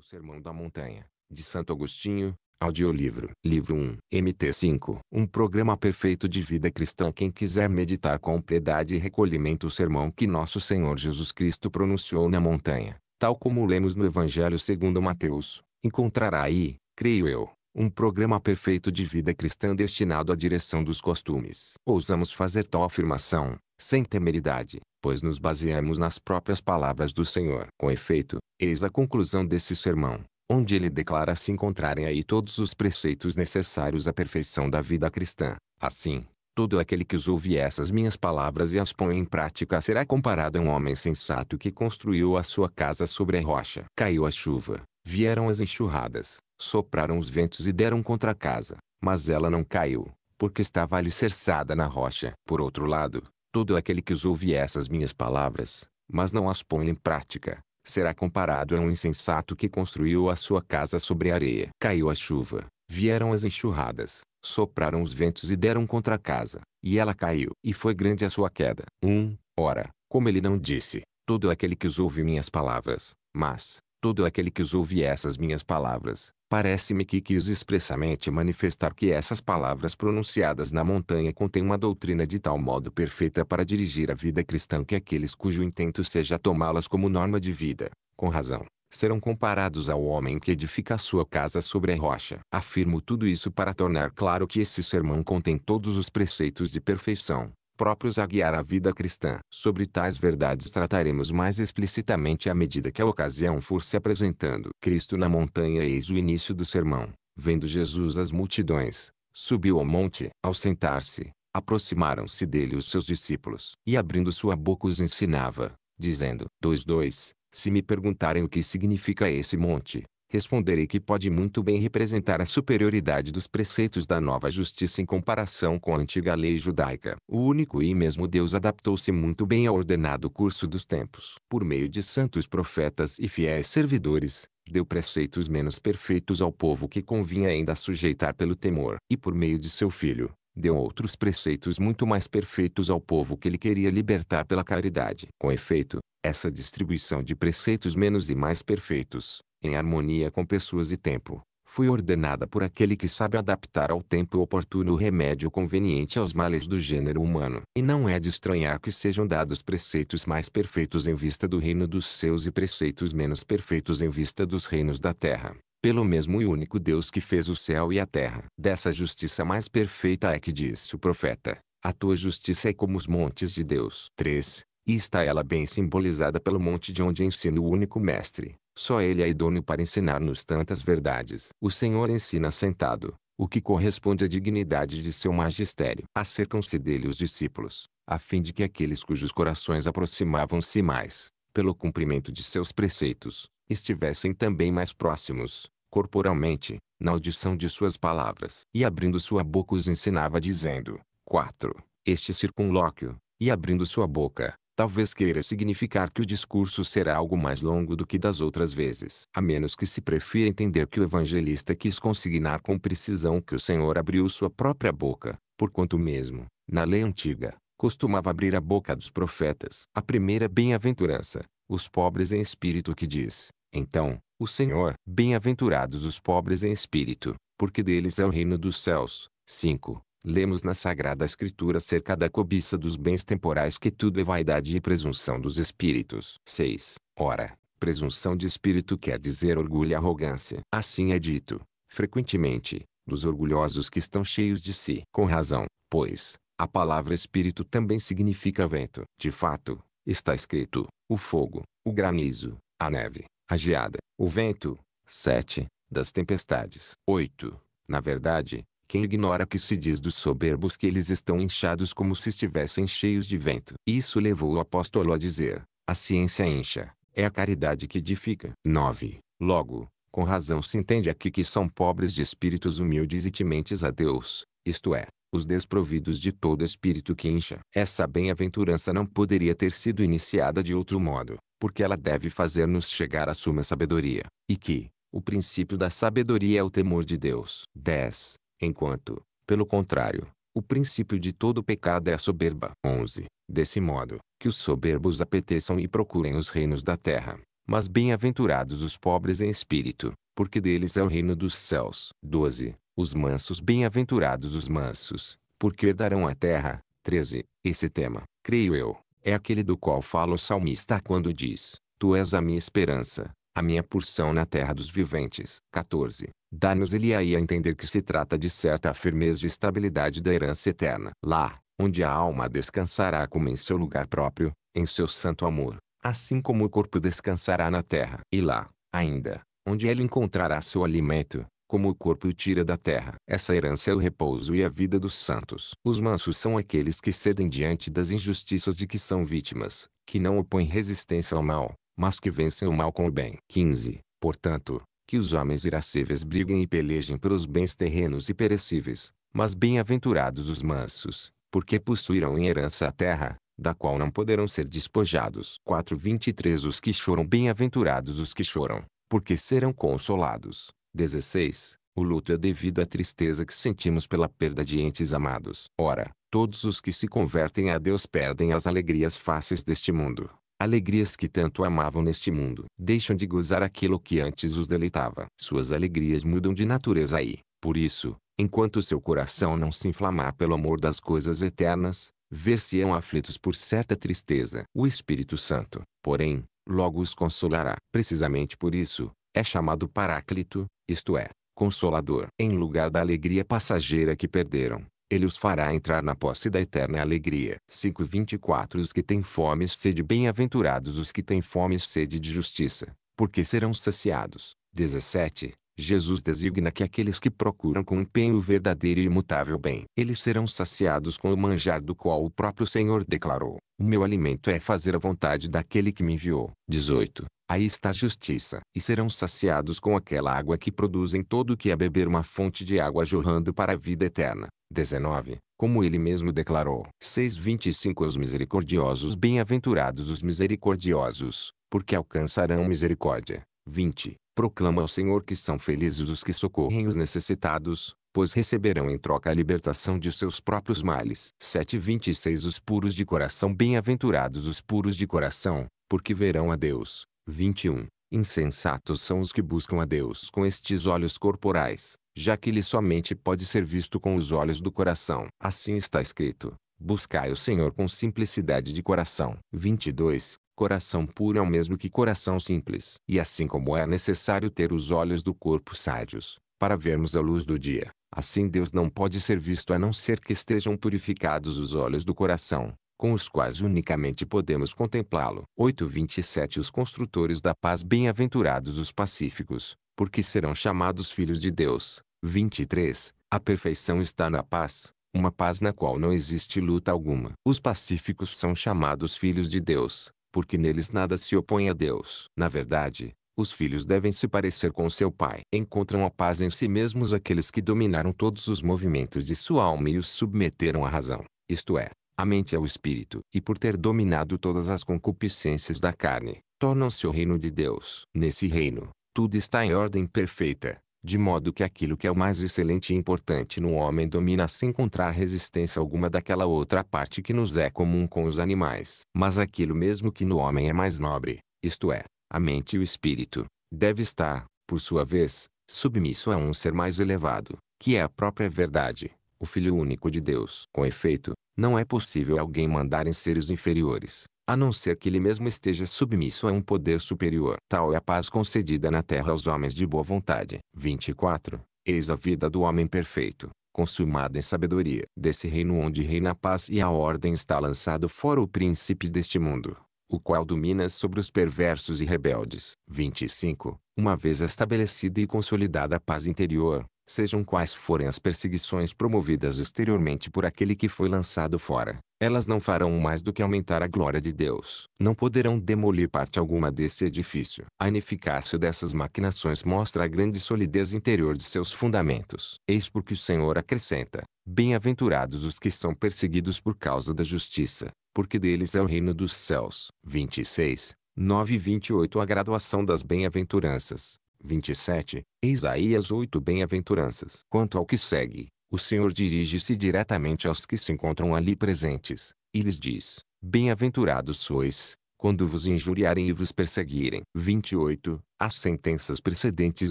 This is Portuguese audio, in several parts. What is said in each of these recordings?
O Sermão da Montanha, de Santo Agostinho, audiolivro, livro 1, MT5, um programa perfeito de vida cristã. Quem quiser meditar com piedade e recolhimento o sermão que nosso Senhor Jesus Cristo pronunciou na montanha, tal como lemos no Evangelho segundo Mateus, encontrará aí, creio eu, um programa perfeito de vida cristã destinado à direção dos costumes. Ousamos fazer tal afirmação, sem temeridade, pois nos baseamos nas próprias palavras do Senhor. Com efeito, eis a conclusão desse sermão, onde ele declara se encontrarem aí todos os preceitos necessários à perfeição da vida cristã. Assim, todo aquele que os ouve essas minhas palavras e as põe em prática será comparado a um homem sensato que construiu a sua casa sobre a rocha. Caiu a chuva, vieram as enxurradas, sopraram os ventos e deram contra a casa, mas ela não caiu, porque estava alicerçada na rocha. Por outro lado, Todo aquele que os ouve essas minhas palavras, mas não as põe em prática, será comparado a um insensato que construiu a sua casa sobre areia. Caiu a chuva, vieram as enxurradas, sopraram os ventos e deram contra a casa, e ela caiu. E foi grande a sua queda. 1. Um, ora, como ele não disse, todo aquele que os ouve minhas palavras, mas, todo aquele que os ouve essas minhas palavras, Parece-me que quis expressamente manifestar que essas palavras pronunciadas na montanha contêm uma doutrina de tal modo perfeita para dirigir a vida cristã que aqueles cujo intento seja tomá-las como norma de vida, com razão, serão comparados ao homem que edifica a sua casa sobre a rocha. Afirmo tudo isso para tornar claro que esse sermão contém todos os preceitos de perfeição, próprios a guiar a vida cristã. Sobre tais verdades trataremos mais explicitamente à medida que a ocasião for se apresentando. Cristo na montanha eis o início do sermão. Vendo Jesus as multidões, subiu ao monte. Ao sentar-se, aproximaram-se dele os seus discípulos. E abrindo sua boca os ensinava, dizendo, 2.2 Se me perguntarem o que significa esse monte, responderei que pode muito bem representar a superioridade dos preceitos da nova justiça em comparação com a antiga lei judaica. O único e mesmo Deus adaptou-se muito bem ao ordenado curso dos tempos. Por meio de santos profetas e fiéis servidores, deu preceitos menos perfeitos ao povo que convinha ainda sujeitar pelo temor. E por meio de seu filho, deu outros preceitos muito mais perfeitos ao povo que ele queria libertar pela caridade. Com efeito, essa distribuição de preceitos menos e mais perfeitos em harmonia com pessoas e tempo. Fui ordenada por aquele que sabe adaptar ao tempo oportuno o remédio conveniente aos males do gênero humano. E não é de estranhar que sejam dados preceitos mais perfeitos em vista do reino dos seus e preceitos menos perfeitos em vista dos reinos da terra pelo mesmo e único Deus que fez o céu e a terra. Dessa justiça mais perfeita é que disse o profeta: A tua justiça é como os montes de Deus. 3. E está ela bem simbolizada pelo monte de onde ensina o único mestre, só ele é idôneo para ensinar-nos tantas verdades. O Senhor ensina sentado, o que corresponde à dignidade de seu magistério. Acercam-se dele os discípulos, a fim de que aqueles cujos corações aproximavam-se mais, pelo cumprimento de seus preceitos, estivessem também mais próximos, corporalmente, na audição de suas palavras. E abrindo sua boca os ensinava dizendo, 4. Este circunlóquio, e abrindo sua boca, talvez queira significar que o discurso será algo mais longo do que das outras vezes. A menos que se prefira entender que o evangelista quis consignar com precisão que o Senhor abriu sua própria boca, porquanto mesmo, na lei antiga, costumava abrir a boca dos profetas. A primeira bem-aventurança, os pobres em espírito que diz, então, o Senhor, bem-aventurados os pobres em espírito, porque deles é o reino dos céus. 5. Lemos na Sagrada Escritura acerca da cobiça dos bens temporais que tudo é vaidade e presunção dos espíritos. 6. Ora, presunção de espírito quer dizer orgulho e arrogância. Assim é dito, frequentemente, dos orgulhosos que estão cheios de si. Com razão, pois, a palavra espírito também significa vento. De fato, está escrito, o fogo, o granizo, a neve, a geada, o vento. 7. Das tempestades. 8. Na verdade, quem ignora que se diz dos soberbos que eles estão inchados como se estivessem cheios de vento. Isso levou o apóstolo a dizer, a ciência incha, é a caridade que edifica. 9. Logo, com razão se entende aqui que são pobres de espíritos humildes e tementes a Deus, isto é, os desprovidos de todo espírito que incha. Essa bem-aventurança não poderia ter sido iniciada de outro modo, porque ela deve fazer-nos chegar à suma sabedoria, e que, o princípio da sabedoria é o temor de Deus. 10 enquanto, pelo contrário, o princípio de todo pecado é a soberba. 11. Desse modo, que os soberbos apeteçam e procurem os reinos da terra. Mas bem-aventurados os pobres em espírito, porque deles é o reino dos céus. 12. Os mansos bem-aventurados os mansos, porque herdarão a terra. 13. Esse tema, creio eu, é aquele do qual fala o salmista quando diz, Tu és a minha esperança, a minha porção na terra dos viventes. 14. Dá-nos ele aí a entender que se trata de certa firmeza e estabilidade da herança eterna. Lá, onde a alma descansará como em seu lugar próprio, em seu santo amor, assim como o corpo descansará na terra. E lá, ainda, onde ele encontrará seu alimento, como o corpo o tira da terra. Essa herança é o repouso e a vida dos santos. Os mansos são aqueles que cedem diante das injustiças de que são vítimas, que não opõem resistência ao mal, mas que vencem o mal com o bem. 15. Portanto, que os homens irascíveis briguem e pelejem pelos bens terrenos e perecíveis, mas bem-aventurados os mansos, porque possuirão em herança a terra, da qual não poderão ser despojados. 4.23 Os que choram bem-aventurados os que choram, porque serão consolados. 16. O luto é devido à tristeza que sentimos pela perda de entes amados. Ora, todos os que se convertem a Deus perdem as alegrias fáceis deste mundo. Alegrias que tanto amavam neste mundo deixam de gozar aquilo que antes os deleitava. Suas alegrias mudam de natureza e, por isso, enquanto seu coração não se inflamar pelo amor das coisas eternas, ver-se-ão aflitos por certa tristeza. O Espírito Santo, porém, logo os consolará. Precisamente por isso, é chamado Paráclito, isto é, Consolador. Em lugar da alegria passageira que perderam, ele os fará entrar na posse da eterna alegria. 5:24 Os que têm fome e sede bem-aventurados os que têm fome e sede de justiça, porque serão saciados. 17 Jesus designa que aqueles que procuram com empenho o verdadeiro e imutável bem, eles serão saciados com o manjar do qual o próprio Senhor declarou: O meu alimento é fazer a vontade daquele que me enviou. 18. Aí está a justiça. E serão saciados com aquela água que produzem todo o que é beber uma fonte de água jorrando para a vida eterna. 19, como ele mesmo declarou. 6:25 Os misericordiosos bem-aventurados os misericordiosos, porque alcançarão misericórdia. 20. Proclama ao Senhor que são felizes os que socorrem os necessitados, pois receberão em troca a libertação de seus próprios males. 7:26 Os puros de coração bem-aventurados os puros de coração, porque verão a Deus. 21. Insensatos são os que buscam a Deus com estes olhos corporais, já que ele somente pode ser visto com os olhos do coração. Assim está escrito: Buscai o Senhor com simplicidade de coração. 22. Coração puro é o mesmo que coração simples. E assim como é necessário ter os olhos do corpo sádios, para vermos a luz do dia, assim Deus não pode ser visto a não ser que estejam purificados os olhos do coração, com os quais unicamente podemos contemplá-lo. 8:27 Os construtores da paz bem-aventurados os pacíficos, porque serão chamados filhos de Deus. 23. A perfeição está na paz, uma paz na qual não existe luta alguma. Os pacíficos são chamados filhos de Deus, porque neles nada se opõe a Deus. Na verdade, os filhos devem se parecer com seu pai. Encontram a paz em si mesmos aqueles que dominaram todos os movimentos de sua alma e os submeteram à razão, isto é, a mente ao espírito. E por ter dominado todas as concupiscências da carne, tornam-se o reino de Deus. Nesse reino, tudo está em ordem perfeita de modo que aquilo que é o mais excelente e importante no homem domina sem encontrar resistência alguma daquela outra parte que nos é comum com os animais. Mas aquilo mesmo que no homem é mais nobre, isto é, a mente e o espírito, deve estar, por sua vez, submisso a um ser mais elevado, que é a própria verdade, o Filho único de Deus. Com efeito, não é possível alguém mandar em seres inferiores, a não ser que ele mesmo esteja submisso a um poder superior. Tal é a paz concedida na terra aos homens de boa vontade. 24. Eis a vida do homem perfeito, consumado em sabedoria. Desse reino onde reina a paz e a ordem está lançado fora o príncipe deste mundo, o qual domina sobre os perversos e rebeldes. 25. Uma vez estabelecida e consolidada a paz interior, sejam quais forem as perseguições promovidas exteriormente por aquele que foi lançado fora, elas não farão mais do que aumentar a glória de Deus. Não poderão demolir parte alguma desse edifício. A ineficácia dessas maquinações mostra a grande solidez interior de seus fundamentos. Eis porque o Senhor acrescenta: Bem-aventurados os que são perseguidos por causa da justiça, porque deles é o reino dos céus. 26. 9 e 28 A graduação das bem-aventuranças. 27, eis aí as oito bem-aventuranças. Quanto ao que segue, o Senhor dirige-se diretamente aos que se encontram ali presentes, e lhes diz, Bem-aventurados sois, quando vos injuriarem e vos perseguirem. 28, as sentenças precedentes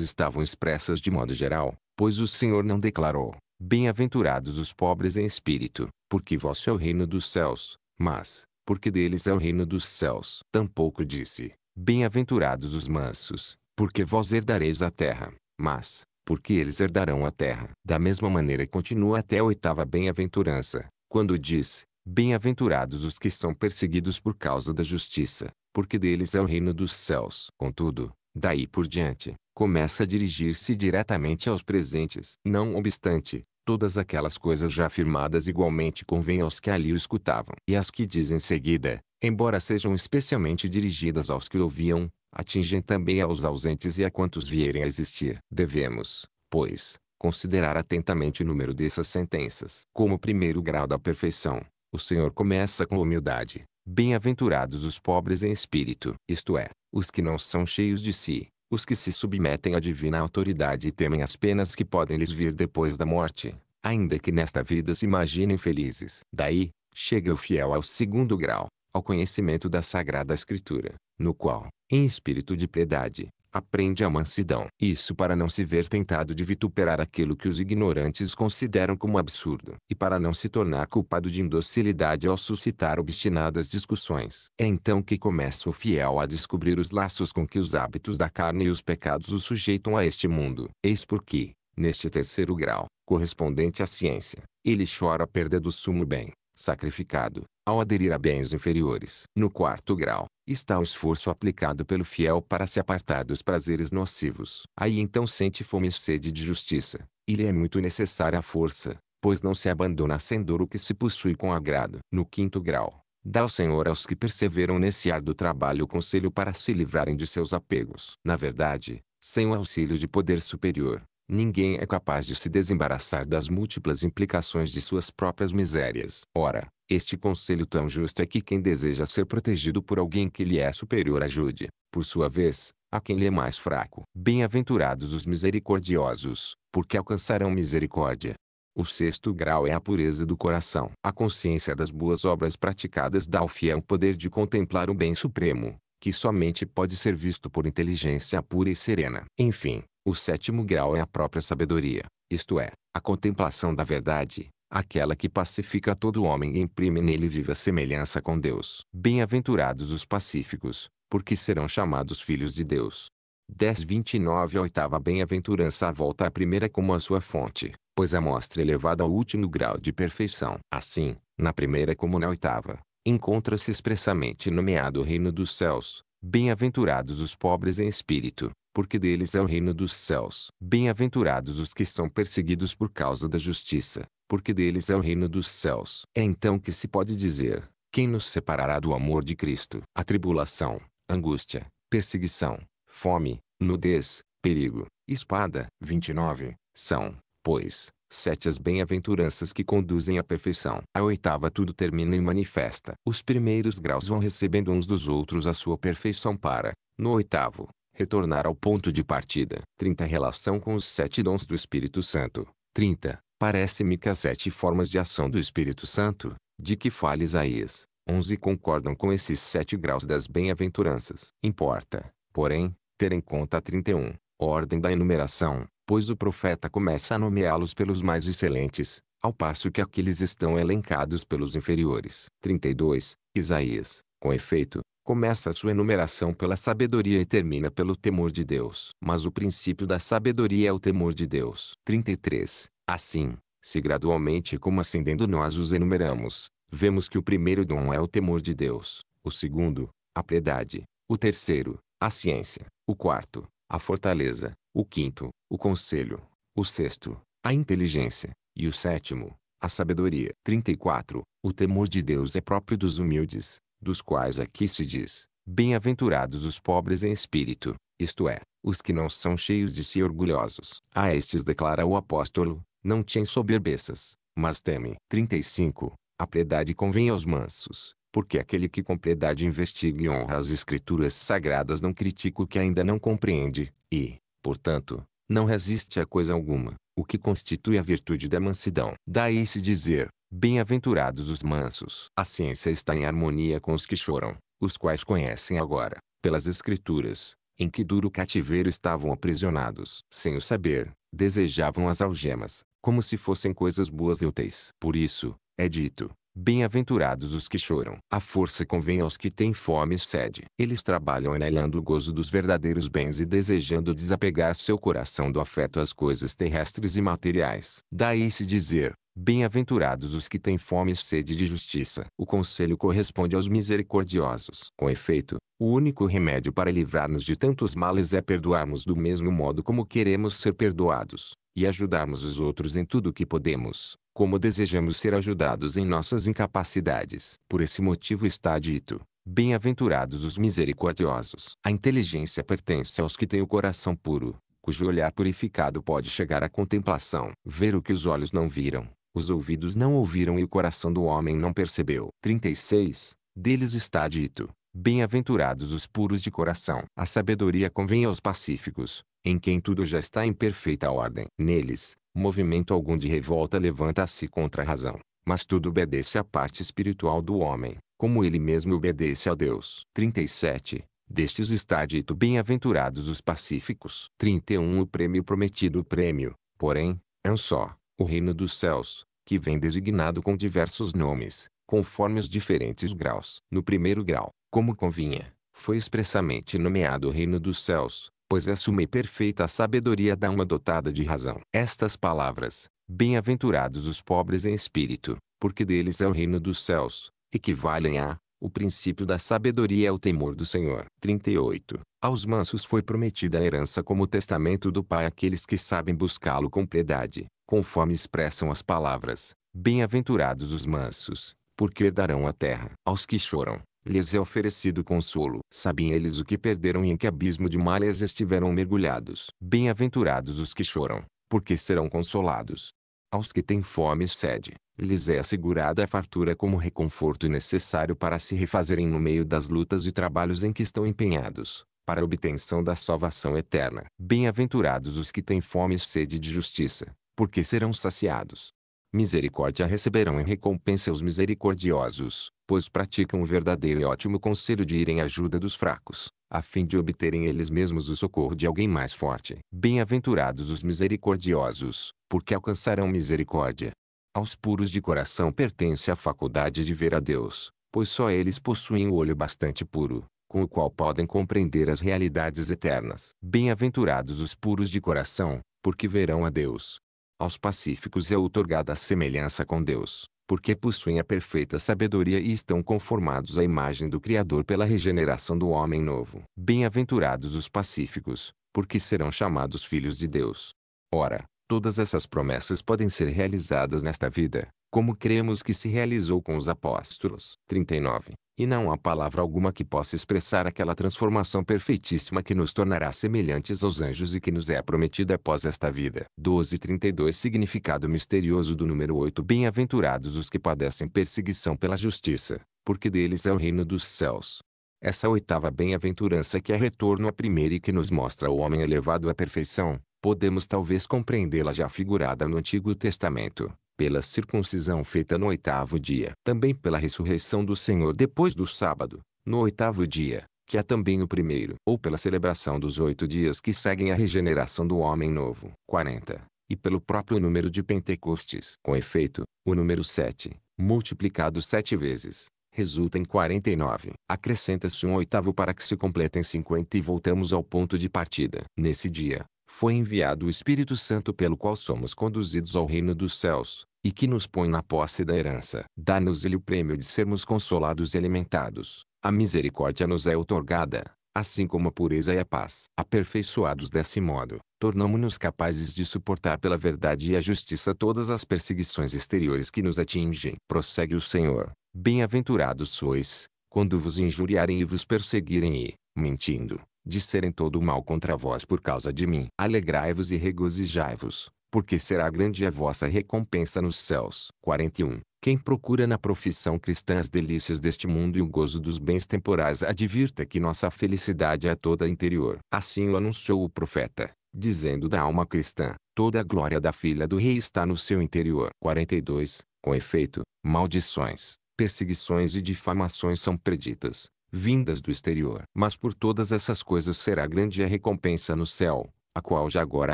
estavam expressas de modo geral, pois o Senhor não declarou, Bem-aventurados os pobres em espírito, porque vosso é o reino dos céus, mas, porque deles é o reino dos céus. Tampouco disse, Bem-aventurados os mansos, porque vós herdareis a terra, mas, porque eles herdarão a terra. Da mesma maneira continua até a oitava bem-aventurança, quando diz, Bem-aventurados os que são perseguidos por causa da justiça, porque deles é o reino dos céus. Contudo, daí por diante, começa a dirigir-se diretamente aos presentes. Não obstante, todas aquelas coisas já afirmadas igualmente convêm aos que ali o escutavam. E as que diz em seguida, embora sejam especialmente dirigidas aos que ouviam, atingem também aos ausentes e a quantos vierem a existir. Devemos, pois, considerar atentamente o número dessas sentenças. Como primeiro grau da perfeição, o Senhor começa com humildade. Bem-aventurados os pobres em espírito, isto é, os que não são cheios de si, os que se submetem à divina autoridade e temem as penas que podem lhes vir depois da morte, ainda que nesta vida se imaginem felizes. Daí, chega o fiel ao segundo grau, ao conhecimento da Sagrada Escritura, no qual, em espírito de piedade, aprende a mansidão. Isso para não se ver tentado de vituperar aquilo que os ignorantes consideram como absurdo e para não se tornar culpado de indocilidade ao suscitar obstinadas discussões. É então que começa o fiel a descobrir os laços com que os hábitos da carne e os pecados o sujeitam a este mundo. Eis porque, neste terceiro grau, correspondente à ciência, ele chora a perda do sumo bem, sacrificado, ao aderir a bens inferiores. No quarto grau, está o esforço aplicado pelo fiel para se apartar dos prazeres nocivos. Aí então sente fome e sede de justiça, e lhe é muito necessária a força, pois não se abandona sem dor o que se possui com agrado. No quinto grau, dá o Senhor aos que perseveram nesse ar do trabalho o conselho para se livrarem de seus apegos. Na verdade, sem o auxílio de poder superior, Ninguém é capaz de se desembaraçar das múltiplas implicações de suas próprias misérias. Ora, este conselho tão justo é que quem deseja ser protegido por alguém que lhe é superior ajude, por sua vez, a quem lhe é mais fraco. Bem-aventurados os misericordiosos, porque alcançarão misericórdia. O sexto grau é a pureza do coração. A consciência das boas obras praticadas dá ao fiel poder de contemplar o bem supremo, que somente pode ser visto por inteligência pura e serena. Enfim, o sétimo grau é a própria sabedoria, isto é, a contemplação da verdade, aquela que pacifica todo homem e imprime nele viva semelhança com Deus. Bem-aventurados os pacíficos, porque serão chamados filhos de Deus. 10.29 A oitava bem-aventurança volta à primeira como a sua fonte, pois a mostra elevada ao último grau de perfeição. Assim, na primeira como na oitava, encontra-se expressamente nomeado o reino dos céus. Bem-aventurados os pobres em espírito, porque deles é o reino dos céus. Bem-aventurados os que são perseguidos por causa da justiça, porque deles é o reino dos céus. É então que se pode dizer, quem nos separará do amor de Cristo? A tribulação, angústia, perseguição, fome, nudez, perigo, espada. 29. São, pois, sete as bem-aventuranças que conduzem à perfeição. A oitava tudo termina e manifesta. Os primeiros graus vão recebendo uns dos outros a sua perfeição para, no oitavo, retornar ao ponto de partida. 30 Relação com os sete dons do Espírito Santo. 30. Parece-me que as sete formas de ação do Espírito Santo, de que fala Isaías, 11 concordam com esses sete graus das bem-aventuranças. Importa, porém, ter em conta a 31, ordem da enumeração, pois o profeta começa a nomeá-los pelos mais excelentes, ao passo que aqueles estão elencados pelos inferiores. 32. Isaías, com efeito, Começa a sua enumeração pela sabedoria e termina pelo temor de Deus. Mas o princípio da sabedoria é o temor de Deus. 33. Assim, se gradualmente como ascendendo nós os enumeramos, vemos que o primeiro dom é o temor de Deus, o segundo, a piedade, o terceiro, a ciência, o quarto, a fortaleza, o quinto, o conselho, o sexto, a inteligência, e o sétimo, a sabedoria. 34. O temor de Deus é próprio dos humildes, dos quais aqui se diz: Bem-aventurados os pobres em espírito, isto é, os que não são cheios de si orgulhosos. A estes declara o apóstolo: Não tem soberbeças, mas teme. 35. A piedade convém aos mansos, porque aquele que com piedade investiga e honra as escrituras sagradas não critica o que ainda não compreende, e, portanto, não resiste a coisa alguma, o que constitui a virtude da mansidão. Daí se dizer, Bem-aventurados os mansos. A ciência está em harmonia com os que choram, os quais conhecem agora, pelas Escrituras, em que duro cativeiro estavam aprisionados. Sem o saber, desejavam as algemas, como se fossem coisas boas e úteis. Por isso, é dito, Bem-aventurados os que choram. A força convém aos que têm fome e sede. Eles trabalham anelando o gozo dos verdadeiros bens e desejando desapegar seu coração do afeto às coisas terrestres e materiais. Daí se dizer, Bem-aventurados os que têm fome e sede de justiça. O conselho corresponde aos misericordiosos. Com efeito, o único remédio para livrar-nos de tantos males é perdoarmos do mesmo modo como queremos ser perdoados, e ajudarmos os outros em tudo o que podemos, como desejamos ser ajudados em nossas incapacidades. Por esse motivo está dito: Bem-aventurados os misericordiosos. A inteligência pertence aos que têm o coração puro, cujo olhar purificado pode chegar à contemplação, ver o que os olhos não viram os ouvidos não ouviram e o coração do homem não percebeu. 36. Deles está dito: Bem-aventurados os puros de coração. A sabedoria convém aos pacíficos, em quem tudo já está em perfeita ordem. Neles, movimento algum de revolta levanta-se contra a razão, mas tudo obedece à parte espiritual do homem, como ele mesmo obedece a Deus. 37. Destes está dito bem-aventurados os pacíficos. 31 O prêmio prometido o prêmio, porém, é um só, o reino dos céus, que vem designado com diversos nomes, conforme os diferentes graus. No primeiro grau, como convinha, foi expressamente nomeado o reino dos céus, pois assumi perfeita sabedoria da alma dotada de razão. Estas palavras, bem-aventurados os pobres em espírito, porque deles é o reino dos céus, equivalem a, o princípio da sabedoria é o temor do Senhor. 38. Aos mansos foi prometida a herança como testamento do Pai àqueles que sabem buscá-lo com piedade conforme expressam as palavras: Bem-aventurados os mansos, porque herdarão a terra. Aos que choram, lhes é oferecido consolo. Sabem eles o que perderam e em que abismo de malhas estiveram mergulhados. Bem-aventurados os que choram, porque serão consolados. Aos que têm fome e sede, lhes é assegurada a fartura como reconforto necessário para se refazerem no meio das lutas e trabalhos em que estão empenhados, para a obtenção da salvação eterna. Bem-aventurados os que têm fome e sede de justiça, porque serão saciados. Misericórdia receberão em recompensa os misericordiosos, pois praticam o verdadeiro e ótimo conselho de irem à ajuda dos fracos, a fim de obterem eles mesmos o socorro de alguém mais forte. Bem-aventurados os misericordiosos, porque alcançarão misericórdia. Aos puros de coração pertence a faculdade de ver a Deus, pois só eles possuem o olho bastante puro, com o qual podem compreender as realidades eternas. Bem-aventurados os puros de coração, porque verão a Deus. Aos pacíficos é outorgada a semelhança com Deus, porque possuem a perfeita sabedoria e estão conformados à imagem do Criador pela regeneração do homem novo. Bem-aventurados os pacíficos, porque serão chamados filhos de Deus. Ora, todas essas promessas podem ser realizadas nesta vida, como cremos que se realizou com os apóstolos. 39. E não há palavra alguma que possa expressar aquela transformação perfeitíssima que nos tornará semelhantes aos anjos e que nos é prometida após esta vida. 1232 Significado misterioso do número 8 Bem-aventurados os que padecem perseguição pela justiça, porque deles é o reino dos céus. Essa oitava bem-aventurança que é retorno à primeira e que nos mostra o homem elevado à perfeição, podemos talvez compreendê-la já figurada no Antigo Testamento, pela circuncisão feita no oitavo dia, também pela ressurreição do Senhor depois do sábado, no oitavo dia, que é também o primeiro, ou pela celebração dos oito dias que seguem a regeneração do homem novo. 40. E pelo próprio número de Pentecostes. Com efeito, o número 7, multiplicado sete vezes, resulta em 49. Acrescenta-se um oitavo para que se completem 50 e voltamos ao ponto de partida. Nesse dia, foi enviado o Espírito Santo pelo qual somos conduzidos ao reino dos céus, e que nos põe na posse da herança. Dá-nos-lhe o prêmio de sermos consolados e alimentados. A misericórdia nos é otorgada, assim como a pureza e a paz. Aperfeiçoados desse modo, tornamo-nos capazes de suportar pela verdade e a justiça todas as perseguições exteriores que nos atingem. Prossegue o Senhor. Bem-aventurados sois, quando vos injuriarem e vos perseguirem e, mentindo, disserem todo o mal contra vós por causa de mim. Alegrai-vos e regozijai-vos porque será grande a vossa recompensa nos céus. 41. Quem procura na profissão cristã as delícias deste mundo e o gozo dos bens temporais, advirta que nossa felicidade é toda interior. Assim o anunciou o profeta, dizendo da alma cristã: toda a glória da filha do rei está no seu interior. 42. Com efeito, maldições, perseguições e difamações são preditas, vindas do exterior. Mas por todas essas coisas será grande a recompensa no céu a qual já agora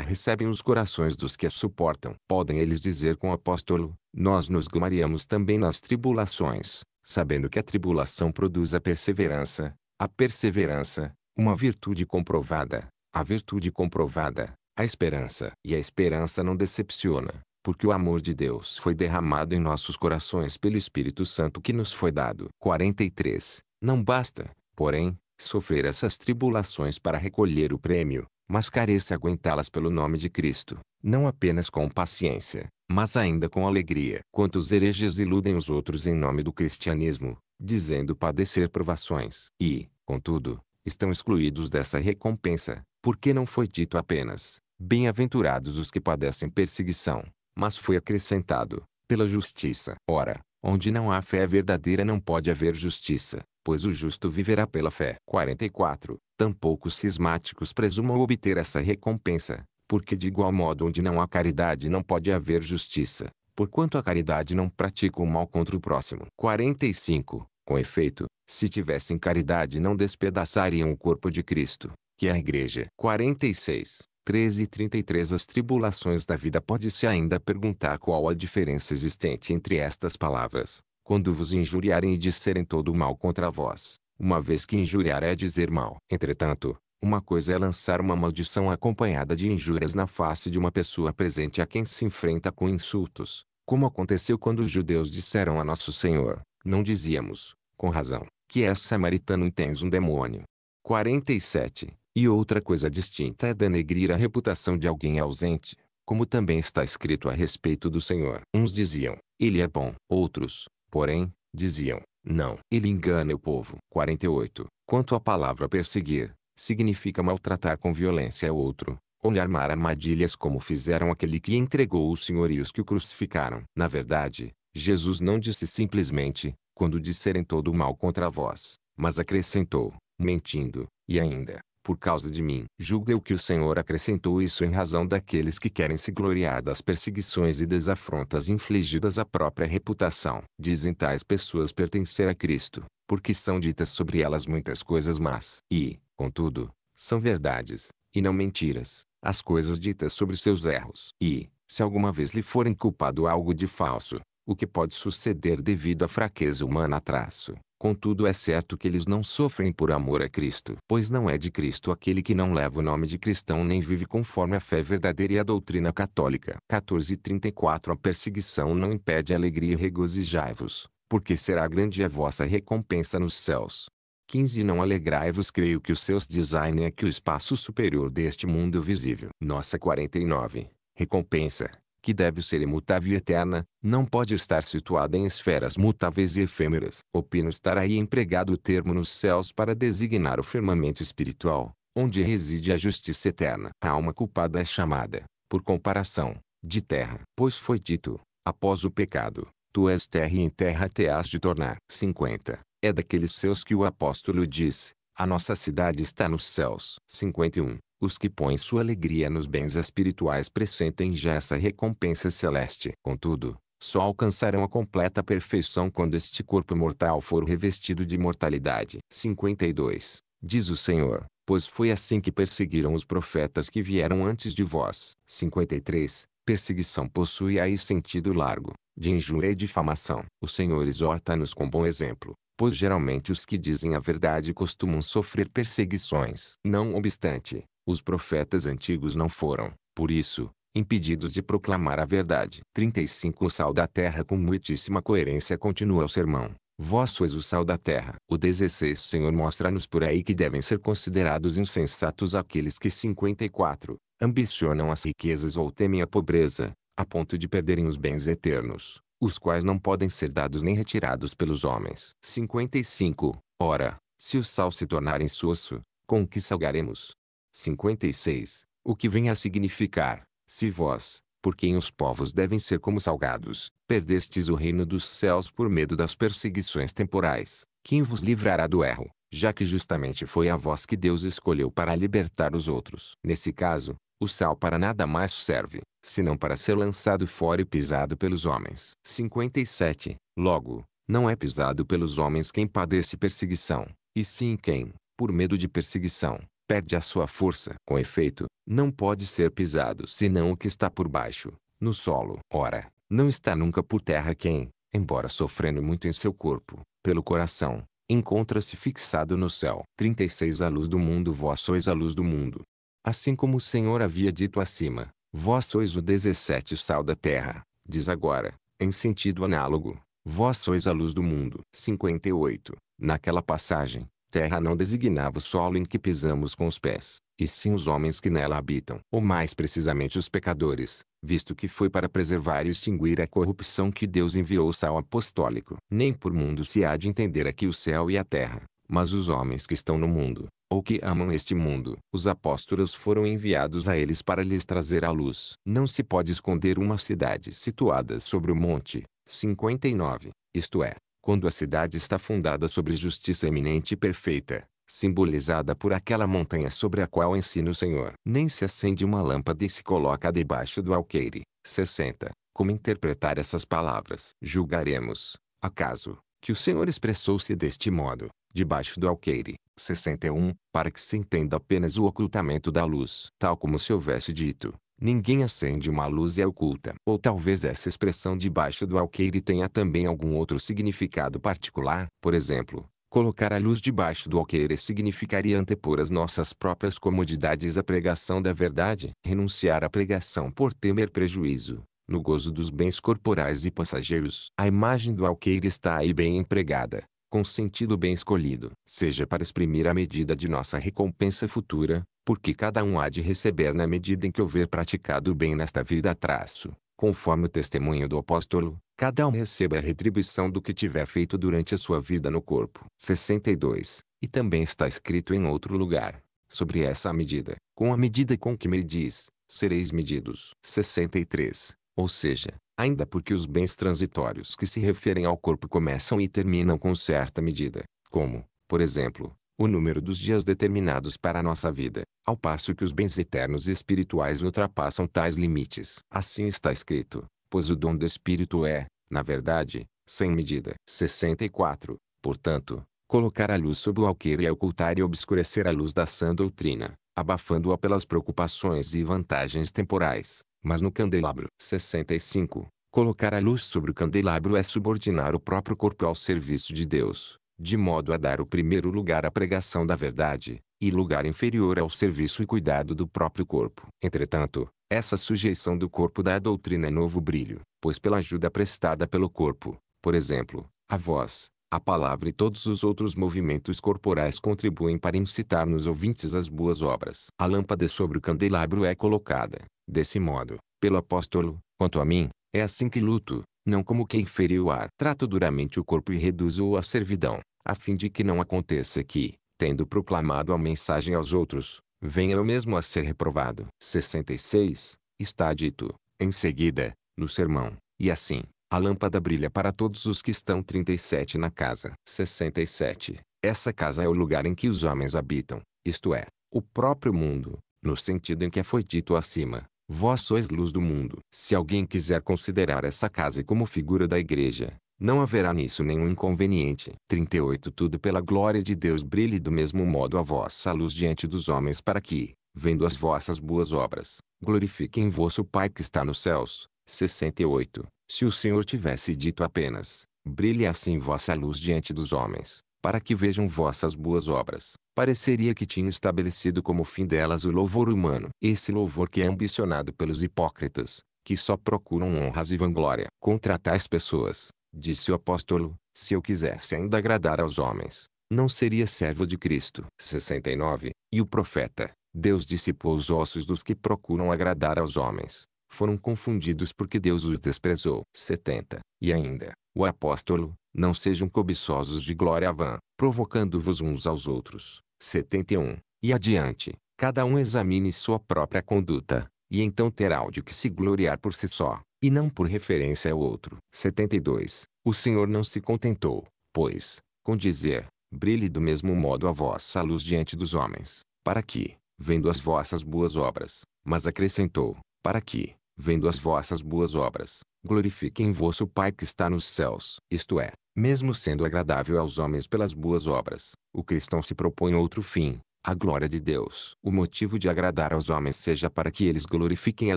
recebem os corações dos que a suportam. Podem eles dizer com o apóstolo, nós nos glamariamos também nas tribulações, sabendo que a tribulação produz a perseverança, a perseverança, uma virtude comprovada, a virtude comprovada, a esperança. E a esperança não decepciona, porque o amor de Deus foi derramado em nossos corações pelo Espírito Santo que nos foi dado. 43. Não basta, porém, sofrer essas tribulações para recolher o prêmio, mas careça aguentá-las pelo nome de Cristo, não apenas com paciência, mas ainda com alegria. Quantos hereges iludem os outros em nome do cristianismo, dizendo padecer provações, e, contudo, estão excluídos dessa recompensa, porque não foi dito apenas, bem-aventurados os que padecem perseguição, mas foi acrescentado, pela justiça. Ora, Onde não há fé verdadeira não pode haver justiça, pois o justo viverá pela fé. 44. Tampouco os cismáticos presumam obter essa recompensa, porque de igual modo onde não há caridade não pode haver justiça, porquanto a caridade não pratica o mal contra o próximo. 45. Com efeito, se tivessem caridade não despedaçariam o corpo de Cristo, que é a igreja. 46 e 33 As tribulações da vida pode-se ainda perguntar qual a diferença existente entre estas palavras. Quando vos injuriarem e disserem todo o mal contra vós, uma vez que injuriar é dizer mal. Entretanto, uma coisa é lançar uma maldição acompanhada de injúrias na face de uma pessoa presente a quem se enfrenta com insultos, como aconteceu quando os judeus disseram a nosso Senhor, não dizíamos, com razão, que és samaritano e tens um demônio. 47. E outra coisa distinta é denegrir a reputação de alguém ausente, como também está escrito a respeito do Senhor. Uns diziam, ele é bom. Outros, porém, diziam, não, ele engana o povo. 48. Quanto à palavra perseguir, significa maltratar com violência o outro, ou lhe armar armadilhas como fizeram aquele que entregou o Senhor e os que o crucificaram. Na verdade, Jesus não disse simplesmente, quando disserem todo o mal contra vós, mas acrescentou, mentindo, e ainda, por causa de mim. julgue o que o Senhor acrescentou isso em razão daqueles que querem se gloriar das perseguições e desafrontas infligidas à própria reputação. Dizem tais pessoas pertencer a Cristo, porque são ditas sobre elas muitas coisas más. E, contudo, são verdades, e não mentiras, as coisas ditas sobre seus erros. E, se alguma vez lhe forem culpado algo de falso, o que pode suceder devido à fraqueza humana. Traço. Contudo é certo que eles não sofrem por amor a Cristo, pois não é de Cristo aquele que não leva o nome de cristão nem vive conforme a fé verdadeira e a doutrina católica. 14:34 A perseguição não impede a alegria e regozijai-vos, porque será grande a vossa recompensa nos céus. 15 Não alegrai-vos creio que os seus design é que o espaço superior deste mundo visível. Nossa 49. Recompensa que deve ser imutável e eterna, não pode estar situada em esferas mutáveis e efêmeras. Opino estar aí empregado o termo nos céus para designar o firmamento espiritual, onde reside a justiça eterna. A alma culpada é chamada, por comparação, de terra, pois foi dito, após o pecado, tu és terra e em terra te has de tornar. 50. É daqueles seus que o apóstolo diz, a nossa cidade está nos céus. 51. Os que põem sua alegria nos bens espirituais pressentem já essa recompensa celeste. Contudo, só alcançarão a completa perfeição quando este corpo mortal for revestido de mortalidade. 52. Diz o Senhor, pois foi assim que perseguiram os profetas que vieram antes de vós. 53. Perseguição possui aí sentido largo, de injúria e difamação. O Senhor exorta-nos com bom exemplo, pois geralmente os que dizem a verdade costumam sofrer perseguições. Não obstante, os profetas antigos não foram, por isso, impedidos de proclamar a verdade. 35 O sal da terra com muitíssima coerência continua o sermão. Vós sois o sal da terra. O 16 Senhor mostra-nos por aí que devem ser considerados insensatos aqueles que 54 ambicionam as riquezas ou temem a pobreza, a ponto de perderem os bens eternos, os quais não podem ser dados nem retirados pelos homens. 55 Ora, se o sal se tornar insosso, com que salgaremos? 56. O que vem a significar, se vós, por quem os povos devem ser como salgados, perdestes o reino dos céus por medo das perseguições temporais, quem vos livrará do erro, já que justamente foi a vós que Deus escolheu para libertar os outros? Nesse caso, o sal para nada mais serve, senão para ser lançado fora e pisado pelos homens. 57. Logo, não é pisado pelos homens quem padece perseguição, e sim quem, por medo de perseguição, perde a sua força. Com efeito, não pode ser pisado senão o que está por baixo, no solo. Ora, não está nunca por terra quem, embora sofrendo muito em seu corpo, pelo coração, encontra-se fixado no céu. 36 A luz do mundo vós sois a luz do mundo. Assim como o Senhor havia dito acima, vós sois o 17 sal da terra, diz agora, em sentido análogo, vós sois a luz do mundo. 58 Naquela passagem, terra não designava o solo em que pisamos com os pés, e sim os homens que nela habitam, ou mais precisamente os pecadores, visto que foi para preservar e extinguir a corrupção que Deus enviou o sal apostólico. Nem por mundo se há de entender aqui o céu e a terra, mas os homens que estão no mundo, ou que amam este mundo. Os apóstolos foram enviados a eles para lhes trazer a luz. Não se pode esconder uma cidade situada sobre o monte. 59, isto é, quando a cidade está fundada sobre justiça eminente e perfeita, simbolizada por aquela montanha sobre a qual ensina o Senhor. Nem se acende uma lâmpada e se coloca debaixo do alqueire. 60. Como interpretar essas palavras? Julgaremos, acaso, que o Senhor expressou-se deste modo, debaixo do alqueire. 61. Para que se entenda apenas o ocultamento da luz, tal como se houvesse dito, Ninguém acende uma luz e a oculta. Ou talvez essa expressão debaixo do alqueire tenha também algum outro significado particular. Por exemplo, colocar a luz debaixo do alqueire significaria antepor as nossas próprias comodidades à pregação da verdade. Renunciar à pregação por temer prejuízo, no gozo dos bens corporais e passageiros. A imagem do alqueire está aí bem empregada com sentido bem escolhido, seja para exprimir a medida de nossa recompensa futura, porque cada um há de receber na medida em que houver praticado o bem nesta vida. Traço, conforme o testemunho do apóstolo, cada um receba a retribuição do que tiver feito durante a sua vida no corpo. 62. E também está escrito em outro lugar, sobre essa medida, com a medida com que me diz, sereis medidos. 63. Ou seja, ainda porque os bens transitórios que se referem ao corpo começam e terminam com certa medida, como, por exemplo, o número dos dias determinados para a nossa vida, ao passo que os bens eternos e espirituais ultrapassam tais limites. Assim está escrito, pois o dom do Espírito é, na verdade, sem medida. 64. Portanto, colocar a luz sob o alqueiro é ocultar e obscurecer a luz da sã doutrina, abafando-a pelas preocupações e vantagens temporais mas no candelabro. 65. Colocar a luz sobre o candelabro é subordinar o próprio corpo ao serviço de Deus, de modo a dar o primeiro lugar à pregação da verdade, e lugar inferior ao serviço e cuidado do próprio corpo. Entretanto, essa sujeição do corpo dá à doutrina é novo brilho, pois pela ajuda prestada pelo corpo, por exemplo, a voz, a palavra e todos os outros movimentos corporais contribuem para incitar nos ouvintes as boas obras. A lâmpada sobre o candelabro é colocada, desse modo, pelo apóstolo, quanto a mim, é assim que luto, não como quem feriu o ar. Trato duramente o corpo e reduzo-o à servidão, a fim de que não aconteça que, tendo proclamado a mensagem aos outros, venha eu mesmo a ser reprovado. 66. Está dito, em seguida, no sermão, e assim, a lâmpada brilha para todos os que estão 37 na casa. 67. Essa casa é o lugar em que os homens habitam, isto é, o próprio mundo, no sentido em que é foi dito acima. Vós sois luz do mundo. Se alguém quiser considerar essa casa como figura da igreja, não haverá nisso nenhum inconveniente. 38 Tudo pela glória de Deus brilhe do mesmo modo a vossa luz diante dos homens para que, vendo as vossas boas obras, glorifiquem vosso Pai que está nos céus. 68 se o Senhor tivesse dito apenas, brilhe assim vossa luz diante dos homens, para que vejam vossas boas obras, pareceria que tinha estabelecido como fim delas o louvor humano. Esse louvor que é ambicionado pelos hipócritas, que só procuram honras e vanglória. Contra tais pessoas, disse o apóstolo, se eu quisesse ainda agradar aos homens, não seria servo de Cristo. 69. E o profeta, Deus dissipou os ossos dos que procuram agradar aos homens, foram confundidos porque Deus os desprezou. 70. E ainda, o apóstolo, não sejam cobiçosos de glória vã, provocando-vos uns aos outros. 71. E adiante, cada um examine sua própria conduta, e então terá o de que se gloriar por si só, e não por referência ao outro. 72. O Senhor não se contentou, pois, com dizer, brilhe do mesmo modo a vossa luz diante dos homens, para que, vendo as vossas boas obras, mas acrescentou, para que, vendo as vossas boas obras, glorifiquem vosso Pai que está nos céus. Isto é, mesmo sendo agradável aos homens pelas boas obras, o cristão se propõe outro fim, a glória de Deus. O motivo de agradar aos homens seja para que eles glorifiquem a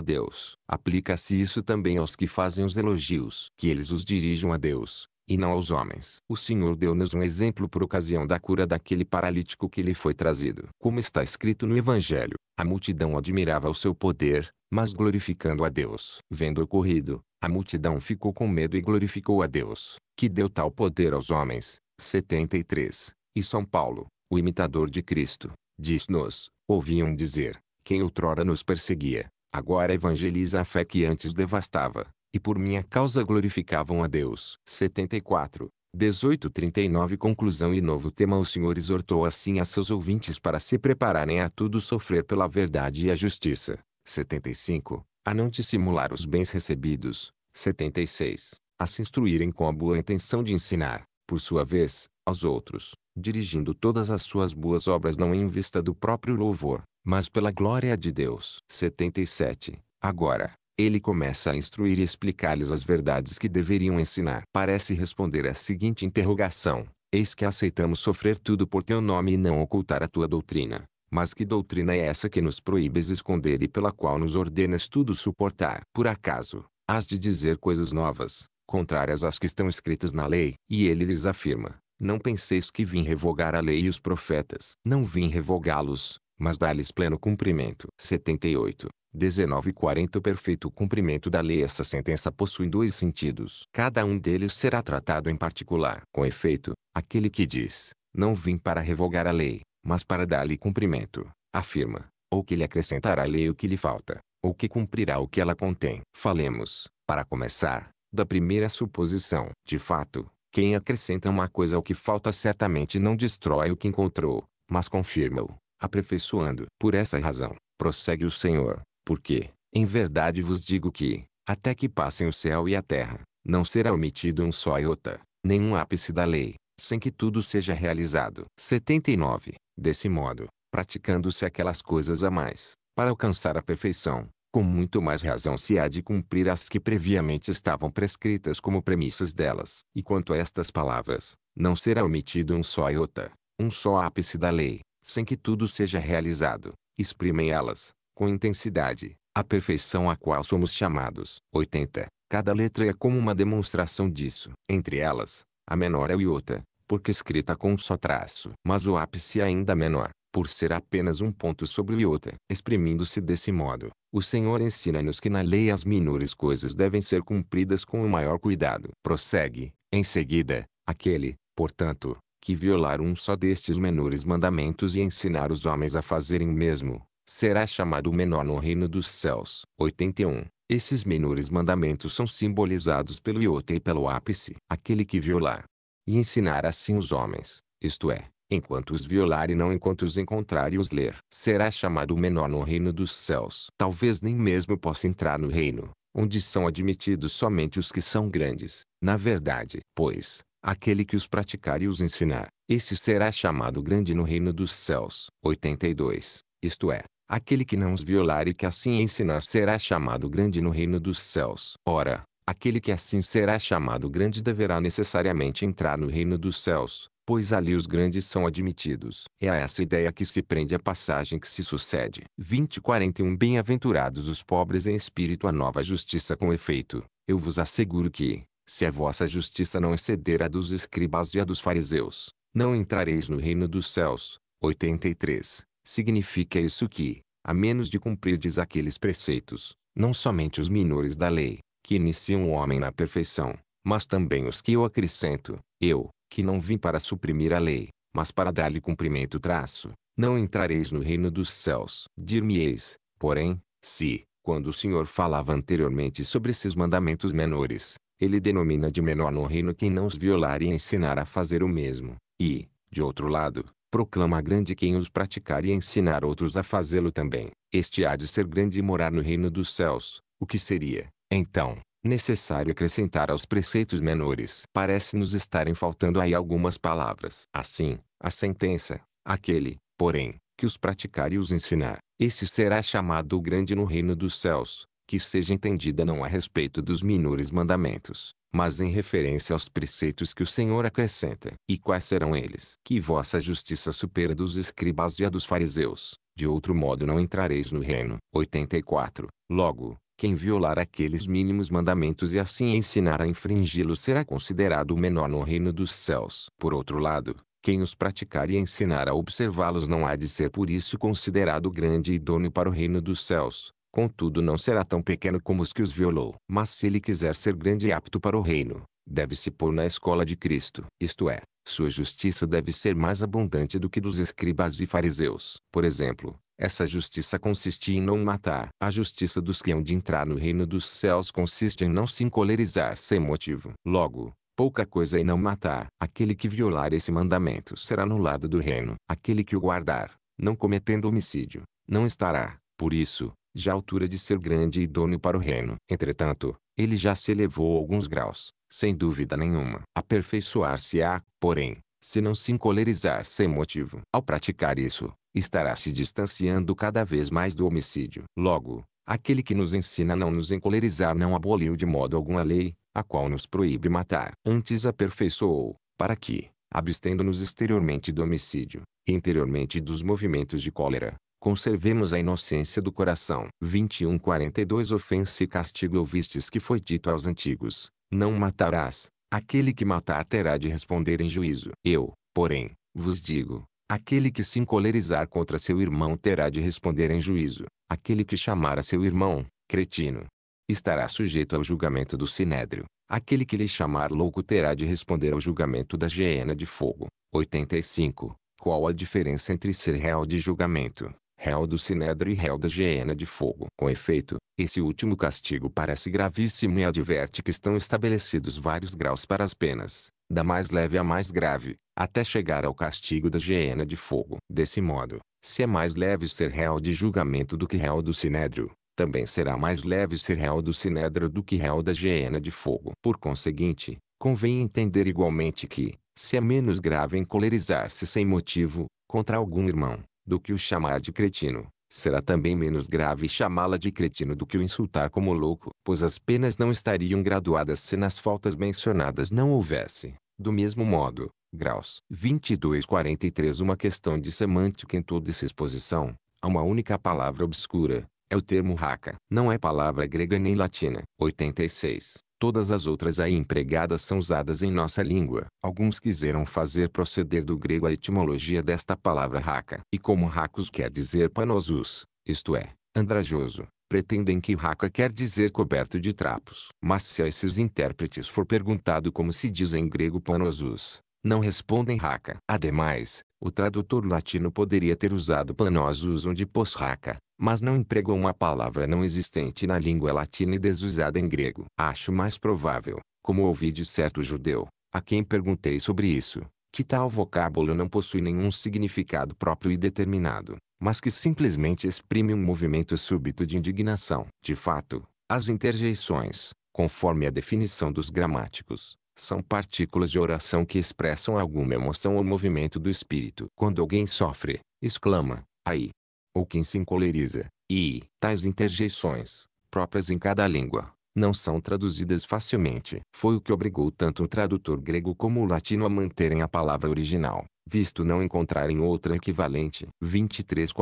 Deus. Aplica-se isso também aos que fazem os elogios, que eles os dirijam a Deus, e não aos homens. O Senhor deu-nos um exemplo por ocasião da cura daquele paralítico que lhe foi trazido. Como está escrito no Evangelho, a multidão admirava o seu poder, mas glorificando a Deus. Vendo o ocorrido, a multidão ficou com medo e glorificou a Deus, que deu tal poder aos homens. 73. E São Paulo, o imitador de Cristo, diz-nos, ouviam dizer, quem outrora nos perseguia, agora evangeliza a fé que antes devastava e por minha causa glorificavam a Deus. 74. 1839 Conclusão e novo tema O Senhor exortou assim a seus ouvintes para se prepararem a tudo sofrer pela verdade e a justiça. 75. A não dissimular os bens recebidos. 76. A se instruírem com a boa intenção de ensinar, por sua vez, aos outros, dirigindo todas as suas boas obras não em vista do próprio louvor, mas pela glória de Deus. 77. Agora, ele começa a instruir e explicar-lhes as verdades que deveriam ensinar. Parece responder à seguinte interrogação: Eis que aceitamos sofrer tudo por teu nome e não ocultar a tua doutrina. Mas que doutrina é essa que nos proíbes esconder e pela qual nos ordenas tudo suportar? Por acaso, has de dizer coisas novas, contrárias às que estão escritas na lei? E ele lhes afirma: Não penseis que vim revogar a lei e os profetas. Não vim revogá-los, mas dar-lhes pleno cumprimento. 78. 1940 O perfeito cumprimento da lei Essa sentença possui dois sentidos. Cada um deles será tratado em particular. Com efeito, aquele que diz, não vim para revogar a lei, mas para dar-lhe cumprimento, afirma, ou que lhe acrescentará a lei o que lhe falta, ou que cumprirá o que ela contém. Falemos, para começar, da primeira suposição. De fato, quem acrescenta uma coisa ao que falta certamente não destrói o que encontrou, mas confirma-o, aperfeiçoando. Por essa razão, prossegue o Senhor, porque, em verdade vos digo que, até que passem o céu e a terra, não será omitido um só iota, nenhum ápice da lei, sem que tudo seja realizado. 79. Desse modo, praticando-se aquelas coisas a mais, para alcançar a perfeição, com muito mais razão se há de cumprir as que previamente estavam prescritas como premissas delas. E quanto a estas palavras, não será omitido um só iota, um só ápice da lei, sem que tudo seja realizado. Exprimem elas, com intensidade, a perfeição a qual somos chamados. 80. Cada letra é como uma demonstração disso. Entre elas, a menor é o iota, porque escrita com um só traço. Mas o ápice é ainda menor, por ser apenas um ponto sobre o iota. Exprimindo-se desse modo, o Senhor ensina-nos que na lei as menores coisas devem ser cumpridas com o maior cuidado. Prossegue, em seguida, aquele, portanto, que violar um só destes menores mandamentos e ensinar os homens a fazerem o mesmo, será chamado o menor no reino dos céus. 81. Esses menores mandamentos são simbolizados pelo iota e pelo ápice. Aquele que violar e ensinar assim os homens, isto é, enquanto os violar e não enquanto os encontrar e os ler, será chamado o menor no reino dos céus. Talvez nem mesmo possa entrar no reino, onde são admitidos somente os que são grandes. Na verdade, pois, aquele que os praticar e os ensinar, esse será chamado grande no reino dos céus. 82 isto é, aquele que não os violar e que assim ensinar será chamado grande no reino dos céus. Ora, aquele que assim será chamado grande deverá necessariamente entrar no reino dos céus, pois ali os grandes são admitidos. É a essa ideia que se prende a passagem que se sucede. 20:41 Bem-aventurados os pobres em espírito, a nova justiça com efeito. Eu vos asseguro que, se a vossa justiça não exceder a dos escribas e a dos fariseus, não entrareis no reino dos céus. 83 significa isso que, a menos de cumprirdes aqueles preceitos, não somente os menores da lei, que iniciam o homem na perfeição, mas também os que eu acrescento, eu, que não vim para suprimir a lei, mas para dar-lhe cumprimento traço, não entrareis no reino dos céus. Dir-me-eis, porém, se, quando o Senhor falava anteriormente sobre esses mandamentos menores, ele denomina de menor no reino quem não os violar e ensinar a fazer o mesmo, e, de outro lado, proclama grande quem os praticar e ensinar outros a fazê-lo também. Este há de ser grande e morar no reino dos céus, o que seria, então, necessário acrescentar aos preceitos menores. Parece-nos estarem faltando aí algumas palavras. Assim, a sentença, aquele, porém, que os praticar e os ensinar, esse será chamado o grande no reino dos céus, que seja entendida não a respeito dos menores mandamentos, mas em referência aos preceitos que o Senhor acrescenta. E quais serão eles? Que vossa justiça supera dos escribas e a dos fariseus, de outro modo não entrareis no reino. 84. Logo, quem violar aqueles mínimos mandamentos e assim ensinar a infringi-los será considerado o menor no reino dos céus. Por outro lado, quem os praticar e ensinar a observá-los não há de ser por isso considerado grande e idôneo para o reino dos céus. Contudo não será tão pequeno como os que os violou. Mas se ele quiser ser grande e apto para o reino, deve se pôr na escola de Cristo. Isto é, sua justiça deve ser mais abundante do que dos escribas e fariseus. Por exemplo, essa justiça consiste em não matar. A justiça dos que hão de entrar no reino dos céus consiste em não se encolerizar sem motivo. Logo, pouca coisa em é não matar. Aquele que violar esse mandamento será anulado do reino. Aquele que o guardar, não cometendo homicídio, não estará, por isso, já à altura de ser grande e idôneo para o reino. Entretanto, ele já se elevou alguns graus, sem dúvida nenhuma. Aperfeiçoar-se-á, porém, se não se encolerizar sem motivo. Ao praticar isso, estará se distanciando cada vez mais do homicídio. Logo, aquele que nos ensina a não nos encolerizar não aboliu de modo algum a lei, a qual nos proíbe matar. Antes aperfeiçoou, para que, abstendo-nos exteriormente do homicídio, interiormente dos movimentos de cólera, conservemos a inocência do coração. 21:42 Ofensa e castigo ouvistes que foi dito aos antigos, não matarás, aquele que matar terá de responder em juízo. Eu, porém, vos digo, aquele que se encolerizar contra seu irmão terá de responder em juízo. Aquele que chamar a seu irmão, cretino, estará sujeito ao julgamento do sinédrio. Aquele que lhe chamar louco terá de responder ao julgamento da geena de fogo. 85. Qual a diferença entre ser réu de julgamento réu do Sinédrio e réu da Geena de Fogo. Com efeito, esse último castigo parece gravíssimo e adverte que estão estabelecidos vários graus para as penas, da mais leve à mais grave, até chegar ao castigo da Geena de Fogo. Desse modo, se é mais leve ser réu de julgamento do que réu do Sinédrio, também será mais leve ser réu do Sinédrio do que réu da Geena de Fogo. Por conseguinte, convém entender igualmente que, se é menos grave encolerizar-se sem motivo, contra algum irmão, do que o chamar de cretino. Será também menos grave chamá-la de cretino do que o insultar como louco, pois as penas não estariam graduadas se nas faltas mencionadas não houvesse, do mesmo modo, graus. 2243 Uma questão de semântica em toda essa exposição, há uma única palavra obscura, é o termo raca. Não é palavra grega nem latina. 86. Todas as outras aí empregadas são usadas em nossa língua. Alguns quiseram fazer proceder do grego a etimologia desta palavra raca. E como racos quer dizer panosus, isto é, andrajoso, pretendem que raca quer dizer coberto de trapos. Mas se a esses intérpretes for perguntado como se diz em grego panosus, não respondem raca. Ademais, o tradutor latino poderia ter usado panosus onde pôs raca, mas não empregou uma palavra não existente na língua latina e desusada em grego. Acho mais provável, como ouvi de certo judeu, a quem perguntei sobre isso, que tal vocábulo não possui nenhum significado próprio e determinado, mas que simplesmente exprime um movimento súbito de indignação. De fato, as interjeições, conforme a definição dos gramáticos, são partículas de oração que expressam alguma emoção ou movimento do espírito. Quando alguém sofre, exclama, aí, ou quem se encoleriza, e tais interjeições, próprias em cada língua, não são traduzidas facilmente. Foi o que obrigou tanto o tradutor grego como o latino a manterem a palavra original, visto não encontrarem outra equivalente. 23,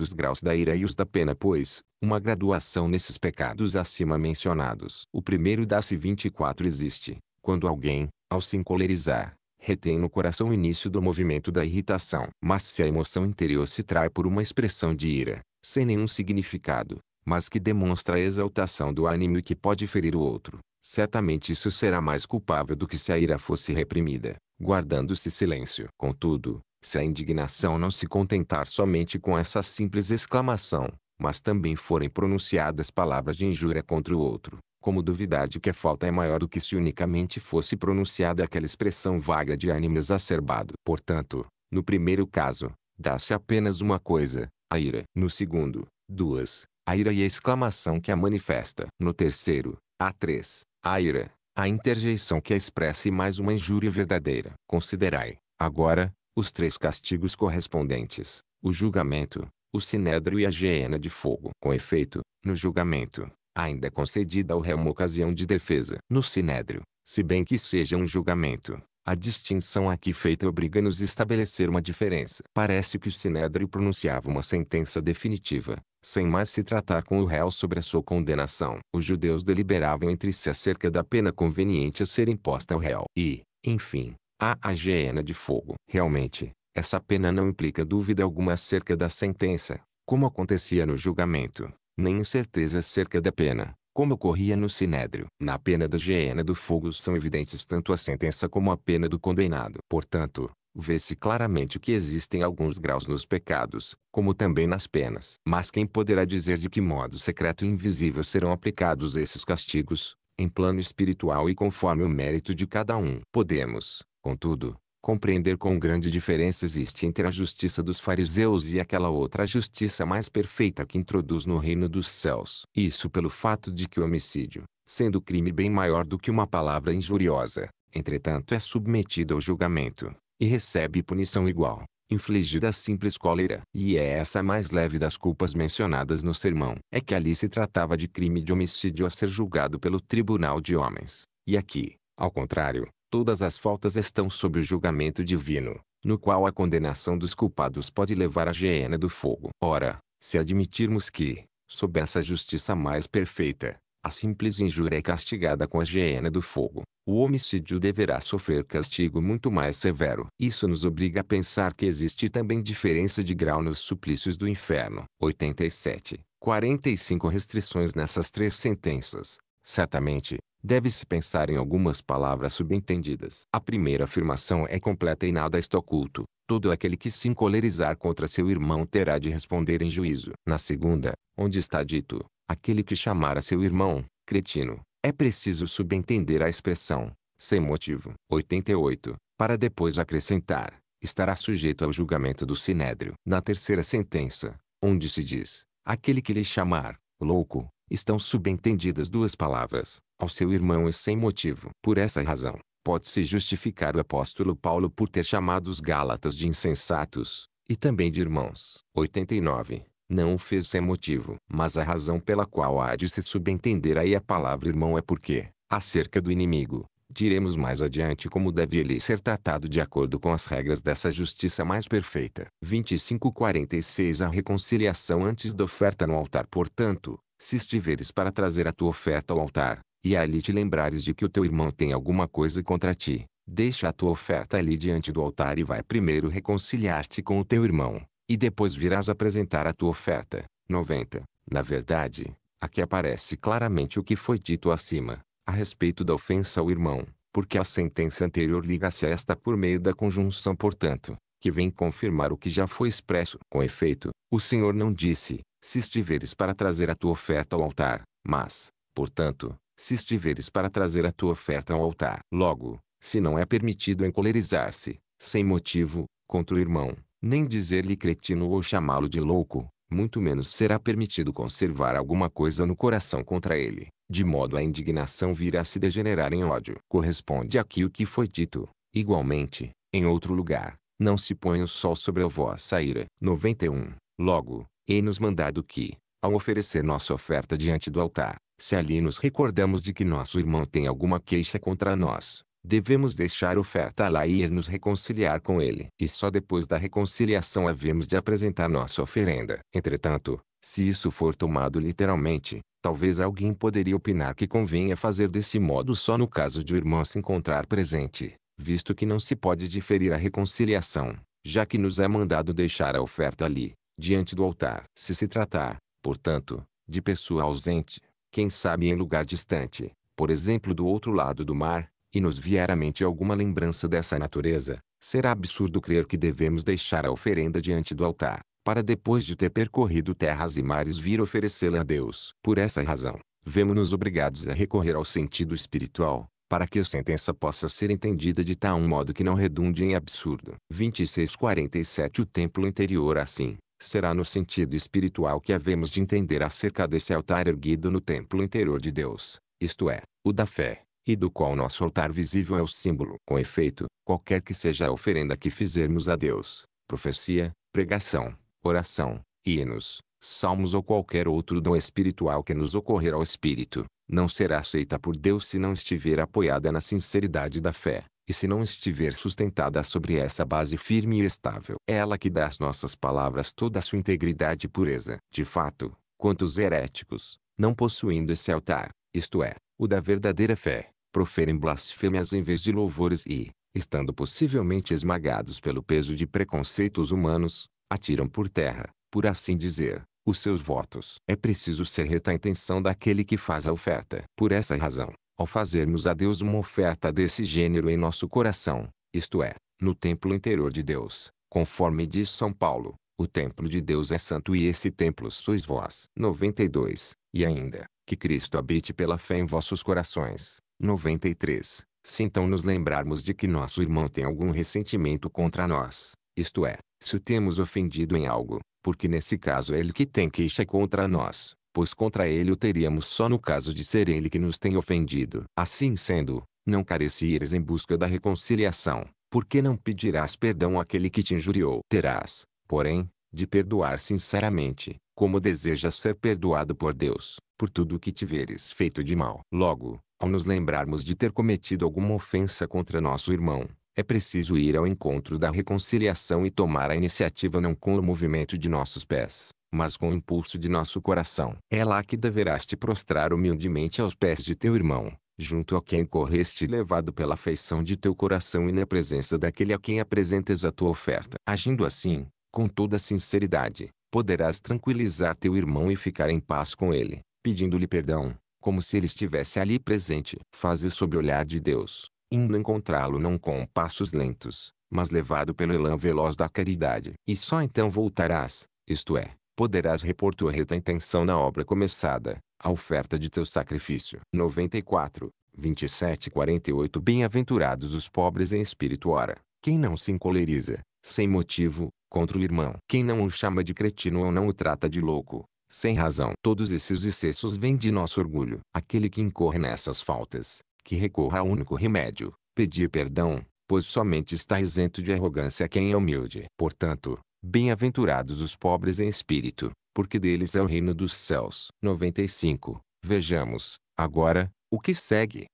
Os graus da ira e os da pena pois, uma graduação nesses pecados acima mencionados. O primeiro dá-se 24 existe, quando alguém, ao se encolerizar, retém no coração o início do movimento da irritação. Mas se a emoção interior se trai por uma expressão de ira, sem nenhum significado, mas que demonstra a exaltação do ânimo e que pode ferir o outro, certamente isso será mais culpável do que se a ira fosse reprimida, guardando-se silêncio. Contudo, se a indignação não se contentar somente com essa simples exclamação, mas também forem pronunciadas palavras de injúria contra o outro, como duvidar de que a falta é maior do que se unicamente fosse pronunciada aquela expressão vaga de ânimo exacerbado. Portanto, no primeiro caso, dá-se apenas uma coisa, a ira. No segundo, duas, a ira e a exclamação que a manifesta. No terceiro, há três, a ira, a interjeição que a expressa e mais uma injúria verdadeira. Considerai, agora, os três castigos correspondentes, o julgamento, o sinédrio e a geena de fogo. Com efeito, no julgamento, ainda é concedida ao réu é uma ocasião de defesa. No Sinédrio, se bem que seja um julgamento, a distinção aqui feita obriga-nos a estabelecer uma diferença. Parece que o Sinédrio pronunciava uma sentença definitiva, sem mais se tratar com o réu sobre a sua condenação. Os judeus deliberavam entre si acerca da pena conveniente a ser imposta ao réu. E, enfim, há a hiena de fogo. Realmente, essa pena não implica dúvida alguma acerca da sentença, como acontecia no julgamento nem incertezas acerca da pena, como ocorria no sinédrio. Na pena da hiena do fogo são evidentes tanto a sentença como a pena do condenado. Portanto, vê-se claramente que existem alguns graus nos pecados, como também nas penas. Mas quem poderá dizer de que modo secreto e invisível serão aplicados esses castigos, em plano espiritual e conforme o mérito de cada um? Podemos, contudo, compreender quão grande diferença existe entre a justiça dos fariseus e aquela outra justiça mais perfeita que introduz no reino dos céus. Isso pelo fato de que o homicídio, sendo crime bem maior do que uma palavra injuriosa, entretanto é submetido ao julgamento, e recebe punição igual, infligida a simples cólera. E é essa a mais leve das culpas mencionadas no sermão. É que ali se tratava de crime de homicídio a ser julgado pelo tribunal de homens, e aqui, ao contrário, Todas as faltas estão sob o julgamento divino, no qual a condenação dos culpados pode levar à geena do fogo. Ora, se admitirmos que, sob essa justiça mais perfeita, a simples injúria é castigada com a geena do fogo, o homicídio deverá sofrer castigo muito mais severo. Isso nos obriga a pensar que existe também diferença de grau nos suplícios do inferno. 87. 45 restrições nessas três sentenças. Certamente, deve-se pensar em algumas palavras subentendidas. A primeira afirmação é completa e nada está oculto. Todo aquele que se encolerizar contra seu irmão terá de responder em juízo. Na segunda, onde está dito, aquele que chamar a seu irmão, cretino, é preciso subentender a expressão, sem motivo. 88. Para depois acrescentar, estará sujeito ao julgamento do sinédrio. Na terceira sentença, onde se diz, aquele que lhe chamar, louco, estão subentendidas duas palavras, ao seu irmão e sem motivo. Por essa razão, pode-se justificar o apóstolo Paulo por ter chamado os Gálatas de insensatos, e também de irmãos. 89. Não o fez sem motivo. Mas a razão pela qual há de se subentender aí a palavra irmão é porque, acerca do inimigo, diremos mais adiante como deve ele ser tratado de acordo com as regras dessa justiça mais perfeita. 2546 A reconciliação antes da oferta no altar, portanto, se estiveres para trazer a tua oferta ao altar, e ali te lembrares de que o teu irmão tem alguma coisa contra ti, deixa a tua oferta ali diante do altar e vai primeiro reconciliar-te com o teu irmão, e depois virás apresentar a tua oferta. 90. Na verdade, aqui aparece claramente o que foi dito acima, a respeito da ofensa ao irmão, porque a sentença anterior liga-se a esta por meio da conjunção portanto, que vem confirmar o que já foi expresso. Com efeito, o Senhor não disse, se estiveres para trazer a tua oferta ao altar, mas, portanto, se estiveres para trazer a tua oferta ao altar. Logo, se não é permitido encolerizar-se, sem motivo, contra o irmão, nem dizer-lhe cretino ou chamá-lo de louco, muito menos será permitido conservar alguma coisa no coração contra ele, de modo a indignação virá a se degenerar em ódio. Corresponde aqui o que foi dito, igualmente, em outro lugar, não se põe o sol sobre a vossa ira. 91. Logo, e-nos mandado que, ao oferecer nossa oferta diante do altar, se ali nos recordamos de que nosso irmão tem alguma queixa contra nós, devemos deixar oferta lá e ir nos reconciliar com ele. E só depois da reconciliação havemos de apresentar nossa oferenda. Entretanto, se isso for tomado literalmente, talvez alguém poderia opinar que convenha fazer desse modo só no caso de o irmão se encontrar presente, visto que não se pode diferir a reconciliação, já que nos é mandado deixar a oferta ali diante do altar. Se se tratar, portanto, de pessoa ausente, quem sabe em lugar distante, por exemplo do outro lado do mar, e nos vier à mente alguma lembrança dessa natureza, será absurdo crer que devemos deixar a oferenda diante do altar, para depois de ter percorrido terras e mares vir oferecê-la a Deus. Por essa razão, vemos-nos obrigados a recorrer ao sentido espiritual, para que a sentença possa ser entendida de tal modo que não redunde em absurdo. 2647 O templo interior assim, será no sentido espiritual que havemos de entender acerca desse altar erguido no templo interior de Deus, isto é, o da fé, e do qual nosso altar visível é o símbolo. Com efeito, qualquer que seja a oferenda que fizermos a Deus, profecia, pregação, oração, hinos, salmos ou qualquer outro dom espiritual que nos ocorrer ao espírito, não será aceita por Deus se não estiver apoiada na sinceridade da fé, e se não estiver sustentada sobre essa base firme e estável, é ela que dá às nossas palavras toda a sua integridade e pureza. De fato, quantos heréticos, não possuindo esse altar, isto é, o da verdadeira fé, proferem blasfêmias em vez de louvores e, estando possivelmente esmagados pelo peso de preconceitos humanos, atiram por terra, por assim dizer, os seus votos. É preciso ser reta a intenção daquele que faz a oferta. Por essa razão, ao fazermos a Deus uma oferta desse gênero em nosso coração, isto é, no templo interior de Deus, conforme diz São Paulo, o templo de Deus é santo e esse templo sois vós. 92. E ainda, que Cristo habite pela fé em vossos corações. 93. Se então nos lembrarmos de que nosso irmão tem algum ressentimento contra nós, isto é, se o temos ofendido em algo, porque nesse caso é ele que tem queixa contra nós, pois contra ele o teríamos só no caso de ser ele que nos tem ofendido. Assim sendo, não carecieres em busca da reconciliação, porque não pedirás perdão àquele que te injuriou. Terás, porém, de perdoar sinceramente, como desejas ser perdoado por Deus, por tudo o que tiveres feito de mal. Logo, ao nos lembrarmos de ter cometido alguma ofensa contra nosso irmão, é preciso ir ao encontro da reconciliação e tomar a iniciativa não com o movimento de nossos pés, mas com o impulso de nosso coração. É lá que deverás te prostrar humildemente aos pés de teu irmão, junto a quem correste levado pela afeição de teu coração e na presença daquele a quem apresentas a tua oferta. Agindo assim, com toda sinceridade, poderás tranquilizar teu irmão e ficar em paz com ele, pedindo-lhe perdão, como se ele estivesse ali presente. Faze sob o olhar de Deus, indo encontrá-lo não com passos lentos, mas levado pelo elan veloz da caridade. E só então voltarás, isto é, poderás repor tua reta intenção na obra começada, a oferta de teu sacrifício. 94, 27 e 48 Bem-aventurados os pobres em espírito ora, quem não se encoleriza, sem motivo, contra o irmão. Quem não o chama de cretino ou não o trata de louco, sem razão. Todos esses excessos vêm de nosso orgulho. Aquele que incorre nessas faltas, que recorra ao único remédio, pedir perdão, pois somente está isento de arrogância quem é humilde. Portanto, Bem-aventurados os pobres em espírito, porque deles é o reino dos céus. 95. Vejamos, agora, o que segue.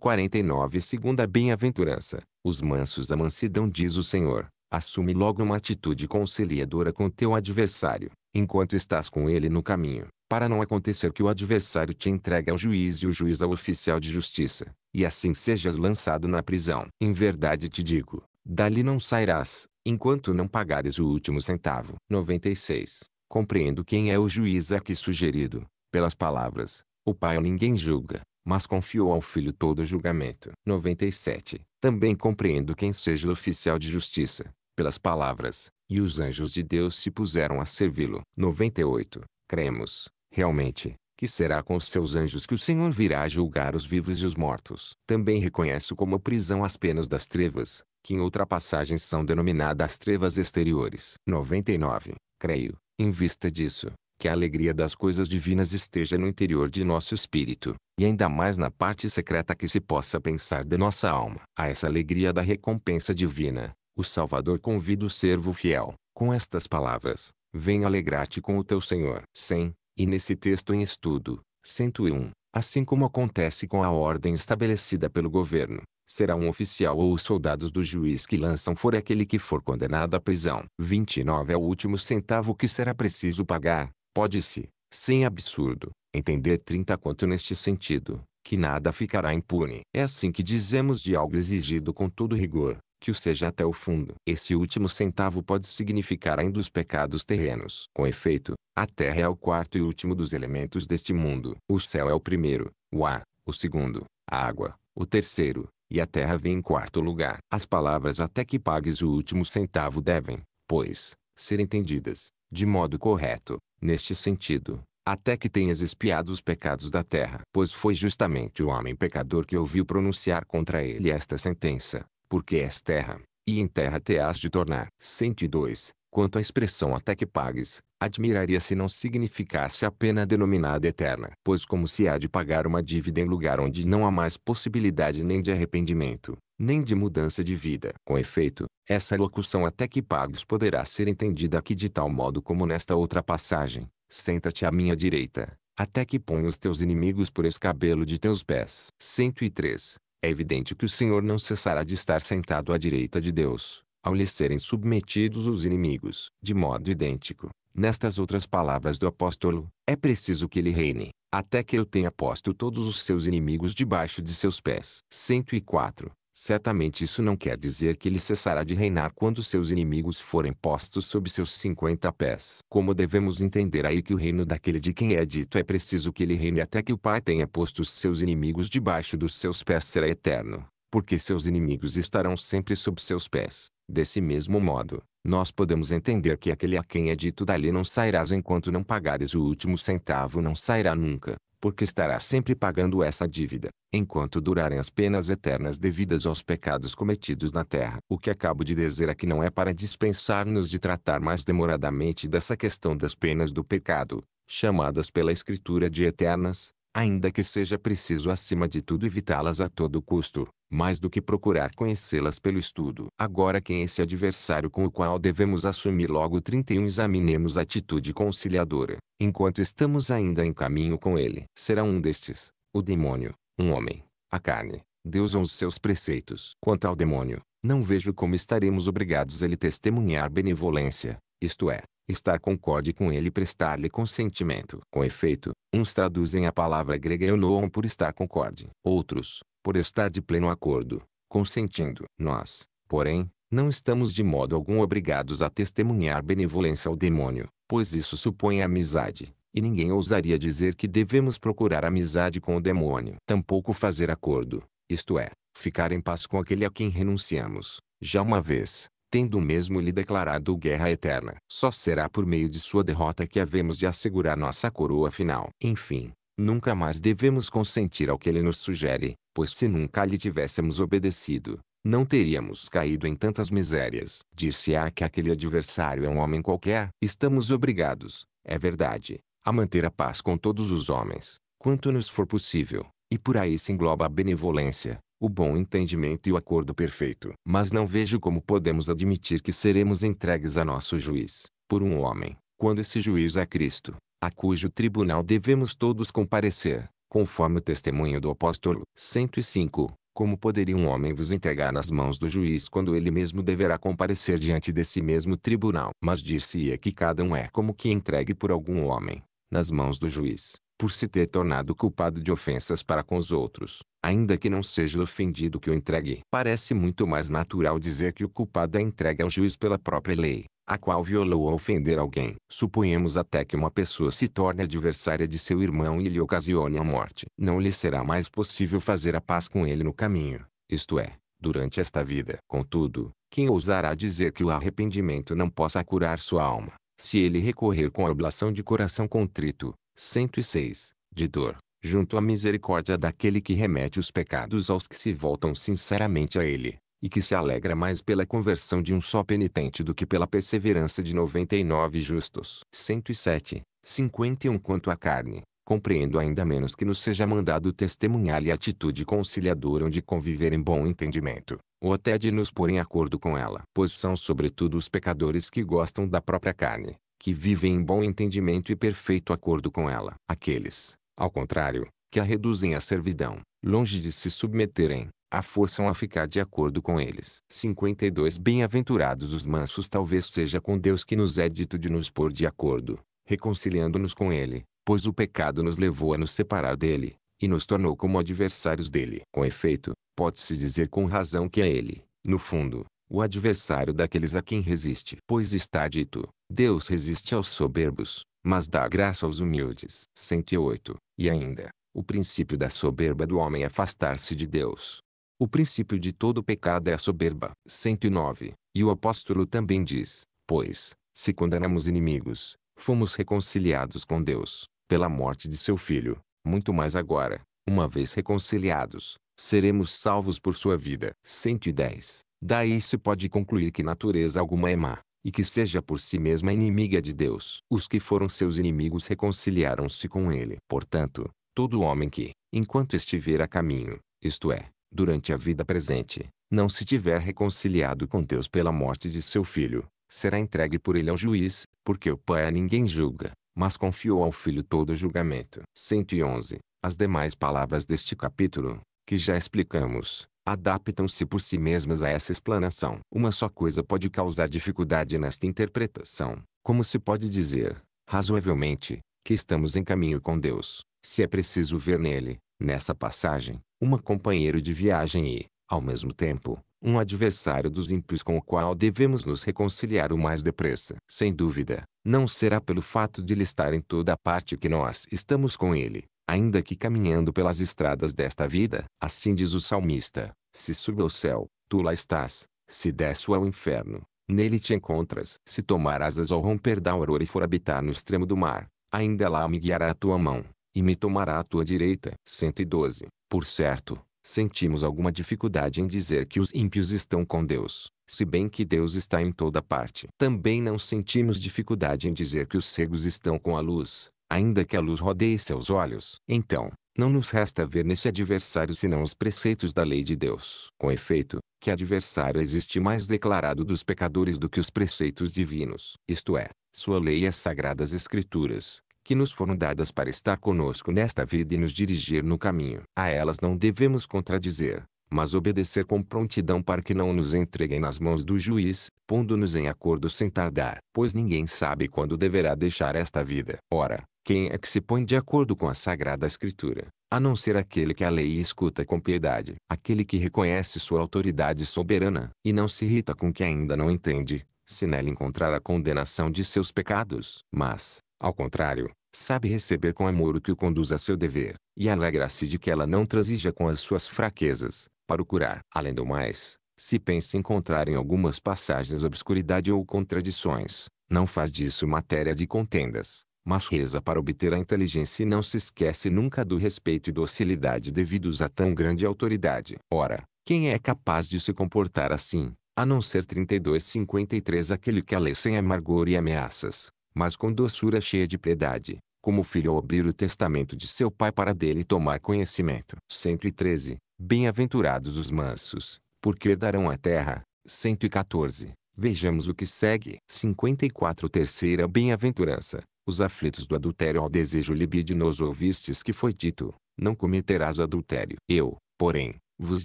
49. Segunda bem-aventurança. Os mansos a mansidão diz o Senhor. Assume logo uma atitude conciliadora com teu adversário, enquanto estás com ele no caminho, para não acontecer que o adversário te entregue ao juiz e o juiz ao oficial de justiça, e assim sejas lançado na prisão. Em verdade te digo, dali não sairás enquanto não pagares o último centavo. 96. Compreendo quem é o juiz aqui sugerido, pelas palavras, o pai a ninguém julga, mas confiou ao filho todo o julgamento. 97. Também compreendo quem seja o oficial de justiça, pelas palavras, e os anjos de Deus se puseram a servi-lo. 98. Cremos, realmente, que será com os seus anjos que o Senhor virá julgar os vivos e os mortos. Também reconheço como prisão as penas das trevas, que em ultrapassagens são denominadas trevas exteriores. 99. Creio, em vista disso, que a alegria das coisas divinas esteja no interior de nosso espírito, e ainda mais na parte secreta que se possa pensar de nossa alma. A essa alegria da recompensa divina, o Salvador convida o servo fiel, com estas palavras, Venha alegrar-te com o teu Senhor. 100. E nesse texto em estudo, 101, assim como acontece com a ordem estabelecida pelo governo, será um oficial ou os soldados do juiz que lançam for aquele que for condenado à prisão. 29 é o último centavo que será preciso pagar, pode-se, sem absurdo, entender 30 quanto neste sentido, que nada ficará impune. É assim que dizemos de algo exigido com todo rigor, que o seja até o fundo. Esse último centavo pode significar ainda os pecados terrenos. Com efeito, a terra é o quarto e último dos elementos deste mundo. O céu é o primeiro, o ar, o segundo, a água, o terceiro, e a terra vem em quarto lugar. As palavras até que pagues o último centavo devem, pois, ser entendidas, de modo correto, neste sentido, até que tenhas espiado os pecados da terra. Pois foi justamente o homem pecador que ouviu pronunciar contra ele esta sentença, porque és terra, e em terra te has de tornar. 102. Quanto à expressão até que pagues, admiraria se não significasse a pena denominada eterna. Pois como se há de pagar uma dívida em lugar onde não há mais possibilidade nem de arrependimento, nem de mudança de vida. Com efeito, essa locução até que pagues poderá ser entendida aqui de tal modo como nesta outra passagem. Senta-te à minha direita, até que ponha os teus inimigos por escabelo de teus pés. 103. É evidente que o Senhor não cessará de estar sentado à direita de Deus, ao lhe serem submetidos os inimigos. De modo idêntico, Nestas outras palavras do apóstolo, é preciso que ele reine, até que eu tenha posto todos os seus inimigos debaixo de seus pés. 104. Certamente isso não quer dizer que ele cessará de reinar quando seus inimigos forem postos sob seus 50 pés. Como devemos entender aí que o reino daquele de quem é dito é preciso que ele reine até que o Pai tenha posto os seus inimigos debaixo dos seus pés será eterno, porque seus inimigos estarão sempre sob seus pés. Desse mesmo modo, nós podemos entender que aquele a quem é dito dali não sairás enquanto não pagares o último centavo não sairá nunca, porque estará sempre pagando essa dívida, enquanto durarem as penas eternas devidas aos pecados cometidos na terra. O que acabo de dizer aqui é não é para dispensar-nos de tratar mais demoradamente dessa questão das penas do pecado, chamadas pela Escritura de eternas, ainda que seja preciso acima de tudo evitá-las a todo custo, mais do que procurar conhecê-las pelo estudo. Agora quem é esse adversário com o qual devemos assumir logo 31 examinemos a atitude conciliadora, enquanto estamos ainda em caminho com ele. Será um destes, o demônio, um homem, a carne, Deus ou os seus preceitos. Quanto ao demônio, não vejo como estaremos obrigados a ele testemunhar benevolência, isto é, estar concorde com ele e prestar-lhe consentimento. Com efeito, uns traduzem a palavra grega eunoon por estar concorde, outros, por estar de pleno acordo, consentindo. Nós, porém, não estamos de modo algum obrigados a testemunhar benevolência ao demônio, pois isso supõe amizade, e ninguém ousaria dizer que devemos procurar amizade com o demônio. Tampouco fazer acordo, isto é, ficar em paz com aquele a quem renunciamos, já uma vez, tendo mesmo lhe declarado guerra eterna. Só será por meio de sua derrota que havemos de assegurar nossa coroa final. Enfim, nunca mais devemos consentir ao que ele nos sugere, pois se nunca lhe tivéssemos obedecido, não teríamos caído em tantas misérias. Dir-se-á que aquele adversário é um homem qualquer. Estamos obrigados, é verdade, a manter a paz com todos os homens, quanto nos for possível, e por aí se engloba a benevolência, o bom entendimento e o acordo perfeito. Mas não vejo como podemos admitir que seremos entregues a nosso juiz, por um homem, quando esse juiz é Cristo, a cujo tribunal devemos todos comparecer, conforme o testemunho do apóstolo. 105. Como poderia um homem vos entregar nas mãos do juiz quando ele mesmo deverá comparecer diante desse mesmo tribunal? Mas dir-se-ia que cada um é como que entregue por algum homem, nas mãos do juiz, por se ter tornado culpado de ofensas para com os outros, ainda que não seja o ofendido que o entregue. Parece muito mais natural dizer que o culpado é entregue ao juiz pela própria lei, a qual violou ou ofender alguém. Suponhamos até que uma pessoa se torne adversária de seu irmão e lhe ocasione a morte. Não lhe será mais possível fazer a paz com ele no caminho, isto é, durante esta vida. Contudo, quem ousará dizer que o arrependimento não possa curar sua alma, se ele recorrer com a oblação de coração contrito, 106, de dor, junto à misericórdia daquele que remete os pecados aos que se voltam sinceramente a ele, e que se alegra mais pela conversão de um só penitente do que pela perseverança de 99 justos. 107, 51 Quanto à carne, compreendo ainda menos que nos seja mandado testemunhar-lhe atitude conciliadora onde conviver em bom entendimento, ou até de nos pôr em acordo com ela. Pois são sobretudo os pecadores que gostam da própria carne, que vivem em bom entendimento e perfeito acordo com ela. Aqueles, ao contrário, que a reduzem à servidão, longe de se submeterem, a forçam a ficar de acordo com eles. 52 Bem-aventurados os mansos talvez seja com Deus que nos é dito de nos pôr de acordo, reconciliando-nos com Ele, pois o pecado nos levou a nos separar dele, e nos tornou como adversários dele. Com efeito, pode-se dizer com razão que é Ele, no fundo, o adversário daqueles a quem resiste. Pois está dito, Deus resiste aos soberbos, mas dá graça aos humildes. 108. E ainda, o princípio da soberba do homem é afastar-se de Deus. O princípio de todo pecado é a soberba. 109. E o apóstolo também diz, pois, se condenamos inimigos, fomos reconciliados com Deus, pela morte de seu Filho, muito mais agora, uma vez reconciliados, seremos salvos por sua vida. 110. Daí se pode concluir que natureza alguma é má, e que seja por si mesma inimiga de Deus. Os que foram seus inimigos reconciliaram-se com ele. Portanto, todo homem que, enquanto estiver a caminho, isto é, durante a vida presente, não se tiver reconciliado com Deus pela morte de seu filho, será entregue por ele ao juiz, porque o pai a ninguém julga, mas confiou ao filho todo o julgamento. 111. As demais palavras deste capítulo, que já explicamos, adaptam-se por si mesmas a essa explanação. Uma só coisa pode causar dificuldade nesta interpretação. Como se pode dizer, razoavelmente, que estamos em caminho com Deus, se é preciso ver nele, nessa passagem, uma companheiro de viagem e, ao mesmo tempo, um adversário dos ímpios com o qual devemos nos reconciliar o mais depressa. Sem dúvida, não será pelo fato de ele estar em toda a parte que nós estamos com ele, ainda que caminhando pelas estradas desta vida, assim diz o salmista, se sube ao céu, tu lá estás, se desço ao inferno, nele te encontras. Se tomar asas ao romper da aurora e for habitar no extremo do mar, ainda lá me guiará a tua mão, e me tomará a tua direita. 112. Por certo, sentimos alguma dificuldade em dizer que os ímpios estão com Deus, se bem que Deus está em toda parte. Também não sentimos dificuldade em dizer que os cegos estão com a luz, ainda que a luz rodeie seus olhos. Então, não nos resta ver nesse adversário senão os preceitos da lei de Deus. Com efeito, que adversário existe mais declarado dos pecadores do que os preceitos divinos? Isto é, sua lei e as sagradas escrituras, que nos foram dadas para estar conosco nesta vida e nos dirigir no caminho. A elas não devemos contradizer, mas obedecer com prontidão para que não nos entreguem nas mãos do juiz, pondo-nos em acordo sem tardar. Pois ninguém sabe quando deverá deixar esta vida. Ora, quem é que se põe de acordo com a Sagrada Escritura, a não ser aquele que a lei escuta com piedade, aquele que reconhece sua autoridade soberana, e não se irrita com que ainda não entende, se nela encontrar a condenação de seus pecados. Mas, ao contrário, sabe receber com amor o que o conduz a seu dever, e alegra-se de que ela não transija com as suas fraquezas, para o curar. Além do mais, se pensa encontrar em algumas passagens obscuridade ou contradições, não faz disso matéria de contendas, mas reza para obter a inteligência e não se esquece nunca do respeito e docilidade devidos a tão grande autoridade. Ora, quem é capaz de se comportar assim, a não ser 3253 aquele que a lê sem amargor e ameaças, mas com doçura cheia de piedade, como filho ao abrir o testamento de seu pai para dele tomar conhecimento. 113. Bem-aventurados os mansos, porque herdarão a terra. 114. Vejamos o que segue. 54 Terceira bem-aventurança os aflitos do adultério ao desejo libidinoso ouvistes que foi dito, não cometerás adultério. Eu, porém, vos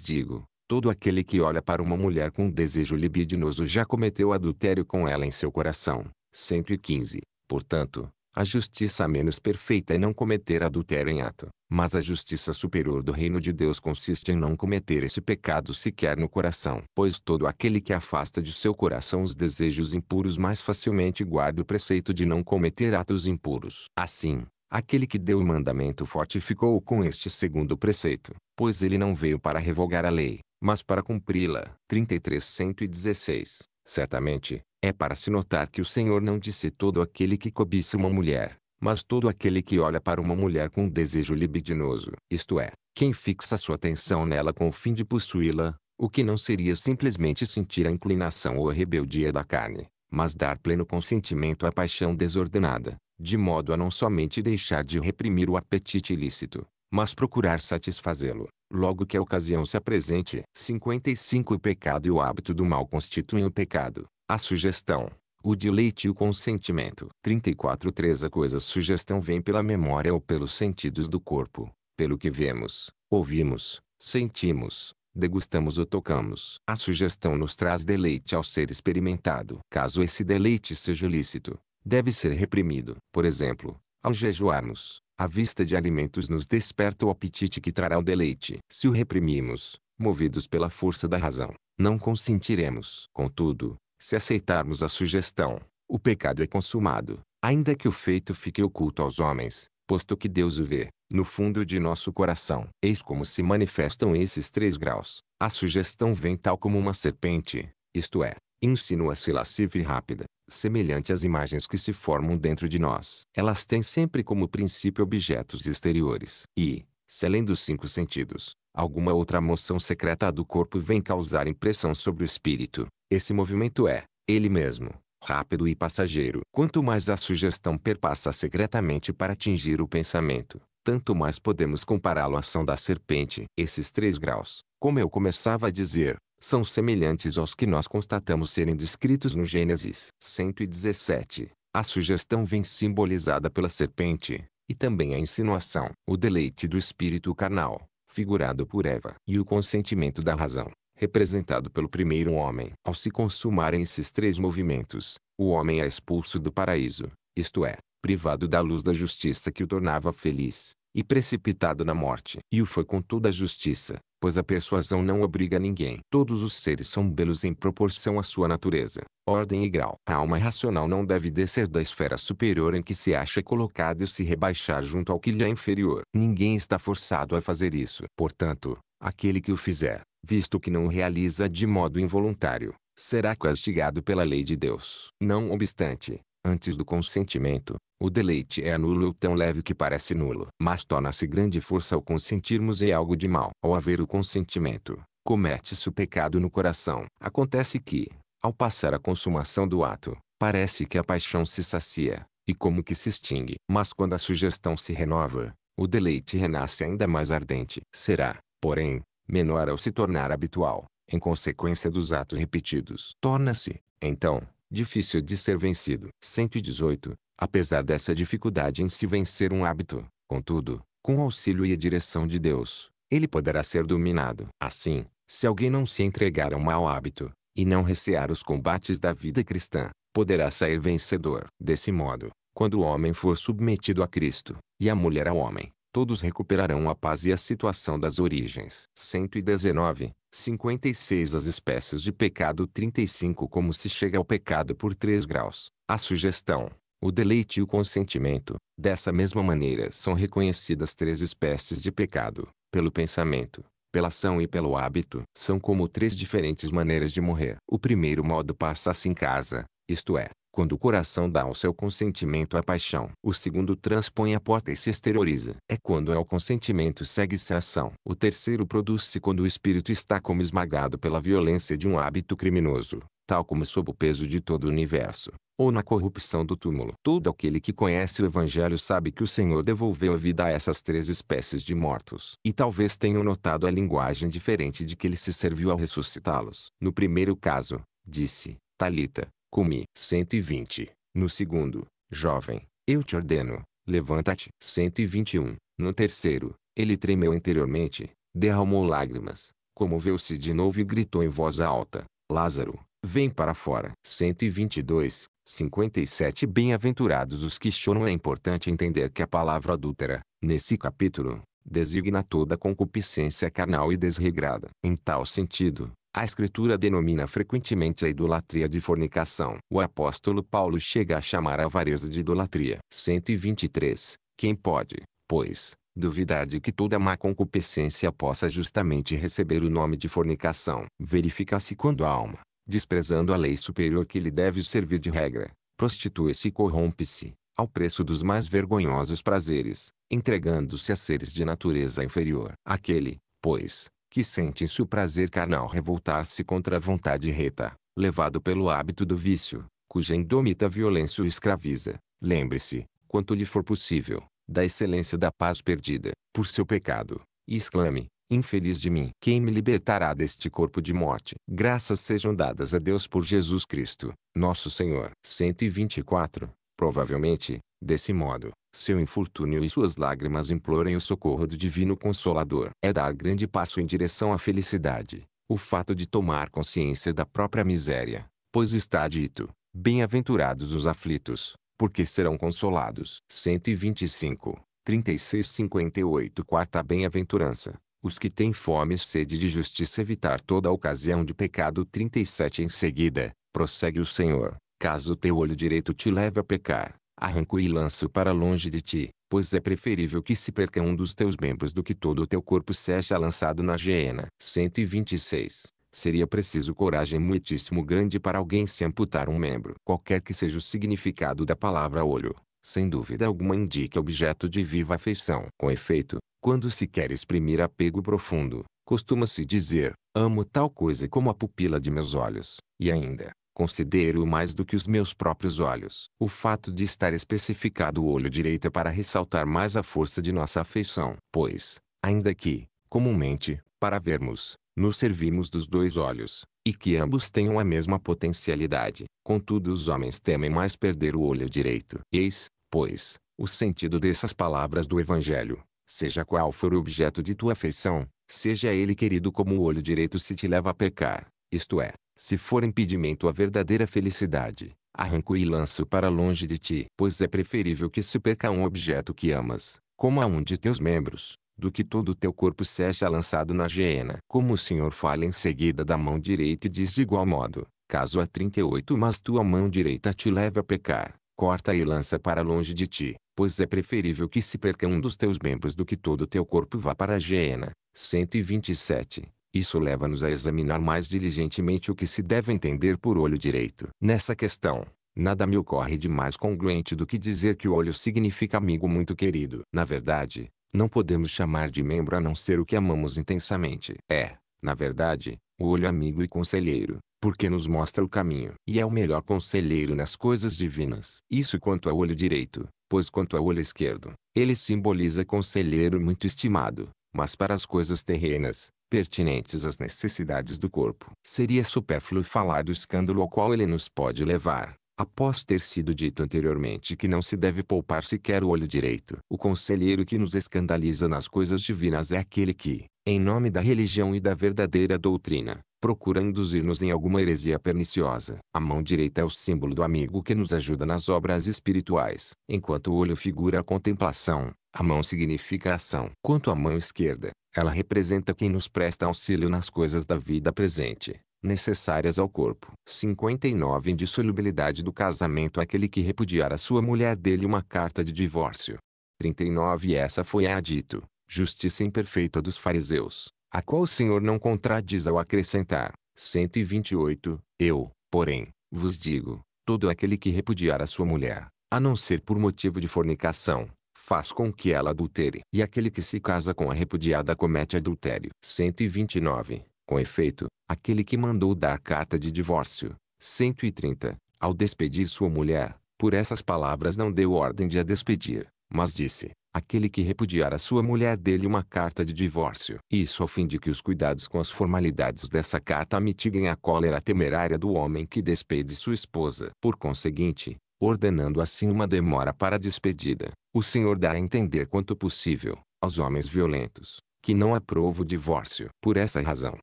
digo, todo aquele que olha para uma mulher com desejo libidinoso já cometeu adultério com ela em seu coração. 115. Portanto, a justiça menos perfeita é não cometer adultério em ato, mas a justiça superior do reino de Deus consiste em não cometer esse pecado sequer no coração. Pois todo aquele que afasta de seu coração os desejos impuros mais facilmente guarda o preceito de não cometer atos impuros. Assim, aquele que deu o mandamento fortificou-o com este segundo preceito, pois ele não veio para revogar a lei, mas para cumpri-la. 3316 Certamente, é para se notar que o Senhor não disse todo aquele que cobiça uma mulher, mas todo aquele que olha para uma mulher com desejo libidinoso, isto é, quem fixa sua atenção nela com o fim de possuí-la, o que não seria simplesmente sentir a inclinação ou a rebeldia da carne, mas dar pleno consentimento à paixão desordenada, de modo a não somente deixar de reprimir o apetite ilícito, mas procurar satisfazê-lo, logo que a ocasião se apresente. 55 O pecado e o hábito do mal constituem o pecado, a sugestão, o deleite e o consentimento. 34 3 A coisa sugestão vem pela memória ou pelos sentidos do corpo, pelo que vemos, ouvimos, sentimos, degustamos ou tocamos. A sugestão nos traz deleite ao ser experimentado. Caso esse deleite seja lícito, deve ser reprimido. Por exemplo, ao jejuarmos, a vista de alimentos nos desperta o apetite que trará o deleite. Se o reprimimos, movidos pela força da razão, não consentiremos. Contudo, se aceitarmos a sugestão, o pecado é consumado, ainda que o feito fique oculto aos homens, posto que Deus o vê, no fundo de nosso coração. Eis como se manifestam esses três graus. A sugestão vem tal como uma serpente, isto é, insinua-se lasciva e rápida, semelhante às imagens que se formam dentro de nós. Elas têm sempre como princípio objetos exteriores. E, se além dos cinco sentidos, Alguma outra moção secreta do corpo vem causar impressão sobre o espírito. Esse movimento é, ele mesmo, rápido e passageiro. Quanto mais a sugestão perpassa secretamente para atingir o pensamento, tanto mais podemos compará-lo à ação da serpente. Esses três graus, como eu começava a dizer, são semelhantes aos que nós constatamos serem descritos no Gênesis 117. A sugestão vem simbolizada pela serpente, e também a insinuação. O deleite do espírito carnal, figurado por Eva, e o consentimento da razão, representado pelo primeiro homem. Ao se consumarem esses três movimentos, o homem é expulso do paraíso, isto é, privado da luz da justiça que o tornava feliz, e precipitado na morte. E o foi com toda a justiça, pois a persuasão não obriga ninguém. Todos os seres são belos em proporção à sua natureza, ordem e grau. A alma racional não deve descer da esfera superior em que se acha colocada e se rebaixar junto ao que lhe é inferior. Ninguém está forçado a fazer isso. Portanto, aquele que o fizer, visto que não o realiza de modo involuntário, será castigado pela lei de Deus. Não obstante, antes do consentimento, o deleite é anulo ou tão leve que parece nulo, mas torna-se grande força ao consentirmos em algo de mal. Ao haver o consentimento, comete-se o pecado no coração. Acontece que, ao passar a consumação do ato, parece que a paixão se sacia, e como que se extingue. Mas quando a sugestão se renova, o deleite renasce ainda mais ardente. Será, porém, menor ao se tornar habitual, em consequência dos atos repetidos. Torna-se, então, difícil de ser vencido. 118. Apesar dessa dificuldade em se vencer um hábito, contudo, com o auxílio e a direção de Deus, ele poderá ser dominado. Assim, se alguém não se entregar a um mau hábito, e não recear os combates da vida cristã, poderá sair vencedor. Desse modo, quando o homem for submetido a Cristo, e a mulher ao homem, todos recuperarão a paz e a situação das origens. 119, 56 As espécies de pecado 35 Como se chega ao pecado por três graus. A sugestão o deleite e o consentimento. Dessa mesma maneira são reconhecidas três espécies de pecado, pelo pensamento, pela ação e pelo hábito. São como três diferentes maneiras de morrer. O primeiro modo passa-se em casa, isto é, quando o coração dá o seu consentimento à paixão. O segundo transpõe a porta e se exterioriza. É quando ao é consentimento segue-se a ação. O terceiro produz-se quando o espírito está como esmagado pela violência de um hábito criminoso tal como sob o peso de todo o universo, ou na corrupção do túmulo. Todo aquele que conhece o Evangelho sabe que o Senhor devolveu a vida a essas três espécies de mortos. E talvez tenham notado a linguagem diferente de que ele se serviu ao ressuscitá-los. No primeiro caso, disse, Talita, comi. 120. No segundo, jovem, eu te ordeno, levanta-te. 121. No terceiro, ele tremeu interiormente, derramou lágrimas, comoveu-se de novo e gritou em voz alta, Lázaro, Vem para fora. 122, 57 Bem-aventurados os que choram. É importante entender que a palavra adúltera, nesse capítulo, designa toda concupiscência carnal e desregrada. Em tal sentido, a escritura denomina frequentemente a idolatria de fornicação. O apóstolo Paulo chega a chamar a avareza de idolatria. 123. Quem pode, pois, duvidar de que toda má concupiscência possa justamente receber o nome de fornicação? Verifica-se quando a alma, desprezando a lei superior que lhe deve servir de regra, prostitui-se e corrompe-se, ao preço dos mais vergonhosos prazeres, entregando-se a seres de natureza inferior. Aquele, pois, que sente-se o prazer carnal revoltar-se contra a vontade reta, levado pelo hábito do vício, cuja indomita violência o escraviza, lembre-se, quanto lhe for possível, da excelência da paz perdida, por seu pecado, e exclame, Infeliz de mim! Quem me libertará deste corpo de morte? Graças sejam dadas a Deus por Jesus Cristo, nosso Senhor. 124. Provavelmente, desse modo, seu infortúnio e suas lágrimas implorem o socorro do Divino Consolador. É dar grande passo em direção à felicidade, o fato de tomar consciência da própria miséria, pois está dito, bem-aventurados os aflitos, porque serão consolados. 125, 36, 58 Quarta bem-aventurança os que têm fome e sede de justiça evitar toda ocasião de pecado. 37 Em seguida, prossegue o Senhor, caso teu olho direito te leve a pecar, arranco e lanço para longe de ti, pois é preferível que se perca um dos teus membros do que todo o teu corpo seja lançado na geena. 126. Seria preciso coragem muitíssimo grande para alguém se amputar um membro. Qualquer que seja o significado da palavra olho, sem dúvida alguma indica objeto de viva afeição. Com efeito, quando se quer exprimir apego profundo, costuma-se dizer, amo tal coisa como a pupila de meus olhos, e ainda, considero mais do que os meus próprios olhos. O fato de estar especificado o olho direito é para ressaltar mais a força de nossa afeição, pois, ainda que, comumente, para vermos, nos servimos dos dois olhos, e que ambos tenham a mesma potencialidade. Contudo, os homens temem mais perder o olho direito. Eis, pois, o sentido dessas palavras do Evangelho, seja qual for o objeto de tua afeição, seja ele querido como o olho direito se te leva a pecar, isto é, se for impedimento à verdadeira felicidade, arranco e lanço para longe de ti, pois é preferível que se perca um objeto que amas, como a um de teus membros, do que todo o teu corpo seja lançado na geena. Como o Senhor fala em seguida da mão direita e diz de igual modo, caso a 38 mas tua mão direita te leve a pecar, corta e lança para longe de ti, pois é preferível que se perca um dos teus membros do que todo o teu corpo vá para a geena. 127. Isso leva-nos a examinar mais diligentemente o que se deve entender por olho direito. Nessa questão, nada me ocorre de mais congruente do que dizer que o olho significa amigo muito querido. Na verdade, não podemos chamar de membro a não ser o que amamos intensamente. É, na verdade, o olho amigo e conselheiro, porque nos mostra o caminho, e é o melhor conselheiro nas coisas divinas. Isso quanto ao olho direito, pois quanto ao olho esquerdo, ele simboliza conselheiro muito estimado, mas para as coisas terrenas, pertinentes às necessidades do corpo. Seria supérfluo falar do escândalo ao qual ele nos pode levar, Após ter sido dito anteriormente que não se deve poupar sequer o olho direito, o conselheiro que nos escandaliza nas coisas divinas é aquele que, em nome da religião e da verdadeira doutrina, procura induzir-nos em alguma heresia perniciosa. A mão direita é o símbolo do amigo que nos ajuda nas obras espirituais, enquanto o olho figura a contemplação, a mão significa ação. Quanto à mão esquerda, ela representa quem nos presta auxílio nas coisas da vida presente necessárias ao corpo. 59 Indissolubilidade do casamento aquele que repudiar a sua mulher dele uma carta de divórcio. 39 Essa foi a dito, justiça imperfeita dos fariseus, a qual o Senhor não contradiz ao acrescentar. 128 Eu, porém, vos digo, todo aquele que repudiar a sua mulher, a não ser por motivo de fornicação, faz com que ela adultere. E aquele que se casa com a repudiada comete adultério. 129 com efeito, aquele que mandou dar carta de divórcio, 130, ao despedir sua mulher, por essas palavras não deu ordem de a despedir, mas disse, aquele que repudiar a sua mulher dele uma carta de divórcio. Isso ao fim de que os cuidados com as formalidades dessa carta mitiguem a cólera temerária do homem que despede sua esposa. Por conseguinte, ordenando assim uma demora para a despedida, o Senhor dá a entender quanto possível, aos homens violentos, que não aprova o divórcio. Por essa razão,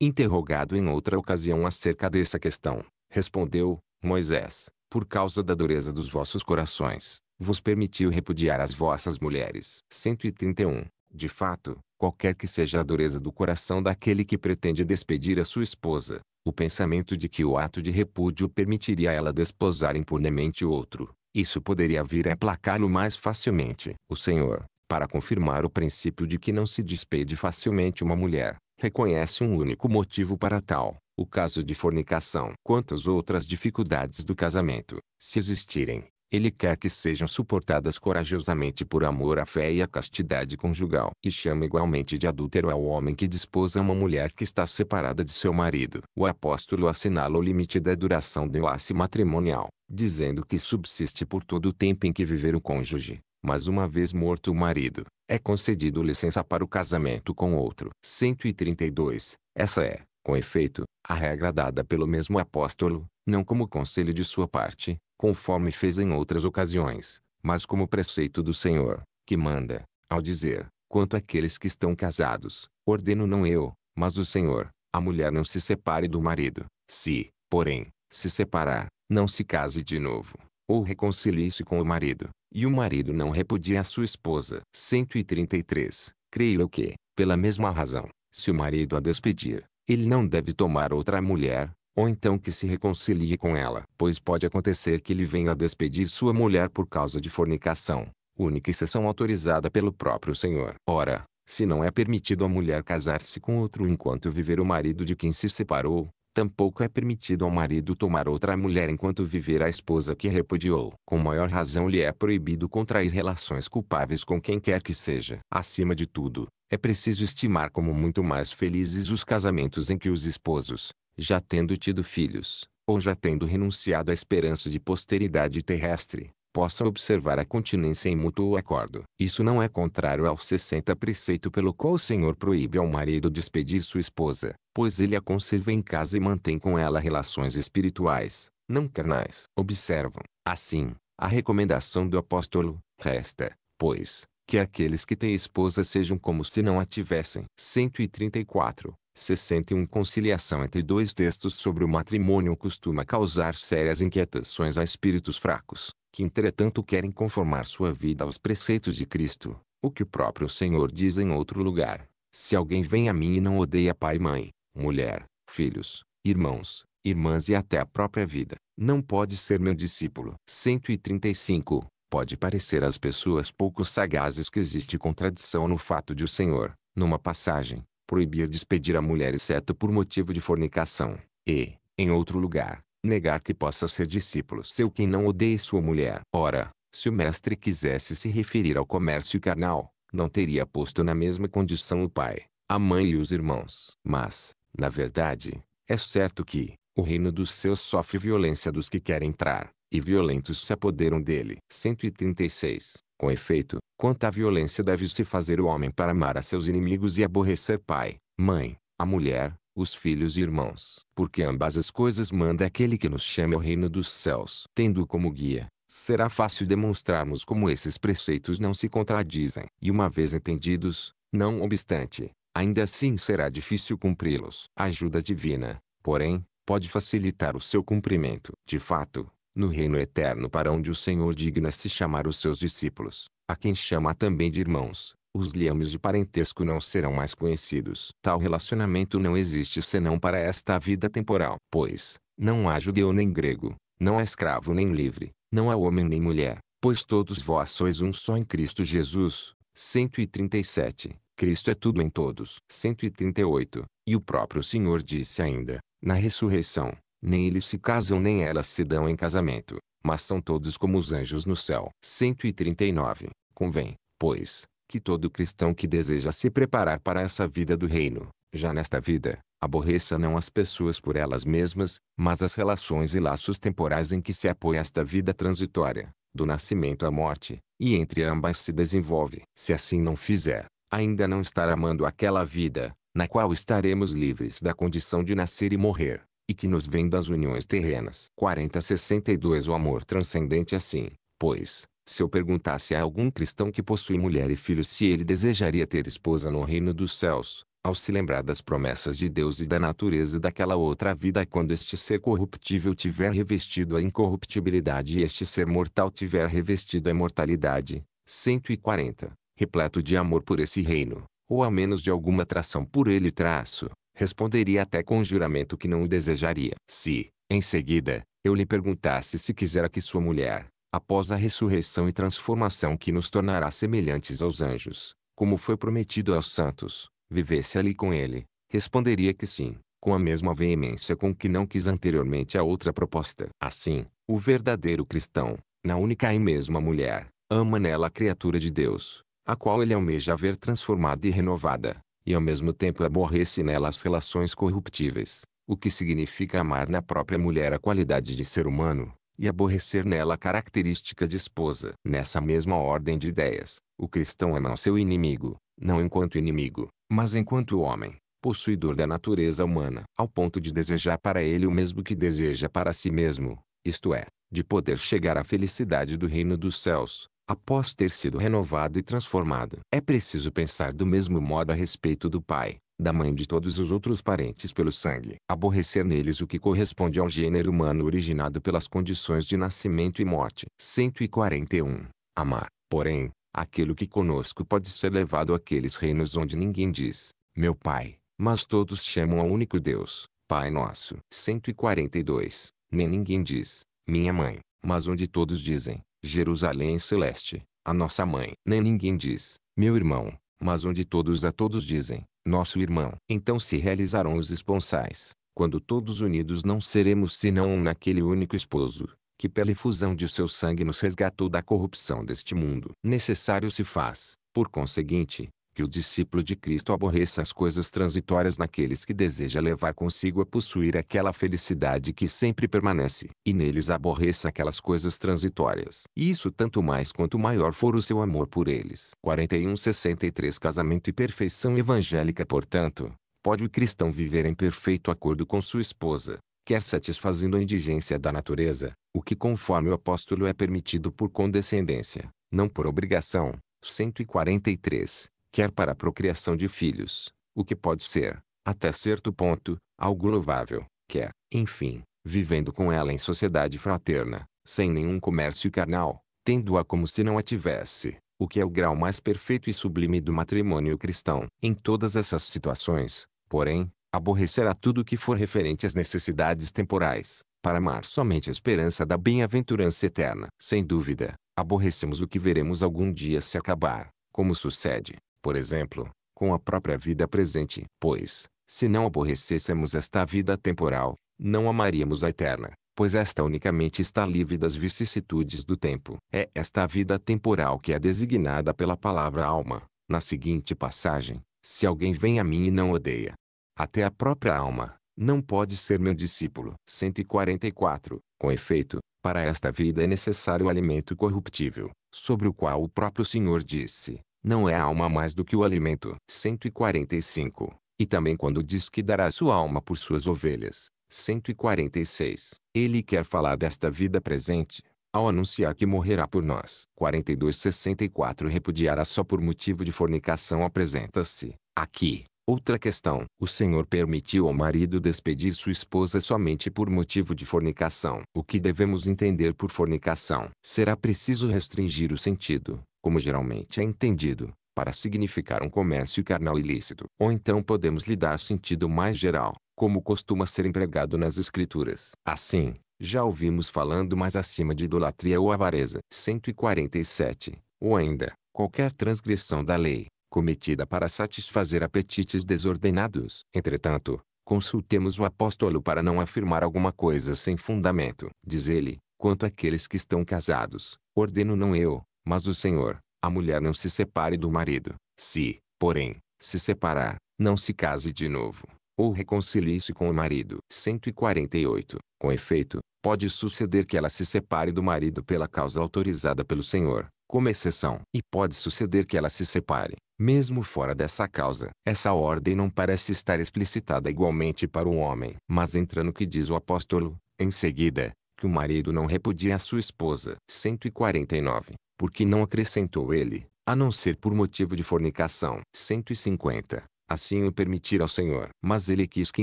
interrogado em outra ocasião acerca dessa questão, respondeu: Moisés, por causa da dureza dos vossos corações, vos permitiu repudiar as vossas mulheres. 131. De fato, qualquer que seja a dureza do coração daquele que pretende despedir a sua esposa, o pensamento de que o ato de repúdio permitiria a ela desposar impunemente outro, isso poderia vir a aplacar-lo mais facilmente. O Senhor, para confirmar o princípio de que não se despede facilmente uma mulher, reconhece um único motivo para tal, o caso de fornicação. quantas outras dificuldades do casamento, se existirem, ele quer que sejam suportadas corajosamente por amor à fé e à castidade conjugal. E chama igualmente de adúltero ao homem que a uma mulher que está separada de seu marido. O apóstolo assinala o limite da duração do enlace matrimonial, dizendo que subsiste por todo o tempo em que viver o cônjuge, mas uma vez morto o marido, é concedido licença para o casamento com outro. 132. Essa é, com efeito, a regra dada pelo mesmo apóstolo, não como conselho de sua parte, conforme fez em outras ocasiões, mas como preceito do Senhor, que manda, ao dizer, quanto àqueles que estão casados, ordeno não eu, mas o Senhor, a mulher não se separe do marido. Se, porém, se separar, não se case de novo, ou reconcilie-se com o marido, e o marido não repudia a sua esposa. 133. Creio eu que, pela mesma razão, se o marido a despedir, ele não deve tomar outra mulher, ou então que se reconcilie com ela. Pois pode acontecer que ele venha a despedir sua mulher por causa de fornicação, única exceção autorizada pelo próprio Senhor. Ora, se não é permitido a mulher casar-se com outro enquanto viver o marido de quem se separou, Tampouco é permitido ao marido tomar outra mulher enquanto viver a esposa que repudiou. Com maior razão lhe é proibido contrair relações culpáveis com quem quer que seja. Acima de tudo, é preciso estimar como muito mais felizes os casamentos em que os esposos, já tendo tido filhos, ou já tendo renunciado à esperança de posteridade terrestre, possa observar a continência em mútuo acordo. Isso não é contrário ao 60 preceito pelo qual o Senhor proíbe ao marido despedir sua esposa, pois ele a conserva em casa e mantém com ela relações espirituais, não carnais. Observam, assim, a recomendação do apóstolo, resta, pois, que aqueles que têm esposa sejam como se não a tivessem. 134. 61 Conciliação entre dois textos sobre o matrimônio costuma causar sérias inquietações a espíritos fracos, que entretanto querem conformar sua vida aos preceitos de Cristo, o que o próprio Senhor diz em outro lugar. Se alguém vem a mim e não odeia pai e mãe, mulher, filhos, irmãos, irmãs e até a própria vida, não pode ser meu discípulo. 135. Pode parecer às pessoas pouco sagazes que existe contradição no fato de o Senhor, numa passagem, proibir despedir a mulher exceto por motivo de fornicação, e, em outro lugar, negar que possa ser discípulo seu quem não odeie sua mulher. Ora, se o mestre quisesse se referir ao comércio carnal, não teria posto na mesma condição o pai, a mãe e os irmãos. Mas, na verdade, é certo que, o reino dos seus sofre violência dos que querem entrar, e violentos se apoderam dele. 136. Com efeito, quanta violência deve-se fazer o homem para amar a seus inimigos e aborrecer pai, mãe, a mulher, os filhos e irmãos. Porque ambas as coisas manda aquele que nos chama ao reino dos céus. Tendo como guia, será fácil demonstrarmos como esses preceitos não se contradizem. E uma vez entendidos, não obstante, ainda assim será difícil cumpri-los. A ajuda divina, porém, pode facilitar o seu cumprimento. De fato, no reino eterno para onde o Senhor digna se chamar os seus discípulos, a quem chama também de irmãos, os liames de parentesco não serão mais conhecidos. Tal relacionamento não existe senão para esta vida temporal, pois, não há judeu nem grego, não há escravo nem livre, não há homem nem mulher, pois todos vós sois um só em Cristo Jesus. 137. Cristo é tudo em todos. 138. E o próprio Senhor disse ainda, na ressurreição, nem eles se casam nem elas se dão em casamento, mas são todos como os anjos no céu. 139. Convém, pois, que todo cristão que deseja se preparar para essa vida do reino, já nesta vida, aborreça não as pessoas por elas mesmas, mas as relações e laços temporais em que se apoia esta vida transitória, do nascimento à morte, e entre ambas se desenvolve. Se assim não fizer, ainda não estará amando aquela vida, na qual estaremos livres da condição de nascer e morrer, e que nos vem das uniões terrenas. 4062 O amor transcendente é assim, pois, se eu perguntasse a algum cristão que possui mulher e filhos se ele desejaria ter esposa no reino dos céus, ao se lembrar das promessas de Deus e da natureza daquela outra vida quando este ser corruptível tiver revestido a incorruptibilidade e este ser mortal tiver revestido a imortalidade, 140, repleto de amor por esse reino, ou a menos de alguma atração por ele traço, responderia até com juramento que não o desejaria. Se, em seguida, eu lhe perguntasse se quisera que sua mulher, após a ressurreição e transformação que nos tornará semelhantes aos anjos, como foi prometido aos santos, vivesse ali com ele, responderia que sim, com a mesma veemência com que não quis anteriormente a outra proposta. Assim, o verdadeiro cristão, na única e mesma mulher, ama nela a criatura de Deus, a qual ele almeja ver transformada e renovada, e ao mesmo tempo aborrece nela as relações corruptíveis, o que significa amar na própria mulher a qualidade de ser humano, e aborrecer nela a característica de esposa. Nessa mesma ordem de ideias, o cristão é não seu inimigo, não enquanto inimigo, mas enquanto homem, possuidor da natureza humana, ao ponto de desejar para ele o mesmo que deseja para si mesmo, isto é, de poder chegar à felicidade do reino dos céus, após ter sido renovado e transformado. É preciso pensar do mesmo modo a respeito do Pai, da mãe de todos os outros parentes pelo sangue. Aborrecer neles o que corresponde ao gênero humano originado pelas condições de nascimento e morte. 141. Amar, porém, aquilo que conosco pode ser levado àqueles reinos onde ninguém diz, meu Pai, mas todos chamam ao único Deus, Pai Nosso. 142. Nem ninguém diz, minha mãe, mas onde todos dizem, Jerusalém Celeste, a nossa mãe. Nem ninguém diz, meu irmão, mas onde todos a todos dizem, nosso irmão. Então se realizarão os esponsais, quando todos unidos não seremos senão um naquele único esposo, que pela efusão de seu sangue nos resgatou da corrupção deste mundo. Necessário se faz, por conseguinte, que o discípulo de Cristo aborreça as coisas transitórias naqueles que deseja levar consigo a possuir aquela felicidade que sempre permanece, e neles aborreça aquelas coisas transitórias. E isso tanto mais quanto maior for o seu amor por eles. 41.63 Casamento e perfeição evangélica Portanto, pode o cristão viver em perfeito acordo com sua esposa, quer satisfazendo a indigência da natureza, o que conforme o apóstolo é permitido por condescendência, não por obrigação. 143 quer para a procriação de filhos, o que pode ser, até certo ponto, algo louvável, quer, enfim, vivendo com ela em sociedade fraterna, sem nenhum comércio carnal, tendo-a como se não a tivesse, o que é o grau mais perfeito e sublime do matrimônio cristão. Em todas essas situações, porém, aborrecerá tudo o que for referente às necessidades temporais, para amar somente a esperança da bem-aventurança eterna. Sem dúvida, aborrecemos o que veremos algum dia se acabar, como sucede, por exemplo, com a própria vida presente, pois, se não aborrecêssemos esta vida temporal, não amaríamos a eterna, pois esta unicamente está livre das vicissitudes do tempo. É esta vida temporal que é designada pela palavra alma. Na seguinte passagem, se alguém vem a mim e não odeia, até a própria alma, não pode ser meu discípulo. 144. Com efeito, para esta vida é necessário o alimento corruptível, sobre o qual o próprio Senhor disse: não é a alma mais do que o alimento. 145. E também quando diz que dará sua alma por suas ovelhas. 146. Ele quer falar desta vida presente, ao anunciar que morrerá por nós. 4264 Repudiará só por motivo de fornicação apresenta-se, aqui, outra questão. O Senhor permitiu ao marido despedir sua esposa somente por motivo de fornicação. O que devemos entender por fornicação? Será preciso restringir o sentido, como geralmente é entendido, para significar um comércio carnal ilícito. Ou então podemos lhe dar sentido mais geral, como costuma ser empregado nas escrituras. Assim, já ouvimos falando mais acima de idolatria ou avareza. 147. Ou ainda, qualquer transgressão da lei, cometida para satisfazer apetites desordenados. Entretanto, consultemos o apóstolo para não afirmar alguma coisa sem fundamento. Diz ele, quanto àqueles que estão casados, ordeno não eu, mas o Senhor, a mulher não se separe do marido. Se, porém, se separar, não se case de novo, ou reconcilie-se com o marido. 148. Com efeito, pode suceder que ela se separe do marido pela causa autorizada pelo Senhor, como exceção. E pode suceder que ela se separe, mesmo fora dessa causa. Essa ordem não parece estar explicitada igualmente para o homem. Mas entra no que diz o apóstolo, em seguida, que o marido não repudia a sua esposa. 149 porque não acrescentou ele, a não ser por motivo de fornicação. 150. Assim o permitir ao Senhor. Mas ele quis que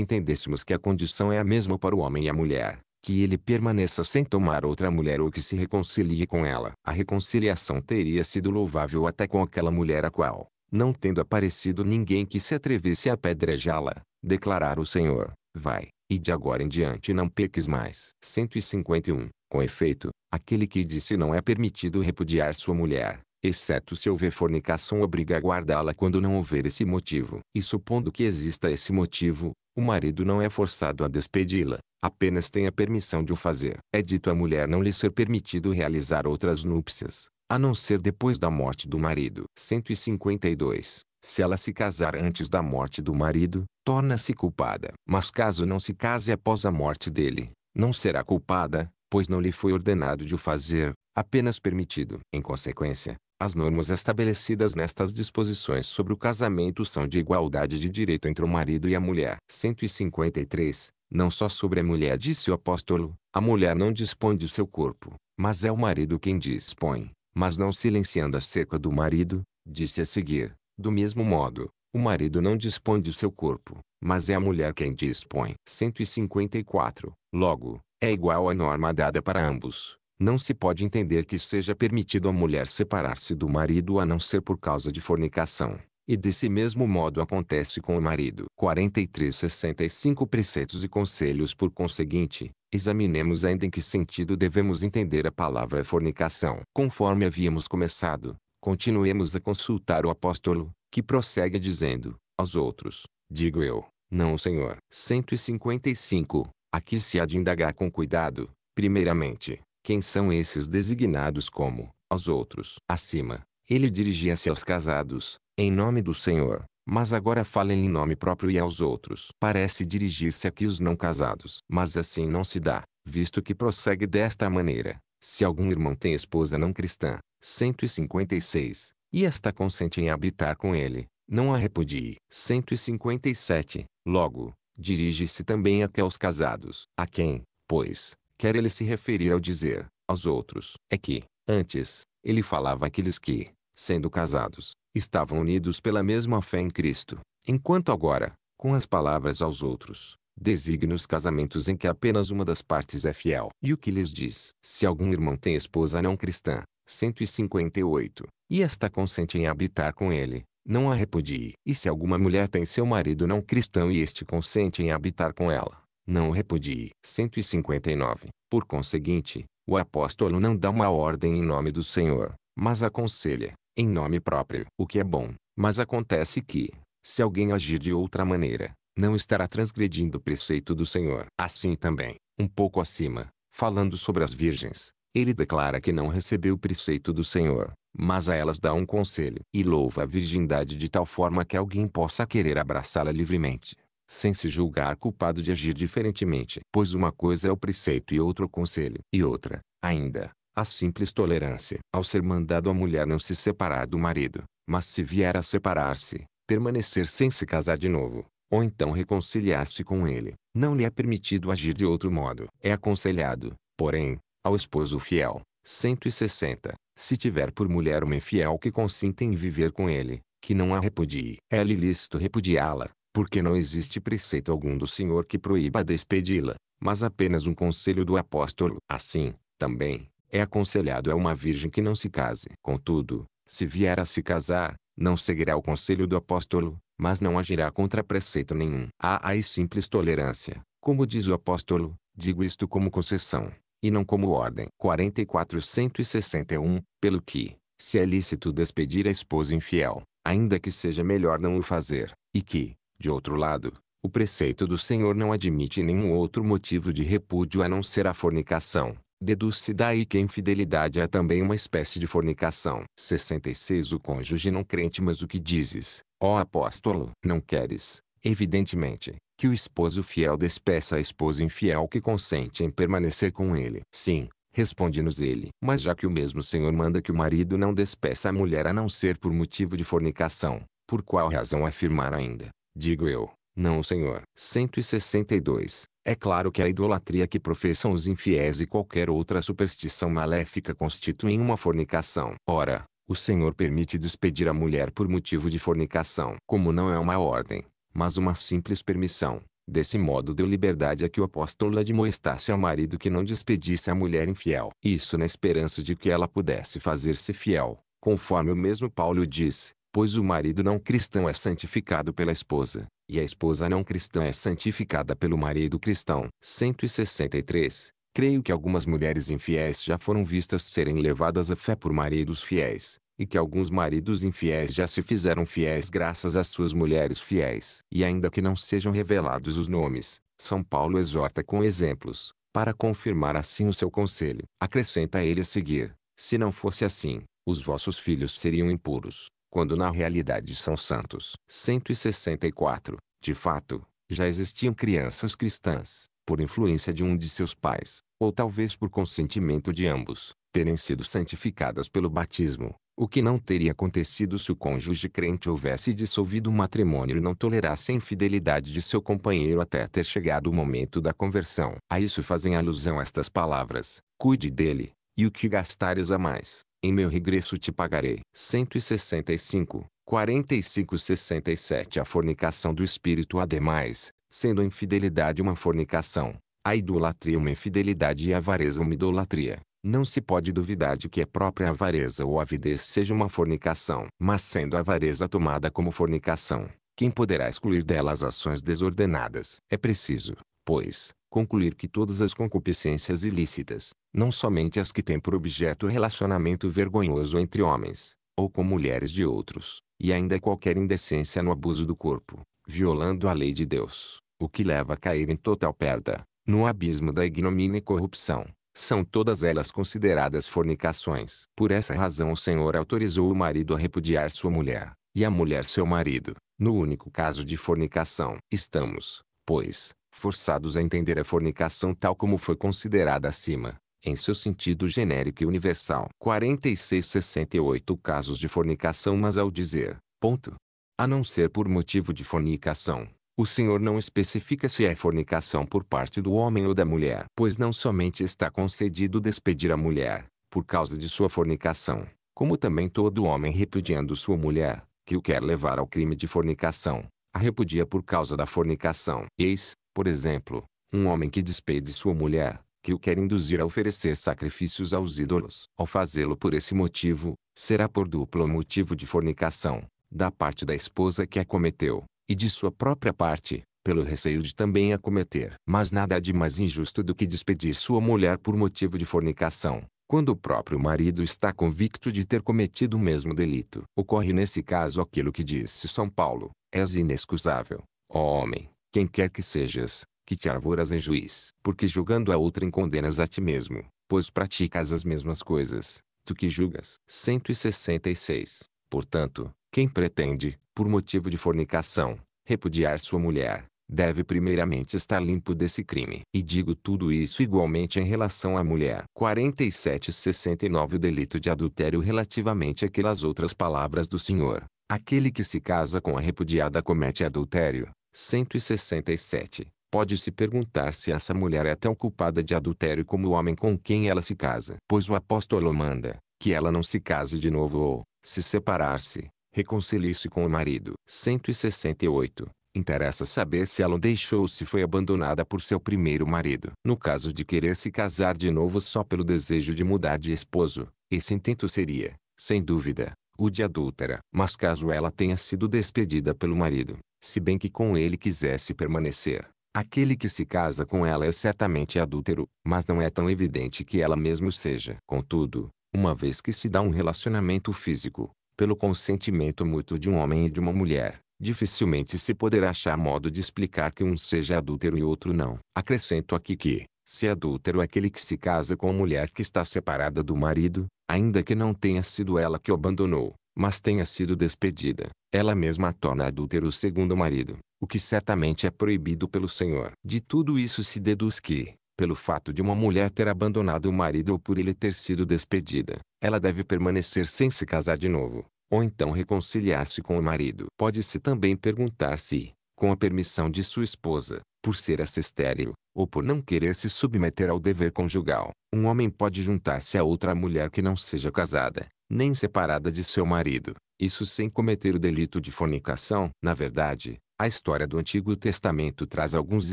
entendêssemos que a condição é a mesma para o homem e a mulher, que ele permaneça sem tomar outra mulher ou que se reconcilie com ela. A reconciliação teria sido louvável até com aquela mulher a qual, não tendo aparecido ninguém que se atrevesse a apedrejá-la, declarar o Senhor, vai, e de agora em diante não peques mais. 151. Com efeito, aquele que disse não é permitido repudiar sua mulher, exceto se houver fornicação obriga a guardá-la quando não houver esse motivo. E supondo que exista esse motivo, o marido não é forçado a despedi-la, apenas tem a permissão de o fazer. É dito à mulher não lhe ser permitido realizar outras núpcias, a não ser depois da morte do marido. 152. Se ela se casar antes da morte do marido, torna-se culpada. Mas caso não se case após a morte dele, não será culpada, pois não lhe foi ordenado de o fazer, apenas permitido. Em consequência, as normas estabelecidas nestas disposições sobre o casamento são de igualdade de direito entre o marido e a mulher. 153. Não só sobre a mulher disse o apóstolo, a mulher não dispõe de seu corpo, mas é o marido quem dispõe. Mas não silenciando acerca do marido, disse a seguir, do mesmo modo, o marido não dispõe de seu corpo, mas é a mulher quem dispõe. 154. Logo, é igual à norma dada para ambos. Não se pode entender que seja permitido à mulher separar-se do marido a não ser por causa de fornicação. E desse mesmo modo acontece com o marido. 43 65 Preceitos e conselhos por conseguinte, examinemos ainda em que sentido devemos entender a palavra fornicação. Conforme havíamos começado, continuemos a consultar o apóstolo, que prossegue dizendo, aos outros, digo eu, não o Senhor. 155 Aqui se há de indagar com cuidado, primeiramente, quem são esses designados como, aos outros. Acima, ele dirigia-se aos casados, em nome do Senhor, mas agora fala em nome próprio e aos outros. Parece dirigir-se aqui os não casados. Mas assim não se dá, visto que prossegue desta maneira. Se algum irmão tem esposa não cristã, 156, e esta consente em habitar com ele, não a repudie. 157. Logo, dirige-se também a que aos casados. A quem, pois, quer ele se referir ao dizer, aos outros, é que, antes, ele falava àqueles que, sendo casados, estavam unidos pela mesma fé em Cristo, enquanto agora, com as palavras aos outros, designa os casamentos em que apenas uma das partes é fiel. E o que lhes diz? Se algum irmão tem esposa não cristã, 158, e esta consente em habitar com ele, não a repudie. E se alguma mulher tem seu marido não cristão e este consente em habitar com ela, não o repudie. 159. Por conseguinte, o apóstolo não dá uma ordem em nome do Senhor, mas aconselha, em nome próprio, o que é bom. Mas acontece que, se alguém agir de outra maneira, não estará transgredindo o preceito do Senhor. Assim também, um pouco acima, falando sobre as virgens, ele declara que não recebeu o preceito do Senhor, mas a elas dá um conselho e louva a virgindade de tal forma que alguém possa querer abraçá-la livremente, sem se julgar culpado de agir diferentemente. Pois uma coisa é o preceito e outro o conselho, e outra, ainda, a simples tolerância. Ao ser mandado a mulher não se separar do marido, mas se vier a separar-se, permanecer sem se casar de novo, ou então reconciliar-se com ele, não lhe é permitido agir de outro modo. É aconselhado, porém, ao esposo fiel. 160. Se tiver por mulher uma infiel que consinta em viver com ele, que não a repudie. É lícito repudiá-la, porque não existe preceito algum do Senhor que proíba despedi-la, mas apenas um conselho do apóstolo. Assim, também, é aconselhado a uma virgem que não se case. Contudo, se vier a se casar, não seguirá o conselho do apóstolo, mas não agirá contra preceito nenhum. Há aí simples tolerância, como diz o apóstolo, digo isto como concessão e não como ordem. 4461, pelo que, se é lícito despedir a esposa infiel, ainda que seja melhor não o fazer, e que, de outro lado, o preceito do Senhor não admite nenhum outro motivo de repúdio a não ser a fornicação. Deduz-se daí que a infidelidade é também uma espécie de fornicação. 66 O cônjuge não crente Mas o que dizes, ó apóstolo? Não queres, evidentemente, que o esposo fiel despeça a esposa infiel que consente em permanecer com ele. Sim, responde-nos ele. Mas já que o mesmo Senhor manda que o marido não despeça a mulher a não ser por motivo de fornicação, por qual razão afirmar ainda? Digo eu, não Senhor. 162. É claro que a idolatria que professam os infiéis e qualquer outra superstição maléfica constituem uma fornicação. Ora, o Senhor permite despedir a mulher por motivo de fornicação. Como não é uma ordem, mas uma simples permissão. Desse modo deu liberdade a que o apóstolo admoestasse ao marido que não despedisse a mulher infiel. Isso na esperança de que ela pudesse fazer-se fiel, conforme o mesmo Paulo diz, pois o marido não cristão é santificado pela esposa, e a esposa não cristã é santificada pelo marido cristão. 163. Creio que algumas mulheres infiéis já foram vistas serem levadas à fé por maridos fiéis, e que alguns maridos infiéis já se fizeram fiéis graças às suas mulheres fiéis. E ainda que não sejam revelados os nomes, São Paulo exorta com exemplos, para confirmar assim o seu conselho. Acrescenta ele a seguir: se não fosse assim, os vossos filhos seriam impuros, quando na realidade são santos. 164. De fato, já existiam crianças cristãs, por influência de um de seus pais, ou talvez por consentimento de ambos, terem sido santificadas pelo batismo o que não teria acontecido se o cônjuge crente houvesse dissolvido o matrimônio e não tolerasse a infidelidade de seu companheiro até ter chegado o momento da conversão. A isso fazem alusão estas palavras: Cuide dele, e o que gastares a mais, em meu regresso te pagarei. 165, 45, 67 A fornicação do espírito, ademais, sendo a infidelidade uma fornicação, a idolatria uma infidelidade e a avareza uma idolatria não se pode duvidar de que a própria avareza ou avidez seja uma fornicação. Mas sendo a avareza tomada como fornicação, quem poderá excluir delas ações desordenadas? É preciso, pois, concluir que todas as concupiscências ilícitas, não somente as que têm por objeto o relacionamento vergonhoso entre homens, ou com mulheres de outros, e ainda qualquer indecência no abuso do corpo, violando a lei de Deus, o que leva a cair em total perda, no abismo da ignomínia e corrupção, são todas elas consideradas fornicações. Por essa razão o Senhor autorizou o marido a repudiar sua mulher, e a mulher seu marido, no único caso de fornicação. Estamos, pois, forçados a entender a fornicação tal como foi considerada acima, em seu sentido genérico e universal. 4668 Casos de fornicação mas ao dizer, ponto. A não ser por motivo de fornicação, o Senhor não especifica se é fornicação por parte do homem ou da mulher, pois não somente está concedido despedir a mulher, por causa de sua fornicação, como também todo homem repudiando sua mulher, que o quer levar ao crime de fornicação, a repudia por causa da fornicação. Eis, por exemplo, um homem que despede sua mulher, que o quer induzir a oferecer sacrifícios aos ídolos. Ao fazê-lo por esse motivo, será por duplo motivo de fornicação, da parte da esposa que a cometeu, e de sua própria parte, pelo receio de também a cometer. Mas nada há de mais injusto do que despedir sua mulher por motivo de fornicação, quando o próprio marido está convicto de ter cometido o mesmo delito. Ocorre nesse caso aquilo que disse São Paulo, és inexcusável, ó homem, quem quer que sejas, que te arvoras em juiz, porque julgando a outra condenas a ti mesmo, pois praticas as mesmas coisas, tu que julgas. 166. Portanto, quem pretende, por motivo de fornicação, repudiar sua mulher, deve primeiramente estar limpo desse crime. E digo tudo isso igualmente em relação à mulher. 4769 O delito de adultério relativamente àquelas outras palavras do Senhor. Aquele que se casa com a repudiada comete adultério. 167. Pode-se perguntar se essa mulher é tão culpada de adultério como o homem com quem ela se casa. Pois o apóstolo manda, que ela não se case de novo ou, se separar-se, Reconcilie-se com o marido. 168. Interessa saber se ela o deixou ou se foi abandonada por seu primeiro marido. No caso de querer se casar de novo só pelo desejo de mudar de esposo, esse intento seria, sem dúvida, o de adúltera. Mas caso ela tenha sido despedida pelo marido, se bem que com ele quisesse permanecer, aquele que se casa com ela é certamente adúltero, mas não é tão evidente que ela mesmo seja. Contudo, uma vez que se dá um relacionamento físico, pelo consentimento mútuo de um homem e de uma mulher, dificilmente se poderá achar modo de explicar que um seja adúltero e outro não. Acrescento aqui que, se adúltero é aquele que se casa com a mulher que está separada do marido, ainda que não tenha sido ela que o abandonou, mas tenha sido despedida, ela mesma a torna adúltero segundo o marido, o que certamente é proibido pelo Senhor. De tudo isso se deduz que, pelo fato de uma mulher ter abandonado o marido ou por ele ter sido despedida, ela deve permanecer sem se casar de novo, ou então reconciliar-se com o marido. Pode-se também perguntar se, com a permissão de sua esposa, por ser essa estéril, ou por não querer se submeter ao dever conjugal, um homem pode juntar-se a outra mulher que não seja casada, nem separada de seu marido, isso sem cometer o delito de fornicação. Na verdade, a história do Antigo Testamento traz alguns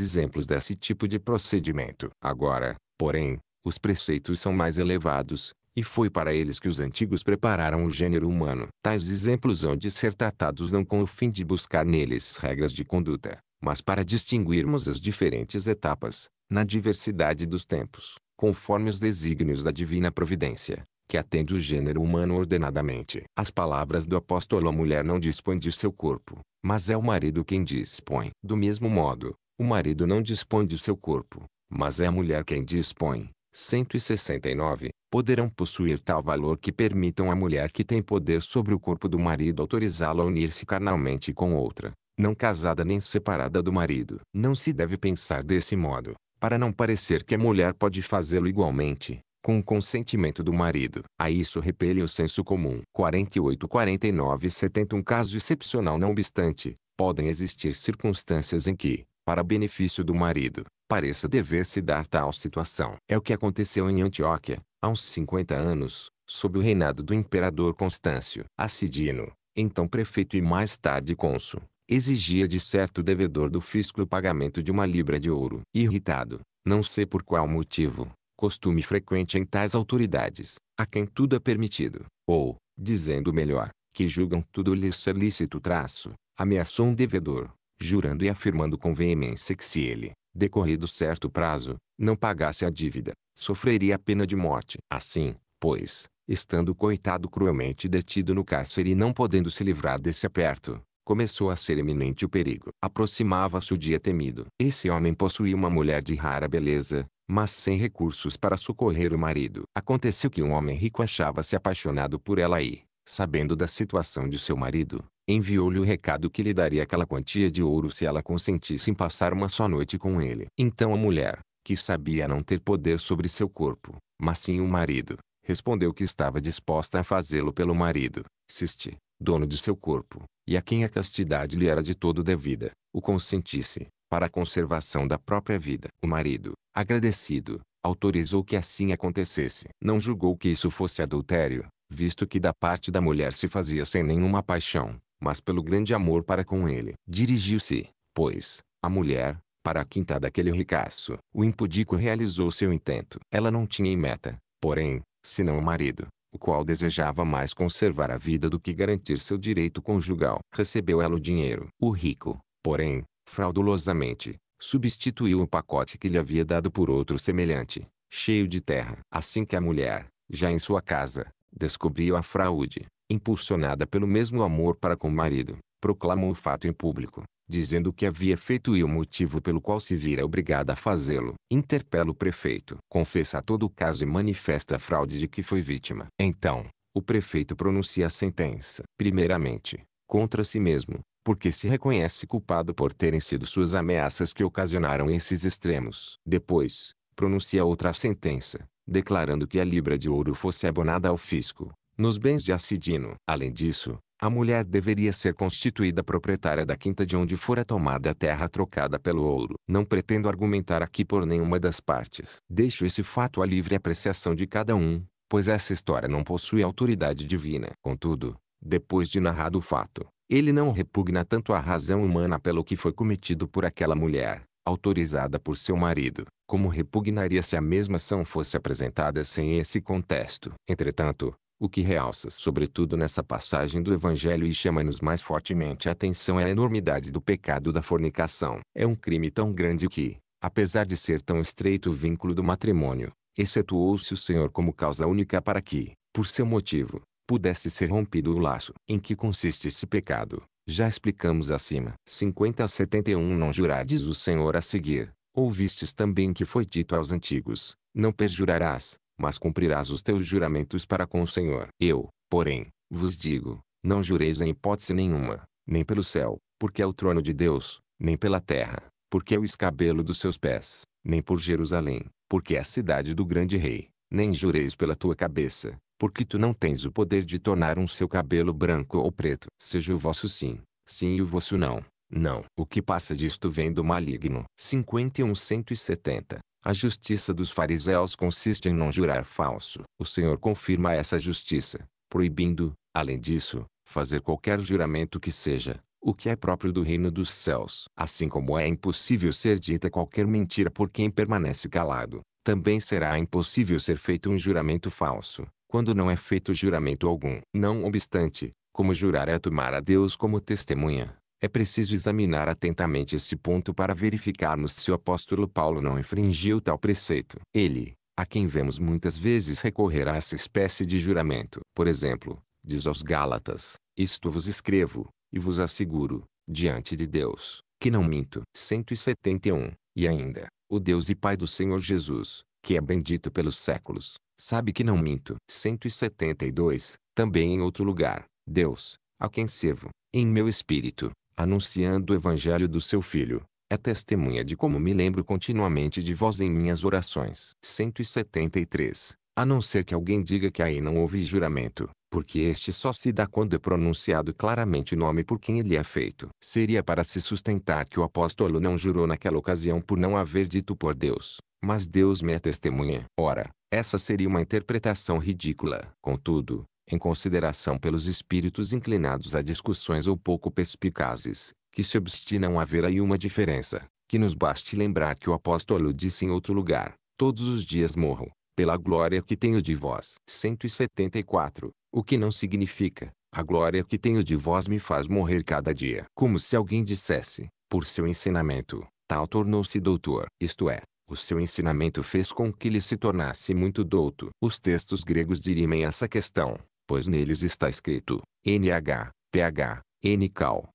exemplos desse tipo de procedimento. Agora, porém, os preceitos são mais elevados, e foi para eles que os antigos prepararam o gênero humano. Tais exemplos hão de ser tratados não com o fim de buscar neles regras de conduta, mas para distinguirmos as diferentes etapas, na diversidade dos tempos, conforme os desígnios da divina providência, que atende o gênero humano ordenadamente. As palavras do apóstolo a mulher não dispõe de seu corpo, mas é o marido quem dispõe. Do mesmo modo, o marido não dispõe de seu corpo, mas é a mulher quem dispõe. 169. Poderão possuir tal valor que permitam à mulher que tem poder sobre o corpo do marido autorizá-lo a unir-se carnalmente com outra, não casada nem separada do marido. Não se deve pensar desse modo, para não parecer que a mulher pode fazê-lo igualmente, com o consentimento do marido. A isso repele o senso comum. 48 49 70 Um caso excepcional não obstante, podem existir circunstâncias em que, para benefício do marido, pareça dever-se dar tal situação. É o que aconteceu em Antioquia, há uns 50 anos, sob o reinado do imperador Constâncio. Acidino, então prefeito e mais tarde cônsul, exigia de certo devedor do fisco o pagamento de uma libra de ouro. Irritado, não sei por qual motivo, costume frequente em tais autoridades, a quem tudo é permitido, ou, dizendo melhor, que julgam tudo lhes ser lícito traço, ameaçou um devedor, jurando e afirmando com veemência que se ele, decorrido certo prazo, não pagasse a dívida, sofreria a pena de morte. Assim, pois, estando coitado cruelmente detido no cárcere e não podendo se livrar desse aperto, começou a ser eminente o perigo. Aproximava-se o dia temido. Esse homem possuía uma mulher de rara beleza, mas sem recursos para socorrer o marido. Aconteceu que um homem rico achava-se apaixonado por ela e, sabendo da situação de seu marido, enviou-lhe o recado que lhe daria aquela quantia de ouro se ela consentisse em passar uma só noite com ele. Então a mulher, que sabia não ter poder sobre seu corpo, mas sim o marido, respondeu que estava disposta a fazê-lo pelo marido, Siste, dono de seu corpo, e a quem a castidade lhe era de todo devida, o consentisse para a conservação da própria vida. O marido, agradecido, autorizou que assim acontecesse. Não julgou que isso fosse adultério, visto que da parte da mulher se fazia sem nenhuma paixão, mas pelo grande amor para com ele. Dirigiu-se, pois, a mulher, para a quinta daquele ricaço. O impudico realizou seu intento. Ela não tinha em meta, porém, senão o marido, o qual desejava mais conservar a vida do que garantir seu direito conjugal. Recebeu ela o dinheiro. O rico, porém, fraudulosamente, substituiu o pacote que lhe havia dado por outro semelhante, cheio de terra. Assim que a mulher, já em sua casa, descobriu a fraude, impulsionada pelo mesmo amor para com o marido, proclamou o fato em público, dizendo o que havia feito e o motivo pelo qual se vira obrigada a fazê-lo. Interpela o prefeito, confessa todo o caso e manifesta a fraude de que foi vítima. Então, o prefeito pronuncia a sentença, primeiramente, contra si mesmo, porque se reconhece culpado por terem sido suas ameaças que ocasionaram esses extremos. Depois, pronuncia outra sentença, declarando que a libra de ouro fosse abonada ao fisco, nos bens de Acidino. Além disso, a mulher deveria ser constituída proprietária da quinta de onde fora tomada a terra trocada pelo ouro. Não pretendo argumentar aqui por nenhuma das partes. Deixo esse fato à livre apreciação de cada um, pois essa história não possui autoridade divina. Contudo, depois de narrado o fato, ele não repugna tanto a razão humana pelo que foi cometido por aquela mulher, autorizada por seu marido, como repugnaria se a mesma ação fosse apresentada sem esse contexto. Entretanto, o que realça sobretudo nessa passagem do Evangelho e chama-nos mais fortemente a atenção é a enormidade do pecado da fornicação. É um crime tão grande que, apesar de ser tão estreito o vínculo do matrimônio, excetuou-se o Senhor como causa única para que, por seu motivo, pudesse ser rompido o laço. Em que consiste esse pecado? Já explicamos acima. 50 a 71 Não jurardes o Senhor a seguir. Ouvistes também que foi dito aos antigos, não perjurarás, mas cumprirás os teus juramentos para com o Senhor. Eu, porém, vos digo, não jureis em hipótese nenhuma, nem pelo céu, porque é o trono de Deus, nem pela terra, porque é o escabelo dos seus pés, nem por Jerusalém, porque é a cidade do grande rei, nem jureis pela tua cabeça, porque tu não tens o poder de tornar um seu cabelo branco ou preto. Seja o vosso sim, sim e o vosso não, não. O que passa disto vem do maligno. 51 170 a justiça dos fariseus consiste em não jurar falso. O Senhor confirma essa justiça, proibindo, além disso, fazer qualquer juramento que seja, o que é próprio do reino dos céus. Assim como é impossível ser dita qualquer mentira por quem permanece calado, também será impossível ser feito um juramento falso, quando não é feito juramento algum. Não obstante, como jurar é tomar a Deus como testemunha, é preciso examinar atentamente esse ponto para verificarmos se o apóstolo Paulo não infringiu tal preceito. Ele, a quem vemos muitas vezes recorrer a essa espécie de juramento, por exemplo, diz aos Gálatas: Isto vos escrevo, e vos asseguro, diante de Deus, que não minto. 171. E ainda, o Deus e Pai do Senhor Jesus, que é bendito pelos séculos, sabe que não minto. 172. Também em outro lugar, Deus, a quem sirvo, em meu espírito, anunciando o evangelho do seu Filho, é testemunha de como me lembro continuamente de vós em minhas orações. 173. A não ser que alguém diga que aí não houve juramento, porque este só se dá quando é pronunciado claramente o nome por quem ele é feito. Seria para se sustentar que o apóstolo não jurou naquela ocasião por não haver dito por Deus. Mas Deus me é testemunha. Ora, essa seria uma interpretação ridícula. Contudo, em consideração pelos espíritos inclinados a discussões ou pouco perspicazes, que se obstinam a ver aí uma diferença, que nos baste lembrar que o apóstolo disse em outro lugar, todos os dias morro, pela glória que tenho de vós. 174. O que não significa, a glória que tenho de vós me faz morrer cada dia. Como se alguém dissesse, por seu ensinamento, tal tornou-se doutor, isto é, o seu ensinamento fez com que ele se tornasse muito douto. Os textos gregos dirimem essa questão, pois neles está escrito NH, TH, NCAL,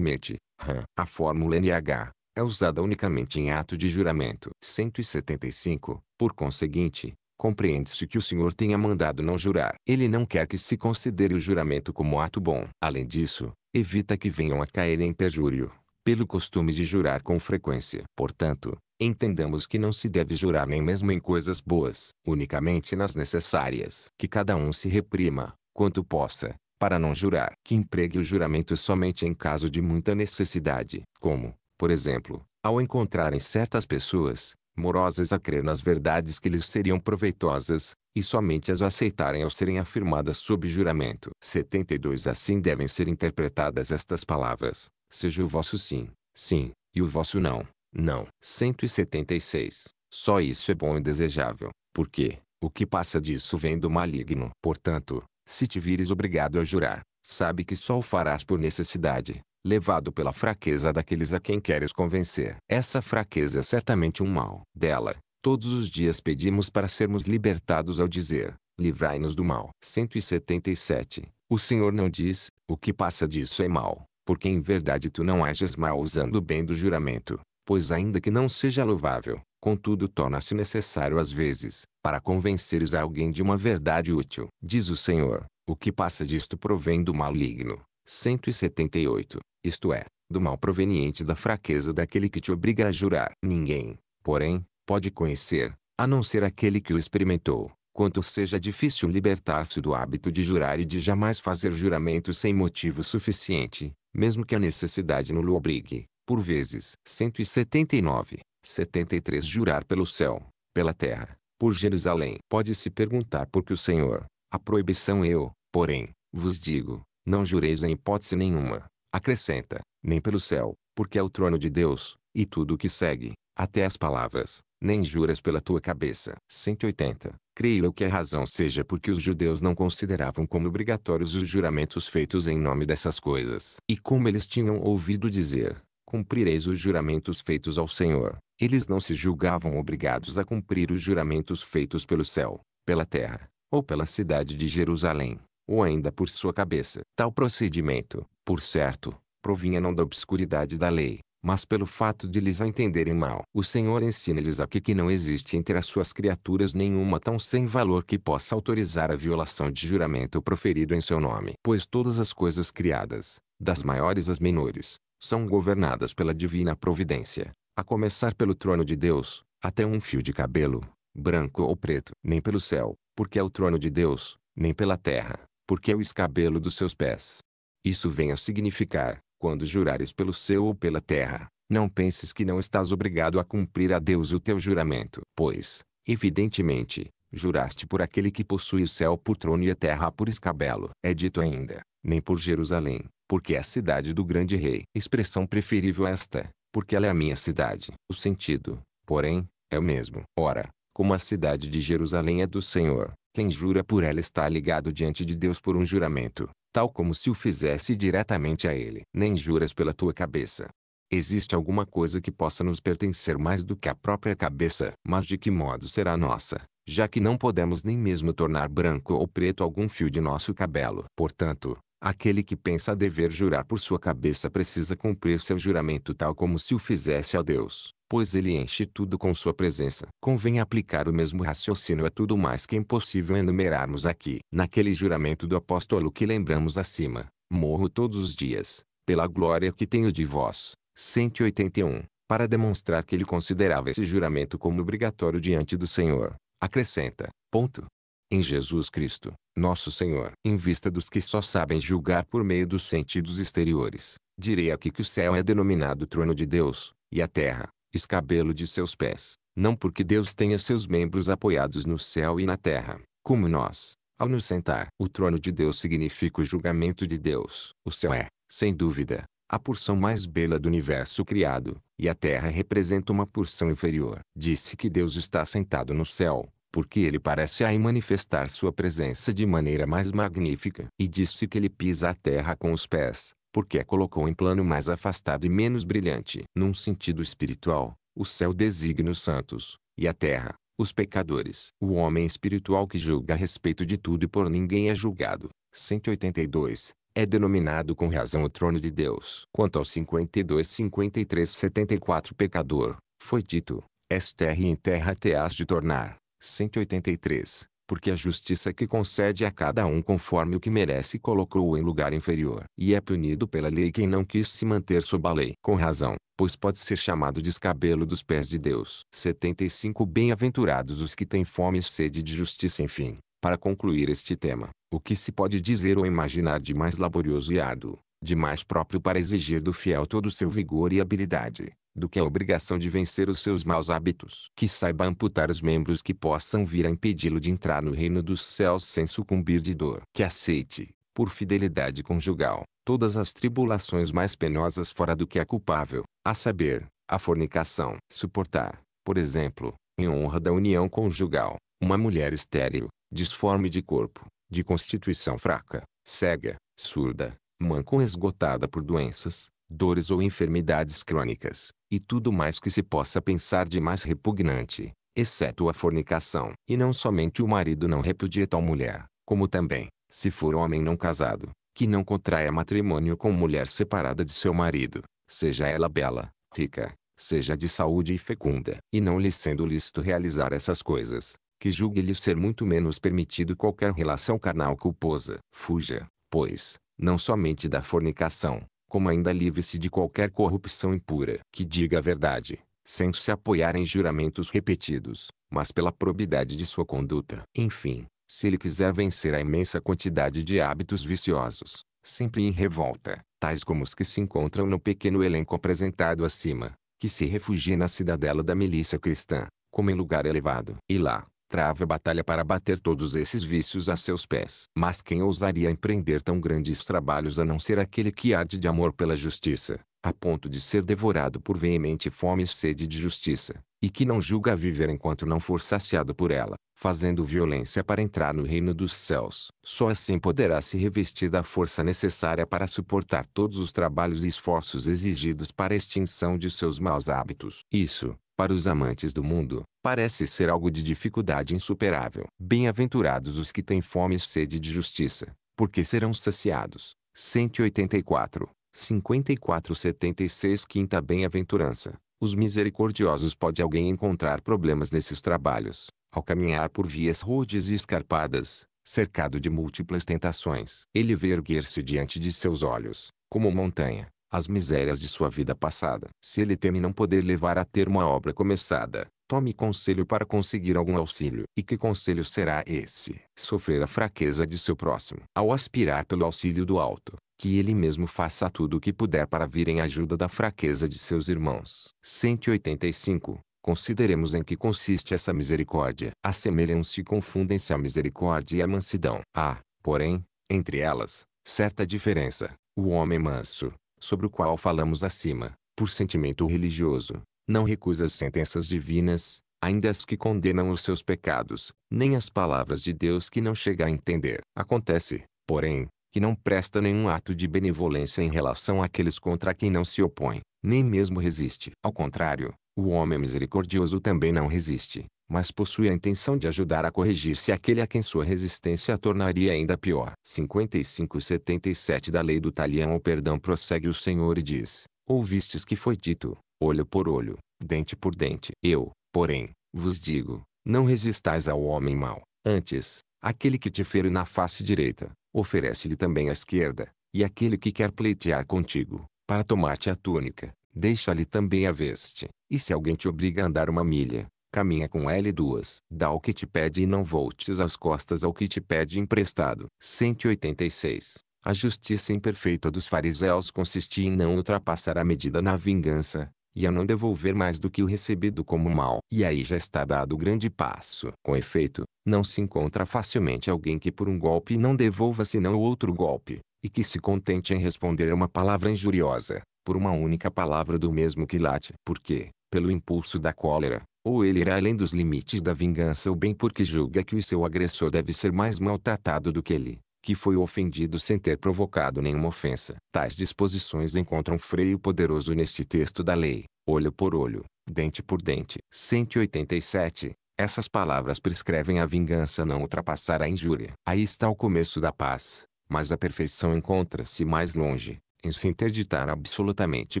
met RAM. A fórmula NH é usada unicamente em ato de juramento. 175. Por conseguinte, compreende-se que o senhor tenha mandado não jurar. Ele não quer que se considere o juramento como ato bom. Além disso, evita que venham a cair em perjúrio, pelo costume de jurar com frequência. Portanto, Entendamos que não se deve jurar nem mesmo em coisas boas, unicamente nas necessárias. Que cada um se reprima, quanto possa, para não jurar. Que empregue o juramento somente em caso de muita necessidade, como, por exemplo, ao encontrarem certas pessoas, morosas a crer nas verdades que lhes seriam proveitosas, e somente as aceitarem ao serem afirmadas sob juramento. 72 Assim devem ser interpretadas estas palavras: Seja o vosso sim, sim, e o vosso não, não. 176. Só isso é bom e desejável, porque, o que passa disso vem do maligno. Portanto, se te vires obrigado a jurar, sabe que só o farás por necessidade, levado pela fraqueza daqueles a quem queres convencer. Essa fraqueza é certamente um mal. Dela, todos os dias pedimos para sermos libertados ao dizer, livrai-nos do mal. 177. O Senhor não diz, o que passa disso é mal, porque em verdade tu não ages mal usando o bem do juramento, pois ainda que não seja louvável, contudo torna-se necessário às vezes, para convenceres a alguém de uma verdade útil. Diz o Senhor, o que passa disto provém do maligno. 178, isto é, do mal proveniente da fraqueza daquele que te obriga a jurar. Ninguém, porém, pode conhecer, a não ser aquele que o experimentou, quanto seja difícil libertar-se do hábito de jurar e de jamais fazer juramento sem motivo suficiente, mesmo que a necessidade não o obrigue por vezes, 179, 73 jurar pelo céu, pela terra, por Jerusalém. Pode-se perguntar por que o Senhor, a proibição eu, porém, vos digo, não jureis em hipótese nenhuma, acrescenta, nem pelo céu, porque é o trono de Deus, e tudo o que segue, até as palavras, nem juras pela tua cabeça. 180. Creio eu que a razão seja porque os judeus não consideravam como obrigatórios os juramentos feitos em nome dessas coisas. E como eles tinham ouvido dizer, cumprireis os juramentos feitos ao Senhor. Eles não se julgavam obrigados a cumprir os juramentos feitos pelo céu, pela terra, ou pela cidade de Jerusalém, ou ainda por sua cabeça. Tal procedimento, por certo, provinha não da obscuridade da lei, mas pelo fato de lhes a entenderem mal. O Senhor ensina-lhes aqui que não existe entre as suas criaturas nenhuma tão sem valor que possa autorizar a violação de juramento proferido em seu nome. Pois todas as coisas criadas, das maiores às menores, são governadas pela divina providência, a começar pelo trono de Deus, até um fio de cabelo, branco ou preto, nem pelo céu, porque é o trono de Deus, nem pela terra, porque é o escabelo dos seus pés. Isso vem a significar, quando jurares pelo céu ou pela terra, não penses que não estás obrigado a cumprir a Deus o teu juramento, pois, evidentemente, juraste por aquele que possui o céu por trono e a terra por escabelo. É dito ainda, nem por Jerusalém, porque é a cidade do grande rei. Expressão preferível é esta, porque ela é a minha cidade. O sentido, porém, é o mesmo. Ora, como a cidade de Jerusalém é do Senhor, quem jura por ela está ligado diante de Deus por um juramento, tal como se o fizesse diretamente a ele. Nem juras pela tua cabeça. Existe alguma coisa que possa nos pertencer mais do que a própria cabeça, mas de que modo será nossa, já que não podemos nem mesmo tornar branco ou preto algum fio de nosso cabelo? Portanto, Aquele que pensa dever jurar por sua cabeça precisa cumprir seu juramento tal como se o fizesse a Deus, pois ele enche tudo com sua presença. Convém aplicar o mesmo raciocínio a tudo mais que é impossível enumerarmos aqui. Naquele juramento do apóstolo que lembramos acima, morro todos os dias, pela glória que tenho de vós. 181. Para demonstrar que ele considerava esse juramento como obrigatório diante do Senhor, acrescenta: ponto. Em Jesus Cristo, nosso Senhor. Em vista dos que só sabem julgar por meio dos sentidos exteriores, direi aqui que o céu é denominado trono de Deus, e a terra, escabelo de seus pés, não porque Deus tenha seus membros apoiados no céu e na terra, como nós, ao nos sentar. O trono de Deus significa o julgamento de Deus. O céu é, sem dúvida, a porção mais bela do universo criado, e a terra representa uma porção inferior. Disse que Deus está sentado no céu, porque ele parece aí manifestar sua presença de maneira mais magnífica. E disse que ele pisa a terra com os pés, porque a colocou em plano mais afastado e menos brilhante. Num sentido espiritual, o céu designa os santos, e a terra, os pecadores. O homem espiritual que julga a respeito de tudo e por ninguém é julgado. 182 é denominado com razão o trono de Deus. Quanto aos 52, 53, 74 pecador, foi dito, és terra e em terra te has de tornar, 183. Porque a justiça que concede a cada um conforme o que merece colocou-o em lugar inferior. E é punido pela lei quem não quis se manter sob a lei. Com razão, pois pode ser chamado descabelo dos pés de Deus. 75 Bem-aventurados os que têm fome e sede de justiça enfim. Para concluir este tema, o que se pode dizer ou imaginar de mais laborioso e árduo, de mais próprio para exigir do fiel todo o seu vigor e habilidade, do que a obrigação de vencer os seus maus hábitos. Que saiba amputar os membros que possam vir a impedi-lo de entrar no reino dos céus sem sucumbir de dor. Que aceite, por fidelidade conjugal, todas as tribulações mais penosas fora do que é culpável, a saber, a fornicação. Suportar, por exemplo, em honra da união conjugal, uma mulher estéril, disforme de corpo, de constituição fraca, cega, surda, manco, esgotada por doenças, dores ou enfermidades crônicas, e tudo mais que se possa pensar de mais repugnante, exceto a fornicação. E não somente o marido não repudia tal mulher, como também, se for homem não casado, que não contraia matrimônio com mulher separada de seu marido, seja ela bela, rica, seja de saúde e fecunda. E não lhe sendo lícito realizar essas coisas, que julgue-lhe ser muito menos permitido qualquer relação carnal culposa. Fuja, pois, não somente da fornicação, como ainda livre-se de qualquer corrupção impura. Que diga a verdade, sem se apoiar em juramentos repetidos, mas pela probidade de sua conduta. Enfim, se ele quiser vencer a imensa quantidade de hábitos viciosos, sempre em revolta, tais como os que se encontram no pequeno elenco apresentado acima, que se refugia na cidadela da milícia cristã, como em lugar elevado. E lá, trave a batalha para bater todos esses vícios a seus pés. Mas quem ousaria empreender tão grandes trabalhos a não ser aquele que arde de amor pela justiça, a ponto de ser devorado por veemente fome e sede de justiça, e que não julga viver enquanto não for saciado por ela, fazendo violência para entrar no reino dos céus. Só assim poderá se revestir da força necessária para suportar todos os trabalhos e esforços exigidos para a extinção de seus maus hábitos. Isso, para os amantes do mundo, parece ser algo de dificuldade insuperável. Bem-aventurados os que têm fome e sede de justiça, porque serão saciados. 184, 54 76 Quinta Bem-aventurança. Os misericordiosos pode alguém encontrar problemas nesses trabalhos, ao caminhar por vias rudes e escarpadas, cercado de múltiplas tentações. Ele vê erguer-se diante de seus olhos, como montanha, as misérias de sua vida passada. Se ele teme não poder levar a termo a obra começada, tome conselho para conseguir algum auxílio. E que conselho será esse? Sofrer a fraqueza de seu próximo. Ao aspirar pelo auxílio do alto, que ele mesmo faça tudo o que puder para vir em ajuda da fraqueza de seus irmãos. 185. Consideremos em que consiste essa misericórdia. Assemelham-se e confundem-se a misericórdia e a mansidão. Há, ah, porém, entre elas, certa diferença. O homem manso, sobre o qual falamos acima, por sentimento religioso, não recusa as sentenças divinas, ainda as que condenam os seus pecados, nem as palavras de Deus que não chega a entender. Acontece, porém, que não presta nenhum ato de benevolência em relação àqueles contra quem não se opõe, nem mesmo resiste. Ao contrário, o homem misericordioso também não resiste, mas possui a intenção de ajudar a corrigir-se aquele a quem sua resistência a tornaria ainda pior. 5577 da lei do talião o perdão prossegue o Senhor e diz, ouvistes que foi dito, olho por olho, dente por dente. Eu, porém, vos digo, não resistais ao homem mau, antes, aquele que te fere na face direita, oferece-lhe também a esquerda, e aquele que quer pleitear contigo, para tomar-te a túnica, deixa-lhe também a veste, e se alguém te obriga a andar uma milha, Caminha com l duas. Dá o que te pede e não voltes as costas ao que te pede emprestado. 186. A justiça imperfeita dos fariseus consistia em não ultrapassar a medida na vingança, e a não devolver mais do que o recebido como mal. E aí já está dado o grande passo. Com efeito, não se encontra facilmente alguém que por um golpe não devolva senão outro golpe, e que se contente em responder a uma palavra injuriosa, por uma única palavra do mesmo que quilate. Porque, pelo impulso da cólera, ou ele irá além dos limites da vingança ou bem porque julga que o seu agressor deve ser mais maltratado do que ele, que foi ofendido sem ter provocado nenhuma ofensa. Tais disposições encontram freio poderoso neste texto da lei, olho por olho, dente por dente. 187. Essas palavras prescrevem a vingança não ultrapassar a injúria. Aí está o começo da paz, mas a perfeição encontra-se mais longe em se interditar absolutamente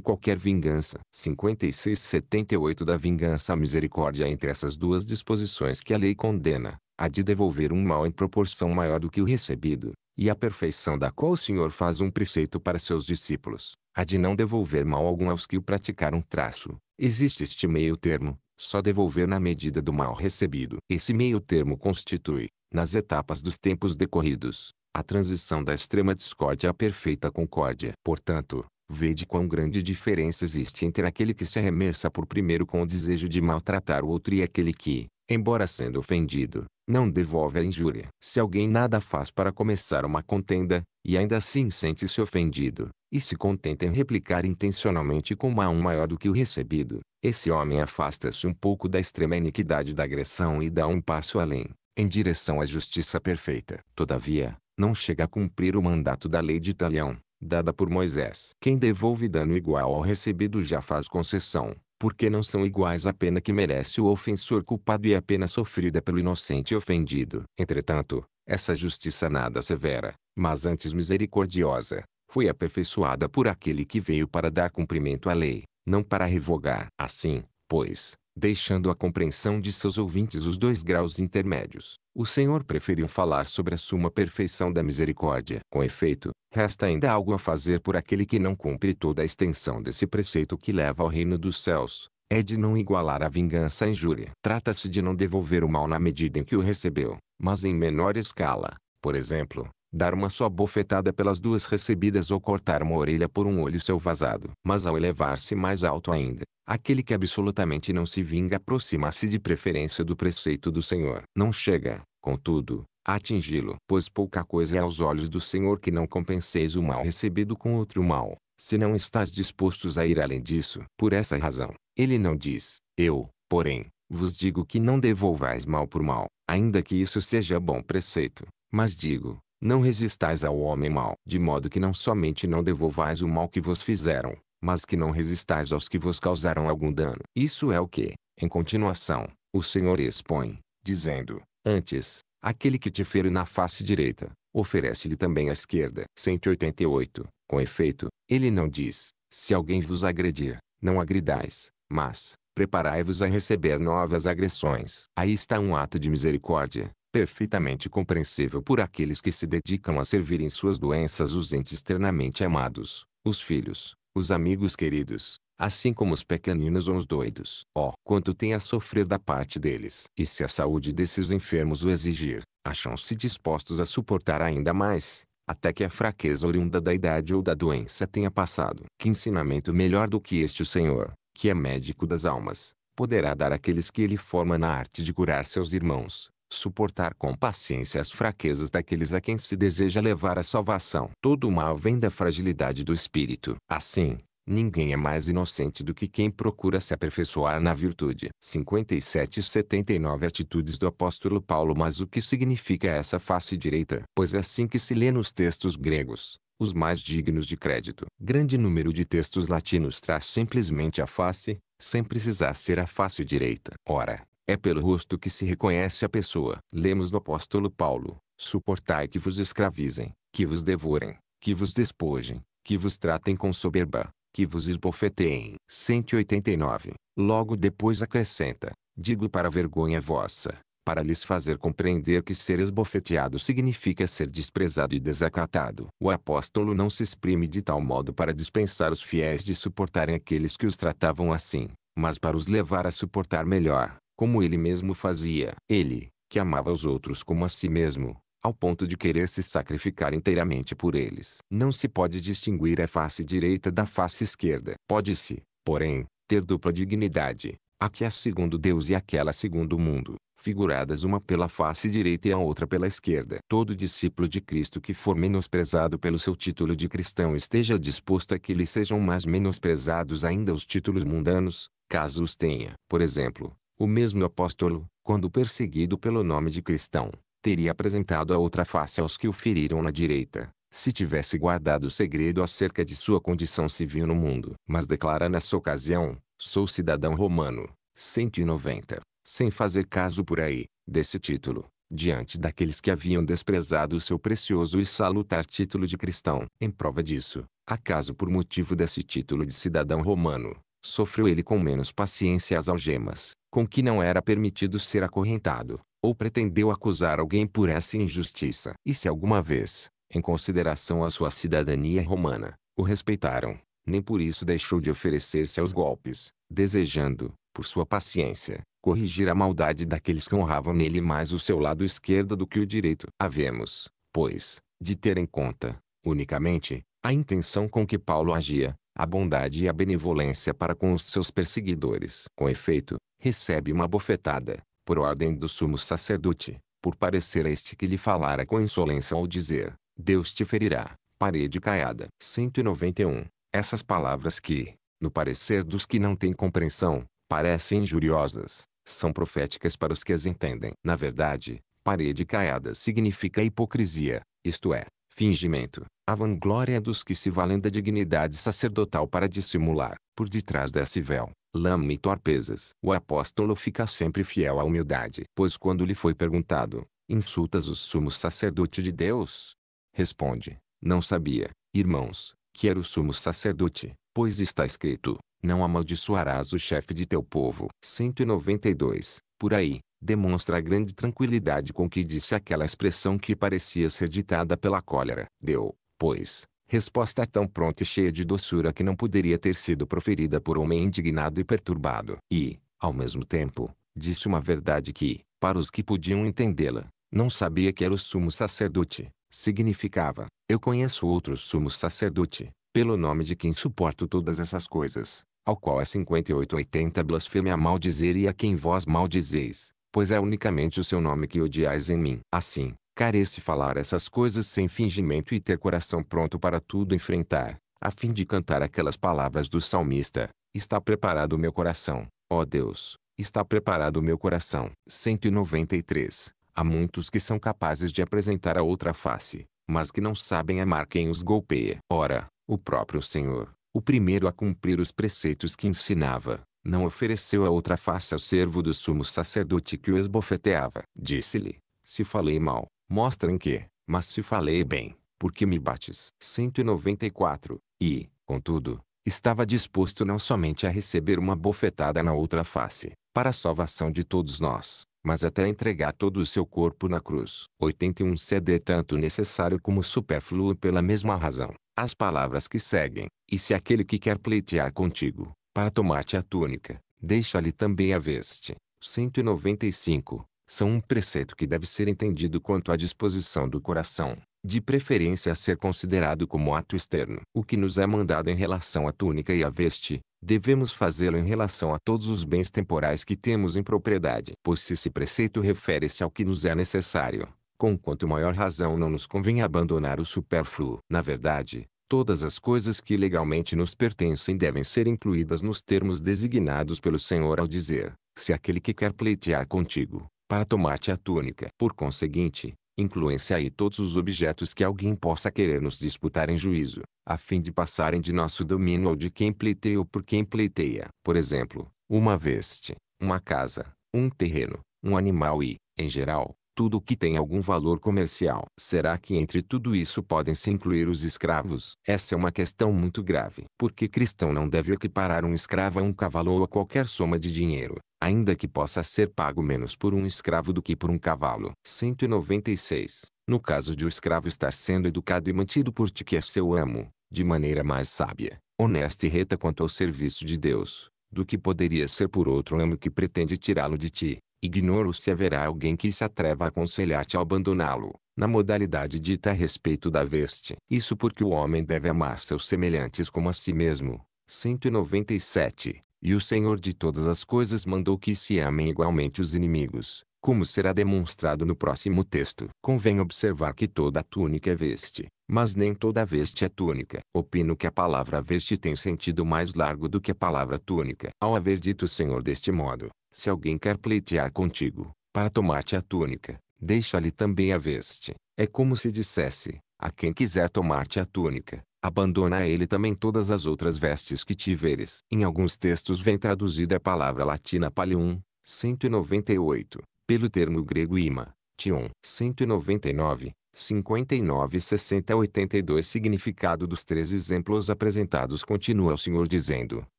qualquer vingança. 56 78 Da vingança a misericórdia entre essas duas disposições que a lei condena, a de devolver um mal em proporção maior do que o recebido, e a perfeição da qual o Senhor faz um preceito para seus discípulos, a de não devolver mal algum aos que o praticaram traço. Existe este meio termo, só devolver na medida do mal recebido. Esse meio termo constitui, nas etapas dos tempos decorridos, a transição da extrema discórdia à perfeita concórdia. Portanto, vede quão grande diferença existe entre aquele que se arremessa por primeiro com o desejo de maltratar o outro e aquele que, embora sendo ofendido, não devolve a injúria. Se alguém nada faz para começar uma contenda, e ainda assim sente-se ofendido, e se contenta em replicar intencionalmente com mal um maior do que o recebido, esse homem afasta-se um pouco da extrema iniquidade da agressão e dá um passo além, em direção à justiça perfeita. Todavia, não chega a cumprir o mandato da lei de Italião, dada por Moisés. Quem devolve dano igual ao recebido já faz concessão, porque não são iguais a pena que merece o ofensor culpado e a pena sofrida pelo inocente ofendido. Entretanto, essa justiça nada severa, mas antes misericordiosa, foi aperfeiçoada por aquele que veio para dar cumprimento à lei, não para revogar. Assim, pois, deixando a compreensão de seus ouvintes os dois graus intermédios. O Senhor preferiu falar sobre a suma perfeição da misericórdia. Com efeito, resta ainda algo a fazer por aquele que não cumpre toda a extensão desse preceito que leva ao reino dos céus. É de não igualar a vingança à injúria. Trata-se de não devolver o mal na medida em que o recebeu, mas em menor escala. Por exemplo, dar uma só bofetada pelas duas recebidas ou cortar uma orelha por um olho seu vazado. Mas ao elevar-se mais alto ainda, Aquele que absolutamente não se vinga aproxima-se de preferência do preceito do Senhor. Não chega, contudo, a atingi-lo. Pois pouca coisa é aos olhos do Senhor que não compenseis o mal recebido com outro mal, se não estás dispostos a ir além disso. Por essa razão, ele não diz, eu, porém, vos digo que não devolvais mal por mal, ainda que isso seja bom preceito. Mas digo, não resistais ao homem mal, de modo que não somente não devolvais o mal que vos fizeram, mas que não resistais aos que vos causaram algum dano. Isso é o que, em continuação, o Senhor expõe, dizendo: Antes, aquele que te fere na face direita, oferece-lhe também a esquerda. 188. Com efeito, ele não diz: Se alguém vos agredir, não agridais, mas, preparai-vos a receber novas agressões. Aí está um ato de misericórdia, perfeitamente compreensível por aqueles que se dedicam a servir em suas doenças os entes externamente amados, os filhos, os amigos queridos, assim como os pequeninos ou os doidos. Oh, quanto tem a sofrer da parte deles! E se a saúde desses enfermos o exigir, acham-se dispostos a suportar ainda mais, até que a fraqueza oriunda da idade ou da doença tenha passado. Que ensinamento melhor do que este o Senhor, que é médico das almas, poderá dar àqueles que ele forma na arte de curar seus irmãos, suportar com paciência as fraquezas daqueles a quem se deseja levar a salvação. Todo mal vem da fragilidade do espírito. Assim, ninguém é mais inocente do que quem procura se aperfeiçoar na virtude. 57 e 79 Atitudes do apóstolo Paulo Mas o que significa essa face direita? Pois é assim que se lê nos textos gregos os mais dignos de crédito. Grande número de textos latinos traz simplesmente a face, sem precisar ser a face direita. Ora, é pelo rosto que se reconhece a pessoa. Lemos do apóstolo Paulo: Suportai que vos escravizem, que vos devorem, que vos despojem, que vos tratem com soberba, que vos esbofeteiem. 189. Logo depois acrescenta: Digo para vergonha vossa, para lhes fazer compreender que ser esbofeteado significa ser desprezado e desacatado. O apóstolo não se exprime de tal modo para dispensar os fiéis de suportarem aqueles que os tratavam assim, mas para os levar a suportar melhor como ele mesmo fazia. Ele, que amava os outros como a si mesmo, ao ponto de querer se sacrificar inteiramente por eles. Não se pode distinguir a face direita da face esquerda. Pode-se, porém, ter dupla dignidade, a que é segundo Deus e aquela segundo o mundo, figuradas uma pela face direita e a outra pela esquerda. Todo discípulo de Cristo que for menosprezado pelo seu título de cristão esteja disposto a que lhe sejam mais menosprezados ainda os títulos mundanos, caso os tenha. Por exemplo, o mesmo apóstolo, quando perseguido pelo nome de cristão, teria apresentado a outra face aos que o feriram na direita, se tivesse guardado segredo acerca de sua condição civil no mundo. Mas declara nessa ocasião, sou cidadão romano, 190, sem fazer caso por aí, desse título, diante daqueles que haviam desprezado o seu precioso e salutar título de cristão. Em prova disso, acaso por motivo desse título de cidadão romano, sofreu ele com menos paciência as algemas, com que não era permitido ser acorrentado, ou pretendeu acusar alguém por essa injustiça. E se alguma vez, em consideração à sua cidadania romana, o respeitaram, nem por isso deixou de oferecer-se aos golpes, desejando, por sua paciência, corrigir a maldade daqueles que honravam nele mais o seu lado esquerdo do que o direito. Havemos, pois, de ter em conta, unicamente, a intenção com que Paulo agia, a bondade e a benevolência para com os seus perseguidores. Com efeito, recebe uma bofetada, por ordem do sumo sacerdote, por parecer a este que lhe falara com insolência ao dizer, Deus te ferirá, parede caiada. 191. Essas palavras que, no parecer dos que não têm compreensão, parecem injuriosas, são proféticas para os que as entendem. Na verdade, parede caiada significa hipocrisia, isto é, fingimento, a vanglória é dos que se valem da dignidade sacerdotal para dissimular, por detrás desse véu, lama e torpezas. O apóstolo fica sempre fiel à humildade, pois quando lhe foi perguntado, insultas o sumo sacerdote de Deus? Responde, não sabia, irmãos, que era o sumo sacerdote, pois está escrito, não amaldiçoarás o chefe de teu povo. 192, por aí, demonstra a grande tranquilidade com que disse aquela expressão que parecia ser ditada pela cólera. Deu, pois, resposta tão pronta e cheia de doçura que não poderia ter sido proferida por homem indignado e perturbado. E, ao mesmo tempo, disse uma verdade que, para os que podiam entendê-la, não sabia que era o sumo sacerdote. Significava, eu conheço outro sumo sacerdote, pelo nome de quem suporto todas essas coisas, ao qual é 5880 blasfêmia maldizer e a quem vós maldizeis, pois é unicamente o seu nome que odiais em mim. Assim, carece falar essas coisas sem fingimento e ter coração pronto para tudo enfrentar, a fim de cantar aquelas palavras do salmista: Está preparado o meu coração, ó Deus, está preparado o meu coração. 193. Há muitos que são capazes de apresentar a outra face, mas que não sabem amar quem os golpeia. Ora, o próprio Senhor, o primeiro a cumprir os preceitos que ensinava, não ofereceu a outra face ao servo do sumo sacerdote que o esbofeteava. Disse-lhe, se falei mal, mostrem em que, mas se falei bem, por que me bates? 194. E, contudo, estava disposto não somente a receber uma bofetada na outra face, para a salvação de todos nós, mas até a entregar todo o seu corpo na cruz. 81 CD tanto necessário como supérfluo pela mesma razão. As palavras que seguem, e se aquele que quer pleitear contigo, para tomar-te a túnica, deixa-lhe também a veste. 195. São um preceito que deve ser entendido quanto à disposição do coração, de preferência a ser considerado como ato externo. O que nos é mandado em relação à túnica e à veste, devemos fazê-lo em relação a todos os bens temporais que temos em propriedade. Pois se esse preceito refere-se ao que nos é necessário, com quanto maior razão não nos convém abandonar o supérfluo. Na verdade, todas as coisas que legalmente nos pertencem devem ser incluídas nos termos designados pelo Senhor ao dizer, se aquele que quer pleitear contigo, para tomar-te a túnica. Por conseguinte, incluem-se aí todos os objetos que alguém possa querer nos disputar em juízo, a fim de passarem de nosso domínio ou de quem pleiteia ou por quem pleiteia. Por exemplo, uma veste, uma casa, um terreno, um animal e, em geral, tudo o que tem algum valor comercial. Será que entre tudo isso podem se incluir os escravos? Essa é uma questão muito grave, porque cristão não deve equiparar um escravo a um cavalo ou a qualquer soma de dinheiro, ainda que possa ser pago menos por um escravo do que por um cavalo. 196. No caso de o escravo estar sendo educado e mantido por ti que é seu amo, de maneira mais sábia, honesta e reta quanto ao serviço de Deus, do que poderia ser por outro amo que pretende tirá-lo de ti. Ignoro se haverá alguém que se atreva a aconselhar-te a abandoná-lo, na modalidade dita a respeito da veste. Isso porque o homem deve amar seus semelhantes como a si mesmo. 197. E o Senhor de todas as coisas mandou que se amem igualmente os inimigos, como será demonstrado no próximo texto. Convém observar que toda túnica é veste, mas nem toda veste é túnica. Opino que a palavra veste tem sentido mais largo do que a palavra túnica. Ao haver dito o Senhor deste modo, se alguém quer pleitear contigo, para tomar-te a túnica, deixa-lhe também a veste. É como se dissesse, a quem quiser tomar-te a túnica, abandona a ele também todas as outras vestes que tiveres. Em alguns textos vem traduzida a palavra latina palium, 198, pelo termo grego ima, tion. 199, 59 60 82 Significado dos três exemplos apresentados continua o Senhor dizendo,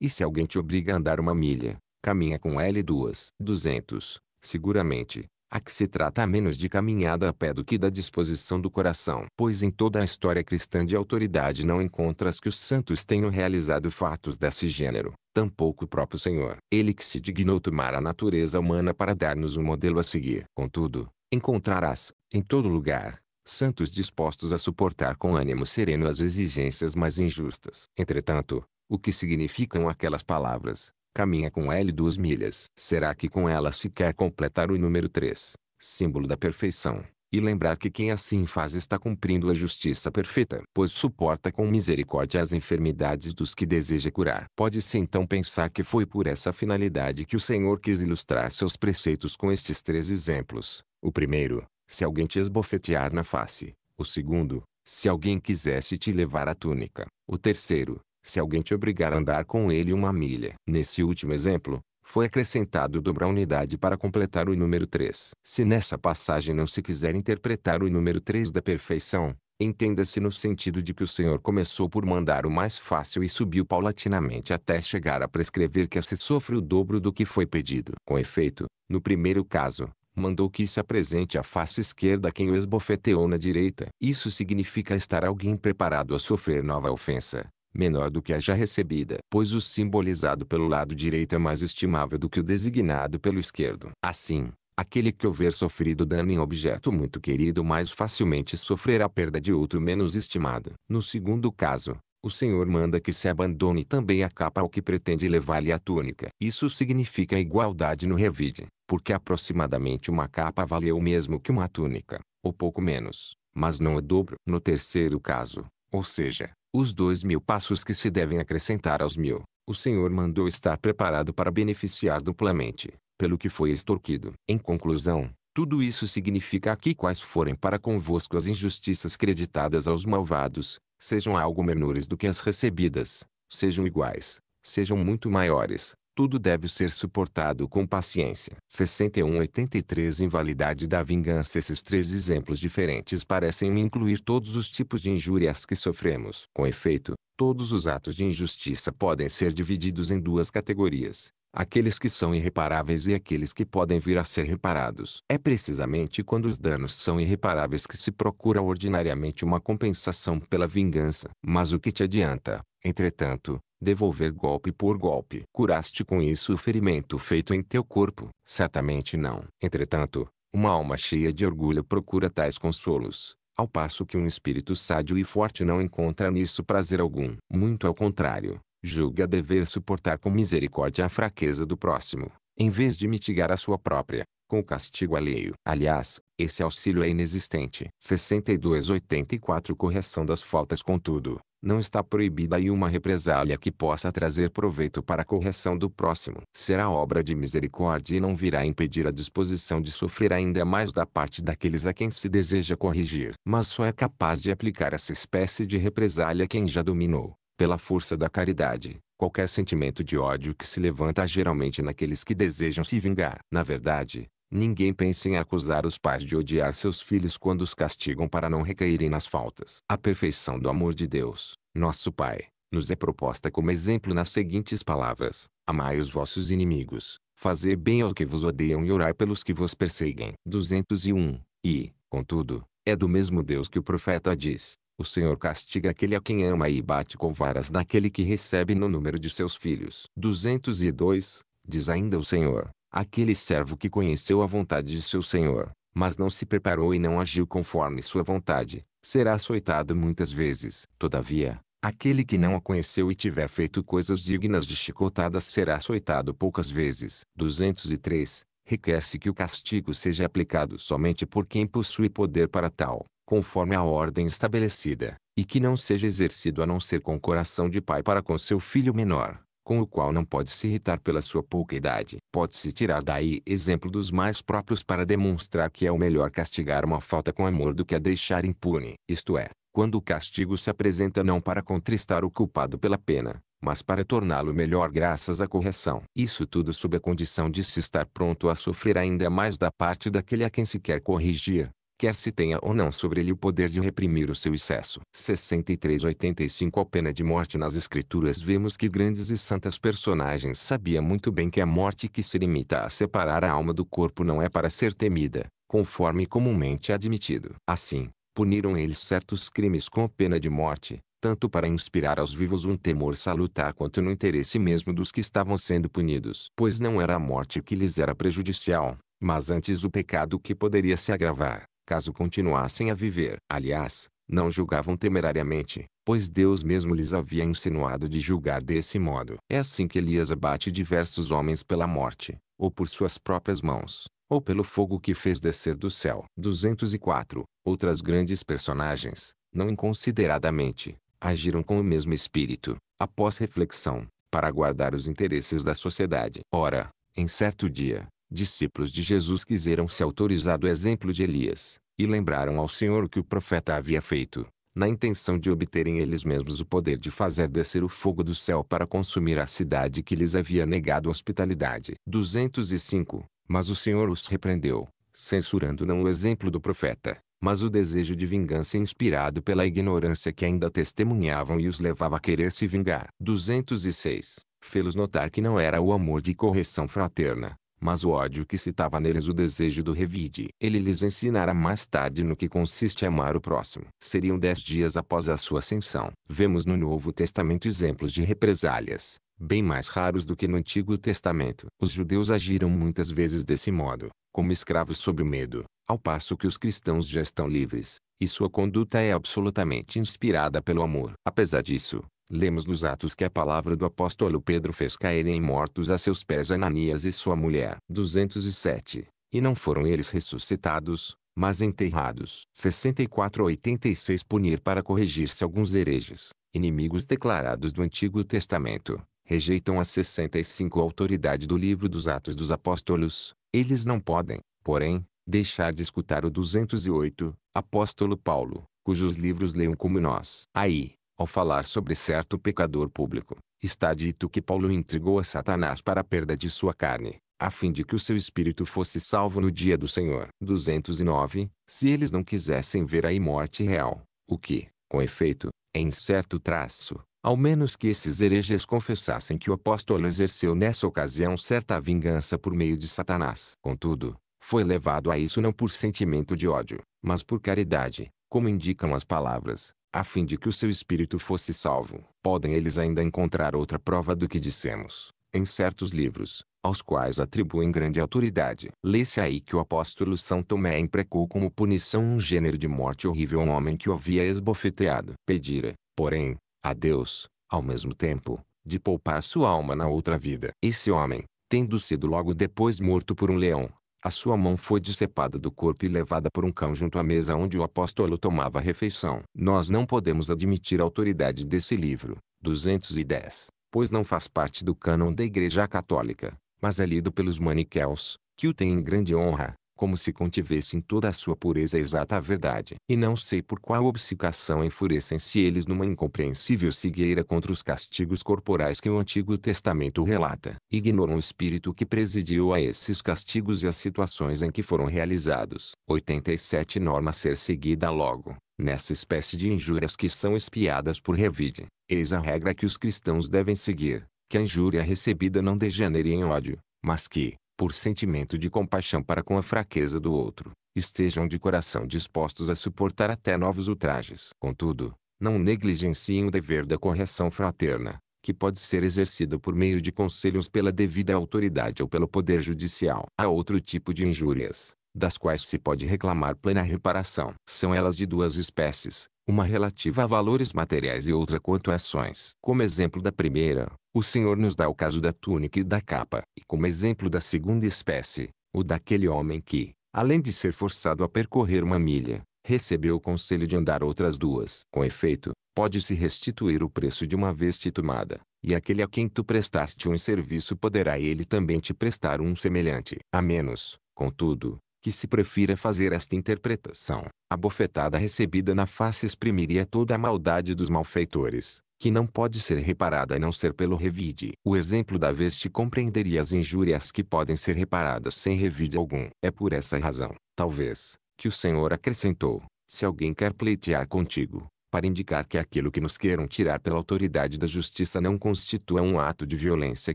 e se alguém te obriga a andar uma milha, caminha com l duas. 200, seguramente, a que se trata menos de caminhada a pé do que da disposição do coração. Pois em toda a história cristã de autoridade não encontras que os santos tenham realizado fatos desse gênero, tampouco o próprio Senhor. Ele que se dignou tomar a natureza humana para dar-nos um modelo a seguir. Contudo, encontrarás, em todo lugar, santos dispostos a suportar com ânimo sereno as exigências mais injustas. Entretanto, o que significam aquelas palavras? Caminha com L duas milhas. Será que com ela se quer completar o número 3, símbolo da perfeição? E lembrar que quem assim faz está cumprindo a justiça perfeita, pois suporta com misericórdia as enfermidades dos que deseja curar. Pode-se então pensar que foi por essa finalidade que o Senhor quis ilustrar seus preceitos com estes três exemplos. O primeiro, se alguém te esbofetear na face. O segundo, se alguém quisesse te levar a túnica. O terceiro, se alguém te obrigar a andar com ele uma milha. Nesse último exemplo, foi acrescentado dobrar unidade para completar o número 3. Se nessa passagem não se quiser interpretar o número 3 da perfeição, entenda-se no sentido de que o Senhor começou por mandar o mais fácil e subiu paulatinamente até chegar a prescrever que se sofre o dobro do que foi pedido. Com efeito, no primeiro caso, mandou que se apresente à face esquerda quem o esbofeteou na direita. Isso significa estar alguém preparado a sofrer nova ofensa menor do que a já recebida, pois o simbolizado pelo lado direito é mais estimável do que o designado pelo esquerdo. Assim, aquele que houver sofrido dano em objeto muito querido mais facilmente sofrerá perda de outro menos estimado. No segundo caso, o Senhor manda que se abandone também a capa ao que pretende levar-lhe a túnica. Isso significa igualdade no revide, porque aproximadamente uma capa vale o mesmo que uma túnica, ou pouco menos, mas não o é dobro. No terceiro caso, ou seja, os dois mil passos que se devem acrescentar aos mil, o Senhor mandou estar preparado para beneficiar duplamente, pelo que foi extorquido. Em conclusão, tudo isso significa que quais forem para convosco as injustiças creditadas aos malvados, sejam algo menores do que as recebidas, sejam iguais, sejam muito maiores, tudo deve ser suportado com paciência. 6183 Invalidade da vingança Esses três exemplos diferentes parecem me incluir todos os tipos de injúrias que sofremos. Com efeito, todos os atos de injustiça podem ser divididos em duas categorias aqueles que são irreparáveis e aqueles que podem vir a ser reparados. É precisamente quando os danos são irreparáveis que se procura ordinariamente uma compensação pela vingança. Mas o que te adianta, entretanto, devolver golpe por golpe. Curaste com isso o ferimento feito em teu corpo? Certamente não. Entretanto, uma alma cheia de orgulho procura tais consolos, ao passo que um espírito sádio e forte não encontra nisso prazer algum. Muito ao contrário, julga dever suportar com misericórdia a fraqueza do próximo, em vez de mitigar a sua própria, com o castigo alheio. Aliás, esse auxílio é inexistente. 6284 Correção das faltas contudo, não está proibida aí uma represália que possa trazer proveito para a correção do próximo. Será obra de misericórdia e não virá impedir a disposição de sofrer ainda mais da parte daqueles a quem se deseja corrigir. Mas só é capaz de aplicar essa espécie de represália quem já dominou, pela força da caridade, qualquer sentimento de ódio que se levanta geralmente naqueles que desejam se vingar. Na verdade, Ninguém pensa em acusar os pais de odiar seus filhos quando os castigam para não recaírem nas faltas. A perfeição do amor de Deus, nosso Pai, nos é proposta como exemplo nas seguintes palavras: Amai os vossos inimigos, fazei bem aos que vos odeiam e orai pelos que vos perseguem. 201. E, contudo, é do mesmo Deus que o profeta diz: O Senhor castiga aquele a quem ama e bate com varas daquele que recebe no número de seus filhos. 202. Diz ainda o Senhor: Aquele servo que conheceu a vontade de seu senhor, mas não se preparou e não agiu conforme sua vontade, será açoitado muitas vezes. Todavia, aquele que não a conheceu e tiver feito coisas dignas de chicotadas será açoitado poucas vezes. 203. Requer-se que o castigo seja aplicado somente por quem possui poder para tal, conforme a ordem estabelecida, e que não seja exercido a não ser com coração de pai para com seu filho menor com o qual não pode se irritar pela sua pouca idade. Pode-se tirar daí exemplo dos mais próprios para demonstrar que é o melhor castigar uma falta com amor do que a deixar impune. Isto é, quando o castigo se apresenta não para contristar o culpado pela pena, mas para torná-lo melhor graças à correção. Isso tudo sob a condição de se estar pronto a sofrer ainda mais da parte daquele a quem se quer corrigir quer se tenha ou não sobre ele o poder de reprimir o seu excesso. 6385 A pena de morte nas escrituras vemos que grandes e santas personagens sabia muito bem que a morte que se limita a separar a alma do corpo não é para ser temida, conforme comumente admitido. Assim, puniram eles certos crimes com pena de morte, tanto para inspirar aos vivos um temor salutar quanto no interesse mesmo dos que estavam sendo punidos. Pois não era a morte que lhes era prejudicial, mas antes o pecado que poderia se agravar caso continuassem a viver. Aliás, não julgavam temerariamente, pois Deus mesmo lhes havia insinuado de julgar desse modo. É assim que Elias abate diversos homens pela morte, ou por suas próprias mãos, ou pelo fogo que fez descer do céu. 204. Outras grandes personagens, não inconsideradamente, agiram com o mesmo espírito, após reflexão, para guardar os interesses da sociedade. Ora, em certo dia, discípulos de Jesus quiseram se autorizar do exemplo de Elias, e lembraram ao Senhor o que o profeta havia feito, na intenção de obterem eles mesmos o poder de fazer descer o fogo do céu para consumir a cidade que lhes havia negado hospitalidade. 205. Mas o Senhor os repreendeu, censurando não o exemplo do profeta, mas o desejo de vingança inspirado pela ignorância que ainda testemunhavam e os levava a querer se vingar. 206. Fê-los notar que não era o amor de correção fraterna, mas o ódio que citava neles o desejo do revide. Ele lhes ensinara mais tarde no que consiste amar o próximo. Seriam dez dias após a sua ascensão. Vemos no Novo Testamento exemplos de represálias, bem mais raros do que no Antigo Testamento. Os judeus agiram muitas vezes desse modo, como escravos sob o medo, ao passo que os cristãos já estão livres, e sua conduta é absolutamente inspirada pelo amor. Apesar disso, Lemos nos Atos que a palavra do apóstolo Pedro fez caírem mortos a seus pés Ananias e sua mulher. 207. E não foram eles ressuscitados, mas enterrados. 64 86 Punir para corrigir-se alguns hereges, inimigos declarados do Antigo Testamento, rejeitam a 65 autoridade do livro dos Atos dos Apóstolos. Eles não podem, porém, deixar de escutar o 208, apóstolo Paulo, cujos livros leiam como nós. Aí, ao falar sobre certo pecador público, está dito que Paulo intrigou a Satanás para a perda de sua carne, a fim de que o seu espírito fosse salvo no dia do Senhor. 209. Se eles não quisessem ver aí morte real, o que, com efeito, é em certo traço, ao menos que esses hereges confessassem que o apóstolo exerceu nessa ocasião certa vingança por meio de Satanás. Contudo, foi levado a isso não por sentimento de ódio, mas por caridade, como indicam as palavras a fim de que o seu espírito fosse salvo. Podem eles ainda encontrar outra prova do que dissemos, em certos livros, aos quais atribuem grande autoridade. Lê-se aí que o apóstolo São Tomé imprecou como punição um gênero de morte horrível a um homem que o havia esbofeteado. Pedira, porém, a Deus, ao mesmo tempo, de poupar sua alma na outra vida. Esse homem, tendo sido logo depois morto por um leão, a sua mão foi decepada do corpo e levada por um cão junto à mesa onde o apóstolo tomava refeição. Nós não podemos admitir a autoridade desse livro, 210, pois não faz parte do cânon da Igreja Católica, mas é lido pelos maniqueus, que o têm em grande honra, como se contivesse em toda a sua pureza exata a verdade. E não sei por qual obcecação enfurecem-se eles numa incompreensível cegueira contra os castigos corporais que o Antigo Testamento relata. Ignoram o espírito que presidiu a esses castigos e as situações em que foram realizados. 87 Norma ser seguida logo, nessa espécie de injúrias que são espiadas por revide. Eis a regra que os cristãos devem seguir, que a injúria recebida não degenere em ódio, mas que, por sentimento de compaixão para com a fraqueza do outro, estejam de coração dispostos a suportar até novos ultrajes. Contudo, não negligenciem o dever da correção fraterna, que pode ser exercida por meio de conselhos pela devida autoridade ou pelo poder judicial. Há outro tipo de injúrias, das quais se pode reclamar plena reparação. São elas de duas espécies, uma relativa a valores materiais e outra quanto a ações. Como exemplo da primeira, o Senhor nos dá o caso da túnica e da capa, e como exemplo da segunda espécie, o daquele homem que, além de ser forçado a percorrer uma milha, recebeu o conselho de andar outras duas. Com efeito, pode-se restituir o preço de uma vez titumada, e aquele a quem tu prestaste um serviço poderá ele também te prestar um semelhante. A menos, contudo, que se prefira fazer esta interpretação. A bofetada recebida na face exprimiria toda a maldade dos malfeitores, que não pode ser reparada a não ser pelo revide. O exemplo da veste compreenderia as injúrias que podem ser reparadas sem revide algum. É por essa razão, talvez, que o Senhor acrescentou, se alguém quer pleitear contigo, para indicar que aquilo que nos queiram tirar pela autoridade da justiça não constitua um ato de violência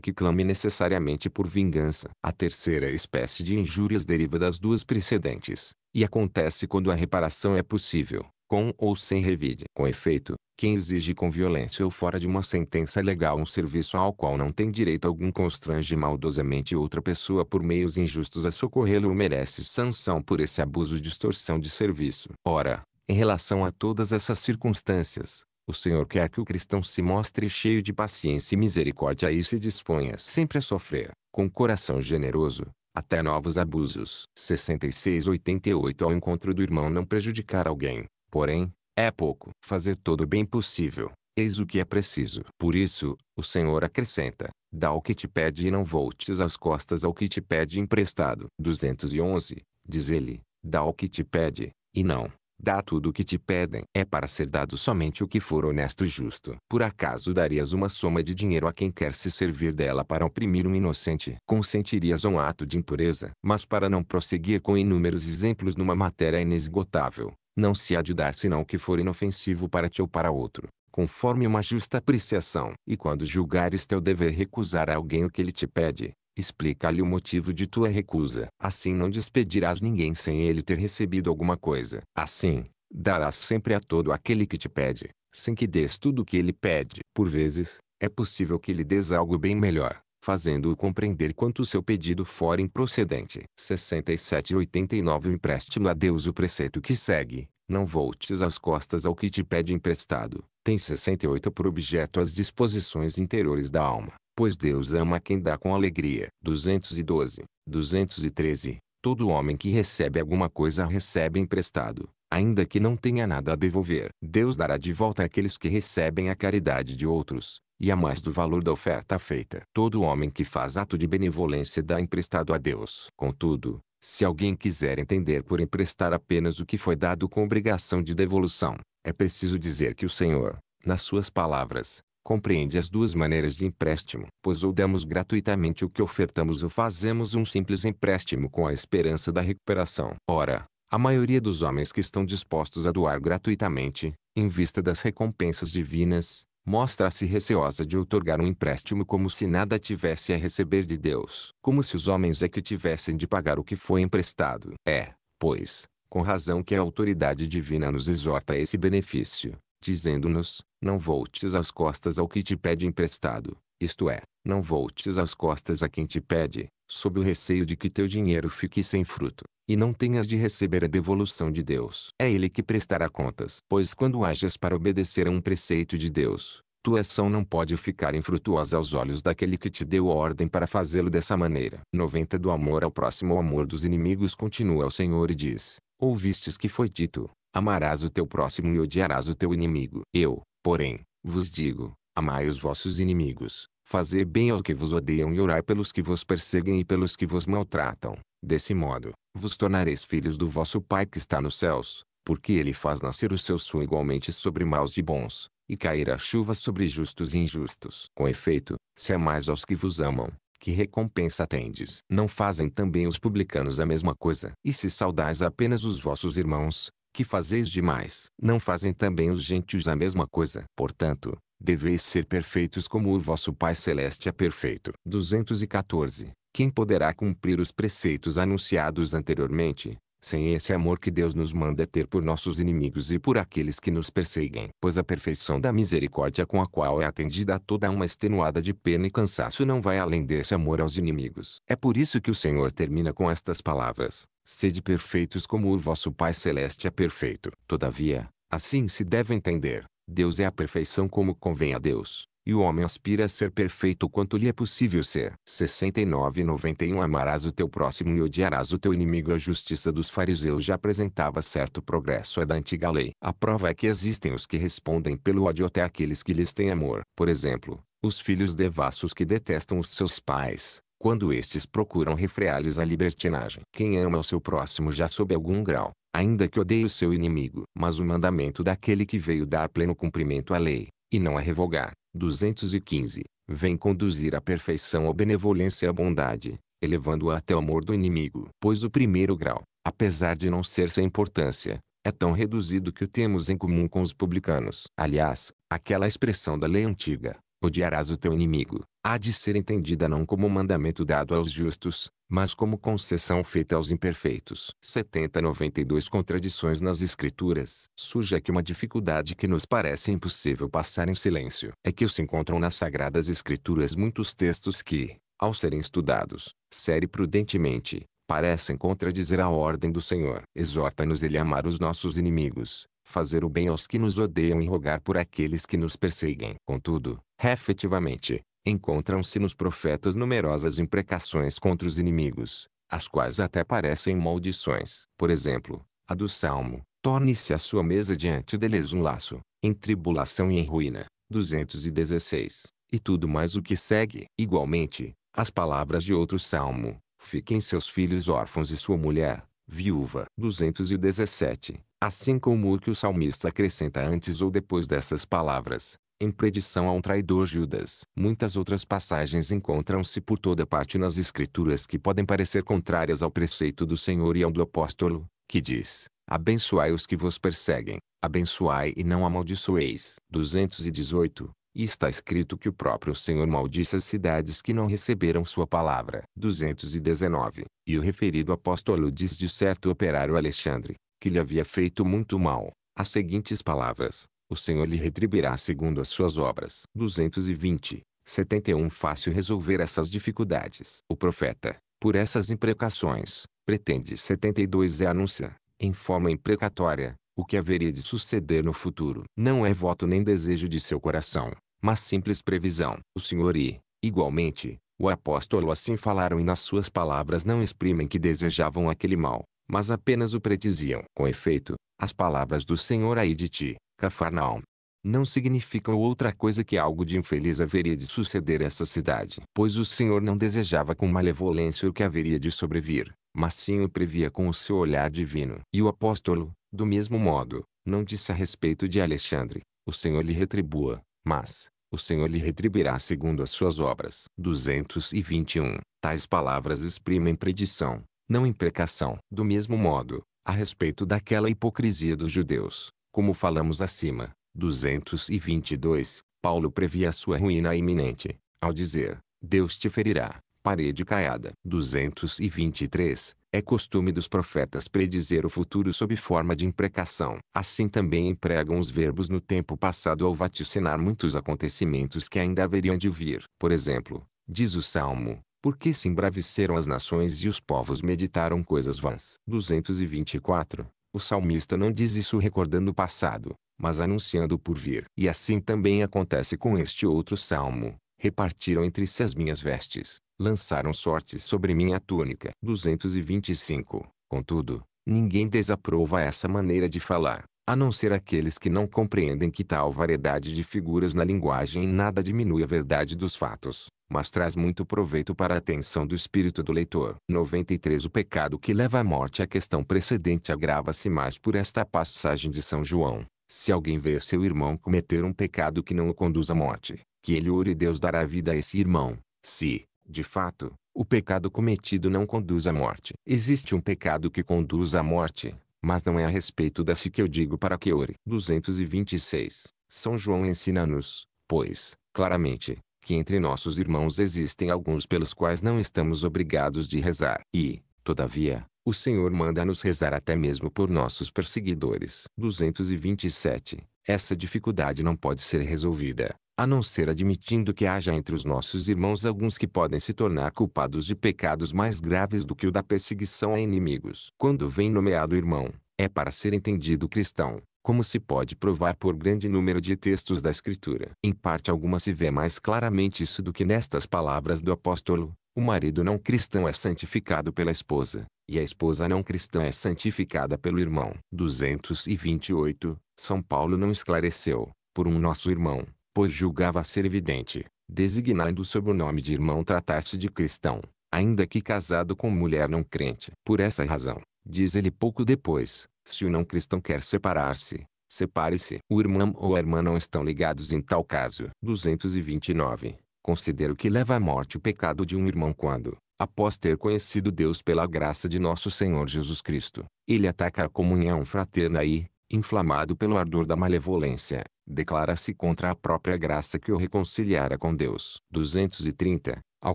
que clame necessariamente por vingança. A terceira espécie de injúrias deriva das duas precedentes, e acontece quando a reparação é possível, com ou sem revide. Com efeito, quem exige com violência ou fora de uma sentença legal um serviço ao qual não tem direito algum constrange maldosamente outra pessoa por meios injustos a socorrê-lo ou merece sanção por esse abuso de distorção de serviço. Ora, em relação a todas essas circunstâncias, o Senhor quer que o cristão se mostre cheio de paciência e misericórdia e se disponha sempre a sofrer, com coração generoso, até novos abusos. 6688 Ao encontro do irmão não prejudicar alguém, porém, é pouco. Fazer todo o bem possível, eis o que é preciso. Por isso, o Senhor acrescenta, dá o que te pede e não voltes as costas ao que te pede emprestado. 211 Diz ele, dá o que te pede, e não, Dá tudo o que te pedem. É para ser dado somente o que for honesto e justo. Por acaso darias uma soma de dinheiro a quem quer se servir dela para oprimir um inocente? Consentirias a um ato de impureza? Mas para não prosseguir com inúmeros exemplos numa matéria inesgotável, não se há de dar senão o que for inofensivo para ti ou para outro conforme uma justa apreciação. E quando julgares teu dever recusar a alguém o que ele te pede, Explica-lhe o motivo de tua recusa. Assim não despedirás ninguém sem ele ter recebido alguma coisa. Assim, darás sempre a todo aquele que te pede, sem que des tudo o que ele pede. Por vezes, é possível que lhe des algo bem melhor, fazendo-o compreender quanto o seu pedido for improcedente. 67 89 O empréstimo a Deus O preceito que segue, não voltes as costas ao que te pede emprestado, tem 68 por objeto as disposições interiores da alma pois Deus ama quem dá com alegria. 212, 213. Todo homem que recebe alguma coisa recebe emprestado, ainda que não tenha nada a devolver. Deus dará de volta àqueles que recebem a caridade de outros, e a mais do valor da oferta feita. Todo homem que faz ato de benevolência dá emprestado a Deus. Contudo, se alguém quiser entender por emprestar apenas o que foi dado com obrigação de devolução, é preciso dizer que o Senhor, nas suas palavras, compreende as duas maneiras de empréstimo, pois ou damos gratuitamente o que ofertamos ou fazemos um simples empréstimo com a esperança da recuperação. Ora, a maioria dos homens que estão dispostos a doar gratuitamente, em vista das recompensas divinas, mostra-se receosa de outorgar um empréstimo como se nada tivesse a receber de Deus, como se os homens é que tivessem de pagar o que foi emprestado. É, pois, com razão que a autoridade divina nos exorta a esse benefício, dizendo-nos, não voltes às costas ao que te pede emprestado, isto é, não voltes às costas a quem te pede, sob o receio de que teu dinheiro fique sem fruto, e não tenhas de receber a devolução de Deus. É Ele que prestará contas. Pois quando hajas para obedecer a um preceito de Deus, tua ação não pode ficar infrutuosa aos olhos daquele que te deu a ordem para fazê-lo dessa maneira. 90 Do amor ao próximo O amor dos inimigos continua ao Senhor e diz, ouvistes que foi dito, Amarás o teu próximo e odiarás o teu inimigo. Eu, porém, vos digo, amai os vossos inimigos, fazei bem aos que vos odeiam e orai pelos que vos perseguem e pelos que vos maltratam. Desse modo, vos tornareis filhos do vosso Pai que está nos céus, porque ele faz nascer o seu sol igualmente sobre maus e bons, e cair a chuva sobre justos e injustos. Com efeito, se amais aos que vos amam, que recompensa tendes? Não fazem também os publicanos a mesma coisa? E se saudais apenas os vossos irmãos, que fazeis demais. Não fazem também os gentios a mesma coisa. Portanto, deveis ser perfeitos como o vosso Pai Celeste é perfeito. 214. Quem poderá cumprir os preceitos anunciados anteriormente, sem esse amor que Deus nos manda é ter por nossos inimigos e por aqueles que nos perseguem? Pois a perfeição da misericórdia com a qual é atendida toda uma extenuada de pena e cansaço não vai além desse amor aos inimigos. É por isso que o Senhor termina com estas palavras. Sede perfeitos como o vosso Pai Celeste é perfeito. Todavia, assim se deve entender, Deus é a perfeição como convém a Deus, e o homem aspira a ser perfeito quanto lhe é possível ser. 69 e 91 Amarás o teu próximo e odiarás o teu inimigo A justiça dos fariseus já apresentava certo progresso à é da antiga lei. A prova é que existem os que respondem pelo ódio até aqueles que lhes têm amor. Por exemplo, os filhos devassos que detestam os seus pais, quando estes procuram refrear-lhes a libertinagem. Quem ama o seu próximo já sob algum grau, ainda que odeie o seu inimigo. Mas o mandamento daquele que veio dar pleno cumprimento à lei, e não a revogar, 215, vem conduzir à perfeição a benevolência e a bondade, elevando-a até o amor do inimigo. Pois o primeiro grau, apesar de não ser sem importância, é tão reduzido que o temos em comum com os publicanos. Aliás, aquela expressão da lei antiga, odiarás o teu inimigo, há de ser entendida não como mandamento dado aos justos, mas como concessão feita aos imperfeitos. 70 92 Contradições nas Escrituras. Surge aqui uma dificuldade que nos parece impossível passar em silêncio. É que se encontram nas Sagradas Escrituras muitos textos que, ao serem estudados, sério prudentemente, parecem contradizer a ordem do Senhor. Exorta-nos ele a amar os nossos inimigos, fazer o bem aos que nos odeiam e rogar por aqueles que nos perseguem. Contudo, efetivamente, encontram-se nos profetas numerosas imprecações contra os inimigos, as quais até parecem maldições. Por exemplo, a do Salmo, torne-se a sua mesa diante deles um laço, em tribulação e em ruína, 216, e tudo mais o que segue. Igualmente, as palavras de outro Salmo, fiquem seus filhos órfãos e sua mulher, viúva, 217, assim como o que o salmista acrescenta antes ou depois dessas palavras, em predição a um traidor Judas. Muitas outras passagens encontram-se por toda parte nas Escrituras que podem parecer contrárias ao preceito do Senhor e ao do apóstolo, que diz: Abençoai os que vos perseguem, abençoai e não amaldiçoeis. 218. E está escrito que o próprio Senhor maldisse as cidades que não receberam sua palavra. 219. E o referido apóstolo diz de certo operário Alexandre, que lhe havia feito muito mal, as seguintes palavras: o Senhor lhe retribuirá segundo as suas obras. 220, 71 Fácil resolver essas dificuldades. O profeta, por essas imprecações, pretende 72 e anuncia, em forma imprecatória, o que haveria de suceder no futuro. Não é voto nem desejo de seu coração, mas simples previsão. O Senhor e, igualmente, o apóstolo assim falaram e nas suas palavras não exprimem que desejavam aquele mal, mas apenas o prediziam. Com efeito, as palavras do Senhor aí de ti, Cafarnaum. Não significa outra coisa que algo de infeliz haveria de suceder a essa cidade. Pois o Senhor não desejava com malevolência o que haveria de sobrevir, mas sim o previa com o seu olhar divino. E o apóstolo, do mesmo modo, não disse a respeito de Alexandre, o Senhor lhe retribua, mas, o Senhor lhe retribuirá segundo as suas obras. 221. Tais palavras exprimem predição, não imprecação. Do mesmo modo, a respeito daquela hipocrisia dos judeus, como falamos acima, 222, Paulo previa sua ruína iminente, ao dizer, Deus te ferirá, parede caiada. 223, é costume dos profetas predizer o futuro sob forma de imprecação. Assim também empregam os verbos no tempo passado ao vaticinar muitos acontecimentos que ainda haveriam de vir. Por exemplo, diz o Salmo, porque se embraveceram as nações e os povos meditaram coisas vãs. 224. O salmista não diz isso recordando o passado, mas anunciando o porvir. E assim também acontece com este outro salmo. Repartiram entre si as minhas vestes, lançaram sorte sobre minha túnica. 225. Contudo, ninguém desaprova essa maneira de falar a não ser aqueles que não compreendem que tal variedade de figuras na linguagem nada diminui a verdade dos fatos, mas traz muito proveito para a atenção do espírito do leitor. 93 O pecado que leva à morte é A questão precedente agrava-se mais por esta passagem de São João. Se alguém ver seu irmão cometer um pecado que não o conduz à morte, que ele ore Deus dará vida a esse irmão. Se, de fato, o pecado cometido não conduz à morte. Existe um pecado que conduz à morte, mas não é a respeito da que eu digo para que ore. 226. São João ensina-nos, pois, claramente, que entre nossos irmãos existem alguns pelos quais não estamos obrigados de rezar. E, todavia, o Senhor manda-nos rezar até mesmo por nossos perseguidores. 227. Essa dificuldade não pode ser resolvida, a não ser admitindo que haja entre os nossos irmãos alguns que podem se tornar culpados de pecados mais graves do que o da perseguição a inimigos. Quando vem nomeado irmão, é para ser entendido cristão, como se pode provar por grande número de textos da Escritura. Em parte alguma se vê mais claramente isso do que nestas palavras do apóstolo. O marido não cristão é santificado pela esposa, e a esposa não cristã é santificada pelo irmão. 228. São Paulo não esclareceu, por um nosso irmão, pois julgava ser evidente, designando sob o nome de irmão tratar-se de cristão, ainda que casado com mulher não crente. Por essa razão, diz ele pouco depois, se o não cristão quer separar-se, separe-se. O irmão ou a irmã não estão ligados em tal caso. 229. Considero que leva à morte o pecado de um irmão quando, após ter conhecido Deus pela graça de nosso Senhor Jesus Cristo, ele ataca a comunhão fraterna e, inflamado pelo ardor da malevolência, declara-se contra a própria graça que o reconciliara com Deus. 230. Ao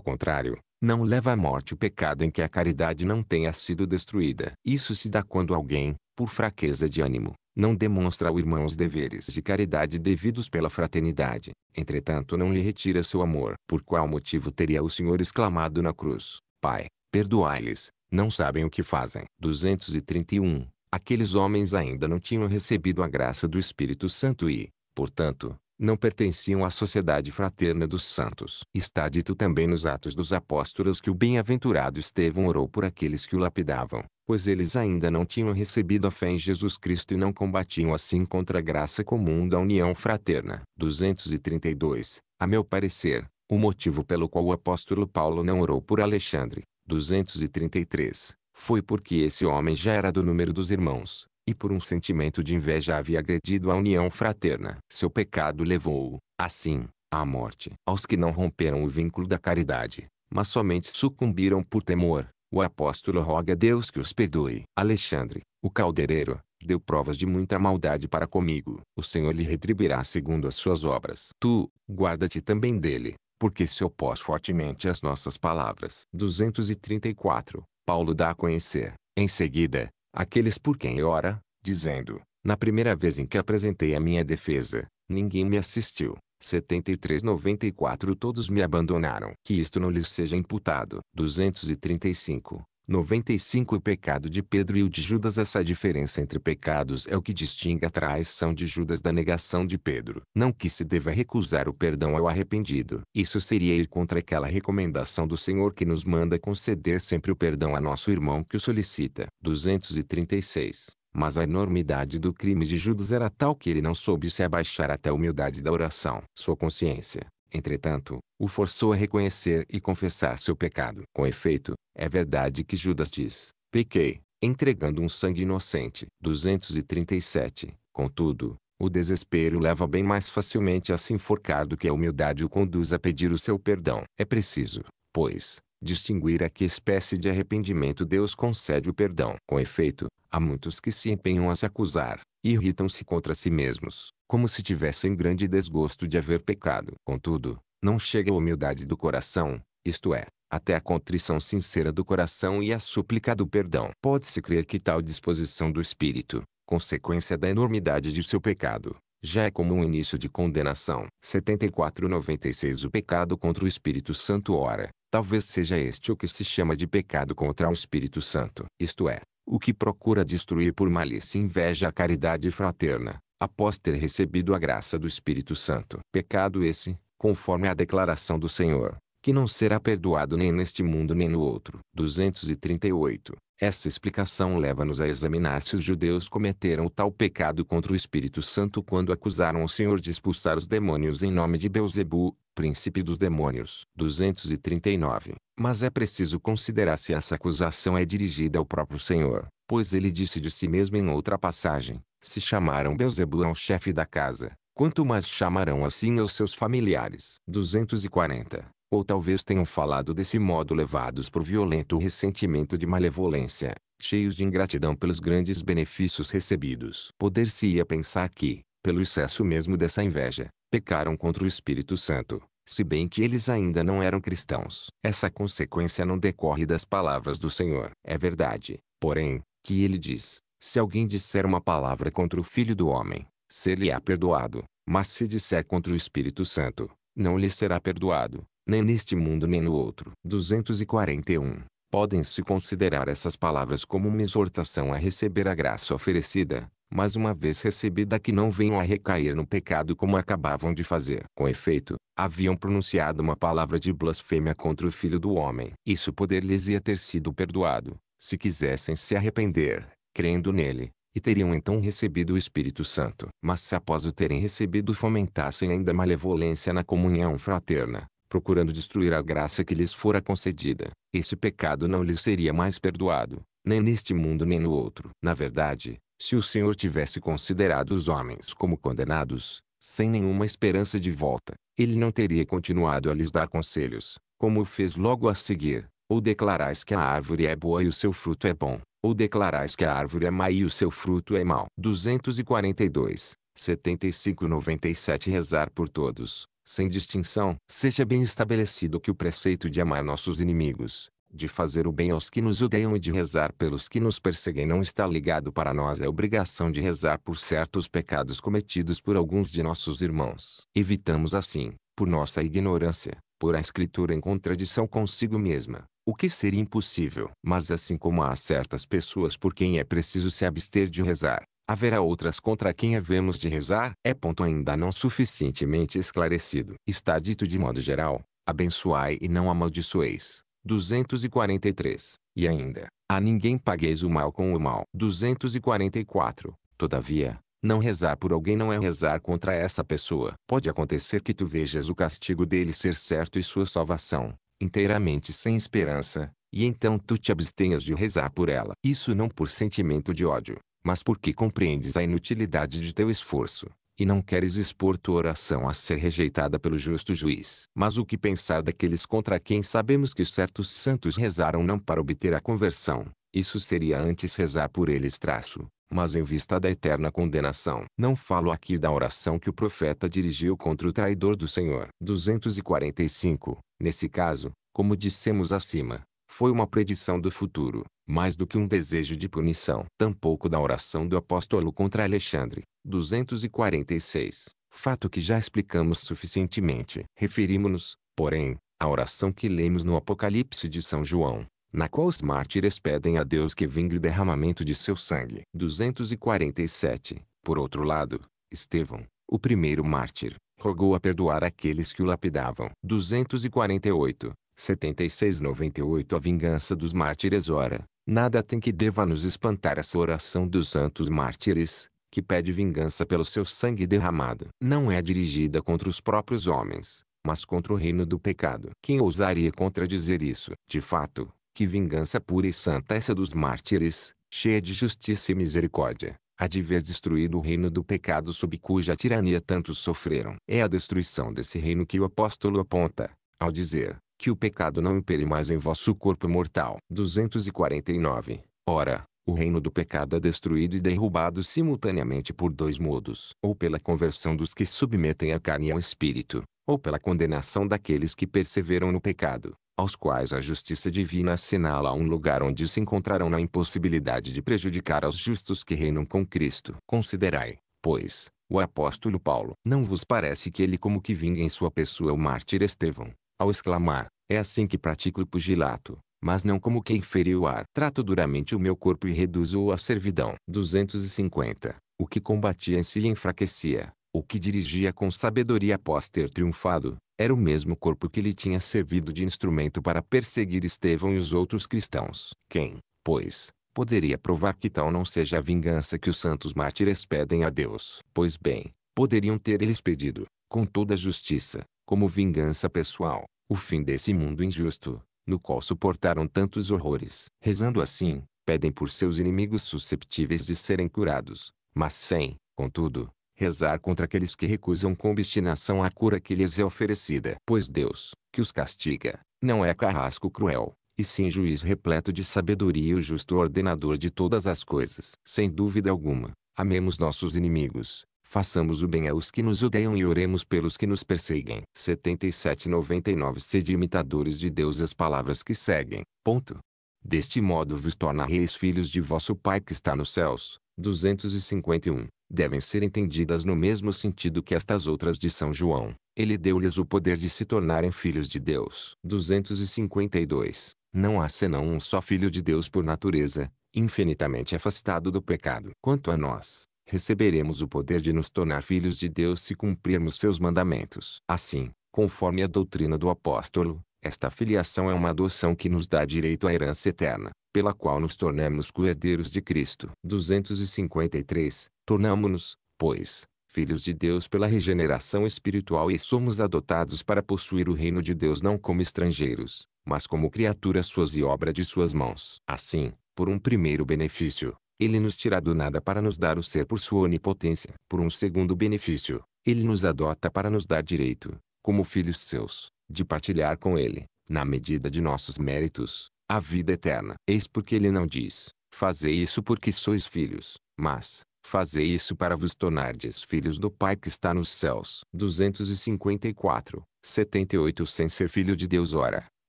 contrário, não leva à morte o pecado em que a caridade não tenha sido destruída. Isso se dá quando alguém, por fraqueza de ânimo, não demonstra ao irmão os deveres de caridade devidos pela fraternidade, entretanto não lhe retira seu amor. Por qual motivo teria o Senhor exclamado na cruz, Pai, perdoai-lhes, não sabem o que fazem. 231. Aqueles homens ainda não tinham recebido a graça do Espírito Santo e, portanto, não pertenciam à sociedade fraterna dos santos. Está dito também nos Atos dos Apóstolos que o bem-aventurado Estevão orou por aqueles que o lapidavam, pois eles ainda não tinham recebido a fé em Jesus Cristo e não combatiam assim contra a graça comum da união fraterna. 232. A meu parecer, o motivo pelo qual o apóstolo Paulo não orou por Alexandre, 233, foi porque esse homem já era do número dos irmãos, e por um sentimento de inveja havia agredido a união fraterna. Seu pecado levou-o, assim, à morte. Aos que não romperam o vínculo da caridade, mas somente sucumbiram por temor, o apóstolo roga a Deus que os perdoe. Alexandre, o caldeireiro, deu provas de muita maldade para comigo. O Senhor lhe retribuirá segundo as suas obras. Tu, guarda-te também dele, porque se opôs fortemente às nossas palavras. 234 Paulo dá a conhecer, em seguida, aqueles por quem ora, dizendo, na primeira vez em que apresentei a minha defesa, ninguém me assistiu. 73 94 Todos me abandonaram. Que isto não lhes seja imputado. 235 95 O pecado de Pedro e o de Judas Essa diferença entre pecados é o que distingue a traição de Judas da negação de Pedro. Não que se deva recusar o perdão ao arrependido. Isso seria ir contra aquela recomendação do Senhor que nos manda conceder sempre o perdão a nosso irmão que o solicita. 236 mas a enormidade do crime de Judas era tal que ele não soube se abaixar até a humildade da oração. Sua consciência, Entretanto, o forçou a reconhecer e confessar seu pecado. Com efeito, é verdade que Judas diz: Pequei, entregando um sangue inocente. 237. Contudo, o desespero leva bem mais facilmente a se enforcar do que a humildade o conduz a pedir o seu perdão. É preciso, pois, distinguir a que espécie de arrependimento Deus concede o perdão. Com efeito, há muitos que se empenham a se acusar, e irritam-se contra si mesmos, como se tivessem grande desgosto de haver pecado. Contudo, não chega a humildade do coração, isto é, até a contrição sincera do coração e a súplica do perdão. Pode-se crer que tal disposição do espírito, consequência da enormidade de seu pecado, já é como um início de condenação. 7496 O pecado contra o Espírito Santo ora, talvez seja este o que se chama de pecado contra o Espírito Santo. Isto é, o que procura destruir por malícia e inveja a caridade fraterna, após ter recebido a graça do Espírito Santo. Pecado esse, conforme a declaração do Senhor, que não será perdoado nem neste mundo nem no outro. 238. Essa explicação leva-nos a examinar se os judeus cometeram o tal pecado contra o Espírito Santo quando acusaram o Senhor de expulsar os demônios em nome de Beuzebu, príncipe dos demônios. 239. Mas é preciso considerar se essa acusação é dirigida ao próprio Senhor, pois ele disse de si mesmo em outra passagem: se chamaram Beuzebu ao chefe da casa, quanto mais chamarão assim aos seus familiares. 240. Ou talvez tenham falado desse modo levados por violento ressentimento de malevolência, cheios de ingratidão pelos grandes benefícios recebidos. Poder-se-ia pensar que, pelo excesso mesmo dessa inveja, pecaram contra o Espírito Santo, se bem que eles ainda não eram cristãos. Essa consequência não decorre das palavras do Senhor. É verdade, porém, que ele diz, se alguém disser uma palavra contra o Filho do Homem, ser-lhe-á é perdoado, mas se disser contra o Espírito Santo, não lhe será perdoado, nem neste mundo nem no outro. 241. Podem-se considerar essas palavras como uma exortação a receber a graça oferecida, mas uma vez recebida que não venham a recair no pecado como acabavam de fazer. Com efeito, haviam pronunciado uma palavra de blasfêmia contra o Filho do Homem. Isso poder-lhes ia ter sido perdoado, se quisessem se arrepender crendo nele, e teriam então recebido o Espírito Santo. Mas se após o terem recebido fomentassem ainda malevolência na comunhão fraterna, procurando destruir a graça que lhes fora concedida, esse pecado não lhes seria mais perdoado, nem neste mundo nem no outro. Na verdade, se o Senhor tivesse considerado os homens como condenados, sem nenhuma esperança de volta, ele não teria continuado a lhes dar conselhos, como o fez logo a seguir, ou declarais que a árvore é boa e o seu fruto é bom, ou declarais que a árvore é má e o seu fruto é mau. 242, 75 97 Rezar por todos, sem distinção. Seja bem estabelecido que o preceito de amar nossos inimigos, de fazer o bem aos que nos odeiam e de rezar pelos que nos perseguem não está ligado para nós é obrigação de rezar por certos pecados cometidos por alguns de nossos irmãos. Evitamos assim, por nossa ignorância, por a escritura em contradição consigo mesma, o que seria impossível. Mas assim como há certas pessoas por quem é preciso se abster de rezar, haverá outras contra quem havemos de rezar. É ponto ainda não suficientemente esclarecido. Está dito de modo geral, abençoai e não amaldiçoeis. 243. E ainda, a ninguém pagueis o mal com o mal. 244. Todavia, não rezar por alguém não é rezar contra essa pessoa. Pode acontecer que tu vejas o castigo dele ser certo e sua salvação, inteiramente sem esperança, e então tu te abstenhas de rezar por ela. Isso não por sentimento de ódio, mas porque compreendes a inutilidade de teu esforço, e não queres expor tua oração a ser rejeitada pelo justo juiz. Mas o que pensar daqueles contra quem sabemos que certos santos rezaram não para obter a conversão, isso seria antes rezar por eles traço, mas em vista da eterna condenação. Não falo aqui da oração que o profeta dirigiu contra o traidor do Senhor. 245 Nesse caso, como dissemos acima, foi uma predição do futuro, mais do que um desejo de punição. Tampouco da oração do apóstolo contra Alexandre, 246, fato que já explicamos suficientemente. Referimos-nos, porém, à oração que lemos no Apocalipse de São João, na qual os mártires pedem a Deus que vingue o derramamento de seu sangue. 247. Por outro lado, Estevão, o primeiro mártir, Rogou a perdoar aqueles que o lapidavam. 248, 76 98 A vingança dos mártires ora, nada tem que deva nos espantar essa oração dos santos mártires, que pede vingança pelo seu sangue derramado. Não é dirigida contra os próprios homens, mas contra o reino do pecado. Quem ousaria contradizer isso? De fato, que vingança pura e santa essa dos mártires, cheia de justiça e misericórdia, a de ver destruído o reino do pecado sob cuja tirania tantos sofreram. É a destruição desse reino que o apóstolo aponta, ao dizer, que o pecado não impere mais em vosso corpo mortal. 249. Ora, o reino do pecado é destruído e derrubado simultaneamente por dois modos, ou pela conversão dos que submetem a carne ao espírito, ou pela condenação daqueles que perseveram no pecado aos quais a justiça divina assinala um lugar onde se encontrarão na impossibilidade de prejudicar aos justos que reinam com Cristo. Considerai, pois, o apóstolo Paulo. Não vos parece que ele como que vinga em sua pessoa o mártir Estevão, ao exclamar, é assim que pratico o pugilato, mas não como quem feriu o ar. Trato duramente o meu corpo e reduzo-o à servidão. 250. O que combatia em si enfraquecia, o que dirigia com sabedoria após ter triunfado, era o mesmo corpo que lhe tinha servido de instrumento para perseguir Estevão e os outros cristãos. Quem, pois, poderia provar que tal não seja a vingança que os santos mártires pedem a Deus? Pois bem, poderiam ter eles pedido, com toda a justiça, como vingança pessoal, o fim desse mundo injusto, no qual suportaram tantos horrores. Rezando assim, pedem por seus inimigos susceptíveis de serem curados, mas sem, contudo, rezar contra aqueles que recusam com obstinação a cura que lhes é oferecida. Pois Deus, que os castiga, não é carrasco cruel, e sim juiz repleto de sabedoria e o justo ordenador de todas as coisas. Sem dúvida alguma, amemos nossos inimigos, façamos o bem aos que nos odeiam e oremos pelos que nos perseguem. 7799 Sede imitadores de Deus as palavras que seguem. Ponto. Deste modo vos torna reis filhos de vosso Pai que está nos céus. 251 devem ser entendidas no mesmo sentido que estas outras de São João. Ele deu-lhes o poder de se tornarem filhos de Deus. 252. Não há senão um só filho de Deus por natureza, infinitamente afastado do pecado. Quanto a nós, receberemos o poder de nos tornar filhos de Deus se cumprirmos seus mandamentos. Assim, conforme a doutrina do apóstolo, esta filiação é uma adoção que nos dá direito à herança eterna, pela qual nos tornamos coerdeiros de Cristo. 253 Tornamo-nos, pois, filhos de Deus pela regeneração espiritual e somos adotados para possuir o reino de Deus não como estrangeiros, mas como criaturas suas e obra de suas mãos. Assim, por um primeiro benefício, ele nos tira do nada para nos dar o ser por sua onipotência. Por um segundo benefício, ele nos adota para nos dar direito, como filhos seus, de partilhar com ele, na medida de nossos méritos, a vida eterna. Eis porque ele não diz, fazei isso porque sois filhos, mas, Fazei isso para vos tornardes filhos do Pai que está nos céus. 254, 78 Sem ser filho de Deus ora,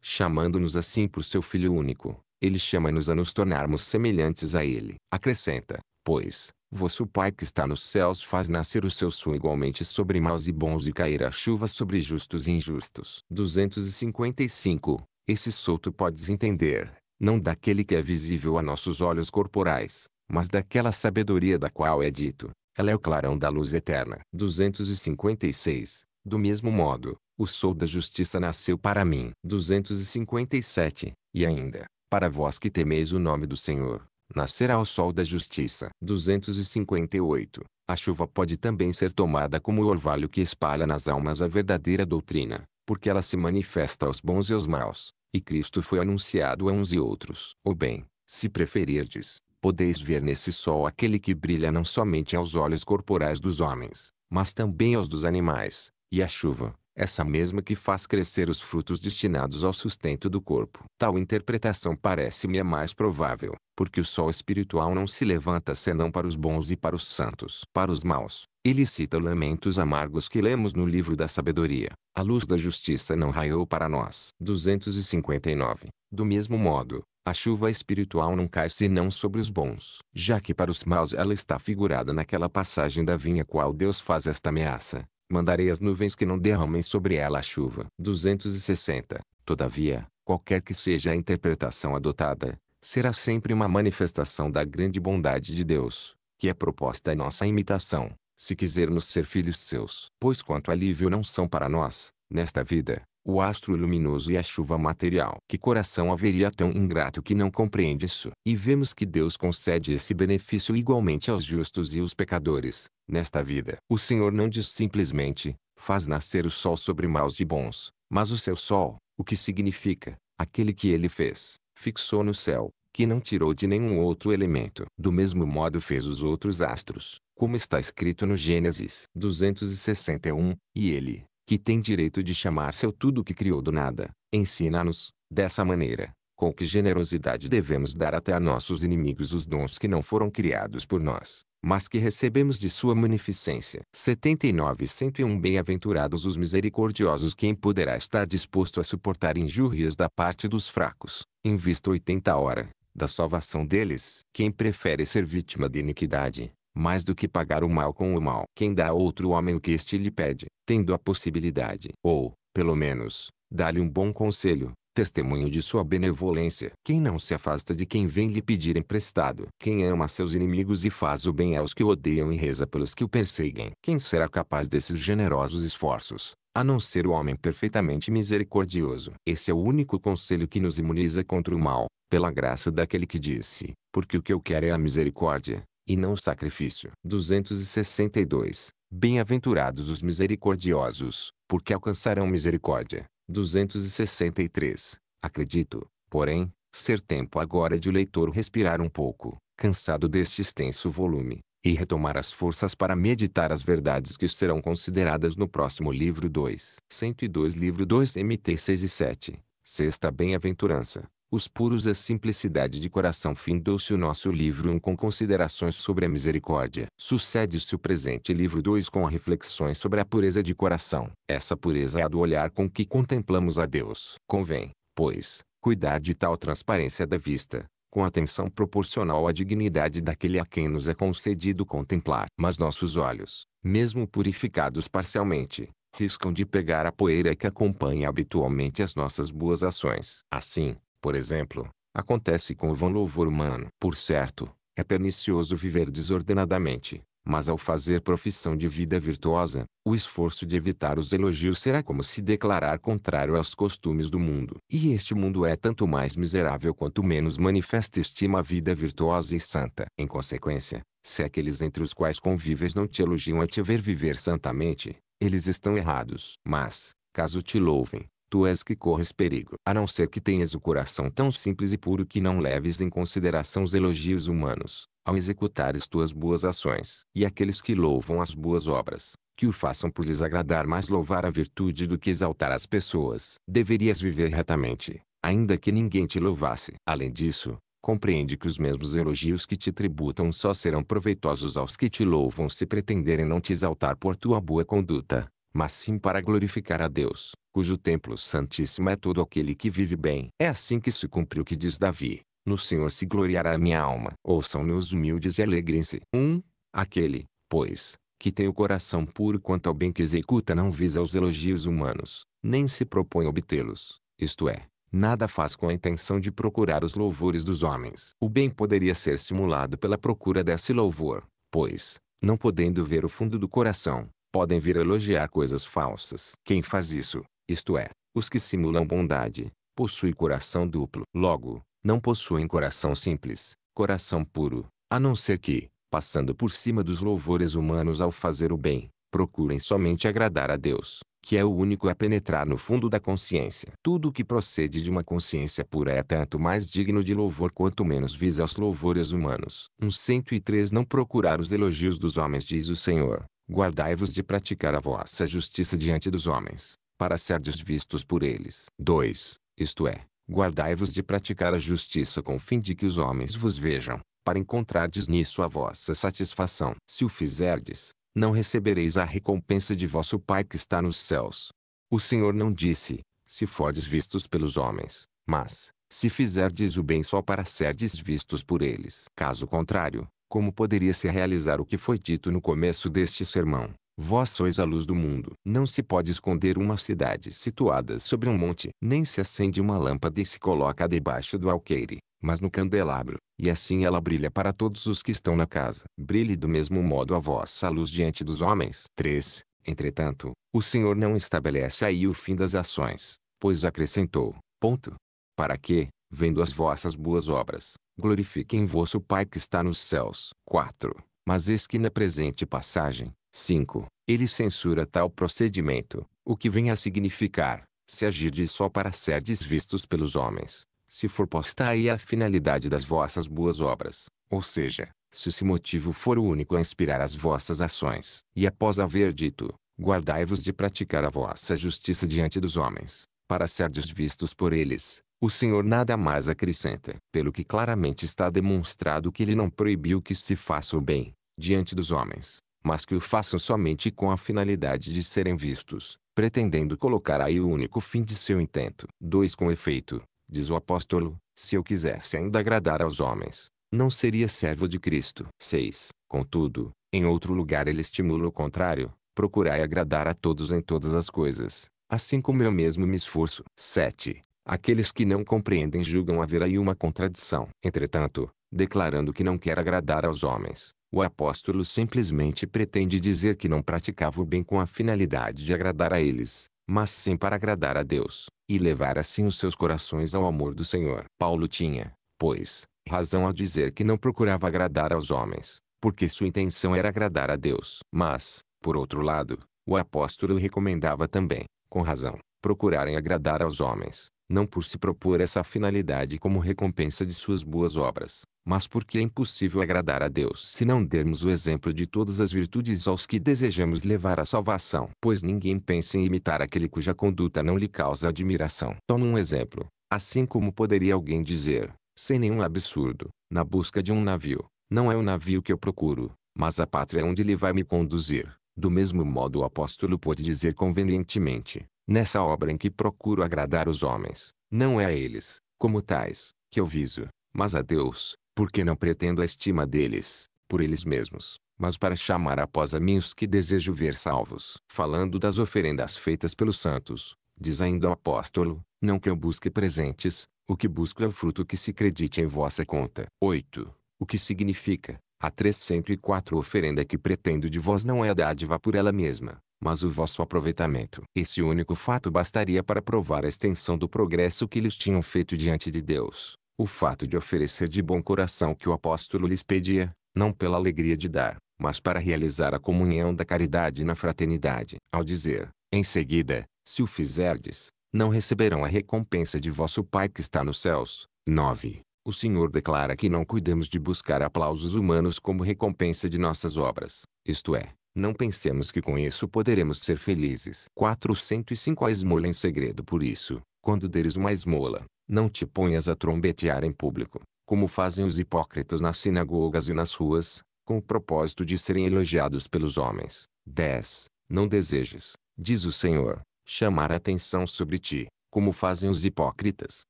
chamando-nos assim por seu Filho único, ele chama-nos a nos tornarmos semelhantes a ele. Acrescenta, pois, vosso Pai que está nos céus faz nascer o seu sol igualmente sobre maus e bons e cair a chuva sobre justos e injustos. 255, esse solto podes entender, não daquele que é visível a nossos olhos corporais, mas daquela sabedoria da qual é dito, ela é o clarão da luz eterna. 256. Do mesmo modo, o sol da justiça nasceu para mim. 257. E ainda, para vós que temeis o nome do Senhor, nascerá o sol da justiça. 258. A chuva pode também ser tomada como o orvalho que espalha nas almas a verdadeira doutrina, porque ela se manifesta aos bons e aos maus, e Cristo foi anunciado a uns e outros. Ou bem, se preferirdes, podeis ver nesse sol aquele que brilha não somente aos olhos corporais dos homens, mas também aos dos animais, e a chuva, essa mesma que faz crescer os frutos destinados ao sustento do corpo. Tal interpretação parece-me a mais provável, porque o sol espiritual não se levanta senão para os bons e para os santos. Para os maus, ele cita lamentos amargos que lemos no livro da sabedoria. A luz da justiça não raiou para nós. 259. Do mesmo modo, a chuva espiritual não cai senão sobre os bons, já que para os maus ela está figurada naquela passagem da vinha qual Deus faz esta ameaça. Mandarei as nuvens que não derramem sobre ela a chuva. 260. Todavia, qualquer que seja a interpretação adotada, será sempre uma manifestação da grande bondade de Deus, que é proposta à nossa imitação, se quisermos ser filhos seus. Pois quanto alívio não são para nós, nesta vida, o astro luminoso e a chuva material. Que coração haveria tão ingrato que não compreende isso? E vemos que Deus concede esse benefício igualmente aos justos e os pecadores, nesta vida. O Senhor não diz simplesmente, faz nascer o sol sobre maus e bons, mas o seu sol, o que significa, aquele que ele fez, fixou no céu, que não tirou de nenhum outro elemento. Do mesmo modo fez os outros astros, como está escrito no Gênesis 261, e ele, que tem direito de chamar se o tudo que criou do nada, ensina-nos, dessa maneira, com que generosidade devemos dar até a nossos inimigos os dons que não foram criados por nós, mas que recebemos de sua munificência. 79 e 101 Bem-aventurados os misericordiosos quem poderá estar disposto a suportar injúrias da parte dos fracos, em vista 80 hora, da salvação deles. Quem prefere ser vítima de iniquidade, mais do que pagar o mal com o mal. Quem dá a outro homem o que este lhe pede, tendo a possibilidade, ou, pelo menos, dá-lhe um bom conselho, testemunho de sua benevolência. Quem não se afasta de quem vem lhe pedir emprestado. Quem ama seus inimigos e faz o bem aos que o odeiam e reza pelos que o perseguem. Quem será capaz desses generosos esforços? A não ser o homem perfeitamente misericordioso. Esse é o único conselho que nos imuniza contra o mal, pela graça daquele que disse, porque o que eu quero é a misericórdia, e não o sacrifício. 262. Bem-aventurados os misericordiosos, porque alcançarão misericórdia. 263. Acredito, porém, ser tempo agora de o leitor respirar um pouco, cansado deste extenso volume, e retomar as forças para meditar as verdades que serão consideradas no próximo livro 2. 102 Livro 2 MT 6 e 7. Sexta Bem-aventurança. Os puros a é simplicidade de coração findou-se o nosso livro 1 com considerações sobre a misericórdia. Sucede-se o presente livro 2 com reflexões sobre a pureza de coração. Essa pureza é a do olhar com que contemplamos a Deus. Convém, pois, cuidar de tal transparência da vista, com atenção proporcional à dignidade daquele a quem nos é concedido contemplar. Mas nossos olhos, mesmo purificados parcialmente, riscam de pegar a poeira que acompanha habitualmente as nossas boas ações. Assim, por exemplo, acontece com o vão louvor humano. Por certo, é pernicioso viver desordenadamente, mas ao fazer profissão de vida virtuosa, o esforço de evitar os elogios será como se declarar contrário aos costumes do mundo. E este mundo é tanto mais miserável quanto menos manifesta estima a vida virtuosa e santa. Em consequência, se aqueles entre os quais convives não te elogiam a te ver viver santamente, eles estão errados. Mas, caso te louvem, tu és que corres perigo. A não ser que tenhas o coração tão simples e puro que não leves em consideração os elogios humanos, ao executares tuas boas ações. E aqueles que louvam as boas obras, que o façam por lhes agradar mais louvar a virtude do que exaltar as pessoas. Deverias viver retamente, ainda que ninguém te louvasse. Além disso, compreende que os mesmos elogios que te tributam só serão proveitosos aos que te louvam se pretenderem não te exaltar por tua boa conduta, mas sim para glorificar a Deus, cujo templo santíssimo é todo aquele que vive bem. É assim que se cumpre o que diz Davi: No Senhor se gloriará a minha alma. Ouçam-me os humildes e alegrem-se. 1. Um, aquele, pois, que tem o coração puro quanto ao bem que executa não visa os elogios humanos, nem se propõe obtê-los, isto é, nada faz com a intenção de procurar os louvores dos homens. O bem poderia ser simulado pela procura desse louvor, pois, não podendo ver o fundo do coração, podem vir elogiar coisas falsas. Quem faz isso, isto é, os que simulam bondade, possui coração duplo. Logo, não possuem coração simples, coração puro, a não ser que, passando por cima dos louvores humanos ao fazer o bem, procurem somente agradar a Deus, que é o único a penetrar no fundo da consciência. Tudo o que procede de uma consciência pura é tanto mais digno de louvor quanto menos visa os louvores humanos. Um 103 Não procurar os elogios dos homens diz o Senhor, guardai-vos de praticar a vossa justiça diante dos homens, para serdes vistos por eles. 2. Isto é, guardai-vos de praticar a justiça com o fim de que os homens vos vejam, para encontrardes nisso a vossa satisfação. Se o fizerdes, não recebereis a recompensa de vosso Pai que está nos céus. O Senhor não disse, se fordes vistos pelos homens, mas, se fizerdes o bem só para serdes vistos por eles. Caso contrário, como poderia se realizar o que foi dito no começo deste sermão. Vós sois a luz do mundo. Não se pode esconder uma cidade situada sobre um monte, nem se acende uma lâmpada e se coloca debaixo do alqueire, mas no candelabro, e assim ela brilha para todos os que estão na casa. Brilhe do mesmo modo a vossa luz diante dos homens. 3. Entretanto, o Senhor não estabelece aí o fim das ações, pois acrescentou, ponto. Para que, vendo as vossas boas obras, glorifiquem vosso Pai que está nos céus. 4. Mas eis que na presente passagem, 5, ele censura tal procedimento, o que vem a significar, se agirdes só para serdes vistos pelos homens, se for posta aí a finalidade das vossas boas obras, ou seja, se esse motivo for o único a inspirar as vossas ações, e após haver dito, guardai-vos de praticar a vossa justiça diante dos homens, para serdes vistos por eles, o Senhor nada mais acrescenta, pelo que claramente está demonstrado que ele não proibiu que se faça o bem, diante dos homens, mas que o façam somente com a finalidade de serem vistos, pretendendo colocar aí o único fim de seu intento. 2. Com efeito, diz o apóstolo, se eu quisesse ainda agradar aos homens, não seria servo de Cristo. 6. Contudo, em outro lugar ele estimula o contrário, procurai agradar a todos em todas as coisas, assim como eu mesmo me esforço. 7. Aqueles que não compreendem julgam haver aí uma contradição. Entretanto, declarando que não quer agradar aos homens, o apóstolo simplesmente pretende dizer que não praticava o bem com a finalidade de agradar a eles, mas sim para agradar a Deus, e levar assim os seus corações ao amor do Senhor. Paulo tinha, pois, razão ao dizer que não procurava agradar aos homens, porque sua intenção era agradar a Deus. Mas, por outro lado, o apóstolo recomendava também, com razão, procurarem agradar aos homens, não por se propor essa finalidade como recompensa de suas boas obras, mas porque é impossível agradar a Deus se não dermos o exemplo de todas as virtudes aos que desejamos levar à salvação. Pois ninguém pensa em imitar aquele cuja conduta não lhe causa admiração. Tome um exemplo. Assim como poderia alguém dizer, sem nenhum absurdo, na busca de um navio, não é o navio que eu procuro, mas a pátria onde ele vai me conduzir. Do mesmo modo o apóstolo pôde dizer convenientemente, nessa obra em que procuro agradar os homens, não é a eles, como tais, que eu viso, mas a Deus, porque não pretendo a estima deles, por eles mesmos, mas para chamar após a mim os que desejo ver salvos. Falando das oferendas feitas pelos santos, diz ainda o apóstolo, não que eu busque presentes, o que busco é o fruto que se acredite em vossa conta. 8. O que significa, a 304 oferenda que pretendo de vós não é a dádiva por ela mesma, mas o vosso aproveitamento. Esse único fato bastaria para provar a extensão do progresso que eles tinham feito diante de Deus. O fato de oferecer de bom coração o que o apóstolo lhes pedia, não pela alegria de dar, mas para realizar a comunhão da caridade na fraternidade. Ao dizer, em seguida, se o fizerdes, não receberão a recompensa de vosso Pai que está nos céus. 9. O Senhor declara que não cuidamos de buscar aplausos humanos como recompensa de nossas obras, isto é, não pensemos que com isso poderemos ser felizes. 405 A esmola em segredo Por isso, quando deres uma esmola, não te ponhas a trombetear em público, como fazem os hipócritas nas sinagogas e nas ruas, com o propósito de serem elogiados pelos homens. 10. Não desejes, diz o Senhor, chamar a atenção sobre ti, como fazem os hipócritas.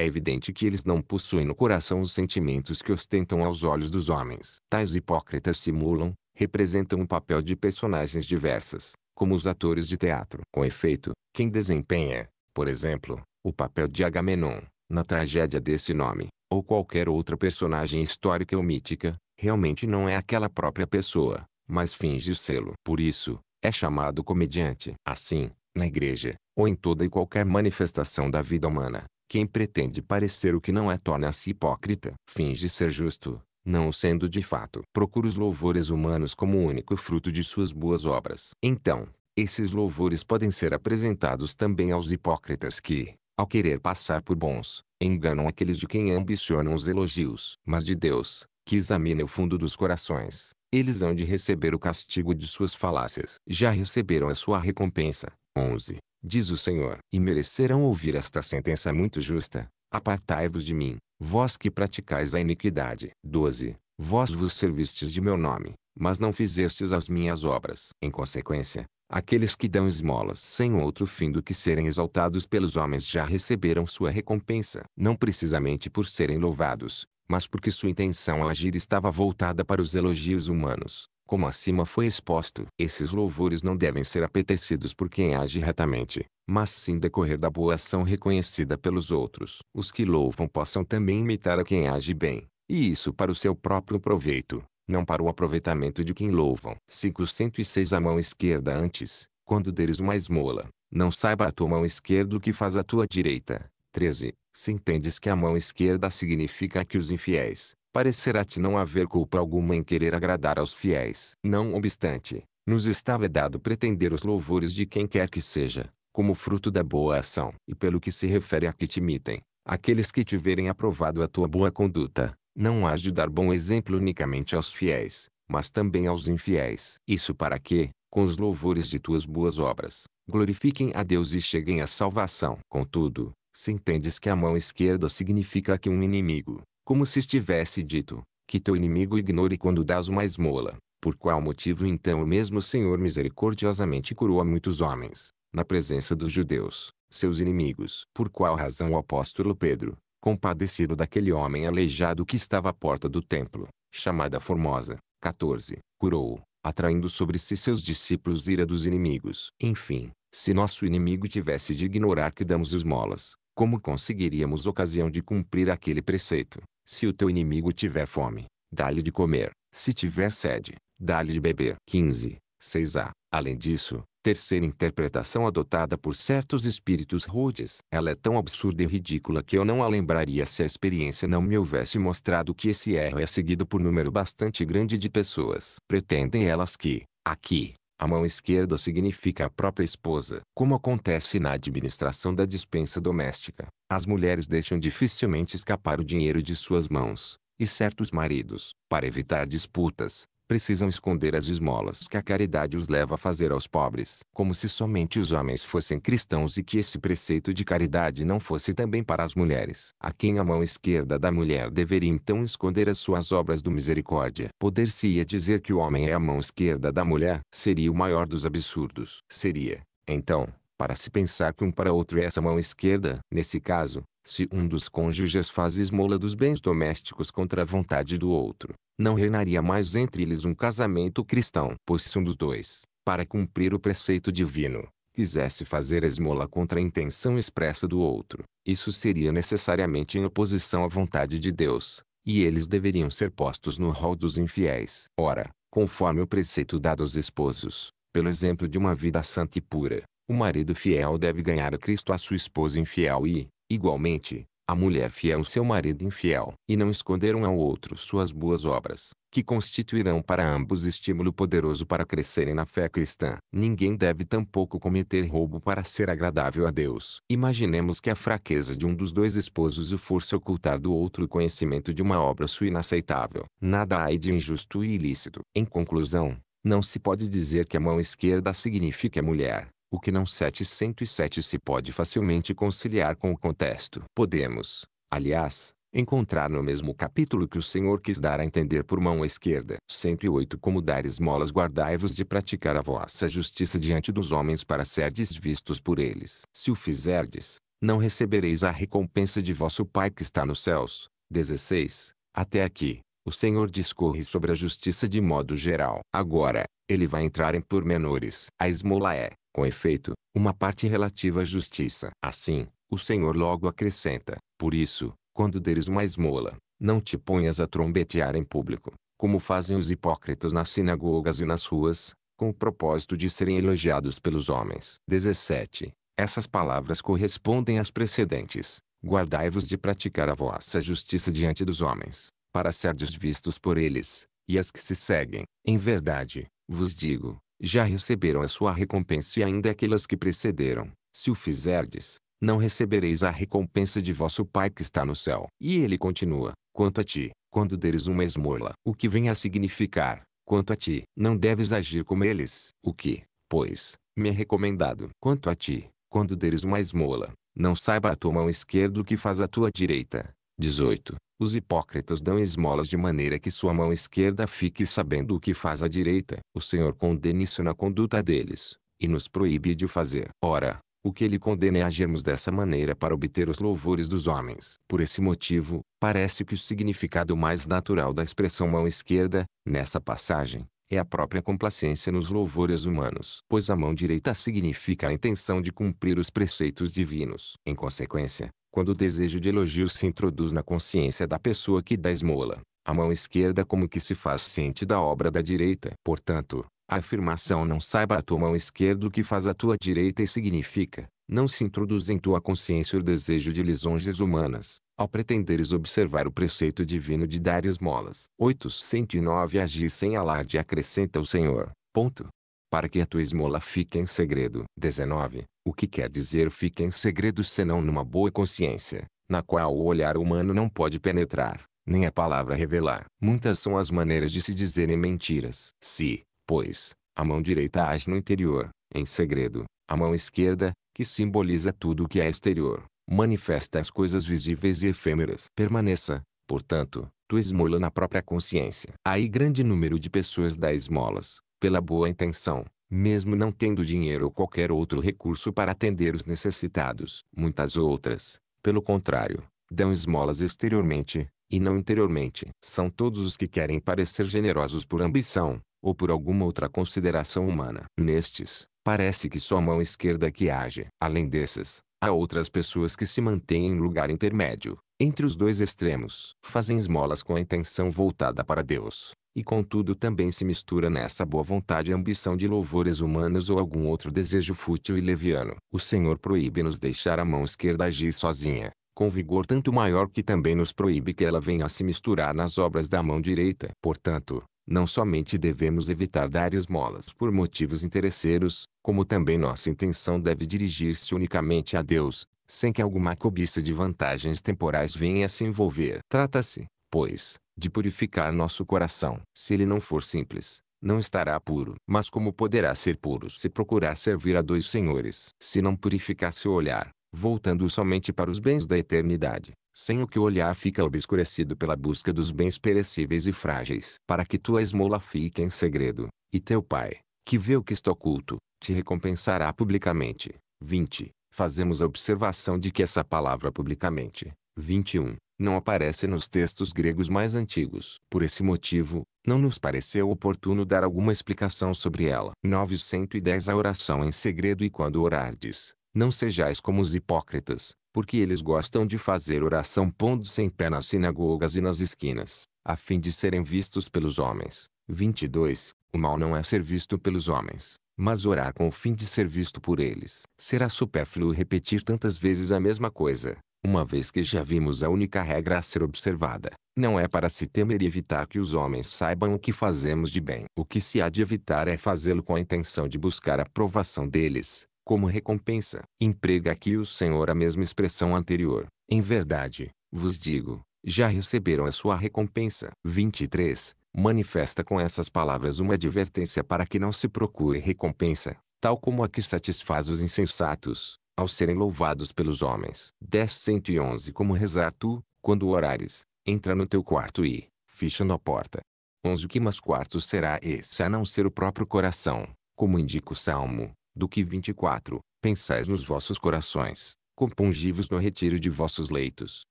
É evidente que eles não possuem no coração os sentimentos que ostentam aos olhos dos homens. Tais hipócritas simulam, representam um papel de personagens diversas, como os atores de teatro. Com efeito, quem desempenha, por exemplo, o papel de Agamenon, na tragédia desse nome, ou qualquer outra personagem histórica ou mítica, realmente não é aquela própria pessoa, mas finge sê-lo. Por isso, é chamado comediante. Assim, na igreja, ou em toda e qualquer manifestação da vida humana, quem pretende parecer o que não é torna-se hipócrita. Finge ser justo, não sendo de fato. Procura os louvores humanos como o único fruto de suas boas obras. Então, esses louvores podem ser apresentados também aos hipócritas que, ao querer passar por bons, enganam aqueles de quem ambicionam os elogios. Mas de Deus, que examina o fundo dos corações, eles hão de receber o castigo de suas falácias. Já receberam a sua recompensa. 11. Diz o Senhor. E merecerão ouvir esta sentença muito justa. Apartai-vos de mim, vós que praticais a iniquidade. 12. Vós vos servistes de meu nome, mas não fizestes as minhas obras. Em consequência, aqueles que dão esmolas sem outro fim do que serem exaltados pelos homens já receberam sua recompensa. Não precisamente por serem louvados, mas porque sua intenção ao agir estava voltada para os elogios humanos. Como acima foi exposto, esses louvores não devem ser apetecidos por quem age retamente, mas sim decorrer da boa ação reconhecida pelos outros. Os que louvam possam também imitar a quem age bem, e isso para o seu próprio proveito, não para o aproveitamento de quem louvam. 506 A mão esquerda antes, quando deres uma esmola, não saiba a tua mão esquerda o que faz a tua direita. 13. Se entendes que a mão esquerda significa que os infiéis, parecerá-te não haver culpa alguma em querer agradar aos fiéis. Não obstante, nos está vedado pretender os louvores de quem quer que seja, como fruto da boa ação. E pelo que se refere a que te imitem, aqueles que tiverem aprovado a tua boa conduta, não hás de dar bom exemplo unicamente aos fiéis, mas também aos infiéis. Isso para que, com os louvores de tuas boas obras, glorifiquem a Deus e cheguem à salvação. Contudo, se entendes que a mão esquerda significa que um inimigo, como se estivesse dito, que teu inimigo ignore quando dás uma esmola, por qual motivo então o mesmo Senhor misericordiosamente curou a muitos homens, na presença dos judeus, seus inimigos. Por qual razão o apóstolo Pedro, compadecido daquele homem aleijado que estava à porta do templo, chamada Formosa, 14, curou-o, atraindo sobre si seus discípulos ira dos inimigos. Enfim, se nosso inimigo tivesse de ignorar que damos esmolas, como conseguiríamos ocasião de cumprir aquele preceito? Se o teu inimigo tiver fome, dá-lhe de comer. Se tiver sede, dá-lhe de beber. 15. 6a. Além disso, terceira interpretação adotada por certos espíritos rudes. Ela é tão absurda e ridícula que eu não a lembraria se a experiência não me houvesse mostrado que esse erro é seguido por número bastante grande de pessoas. Pretendem elas que, aqui, a mão esquerda significa a própria esposa. Como acontece na administração da dispensa doméstica, as mulheres deixam dificilmente escapar o dinheiro de suas mãos, e certos maridos, para evitar disputas, precisam esconder as esmolas que a caridade os leva a fazer aos pobres, como se somente os homens fossem cristãos e que esse preceito de caridade não fosse também para as mulheres, a quem a mão esquerda da mulher deveria então esconder as suas obras do misericórdia. Poder-se-ia dizer que o homem é a mão esquerda da mulher, seria o maior dos absurdos. Seria, então, para se pensar que um para outro é essa mão esquerda, nesse caso, se um dos cônjuges faz esmola dos bens domésticos contra a vontade do outro, não reinaria mais entre eles um casamento cristão. Pois se um dos dois, para cumprir o preceito divino, quisesse fazer a esmola contra a intenção expressa do outro, isso seria necessariamente em oposição à vontade de Deus, e eles deveriam ser postos no rol dos infiéis. Ora, conforme o preceito dado aos esposos, pelo exemplo de uma vida santa e pura, o marido fiel deve ganhar a Cristo a sua esposa infiel e, igualmente, a mulher fiel seu marido infiel. E não esconderam ao outro suas boas obras, que constituirão para ambos estímulo poderoso para crescerem na fé cristã. Ninguém deve tampouco cometer roubo para ser agradável a Deus. Imaginemos que a fraqueza de um dos dois esposos o força ocultar do outro o conhecimento de uma obra sua inaceitável. Nada há de injusto e ilícito. Em conclusão, não se pode dizer que a mão esquerda significa mulher, o que não 707 se pode facilmente conciliar com o contexto. Podemos, aliás, encontrar no mesmo capítulo que o Senhor quis dar a entender por mão esquerda. 108 Como dar esmolas guardai-vos de praticar a vossa justiça diante dos homens para serdes vistos por eles. Se o fizerdes, não recebereis a recompensa de vosso Pai que está nos céus. 16. Até aqui, o Senhor discorre sobre a justiça de modo geral. Agora, ele vai entrar em pormenores. A esmola é, com efeito, uma parte relativa à justiça. Assim, o Senhor logo acrescenta: Por isso, quando deres uma esmola, não te ponhas a trombetear em público, como fazem os hipócritas nas sinagogas e nas ruas, com o propósito de serem elogiados pelos homens. 17. Essas palavras correspondem às precedentes. Guardai-vos de praticar a vossa justiça diante dos homens, para serdes vistos por eles, e as que se seguem. Em verdade, vos digo, já receberam a sua recompensa e ainda aquelas que precederam. Se o fizerdes, não recebereis a recompensa de vosso Pai que está no céu. E ele continua: Quanto a ti, quando deres uma esmola, o que vem a significar, quanto a ti, não deves agir como eles, o que, pois, me é recomendado. Quanto a ti, quando deres uma esmola, não saiba a tua mão esquerda o que faz a tua direita. 18. Os hipócritas dão esmolas de maneira que sua mão esquerda fique sabendo o que faz a direita. O Senhor condena isso na conduta deles, e nos proíbe de o fazer. Ora, o que ele condena é agirmos dessa maneira para obter os louvores dos homens. Por esse motivo, parece que o significado mais natural da expressão mão esquerda, nessa passagem, é a própria complacência nos louvores humanos. Pois a mão direita significa a intenção de cumprir os preceitos divinos. Em consequência, quando o desejo de elogio se introduz na consciência da pessoa que dá esmola, a mão esquerda como que se faz ciente da obra da direita. Portanto, a afirmação não saiba a tua mão esquerda o que faz a tua direita e significa, não se introduz em tua consciência o desejo de lisonjas humanas, ao pretenderes observar o preceito divino de dar esmolas. 809 Agir sem alarde acrescenta o Senhor, ponto. Para que a tua esmola fique em segredo. 19. O que quer dizer fica em segredo senão numa boa consciência, na qual o olhar humano não pode penetrar, nem a palavra revelar. Muitas são as maneiras de se dizerem mentiras. Se, pois, a mão direita age no interior, em segredo, a mão esquerda, que simboliza tudo o que é exterior, manifesta as coisas visíveis e efêmeras. Permaneça, portanto, tua esmola na própria consciência. Aí grande número de pessoas dá esmolas, pela boa intenção, mesmo não tendo dinheiro ou qualquer outro recurso para atender os necessitados. Muitas outras, pelo contrário, dão esmolas exteriormente, e não interiormente. São todos os que querem parecer generosos por ambição, ou por alguma outra consideração humana. Nestes, parece que só a mão esquerda que age. Além desses, há outras pessoas que se mantêm em lugar intermédio, entre os dois extremos. Fazem esmolas com a intenção voltada para Deus, e contudo também se mistura nessa boa vontade a ambição de louvores humanos ou algum outro desejo fútil e leviano. O Senhor proíbe-nos deixar a mão esquerda agir sozinha, com vigor tanto maior que também nos proíbe que ela venha a se misturar nas obras da mão direita. Portanto, não somente devemos evitar dar esmolas por motivos interesseiros, como também nossa intenção deve dirigir-se unicamente a Deus, sem que alguma cobiça de vantagens temporais venha a se envolver. Trata-se, pois, de purificar nosso coração. Se ele não for simples, não estará puro. Mas como poderá ser puro se procurar servir a dois senhores? Se não purificar seu olhar, voltando somente para os bens da eternidade, sem o que o olhar fica obscurecido pela busca dos bens perecíveis e frágeis, para que tua esmola fique em segredo, e teu Pai, que vê o que está oculto, te recompensará publicamente. 20. Fazemos a observação de que essa palavra publicamente, 21, não aparece nos textos gregos mais antigos. Por esse motivo, não nos pareceu oportuno dar alguma explicação sobre ela. 910 A oração em segredo e quando orardes, não sejais como os hipócritas, porque eles gostam de fazer oração pondo-se em pé nas sinagogas e nas esquinas, a fim de serem vistos pelos homens. 22. O mal não é ser visto pelos homens, mas orar com o fim de ser visto por eles. Será supérfluo repetir tantas vezes a mesma coisa, uma vez que já vimos a única regra a ser observada, não é para se temer e evitar que os homens saibam o que fazemos de bem. O que se há de evitar é fazê-lo com a intenção de buscar a aprovação deles, como recompensa. Emprega aqui o Senhor a mesma expressão anterior. Em verdade, vos digo, já receberam a sua recompensa. 23. Manifesta com essas palavras uma advertência para que não se procure recompensa, tal como a que satisfaz os insensatos ao serem louvados pelos homens. 10.111 Como rezar tu, quando orares, entra no teu quarto e, ficha-no a porta. 11 Que mais quarto será esse a não ser o próprio coração, como indica o Salmo, do que 24, pensais nos vossos corações, compungivos no retiro de vossos leitos.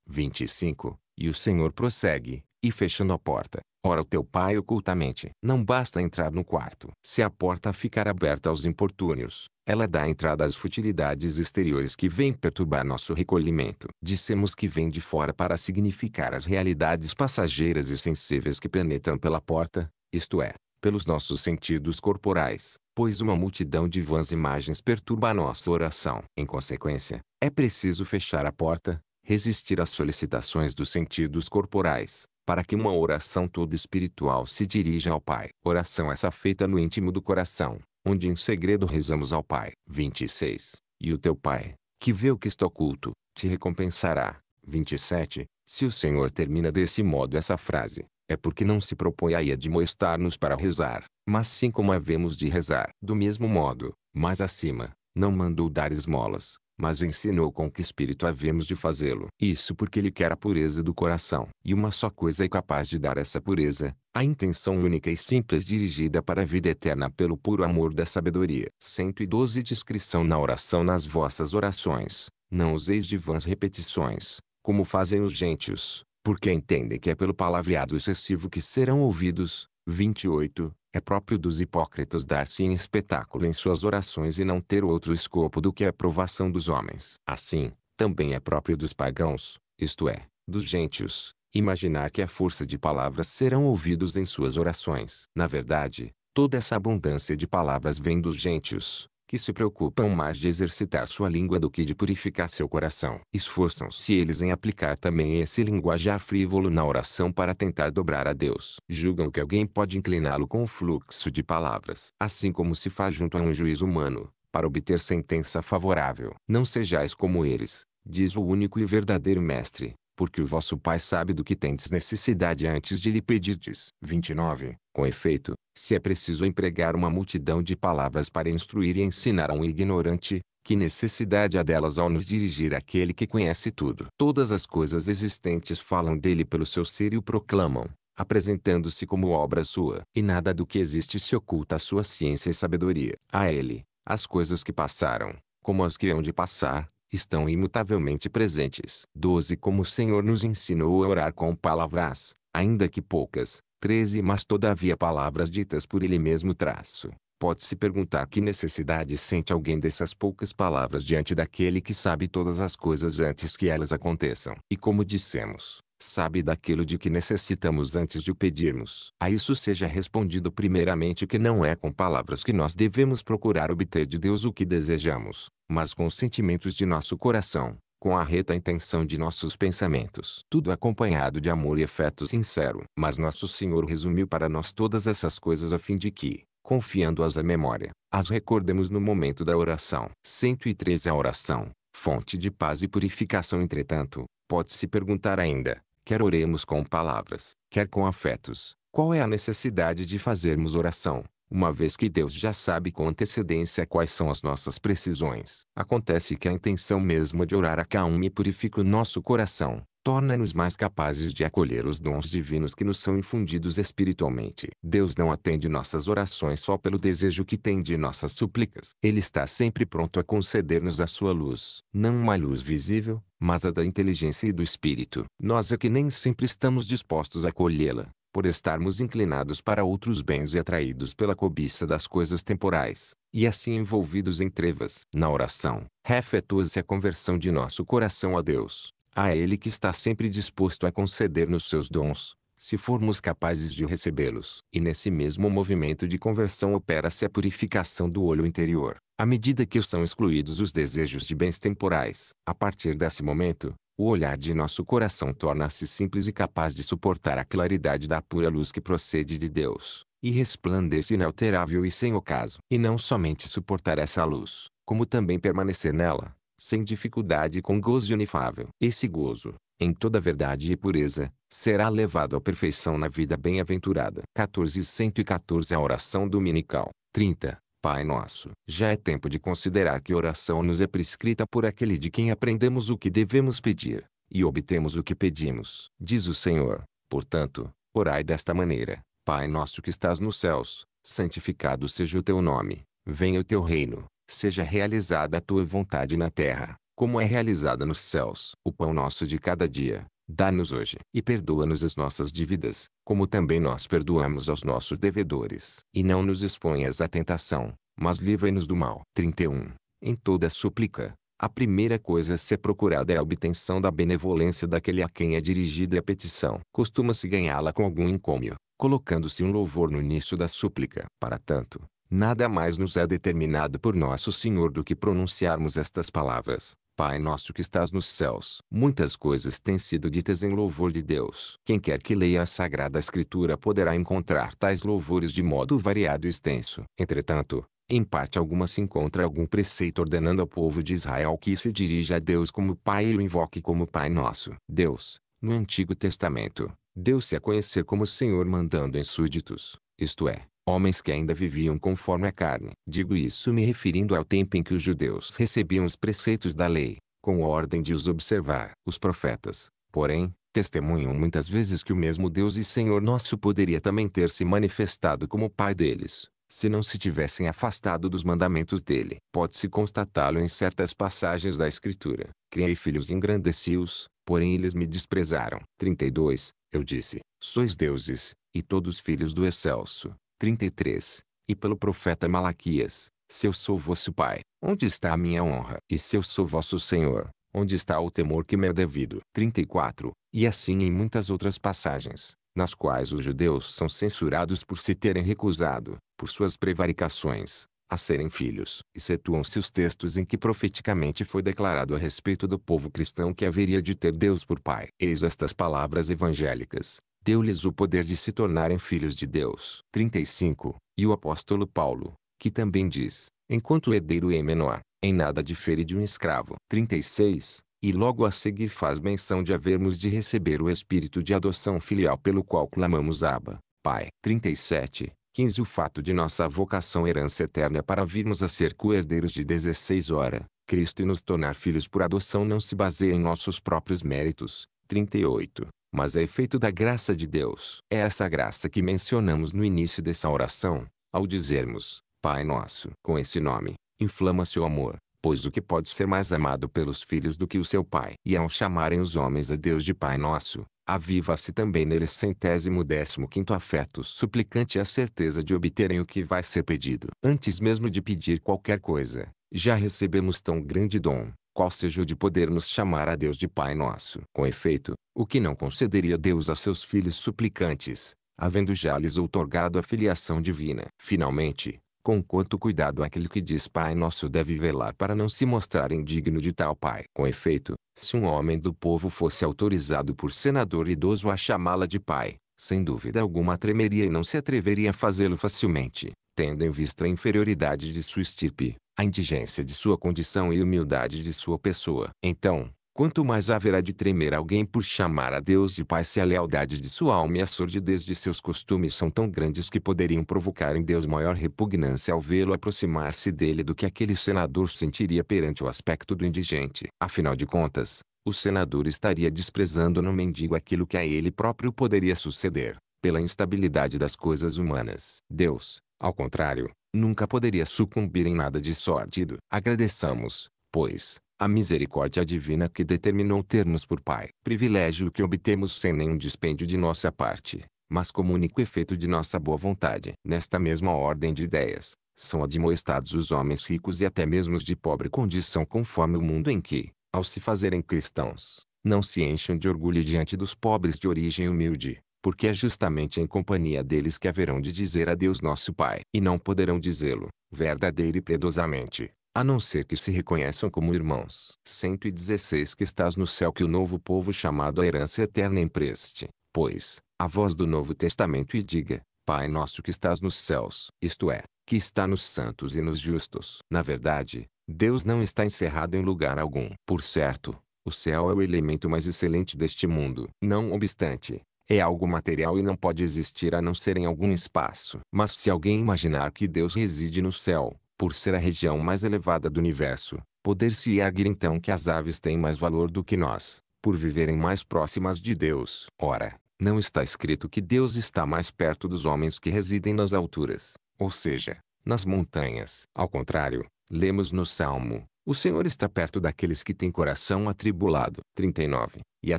25, e o Senhor prossegue, e fechando a porta, Ora o teu pai ocultamente. Não basta entrar no quarto. Se a porta ficar aberta aos importúnios, ela dá entrada às futilidades exteriores que vêm perturbar nosso recolhimento. Dissemos que vem de fora para significar as realidades passageiras e sensíveis que penetram pela porta, isto é, pelos nossos sentidos corporais, pois uma multidão de vãs imagens perturba a nossa oração. Em consequência, é preciso fechar a porta, resistir às solicitações dos sentidos corporais, para que uma oração toda espiritual se dirija ao Pai. Oração essa feita no íntimo do coração, onde em segredo rezamos ao Pai. 26. E o teu Pai, que vê o que está oculto, te recompensará. 27. Se o Senhor termina desse modo essa frase, é porque não se propõe aí de admoestar-nos para rezar, mas sim como havemos de rezar. Do mesmo modo, mais acima, não mandou dar esmolas, mas ensinou com que espírito havemos de fazê-lo. Isso porque ele quer a pureza do coração. E uma só coisa é capaz de dar essa pureza, a intenção única e simples dirigida para a vida eterna pelo puro amor da sabedoria. 112 Descrição na oração nas vossas orações. Não useis de vãs repetições, como fazem os gentios, porque entendem que é pelo palavreado excessivo que serão ouvidos. 28. É próprio dos hipócritas dar-se em espetáculo em suas orações e não ter outro escopo do que a aprovação dos homens. Assim, também é próprio dos pagãos, isto é, dos gentios, imaginar que a força de palavras serão ouvidos em suas orações. Na verdade, toda essa abundância de palavras vem dos gentios, que se preocupam mais de exercitar sua língua do que de purificar seu coração. Esforçam-se eles em aplicar também esse linguajar frívolo na oração para tentar dobrar a Deus. Julgam que alguém pode incliná-lo com o fluxo de palavras, assim como se faz junto a um juiz humano, para obter sentença favorável. Não sejais como eles, diz o único e verdadeiro Mestre porque o vosso Pai sabe do que tendes necessidade antes de lhe pedirdes. 29. Com efeito, se é preciso empregar uma multidão de palavras para instruir e ensinar a um ignorante, que necessidade há delas ao nos dirigir àquele que conhece tudo? Todas as coisas existentes falam dele pelo seu ser e o proclamam, apresentando-se como obra sua. E nada do que existe se oculta à sua ciência e sabedoria. A ele, as coisas que passaram, como as que hão de passar, estão imutavelmente presentes. 12 Como o Senhor nos ensinou a orar com palavras, ainda que poucas, 13 Mas todavia palavras ditas por ele mesmo traço. Pode-se perguntar que necessidade sente alguém dessas poucas palavras diante daquele que sabe todas as coisas antes que elas aconteçam. E como dissemos, sabe daquilo de que necessitamos antes de o pedirmos. A isso seja respondido primeiramente que não é com palavras que nós devemos procurar obter de Deus o que desejamos, mas com os sentimentos de nosso coração, com a reta intenção de nossos pensamentos. Tudo acompanhado de amor e afeto sincero. Mas nosso Senhor resumiu para nós todas essas coisas a fim de que, confiando-as à memória, as recordemos no momento da oração. 113 A oração, fonte de paz e purificação entretanto, pode-se perguntar ainda, quer oremos com palavras, quer com afetos, qual é a necessidade de fazermos oração, uma vez que Deus já sabe com antecedência quais são as nossas precisões? Acontece que a intenção mesma de orar acalma e purifica o nosso coração, torna-nos mais capazes de acolher os dons divinos que nos são infundidos espiritualmente. Deus não atende nossas orações só pelo desejo que tem de nossas súplicas. Ele está sempre pronto a conceder-nos a sua luz, não uma luz visível, mas a da inteligência e do espírito. Nós é que nem sempre estamos dispostos a acolhê-la, por estarmos inclinados para outros bens e atraídos pela cobiça das coisas temporais, e assim envolvidos em trevas. Na oração, refetua se a conversão de nosso coração a Deus a Ele que está sempre disposto a conceder-nos seus dons, se formos capazes de recebê-los. E nesse mesmo movimento de conversão opera-se a purificação do olho interior, à medida que são excluídos os desejos de bens temporais. A partir desse momento, o olhar de nosso coração torna-se simples e capaz de suportar a claridade da pura luz que procede de Deus, e resplandece inalterável e sem ocaso. E não somente suportar essa luz, como também permanecer nela, sem dificuldade e com gozo inefável. Esse gozo, em toda verdade e pureza, será levado à perfeição na vida bem-aventurada. 14.114 A oração dominical. 30. Pai Nosso. Já é tempo de considerar que oração nos é prescrita por aquele de quem aprendemos o que devemos pedir, e obtemos o que pedimos. Diz o Senhor, portanto, orai desta maneira. Pai nosso que estás nos céus, santificado seja o teu nome. Venha o teu reino seja realizada a tua vontade na terra, como é realizada nos céus. O pão nosso de cada dia, dá-nos hoje. E perdoa-nos as nossas dívidas, como também nós perdoamos aos nossos devedores. E não nos exponhas à tentação, mas livra-nos do mal. 31. Em toda súplica, a primeira coisa a ser procurada é a obtenção da benevolência daquele a quem é dirigida a petição. Costuma-se ganhá-la com algum encômio, colocando-se um louvor no início da súplica. Para tanto, Nada mais nos é determinado por nosso Senhor do que pronunciarmos estas palavras. Pai nosso que estás nos céus. Muitas coisas têm sido ditas em louvor de Deus. Quem quer que leia a Sagrada Escritura poderá encontrar tais louvores de modo variado e extenso. Entretanto, em parte alguma se encontra algum preceito ordenando ao povo de Israel que se dirija a Deus como Pai e o invoque como Pai Nosso. Deus, no Antigo Testamento, deu-se a conhecer como Senhor mandando em súditos, isto é, homens que ainda viviam conforme a carne. Digo isso me referindo ao tempo em que os judeus recebiam os preceitos da lei, com ordem de os observar. Os profetas, porém, testemunham muitas vezes que o mesmo Deus e Senhor nosso poderia também ter se manifestado como Pai deles, se não se tivessem afastado dos mandamentos dele. Pode-se constatá-lo em certas passagens da Escritura. Criei filhos e engrandeci-os, porém eles me desprezaram. 32. Eu disse, sois deuses, e todos filhos do Excelso, 33, e pelo profeta Malaquias, se eu sou vosso pai, onde está a minha honra? E se eu sou vosso senhor, onde está o temor que me é devido? 34, e assim em muitas outras passagens, nas quais os judeus são censurados por se terem recusado, por suas prevaricações, a serem filhos. setuam se os textos em que profeticamente foi declarado a respeito do povo cristão que haveria de ter Deus por Pai. Eis estas palavras evangélicas, deu-lhes o poder de se tornarem filhos de Deus. 35. E o apóstolo Paulo, que também diz, enquanto herdeiro e é menor, em nada difere de um escravo. 36. E logo a seguir faz menção de havermos de receber o espírito de adoção filial pelo qual clamamos Abba, Pai. 37. 15 O fato de nossa vocação herança eterna para virmos a ser co-herdeiros de 16 hora, Cristo e nos tornar filhos por adoção não se baseia em nossos próprios méritos. 38 mas é efeito da graça de Deus. É essa graça que mencionamos no início dessa oração, ao dizermos, Pai Nosso. Com esse nome, inflama se o amor, pois o que pode ser mais amado pelos filhos do que o seu Pai? E ao chamarem os homens a Deus de Pai Nosso, aviva-se também neles centésimo décimo quinto afeto suplicante a certeza de obterem o que vai ser pedido. Antes mesmo de pedir qualquer coisa, já recebemos tão grande dom qual seja o de podermos chamar a Deus de Pai Nosso. Com efeito, o que não concederia Deus a seus filhos suplicantes, havendo já lhes outorgado a filiação divina. Finalmente, com quanto cuidado aquele que diz Pai Nosso deve velar para não se mostrar indigno de tal Pai. Com efeito, se um homem do povo fosse autorizado por senador idoso a chamá-la de Pai, sem dúvida alguma tremeria e não se atreveria a fazê-lo facilmente, tendo em vista a inferioridade de sua estirpe a indigência de sua condição e humildade de sua pessoa. Então, quanto mais haverá de tremer alguém por chamar a Deus de Pai se a lealdade de sua alma e a sordidez de seus costumes são tão grandes que poderiam provocar em Deus maior repugnância ao vê-lo aproximar-se dele do que aquele senador sentiria perante o aspecto do indigente. Afinal de contas, o senador estaria desprezando no mendigo aquilo que a ele próprio poderia suceder, pela instabilidade das coisas humanas. Deus, ao contrário, nunca poderia sucumbir em nada de sórdido. Agradeçamos, pois, a misericórdia divina que determinou termos por Pai. Privilégio que obtemos sem nenhum dispêndio de nossa parte, mas como único efeito de nossa boa vontade. Nesta mesma ordem de ideias, são admoestados os homens ricos e até mesmo os de pobre condição conforme o mundo em que, ao se fazerem cristãos, não se enchem de orgulho diante dos pobres de origem humilde, porque é justamente em companhia deles que haverão de dizer a Deus nosso Pai. E não poderão dizê-lo, verdadeiro e piedosamente, a não ser que se reconheçam como irmãos. 116 Que estás no céu que o novo povo chamado a herança eterna empreste, pois, a voz do Novo Testamento e diga, Pai nosso que estás nos céus, isto é, que está nos santos e nos justos. Na verdade, Deus não está encerrado em lugar algum. Por certo, o céu é o elemento mais excelente deste mundo. Não obstante, é algo material e não pode existir a não ser em algum espaço. Mas se alguém imaginar que Deus reside no céu, por ser a região mais elevada do universo, poder-se arguir então que as aves têm mais valor do que nós, por viverem mais próximas de Deus. Ora, não está escrito que Deus está mais perto dos homens que residem nas alturas, ou seja, nas montanhas. Ao contrário, lemos no Salmo, o Senhor está perto daqueles que têm coração atribulado. 39. E a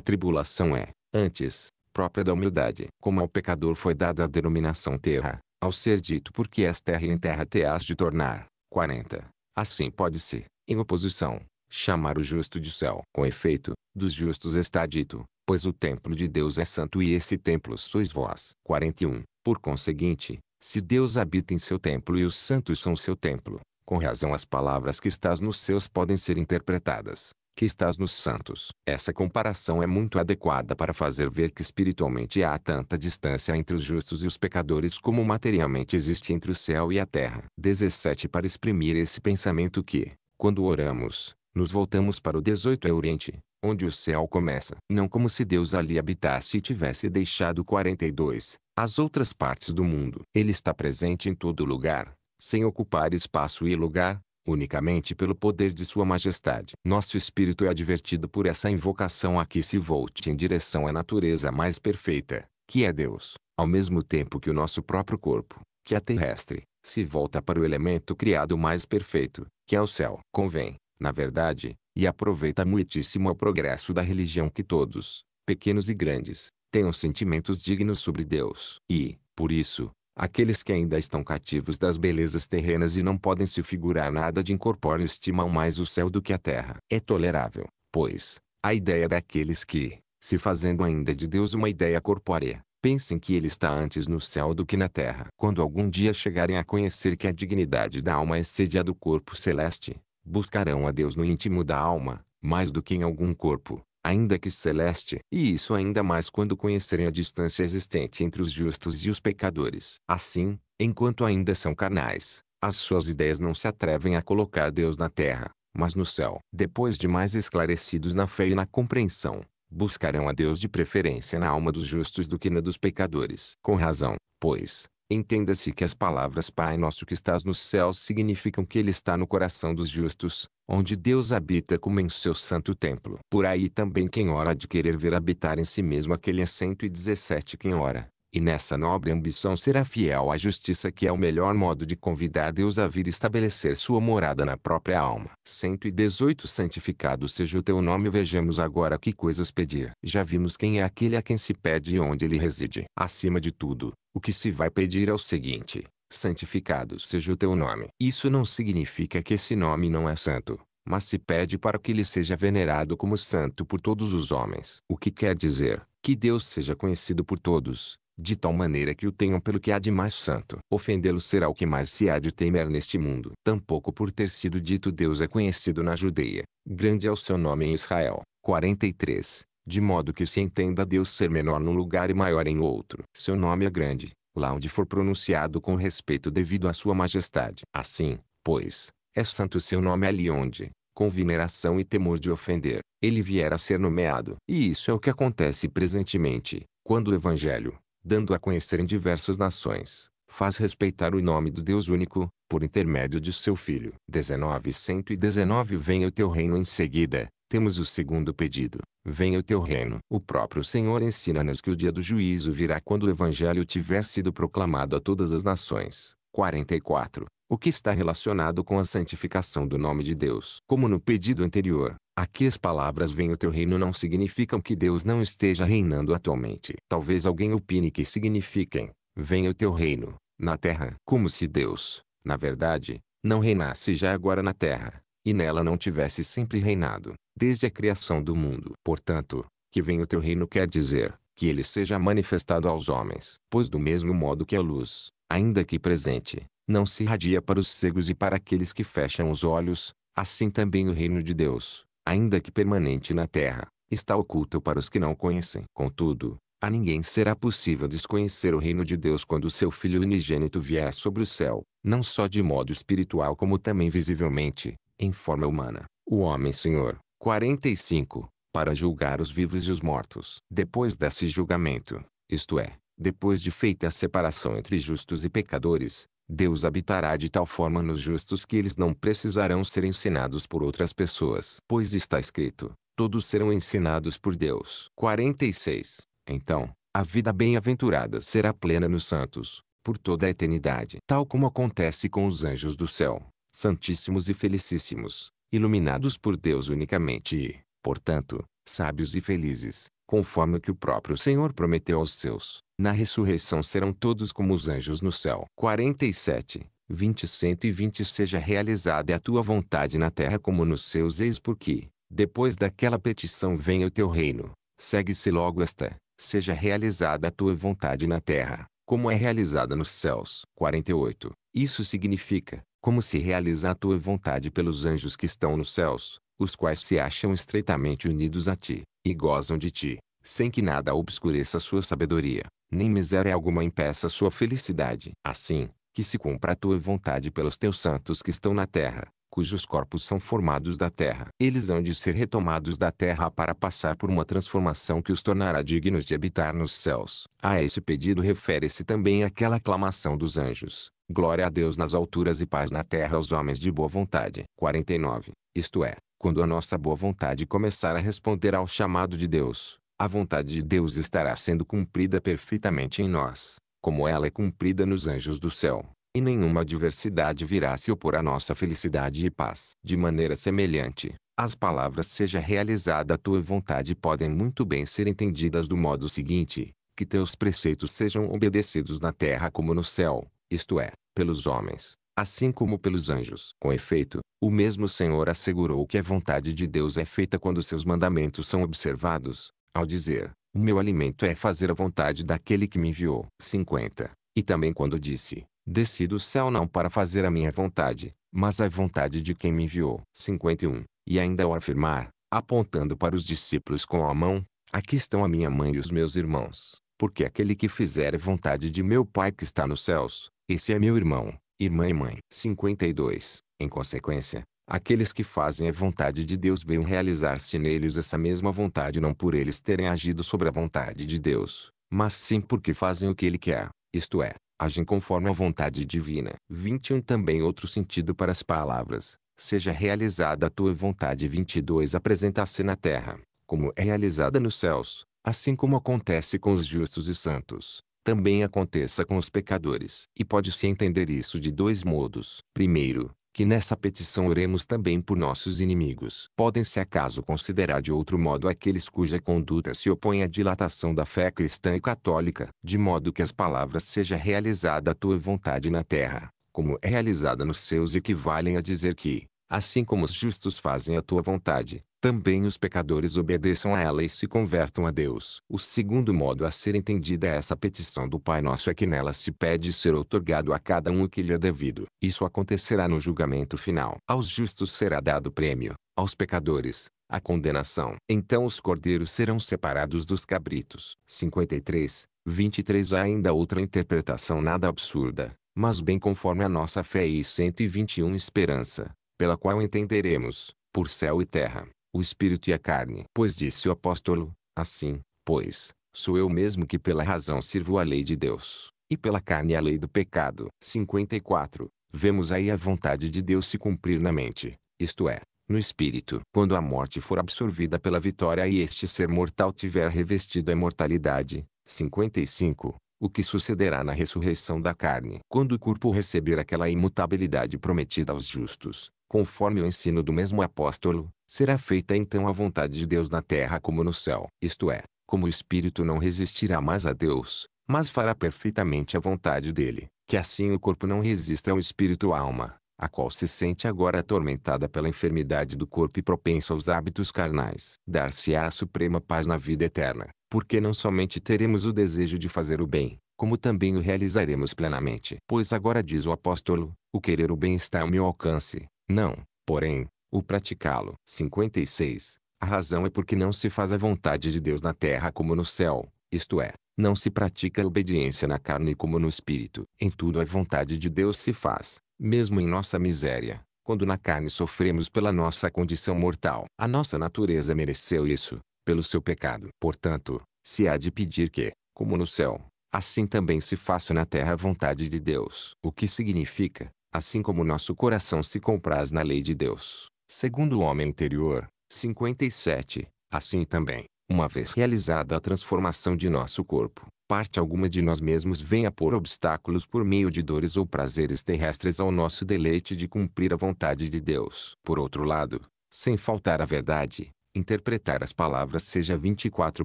tribulação é, antes, própria da humildade. Como ao pecador foi dada a denominação terra, ao ser dito porque és terra e em terra te has de tornar. 40. Assim pode-se, em oposição, chamar o justo de céu. Com efeito, dos justos está dito, pois o templo de Deus é santo e esse templo sois vós. 41. Por conseguinte, se Deus habita em seu templo e os santos são seu templo, com razão as palavras que estás nos seus podem ser interpretadas, que estás nos santos. Essa comparação é muito adequada para fazer ver que espiritualmente há tanta distância entre os justos e os pecadores como materialmente existe entre o céu e a terra. 17 Para exprimir esse pensamento que, quando oramos, nos voltamos para o 18 é Oriente, onde o céu começa. Não como se Deus ali habitasse e tivesse deixado 42, as outras partes do mundo. Ele está presente em todo lugar, sem ocupar espaço e lugar, unicamente pelo poder de Sua Majestade. Nosso espírito é advertido por essa invocação a que se volte em direção à natureza mais perfeita, que é Deus, ao mesmo tempo que o nosso próprio corpo, que é terrestre, se volta para o elemento criado mais perfeito, que é o céu. Convém, na verdade, e aproveita muitíssimo o progresso da religião que todos, pequenos e grandes, tenham sentimentos dignos sobre Deus. E, por isso, Aqueles que ainda estão cativos das belezas terrenas e não podem se figurar nada de incorpóreo estimam mais o céu do que a terra. É tolerável, pois, a ideia daqueles que, se fazendo ainda de Deus uma ideia corpórea, pensem que ele está antes no céu do que na terra. Quando algum dia chegarem a conhecer que a dignidade da alma excede é a do corpo celeste, buscarão a Deus no íntimo da alma, mais do que em algum corpo, ainda que celeste, e isso ainda mais quando conhecerem a distância existente entre os justos e os pecadores. Assim, enquanto ainda são carnais, as suas ideias não se atrevem a colocar Deus na terra, mas no céu. Depois de mais esclarecidos na fé e na compreensão, buscarão a Deus de preferência na alma dos justos do que na dos pecadores. Com razão, pois, Entenda-se que as palavras Pai Nosso que estás nos céus significam que Ele está no coração dos justos, onde Deus habita como em seu santo templo. Por aí também quem ora de querer ver habitar em si mesmo aquele é 117 quem ora, e nessa nobre ambição será fiel à justiça que é o melhor modo de convidar Deus a vir estabelecer sua morada na própria alma. 118 Santificado seja o teu nome vejamos agora que coisas pedir. Já vimos quem é aquele a quem se pede e onde ele reside. Acima de tudo, o que se vai pedir é o seguinte, santificado seja o teu nome. Isso não significa que esse nome não é santo, mas se pede para que ele seja venerado como santo por todos os homens. O que quer dizer? Que Deus seja conhecido por todos, de tal maneira que o tenham pelo que há de mais santo. Ofendê-lo será o que mais se há de temer neste mundo. Tampouco por ter sido dito Deus é conhecido na Judeia, grande é o seu nome em Israel. 43. De modo que se entenda Deus ser menor num lugar e maior em outro. Seu nome é grande, lá onde for pronunciado com respeito devido à sua majestade. Assim, pois, é santo seu nome ali onde, com veneração e temor de ofender, ele vier a ser nomeado. E isso é o que acontece presentemente, quando o Evangelho, dando a conhecer em diversas nações, faz respeitar o nome do Deus único, por intermédio de seu Filho. 19 119 Venha o teu reino em seguida, temos o segundo pedido. Venha o teu reino. O próprio Senhor ensina-nos que o dia do juízo virá quando o Evangelho tiver sido proclamado a todas as nações. 44 o que está relacionado com a santificação do nome de Deus. Como no pedido anterior, aqui as palavras vem o teu reino não significam que Deus não esteja reinando atualmente. Talvez alguém opine que signifiquem, venha o teu reino, na terra. Como se Deus, na verdade, não reinasse já agora na terra, e nela não tivesse sempre reinado, desde a criação do mundo. Portanto, que venha o teu reino quer dizer, que ele seja manifestado aos homens. Pois do mesmo modo que a luz, ainda que presente, não se irradia para os cegos e para aqueles que fecham os olhos, assim também o reino de Deus, ainda que permanente na terra, está oculto para os que não conhecem. Contudo, a ninguém será possível desconhecer o reino de Deus quando seu Filho unigênito vier sobre o céu, não só de modo espiritual como também visivelmente, em forma humana. O homem Senhor, 45, para julgar os vivos e os mortos. Depois desse julgamento, isto é, depois de feita a separação entre justos e pecadores, Deus habitará de tal forma nos justos que eles não precisarão ser ensinados por outras pessoas. Pois está escrito, todos serão ensinados por Deus. 46. Então, a vida bem-aventurada será plena nos santos, por toda a eternidade. Tal como acontece com os anjos do céu, santíssimos e felicíssimos, iluminados por Deus unicamente e, portanto, sábios e felizes, conforme o que o próprio Senhor prometeu aos seus. Na ressurreição serão todos como os anjos no céu. 47. 20 120 Seja realizada a tua vontade na terra como nos seus eis porque, depois daquela petição venha o teu reino. Segue-se logo esta, seja realizada a tua vontade na terra, como é realizada nos céus. 48. Isso significa, como se realiza a tua vontade pelos anjos que estão nos céus, os quais se acham estreitamente unidos a ti, e gozam de ti, sem que nada obscureça sua sabedoria, nem miséria alguma impeça sua felicidade. Assim, que se cumpra a tua vontade pelos teus santos que estão na terra, cujos corpos são formados da terra. Eles hão de ser retomados da terra para passar por uma transformação que os tornará dignos de habitar nos céus. A esse pedido refere-se também aquela aclamação dos anjos. Glória a Deus nas alturas e paz na terra aos homens de boa vontade. 49. Isto é, quando a nossa boa vontade começar a responder ao chamado de Deus, a vontade de Deus estará sendo cumprida perfeitamente em nós, como ela é cumprida nos anjos do céu, e nenhuma adversidade virá se opor à nossa felicidade e paz. De maneira semelhante, as palavras seja realizada a tua vontade podem muito bem ser entendidas do modo seguinte, que teus preceitos sejam obedecidos na terra como no céu, isto é, pelos homens, assim como pelos anjos. Com efeito, o mesmo Senhor assegurou que a vontade de Deus é feita quando seus mandamentos são observados, ao dizer, o meu alimento é fazer a vontade daquele que me enviou. 50. E também quando disse, desci do céu não para fazer a minha vontade, mas a vontade de quem me enviou. 51. E ainda ao afirmar, apontando para os discípulos com a mão, aqui estão a minha mãe e os meus irmãos, porque aquele que fizer a vontade de meu Pai que está nos céus, esse é meu irmão, irmã e mãe. 52. Em consequência, aqueles que fazem a vontade de Deus veem realizar-se neles essa mesma vontade não por eles terem agido sobre a vontade de Deus, mas sim porque fazem o que ele quer, isto é, agem conforme a vontade divina. 21 Também outro sentido para as palavras, seja realizada a tua vontade. 22 Apresenta-se na terra, como é realizada nos céus, assim como acontece com os justos e santos, também aconteça com os pecadores. E pode-se entender isso de dois modos. Primeiro, que nessa petição oremos também por nossos inimigos. Podem-se acaso considerar de outro modo aqueles cuja conduta se opõe à dilatação da fé cristã e católica, de modo que as palavras seja realizada a tua vontade na terra, como é realizada nos seus equivalem a dizer que, assim como os justos fazem a tua vontade, também os pecadores obedeçam a ela e se convertam a Deus. O segundo modo a ser entendida é essa petição do Pai Nosso é que nela se pede ser otorgado a cada um o que lhe é devido. Isso acontecerá no julgamento final. Aos justos será dado prêmio, aos pecadores, a condenação. Então os cordeiros serão separados dos cabritos. 53, 23 Há ainda outra interpretação nada absurda, mas bem conforme a nossa fé e 121 esperança, pela qual entenderemos, por céu e terra, o espírito e a carne. Pois disse o apóstolo, assim, pois, sou eu mesmo que pela razão sirvo a lei de Deus, e pela carne a lei do pecado. 54. Vemos aí a vontade de Deus se cumprir na mente, isto é, no espírito. Quando a morte for absorvida pela vitória e este ser mortal tiver revestido a imortalidade. 55. O que sucederá na ressurreição da carne? Quando o corpo receber aquela imutabilidade prometida aos justos, conforme o ensino do mesmo apóstolo, será feita então a vontade de Deus na terra como no céu. Isto é, como o espírito não resistirá mais a Deus, mas fará perfeitamente a vontade dele, que assim o corpo não resista ao espírito alma, a qual se sente agora atormentada pela enfermidade do corpo e propensa aos hábitos carnais. Dar-se-á a suprema paz na vida eterna, porque não somente teremos o desejo de fazer o bem, como também o realizaremos plenamente. Pois agora diz o apóstolo, o querer o bem está ao meu alcance, não, porém, o praticá-lo. 56. A razão é porque não se faz a vontade de Deus na terra como no céu, isto é, não se pratica a obediência na carne como no espírito. Em tudo a vontade de Deus se faz, mesmo em nossa miséria, quando na carne sofremos pela nossa condição mortal. A nossa natureza mereceu isso, pelo seu pecado. Portanto, se há de pedir que, como no céu, assim também se faça na terra a vontade de Deus. O que significa, assim como nosso coração se compraz na lei de Deus, Segundo o homem interior, 57. Assim também, uma vez realizada a transformação de nosso corpo, parte alguma de nós mesmos vem a pôr obstáculos por meio de dores ou prazeres terrestres ao nosso deleite de cumprir a vontade de Deus. Por outro lado, sem faltar à verdade, interpretar as palavras seja 24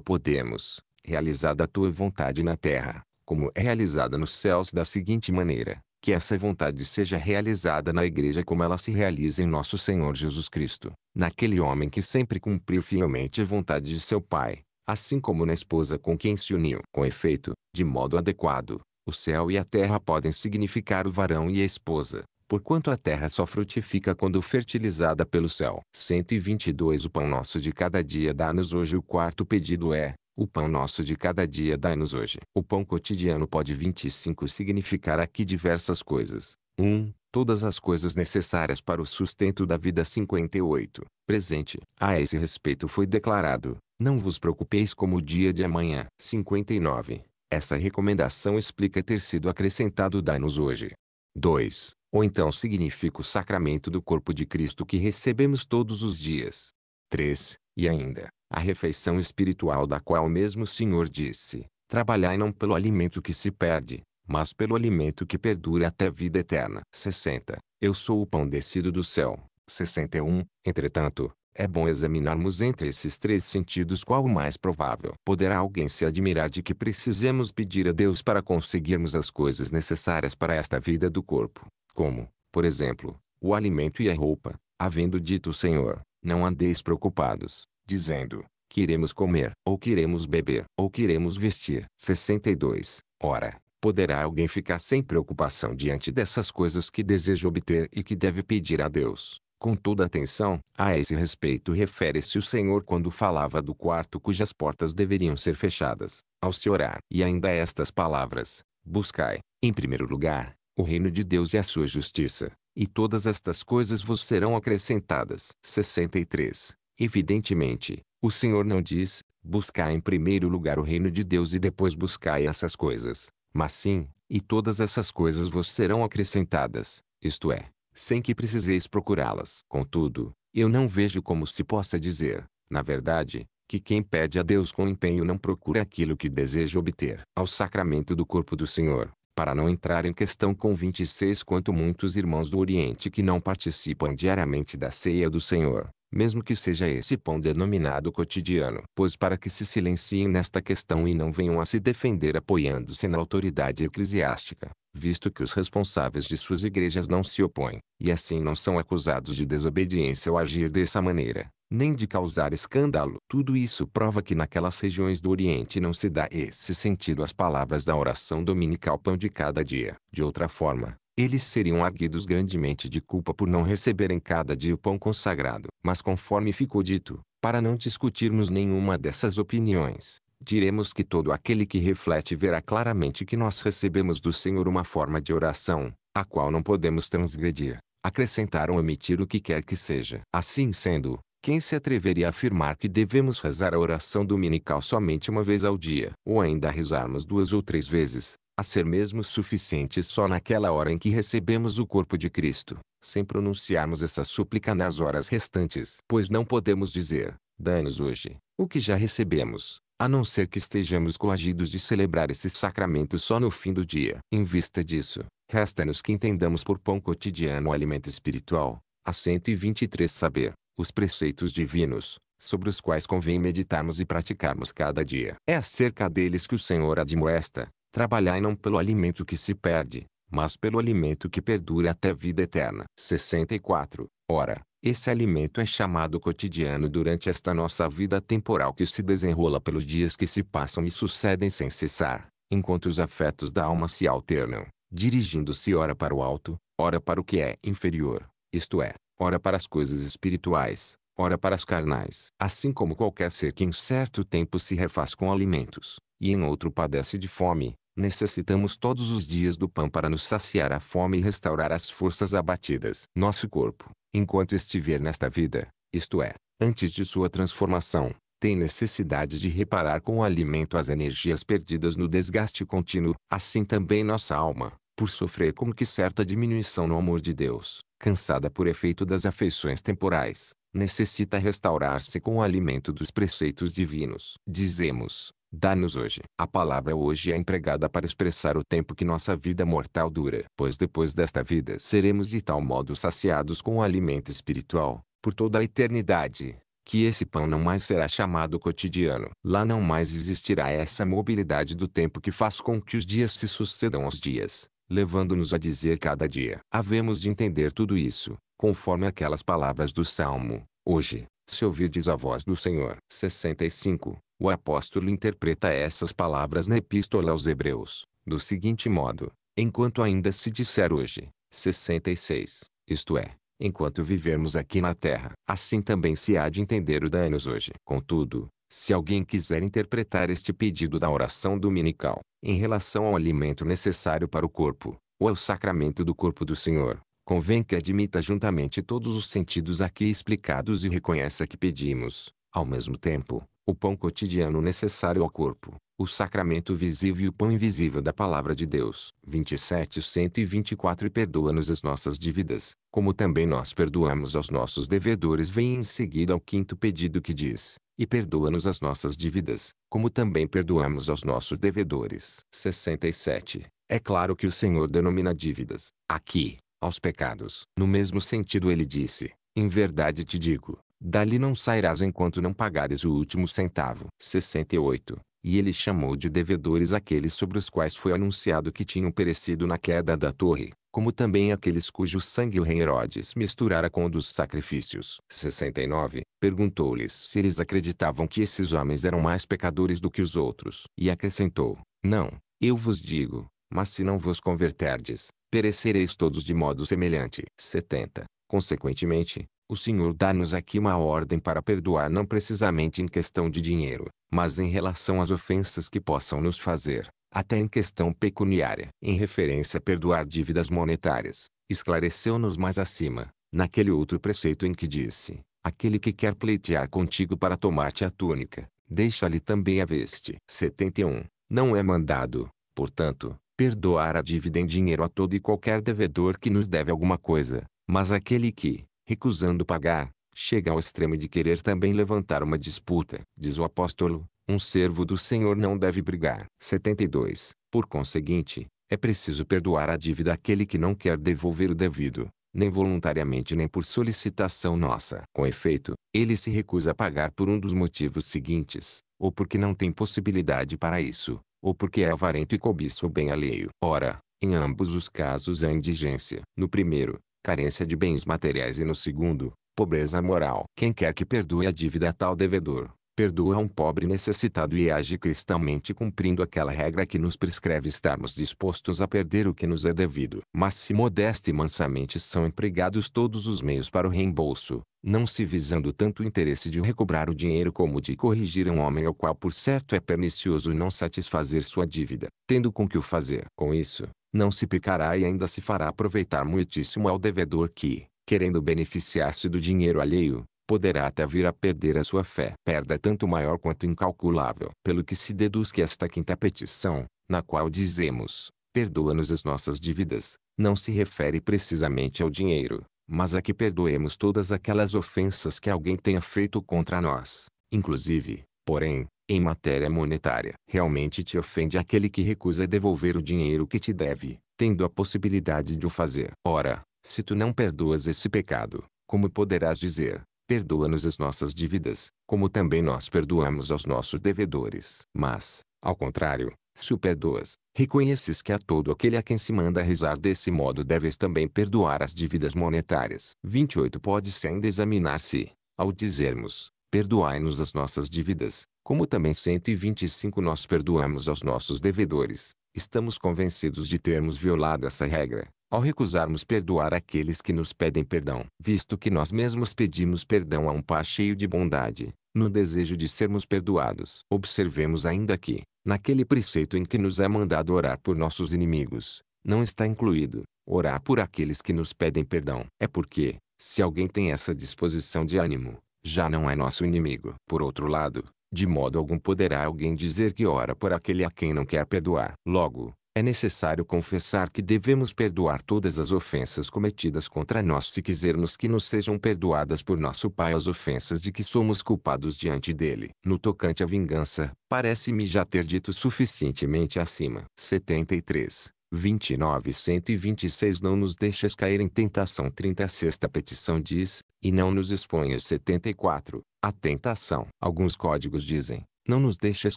podemos, realizada a tua vontade na terra, como é realizada nos céus da seguinte maneira, que essa vontade seja realizada na Igreja como ela se realiza em nosso Senhor Jesus Cristo, naquele homem que sempre cumpriu fielmente a vontade de seu Pai, assim como na esposa com quem se uniu. Com efeito, de modo adequado, o céu e a terra podem significar o varão e a esposa, porquanto a terra só frutifica quando fertilizada pelo céu. 122 O pão nosso de cada dia dá-nos hoje o quarto pedido é, o pão nosso de cada dia dai-nos hoje. O pão cotidiano pode 25 significar aqui diversas coisas. 1. Um, todas as coisas necessárias para o sustento da vida 58. Presente. A esse respeito foi declarado: Não vos preocupeis como o dia de amanhã. 59. Essa recomendação explica ter sido acrescentado dai-nos hoje. 2. Ou então significa o sacramento do corpo de Cristo que recebemos todos os dias. 3. E ainda, a refeição espiritual da qual mesmo o Senhor disse, trabalhai não pelo alimento que se perde, mas pelo alimento que perdura até a vida eterna. 60. Eu sou o pão descido do céu. 61. Entretanto, é bom examinarmos entre esses três sentidos qual o mais provável. Poderá alguém se admirar de que precisemos pedir a Deus para conseguirmos as coisas necessárias para esta vida do corpo, como, por exemplo, o alimento e a roupa, havendo dito o Senhor, não andeis preocupados, dizendo, queremos comer, ou queremos beber, ou queremos vestir. 62. Ora, poderá alguém ficar sem preocupação diante dessas coisas que deseja obter e que deve pedir a Deus? Com toda atenção, a esse respeito refere-se o Senhor quando falava do quarto cujas portas deveriam ser fechadas, ao se orar. E ainda estas palavras: Buscai, em primeiro lugar, o reino de Deus e a sua justiça, e todas estas coisas vos serão acrescentadas. 63. Evidentemente, o Senhor não diz, buscai em primeiro lugar o reino de Deus e depois buscai essas coisas, mas sim, e todas essas coisas vos serão acrescentadas, isto é, sem que preciseis procurá-las. Contudo, eu não vejo como se possa dizer, na verdade, que quem pede a Deus com empenho não procura aquilo que deseja obter. Ao sacramento do corpo do Senhor, para não entrar em questão com 26 quanto muitos irmãos do Oriente que não participam diariamente da ceia do Senhor, mesmo que seja esse pão denominado cotidiano. Pois para que se silenciem nesta questão e não venham a se defender apoiando-se na autoridade eclesiástica, visto que os responsáveis de suas igrejas não se opõem, e assim não são acusados de desobediência ao agir dessa maneira, nem de causar escândalo. Tudo isso prova que naquelas regiões do Oriente não se dá esse sentido às palavras da oração dominical pão de cada dia. De outra forma, eles seriam arguidos grandemente de culpa por não receberem cada dia o pão consagrado. Mas conforme ficou dito, para não discutirmos nenhuma dessas opiniões, diremos que todo aquele que reflete verá claramente que nós recebemos do Senhor uma forma de oração, a qual não podemos transgredir, acrescentar ou omitir o que quer que seja. Assim sendo, quem se atreveria a afirmar que devemos rezar a oração dominical somente uma vez ao dia, ou ainda rezarmos duas ou três vezes, a ser mesmo suficiente só naquela hora em que recebemos o corpo de Cristo, sem pronunciarmos essa súplica nas horas restantes, pois não podemos dizer, dai-nos hoje, o que já recebemos, a não ser que estejamos coagidos de celebrar esse sacramento só no fim do dia. Em vista disso, resta-nos que entendamos por pão cotidiano o alimento espiritual, a 123 saber, os preceitos divinos, sobre os quais convém meditarmos e praticarmos cada dia. É acerca deles que o Senhor admoesta, Trabalhai não pelo alimento que se perde, mas pelo alimento que perdura até a vida eterna. 64. Ora, esse alimento é chamado cotidiano durante esta nossa vida temporal que se desenrola pelos dias que se passam e sucedem sem cessar, enquanto os afetos da alma se alternam, dirigindo-se ora para o alto, ora para o que é inferior, isto é, ora para as coisas espirituais, ora para as carnais. Assim como qualquer ser que em certo tempo se refaz com alimentos, e em outro padece de fome, Necessitamos todos os dias do pão para nos saciar a fome e restaurar as forças abatidas. Nosso corpo, enquanto estiver nesta vida, isto é, antes de sua transformação, tem necessidade de reparar com o alimento as energias perdidas no desgaste contínuo. Assim também nossa alma, por sofrer como que certa diminuição no amor de Deus, cansada por efeito das afeições temporais, necessita restaurar-se com o alimento dos preceitos divinos. Dizemos, Dá-nos hoje. A palavra hoje é empregada para expressar o tempo que nossa vida mortal dura, pois depois desta vida seremos de tal modo saciados com o alimento espiritual, por toda a eternidade, que esse pão não mais será chamado cotidiano. Lá não mais existirá essa mobilidade do tempo que faz com que os dias se sucedam aos dias, levando-nos a dizer cada dia. Havemos de entender tudo isso, conforme aquelas palavras do Salmo. Hoje, se ouvirdes a voz do Senhor. 65. O apóstolo interpreta essas palavras na Epístola aos Hebreus, do seguinte modo: Enquanto ainda se disser hoje, 66, isto é, enquanto vivermos aqui na terra, assim também se há de entender o danos hoje. Contudo, se alguém quiser interpretar este pedido da oração dominical, em relação ao alimento necessário para o corpo, ou ao sacramento do corpo do Senhor, convém que admita juntamente todos os sentidos aqui explicados e reconheça que pedimos, ao mesmo tempo, o pão cotidiano necessário ao corpo, o sacramento visível e o pão invisível da palavra de Deus. 27 124 E perdoa-nos as nossas dívidas, como também nós perdoamos aos nossos devedores. Vem em seguida ao quinto pedido que diz, e perdoa-nos as nossas dívidas, como também perdoamos aos nossos devedores. 67. É claro que o Senhor denomina dívidas, aqui, aos pecados. No mesmo sentido ele disse, em verdade te digo, Dali não sairás enquanto não pagares o último centavo. 68. E ele chamou de devedores aqueles sobre os quais foi anunciado que tinham perecido na queda da torre, como também aqueles cujo sangue o rei Herodes misturara com o dos sacrifícios. 69. Perguntou-lhes se eles acreditavam que esses homens eram mais pecadores do que os outros. E acrescentou, Não, eu vos digo, mas se não vos converterdes, perecereis todos de modo semelhante. 70. Consequentemente, o Senhor dá-nos aqui uma ordem para perdoar não precisamente em questão de dinheiro, mas em relação às ofensas que possam nos fazer, até em questão pecuniária. Em referência a perdoar dívidas monetárias, esclareceu-nos mais acima, naquele outro preceito em que disse, aquele que quer pleitear contigo para tomar-te a túnica, deixa-lhe também a veste. 71. Não é mandado, portanto, perdoar a dívida em dinheiro a todo e qualquer devedor que nos deve alguma coisa, mas aquele que, recusando pagar, chega ao extremo de querer também levantar uma disputa. Diz o apóstolo, um servo do Senhor não deve brigar. 72. Por conseguinte, é preciso perdoar a dívida àquele que não quer devolver o devido, nem voluntariamente nem por solicitação nossa. Com efeito, ele se recusa a pagar por um dos motivos seguintes, ou porque não tem possibilidade para isso, ou porque é avarento e cobiça o bem alheio. Ora, em ambos os casos há indigência. No primeiro, carência de bens materiais e no segundo, pobreza moral. Quem quer que perdoe a dívida a tal devedor, perdoa um pobre necessitado e age cristalmente cumprindo aquela regra que nos prescreve estarmos dispostos a perder o que nos é devido. Mas se modesta e mansamente são empregados todos os meios para o reembolso, não se visando tanto o interesse de recobrar o dinheiro como de corrigir um homem ao qual por certo é pernicioso não satisfazer sua dívida, tendo com que o fazer. Com isso, não se picará e ainda se fará aproveitar muitíssimo ao devedor que, querendo beneficiar-se do dinheiro alheio, poderá até vir a perder a sua fé. Perda é tanto maior quanto incalculável. Pelo que se deduz que esta quinta petição, na qual dizemos, perdoa-nos as nossas dívidas, não se refere precisamente ao dinheiro, mas a que perdoemos todas aquelas ofensas que alguém tenha feito contra nós, inclusive, porém, em matéria monetária. Realmente te ofende aquele que recusa devolver o dinheiro que te deve, tendo a possibilidade de o fazer. Ora, se tu não perdoas esse pecado, como poderás dizer, Perdoa-nos as nossas dívidas, como também nós perdoamos aos nossos devedores. Mas, ao contrário, se o perdoas, reconheces que a todo aquele a quem se manda rezar desse modo deves também perdoar as dívidas monetárias. 28 Pode se ainda examinar se, ao dizermos, perdoai-nos as nossas dívidas, como também 125 nós perdoamos aos nossos devedores, estamos convencidos de termos violado essa regra ao recusarmos perdoar aqueles que nos pedem perdão. Visto que nós mesmos pedimos perdão a um Pai cheio de bondade, no desejo de sermos perdoados. Observemos ainda que, naquele preceito em que nos é mandado orar por nossos inimigos, não está incluído orar por aqueles que nos pedem perdão. É porque, se alguém tem essa disposição de ânimo, já não é nosso inimigo. Por outro lado, de modo algum poderá alguém dizer que ora por aquele a quem não quer perdoar. Logo, é necessário confessar que devemos perdoar todas as ofensas cometidas contra nós se quisermos que nos sejam perdoadas por nosso Pai as ofensas de que somos culpados diante dele. No tocante à vingança, parece-me já ter dito suficientemente acima. 73. 29 126 Não nos deixes cair em tentação 36 petição diz, e não nos exponhas 74, a tentação. Alguns códigos dizem, não nos deixes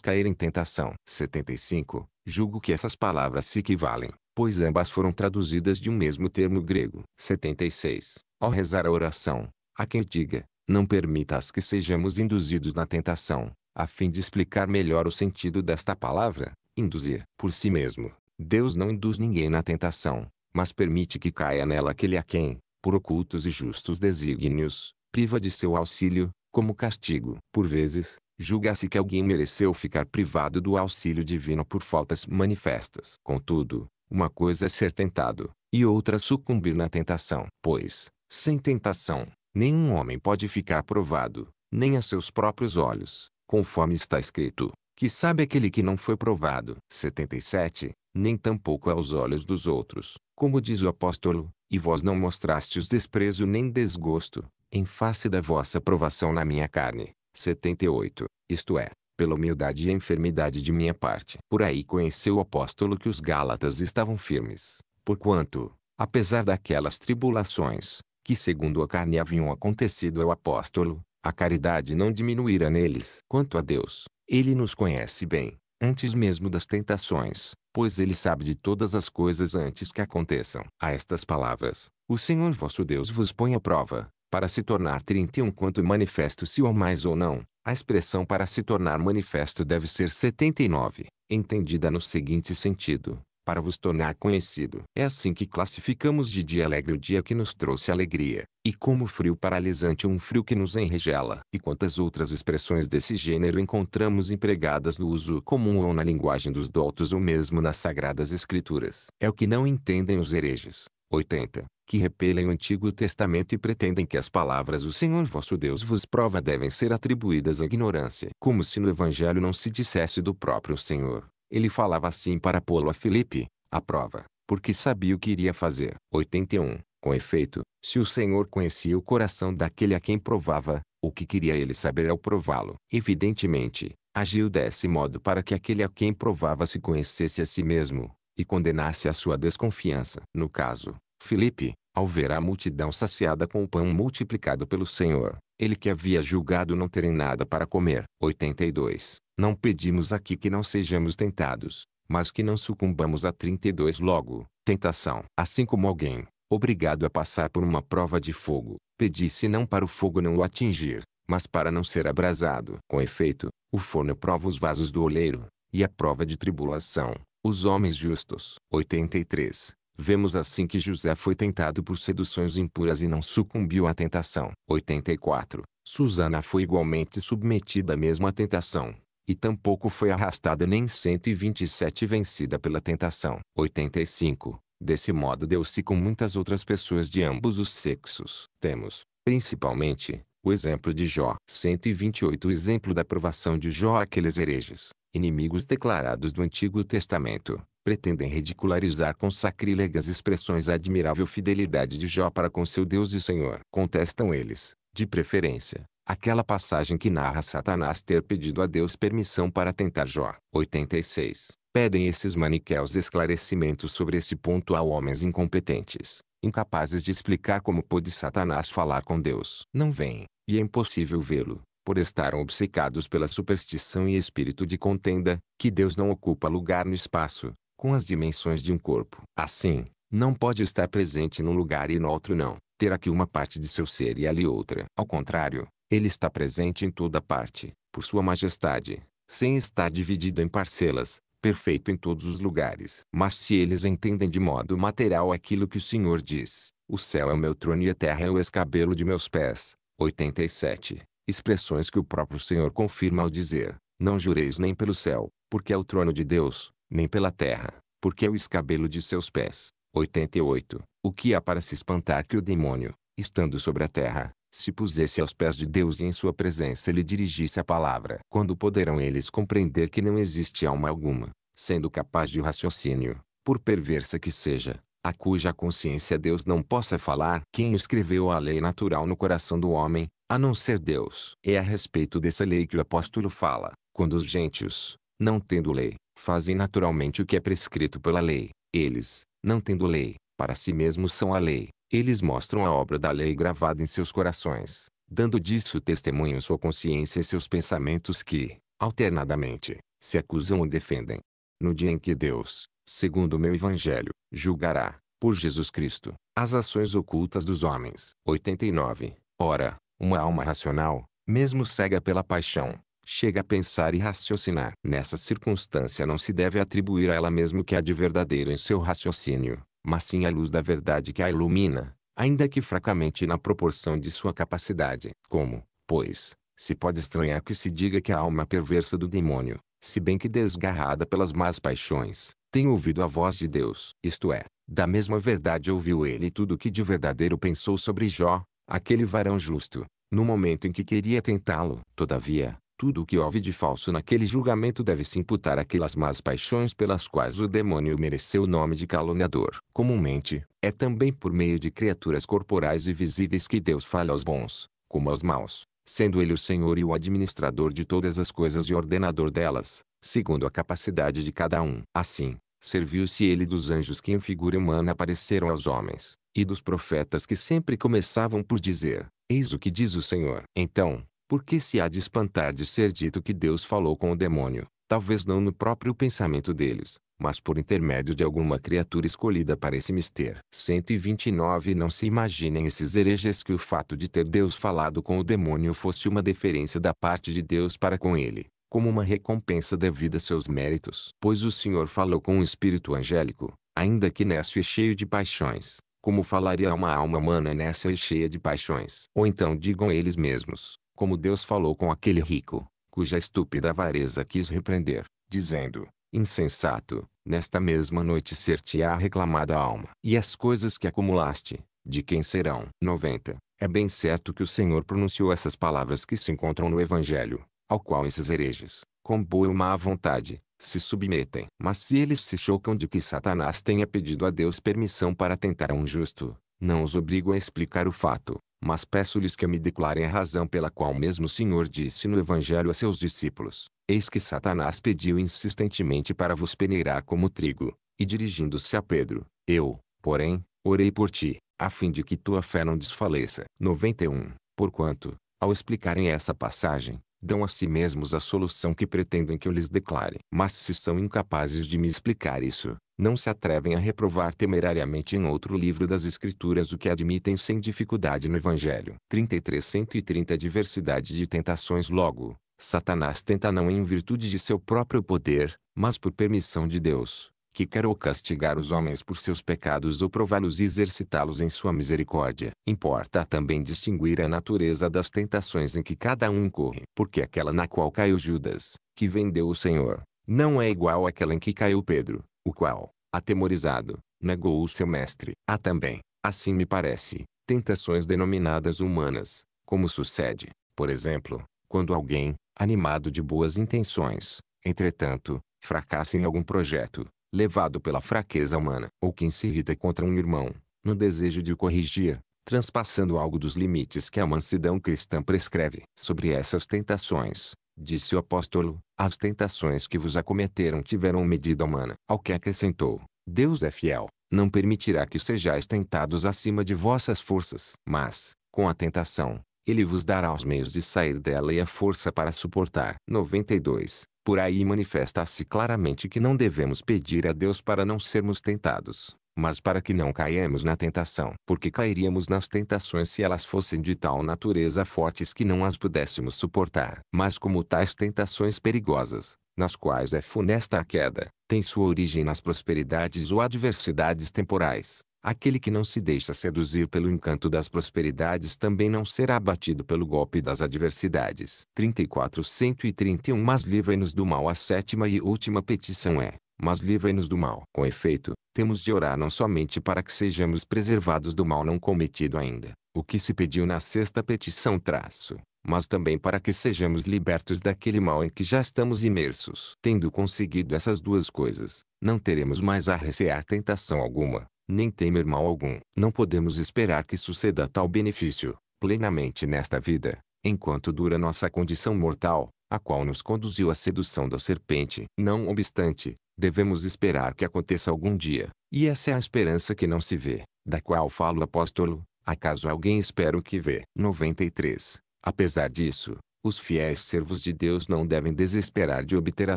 cair em tentação. 75. Julgo que essas palavras se equivalem, pois ambas foram traduzidas de um mesmo termo grego. 76. Ao rezar a oração, a quem diga, não permitas que sejamos induzidos na tentação, a fim de explicar melhor o sentido desta palavra, induzir. Por si mesmo, Deus não induz ninguém na tentação, mas permite que caia nela aquele a quem, por ocultos e justos desígnios, priva de seu auxílio, como castigo. Por vezes, julga-se que alguém mereceu ficar privado do auxílio divino por faltas manifestas. Contudo, uma coisa é ser tentado, e outra sucumbir na tentação. Pois, sem tentação, nenhum homem pode ficar provado, nem a seus próprios olhos, conforme está escrito, que sabe aquele que não foi provado. 77. Nem tampouco aos olhos dos outros, como diz o apóstolo, e vós não mostrastes desprezo nem desgosto, em face da vossa provação na minha carne, 78, isto é, pela humildade e enfermidade de minha parte. Por aí conheceu o apóstolo que os Gálatas estavam firmes, porquanto, apesar daquelas tribulações, que segundo a carne haviam acontecido ao apóstolo, a caridade não diminuíra neles. Quanto a Deus, ele nos conhece bem, antes mesmo das tentações, pois ele sabe de todas as coisas antes que aconteçam. A estas palavras, o Senhor vosso Deus vos põe à prova, para se tornar 31 quanto manifesto se ou mais ou não, a expressão para se tornar manifesto deve ser 79, entendida no seguinte sentido, para vos tornar conhecido. É assim que classificamos de dia alegre o dia que nos trouxe alegria, e como frio paralisante um frio que nos enregela. E quantas outras expressões desse gênero encontramos empregadas no uso comum ou na linguagem dos doutos ou mesmo nas sagradas escrituras. É o que não entendem os hereges. 80 que repelem o Antigo Testamento e pretendem que as palavras o Senhor vosso Deus vos prova devem ser atribuídas à ignorância. Como se no Evangelho não se dissesse do próprio Senhor. Ele falava assim para Apolo a Filipe, a prova, porque sabia o que iria fazer. 81. Com efeito, se o Senhor conhecia o coração daquele a quem provava, o que queria ele saber ao prová-lo? Evidentemente, agiu desse modo para que aquele a quem provava se conhecesse a si mesmo, e condenasse a sua desconfiança. No caso, Felipe, ao ver a multidão saciada com o pão multiplicado pelo Senhor, ele que havia julgado não terem nada para comer. 82. Não pedimos aqui que não sejamos tentados, mas que não sucumbamos a 32 logo, tentação. Assim como alguém, obrigado a passar por uma prova de fogo, pedisse não para o fogo não o atingir, mas para não ser abrasado. Com efeito, o forno prova os vasos do oleiro, e a prova de tribulação, os homens justos. 83. Vemos assim que José foi tentado por seduções impuras e não sucumbiu à tentação. 84. Susana foi igualmente submetida à mesma tentação, e tampouco foi arrastada nem 127 vencida pela tentação. 85. Desse modo deu-se com muitas outras pessoas de ambos os sexos. Temos, principalmente, o exemplo de Jó. 128 O exemplo da provação de Jó àqueles hereges, inimigos declarados do Antigo Testamento pretendem ridicularizar com sacrílegas expressões a admirável fidelidade de Jó para com seu Deus e Senhor. Contestam eles, de preferência, aquela passagem que narra Satanás ter pedido a Deus permissão para tentar Jó. 86. Pedem esses maniqueus esclarecimentos sobre esse ponto a homens incompetentes, incapazes de explicar como pôde Satanás falar com Deus. Não vem, e é impossível vê-lo, por estarem obcecados pela superstição e espírito de contenda, que Deus não ocupa lugar no espaço, com as dimensões de um corpo. Assim, não pode estar presente num lugar e no outro não, ter aqui uma parte de seu ser e ali outra. Ao contrário, ele está presente em toda parte, por sua majestade, sem estar dividido em parcelas, perfeito em todos os lugares. Mas se eles entendem de modo material aquilo que o Senhor diz, o céu é o meu trono e a terra é o escabelo de meus pés. 87. Expressões que o próprio Senhor confirma ao dizer, não jureis nem pelo céu, porque é o trono de Deus, nem pela terra, porque é o escabelo de seus pés. 88. O que há para se espantar que o demônio, estando sobre a terra, se pusesse aos pés de Deus e em sua presença lhe dirigisse a palavra? Quando poderão eles compreender que não existe alma alguma, sendo capaz de raciocínio, por perversa que seja, a cuja consciência Deus não possa falar? Quem escreveu a lei natural no coração do homem, a não ser Deus? É a respeito dessa lei que o apóstolo fala, quando os gentios, não tendo lei, fazem naturalmente o que é prescrito pela lei. Eles, não tendo lei, para si mesmos são a lei. Eles mostram a obra da lei gravada em seus corações, dando disso testemunho sua consciência e seus pensamentos que, alternadamente, se acusam ou defendem. No dia em que Deus, segundo o meu evangelho, julgará, por Jesus Cristo, as ações ocultas dos homens. 89. Ora, uma alma racional, mesmo cega pela paixão, chega a pensar e raciocinar. Nessa circunstância não se deve atribuir a ela mesmo que há de verdadeiro em seu raciocínio, mas sim a luz da verdade que a ilumina, ainda que fracamente na proporção de sua capacidade. Como, pois, se pode estranhar que se diga que a alma é perversa do demônio, se bem que desgarrada pelas más paixões, tem ouvido a voz de Deus. Isto é, da mesma verdade ouviu ele tudo o que de verdadeiro pensou sobre Jó, aquele varão justo, no momento em que queria tentá-lo. Todavia, tudo o que houve de falso naquele julgamento deve se imputar àquelas más paixões pelas quais o demônio mereceu o nome de caluniador. Comumente, é também por meio de criaturas corporais e visíveis que Deus falha aos bons, como aos maus, sendo Ele o Senhor e o administrador de todas as coisas e ordenador delas, segundo a capacidade de cada um. Assim, serviu-se ele dos anjos que em figura humana apareceram aos homens, e dos profetas que sempre começavam por dizer, Eis o que diz o Senhor. Então, porque se há de espantar de ser dito que Deus falou com o demônio, talvez não no próprio pensamento deles, mas por intermédio de alguma criatura escolhida para esse mister. 129 Não se imaginem esses hereges que o fato de ter Deus falado com o demônio fosse uma deferência da parte de Deus para com ele, como uma recompensa devida a seus méritos. Pois o Senhor falou com um espírito angélico, ainda que nécio e cheio de paixões, como falaria uma alma humana nessa e cheia de paixões. Ou então digam eles mesmos, como Deus falou com aquele rico, cuja estúpida avareza quis repreender, dizendo, insensato, nesta mesma noite ser-te-á reclamada a alma. E as coisas que acumulaste, de quem serão? 90. É bem certo que o Senhor pronunciou essas palavras que se encontram no Evangelho, ao qual esses hereges, com boa ou má vontade, se submetem. Mas se eles se chocam de que Satanás tenha pedido a Deus permissão para tentar um justo, não os obrigo a explicar o fato, mas peço-lhes que me declarem a razão pela qual o mesmo Senhor disse no Evangelho a seus discípulos: Eis que Satanás pediu insistentemente para vos peneirar como trigo. E dirigindo-se a Pedro, eu, porém, orei por ti, a fim de que tua fé não desfaleça. 91. Porquanto, ao explicarem essa passagem, dão a si mesmos a solução que pretendem que eu lhes declare. Mas se são incapazes de me explicar isso, não se atrevem a reprovar temerariamente em outro livro das Escrituras o que admitem sem dificuldade no Evangelho. 33 130 Diversidade de tentações Logo, Satanás tenta não em virtude de seu próprio poder, mas por permissão de Deus que quer ou castigar os homens por seus pecados ou prová-los e exercitá-los em sua misericórdia. Importa também distinguir a natureza das tentações em que cada um corre, porque aquela na qual caiu Judas, que vendeu o Senhor, não é igual àquela em que caiu Pedro, o qual, atemorizado, negou o seu mestre. Há também, assim me parece, tentações denominadas humanas, como sucede, por exemplo, quando alguém, animado de boas intenções, entretanto, fracassa em algum projeto, levado pela fraqueza humana, ou quem se irrita contra um irmão, no desejo de o corrigir, transpassando algo dos limites que a mansidão cristã prescreve. Sobre essas tentações, disse o apóstolo, as tentações que vos acometeram tiveram medida humana. Ao que acrescentou, Deus é fiel, não permitirá que sejais tentados acima de vossas forças. Mas, com a tentação, ele vos dará os meios de sair dela e a força para suportar. 92. Por aí manifesta-se claramente que não devemos pedir a Deus para não sermos tentados, mas para que não caiamos na tentação, porque cairíamos nas tentações se elas fossem de tal natureza fortes que não as pudéssemos suportar. Mas como tais tentações perigosas, nas quais é funesta a queda, tem sua origem nas prosperidades ou adversidades temporais, Aquele que não se deixa seduzir pelo encanto das prosperidades também não será abatido pelo golpe das adversidades. 34 131 Mas livrai-nos do mal A sétima e última petição é, mas livrai-nos do mal. Com efeito, temos de orar não somente para que sejamos preservados do mal não cometido ainda, o que se pediu na sexta petição traço, mas também para que sejamos libertos daquele mal em que já estamos imersos. Tendo conseguido essas duas coisas, não teremos mais a recear tentação alguma, nem temer mal algum. Não podemos esperar que suceda tal benefício, plenamente nesta vida, enquanto dura nossa condição mortal, a qual nos conduziu à sedução da serpente. Não obstante, devemos esperar que aconteça algum dia, e essa é a esperança que não se vê, da qual fala o apóstolo, acaso alguém espera o que vê. 93. Apesar disso, os fiéis servos de Deus não devem desesperar de obter a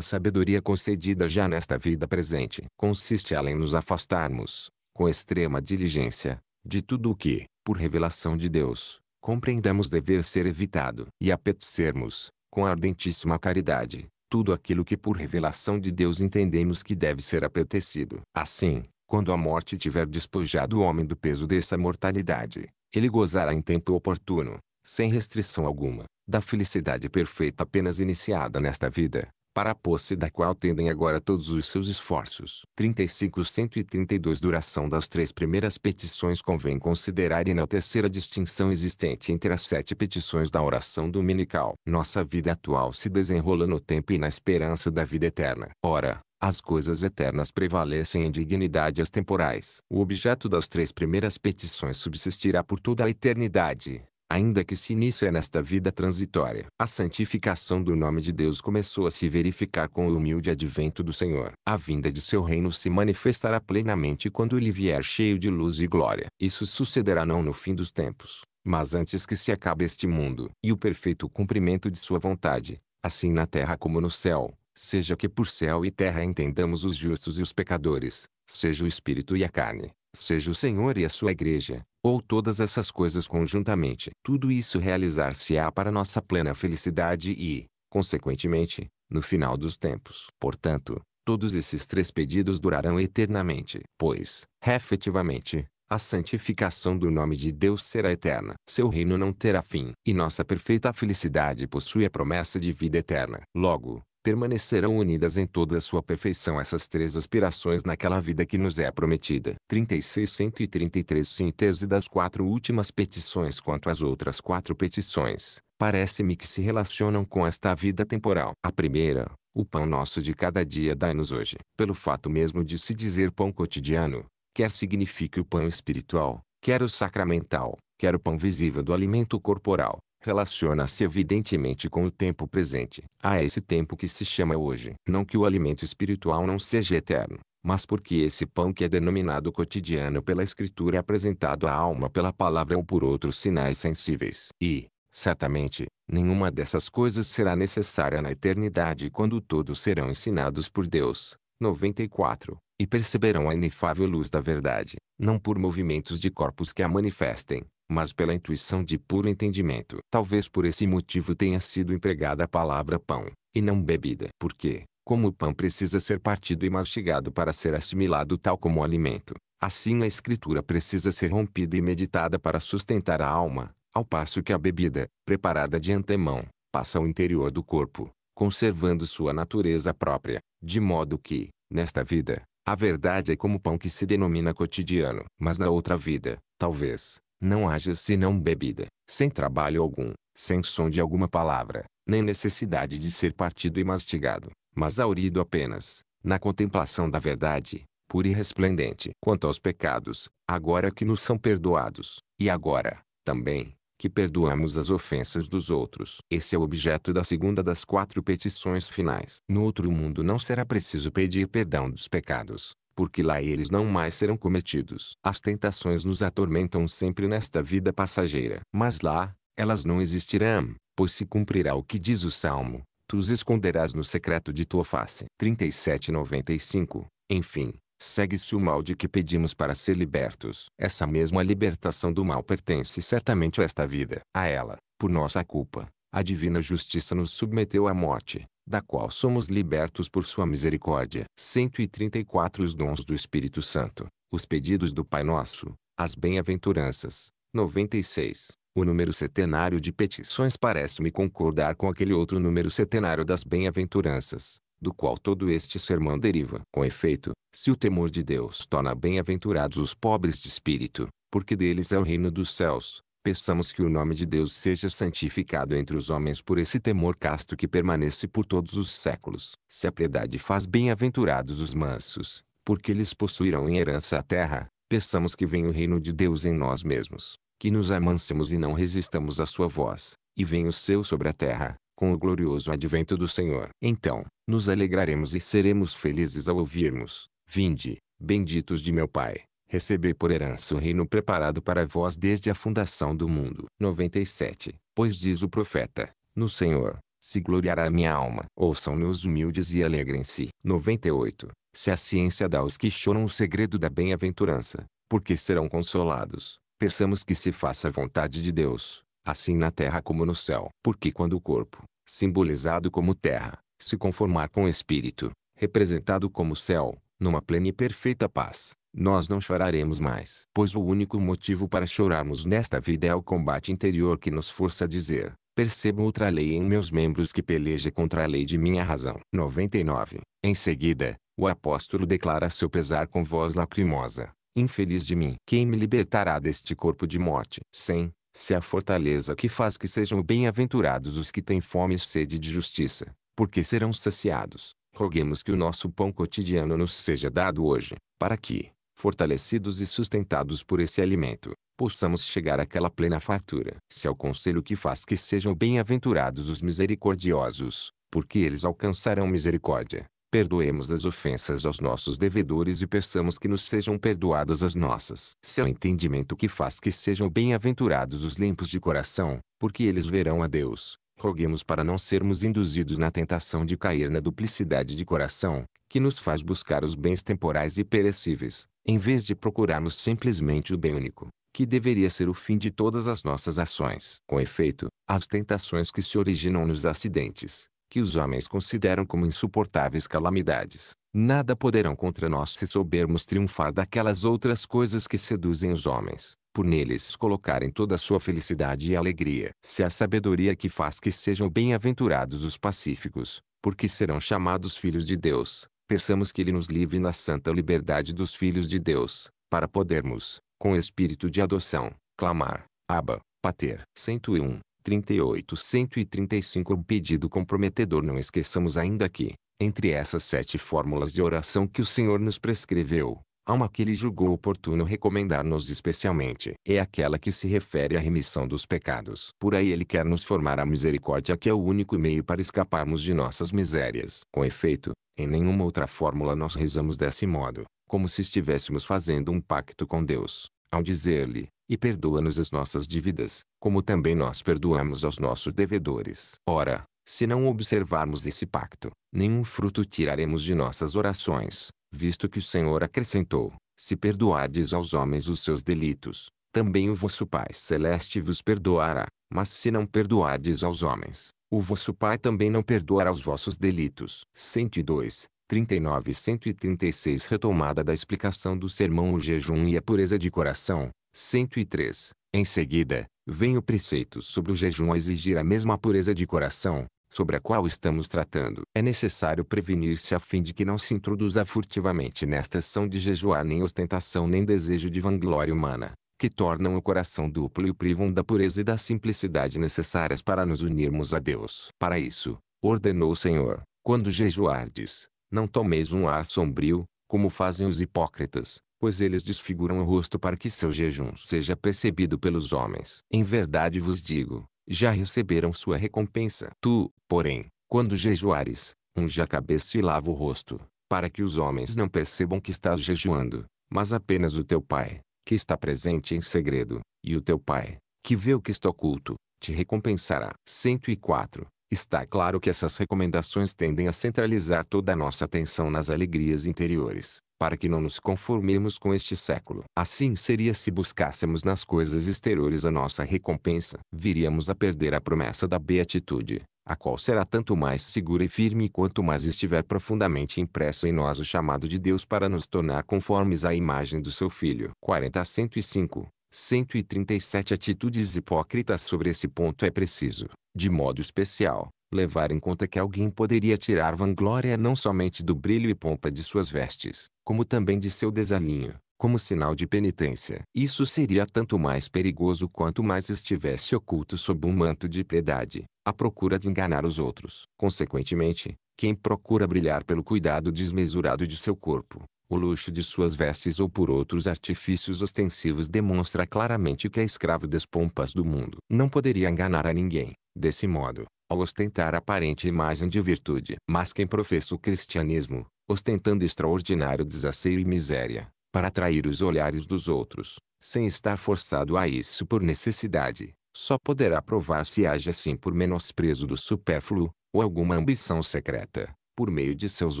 sabedoria concedida já nesta vida presente. Consiste ela em nos afastarmos, com extrema diligência, de tudo o que, por revelação de Deus, compreendamos dever ser evitado e apetecermos, com ardentíssima caridade, tudo aquilo que por revelação de Deus entendemos que deve ser apetecido. Assim, quando a morte tiver despojado o homem do peso dessa mortalidade, ele gozará em tempo oportuno, sem restrição alguma, da felicidade perfeita apenas iniciada nesta vida, para a posse da qual tendem agora todos os seus esforços. 35 132 Duração das três primeiras petições convém considerar e enaltecer a distinção existente entre as sete petições da oração dominical. Nossa vida atual se desenrola no tempo e na esperança da vida eterna. Ora, as coisas eternas prevalecem em dignidade às temporais. O objeto das três primeiras petições subsistirá por toda a eternidade ainda que se inicia é nesta vida transitória. A santificação do nome de Deus começou a se verificar com o humilde advento do Senhor. A vinda de seu reino se manifestará plenamente quando ele vier cheio de luz e glória. Isso sucederá não no fim dos tempos, mas antes que se acabe este mundo. E o perfeito cumprimento de sua vontade, assim na terra como no céu, seja que por céu e terra entendamos os justos e os pecadores, seja o espírito e a carne, seja o Senhor e a sua igreja, ou todas essas coisas conjuntamente. Tudo isso realizar-se-á para nossa plena felicidade e, consequentemente, no final dos tempos. Portanto, todos esses três pedidos durarão eternamente, pois, efetivamente, a santificação do nome de Deus será eterna. Seu reino não terá fim, e nossa perfeita felicidade possui a promessa de vida eterna. Logo, permanecerão unidas em toda a sua perfeição essas três aspirações naquela vida que nos é prometida. 36 133 Síntese das quatro últimas petições quanto às outras quatro petições, parece-me que se relacionam com esta vida temporal. A primeira, o pão nosso de cada dia dai-nos hoje. Pelo fato mesmo de se dizer pão cotidiano, quer signifique o pão espiritual, quer o sacramental, quer o pão visível do alimento corporal, relaciona-se evidentemente com o tempo presente, a esse tempo que se chama hoje. Não que o alimento espiritual não seja eterno, mas porque esse pão que é denominado cotidiano pela Escritura é apresentado à alma pela palavra ou por outros sinais sensíveis. E, certamente, nenhuma dessas coisas será necessária na eternidade quando todos serão ensinados por Deus. 94. E perceberão a inefável luz da verdade, não por movimentos de corpos que a manifestem, mas pela intuição de puro entendimento. Talvez por esse motivo tenha sido empregada a palavra pão, e não bebida. Porque, como o pão precisa ser partido e mastigado para ser assimilado tal como o alimento, assim a escritura precisa ser rompida e meditada para sustentar a alma, ao passo que a bebida, preparada de antemão, passa ao interior do corpo, conservando sua natureza própria, de modo que, nesta vida, a verdade é como o pão que se denomina cotidiano, mas na outra vida, talvez, não haja senão bebida, sem trabalho algum, sem som de alguma palavra, nem necessidade de ser partido e mastigado, mas aurido apenas, na contemplação da verdade, pura e resplendente. Quanto aos pecados, agora que nos são perdoados, e agora, também, que perdoamos as ofensas dos outros. Esse é o objeto da segunda das quatro petições finais. No outro mundo não será preciso pedir perdão dos pecados, porque lá eles não mais serão cometidos. As tentações nos atormentam sempre nesta vida passageira. Mas lá, elas não existirão, pois se cumprirá o que diz o Salmo. Tu os esconderás no secreto de tua face. 3795. Enfim, segue-se o mal de que pedimos para ser libertos. Essa mesma libertação do mal pertence certamente a esta vida. A ela, por nossa culpa, a divina justiça nos submeteu à morte da qual somos libertos por sua misericórdia. 134 Os dons do Espírito Santo, os pedidos do Pai Nosso, as bem-aventuranças. 96. O número centenário de petições parece-me concordar com aquele outro número centenário das bem-aventuranças, do qual todo este sermão deriva. Com efeito, se o temor de Deus torna bem-aventurados os pobres de espírito, porque deles é o reino dos céus, Peçamos que o nome de Deus seja santificado entre os homens por esse temor casto que permanece por todos os séculos. Se a piedade faz bem-aventurados os mansos, porque eles possuirão em herança a terra, peçamos que venha o reino de Deus em nós mesmos, que nos amancemos e não resistamos à sua voz, e venha o seu sobre a terra, com o glorioso advento do Senhor. Então, nos alegraremos e seremos felizes ao ouvirmos: Vinde, benditos de meu Pai receber por herança o reino preparado para vós desde a fundação do mundo. 97. Pois diz o profeta, no Senhor, se gloriará a minha alma. Ouçam-me os humildes e alegrem-se. 98. Se a ciência dá aos que choram o segredo da bem-aventurança, porque serão consolados, peçamos que se faça a vontade de Deus, assim na terra como no céu. Porque quando o corpo, simbolizado como terra, se conformar com o espírito, representado como céu, numa plena e perfeita paz, nós não choraremos mais. Pois o único motivo para chorarmos nesta vida é o combate interior que nos força a dizer, percebo outra lei em meus membros que peleja contra a lei de minha razão. 99. Em seguida, o apóstolo declara seu pesar com voz lacrimosa, infeliz de mim. Quem me libertará deste corpo de morte? 100. Se a fortaleza que faz que sejam bem-aventurados os que têm fome e sede de justiça, porque serão saciados. Roguemos que o nosso pão cotidiano nos seja dado hoje, para que, fortalecidos e sustentados por esse alimento, possamos chegar àquela plena fartura. Se é o conselho que faz que sejam bem-aventurados os misericordiosos, porque eles alcançarão misericórdia. Perdoemos as ofensas aos nossos devedores e peçamos que nos sejam perdoadas as nossas. Se é o entendimento que faz que sejam bem-aventurados os limpos de coração, porque eles verão a Deus. Roguemos para não sermos induzidos na tentação de cair na duplicidade de coração, que nos faz buscar os bens temporais e perecíveis, em vez de procurarmos simplesmente o bem único, que deveria ser o fim de todas as nossas ações. Com efeito, as tentações que se originam nos acidentes, que os homens consideram como insuportáveis calamidades, nada poderão contra nós se soubermos triunfar daquelas outras coisas que seduzem os homens, por neles colocarem toda a sua felicidade e alegria. Se a sabedoria que faz que sejam bem-aventurados os pacíficos, porque serão chamados filhos de Deus, peçamos que Ele nos livre na santa liberdade dos filhos de Deus, para podermos, com espírito de adoção, clamar, Abba, Pater. 101, 38 135 Um pedido comprometedor não esqueçamos ainda que, entre essas sete fórmulas de oração que o Senhor nos prescreveu, há uma que ele julgou oportuno recomendar-nos especialmente. É aquela que se refere à remissão dos pecados. Por aí ele quer nos formar a misericórdia que é o único meio para escaparmos de nossas misérias. Com efeito, em nenhuma outra fórmula nós rezamos desse modo, como se estivéssemos fazendo um pacto com Deus, ao dizer-lhe, e perdoa-nos as nossas dívidas, como também nós perdoamos aos nossos devedores. Ora, se não observarmos esse pacto, nenhum fruto tiraremos de nossas orações, visto que o Senhor acrescentou, se perdoardes aos homens os seus delitos, também o vosso Pai Celeste vos perdoará, mas se não perdoardes aos homens, o vosso Pai também não perdoará os vossos delitos. 102, 39 e 136 Retomada da explicação do sermão O jejum e a pureza de coração. 103. Em seguida, vem o preceito sobre o jejum a exigir a mesma pureza de coração, sobre a qual estamos tratando. É necessário prevenir-se a fim de que não se introduza furtivamente nesta ação de jejuar nem ostentação nem desejo de vanglória humana, que tornam o coração duplo e o privam da pureza e da simplicidade necessárias para nos unirmos a Deus. Para isso, ordenou o Senhor, quando jejuardes, não tomeis um ar sombrio, como fazem os hipócritas, pois eles desfiguram o rosto para que seu jejum seja percebido pelos homens. Em verdade vos digo, já receberam sua recompensa. Tu, porém, quando jejuares, unge a cabeça e lava o rosto, para que os homens não percebam que estás jejuando, mas apenas o teu pai, que está presente em segredo, e o teu Pai, que vê o que está oculto, te recompensará. 104. Está claro que essas recomendações tendem a centralizar toda a nossa atenção nas alegrias interiores, para que não nos conformemos com este século. Assim seria se buscássemos nas coisas exteriores a nossa recompensa. Viríamos a perder a promessa da beatitude, a qual será tanto mais segura e firme quanto mais estiver profundamente impresso em nós o chamado de Deus para nos tornar conformes à imagem do seu Filho. 40 a 105 137 Atitudes hipócritas sobre esse ponto é preciso, de modo especial, levar em conta que alguém poderia tirar vanglória não somente do brilho e pompa de suas vestes, como também de seu desalinho, como sinal de penitência. Isso seria tanto mais perigoso quanto mais estivesse oculto sob um manto de piedade, a procura de enganar os outros. Consequentemente, quem procura brilhar pelo cuidado desmesurado de seu corpo, o luxo de suas vestes ou por outros artifícios ostensivos demonstra claramente que é escravo das pompas do mundo. Não poderia enganar a ninguém, desse modo, ao ostentar aparente imagem de virtude. Mas quem professa o cristianismo, ostentando extraordinário desaceio e miséria, para atrair os olhares dos outros, sem estar forçado a isso por necessidade, só poderá provar se age assim por menosprezo do supérfluo, ou alguma ambição secreta, por meio de seus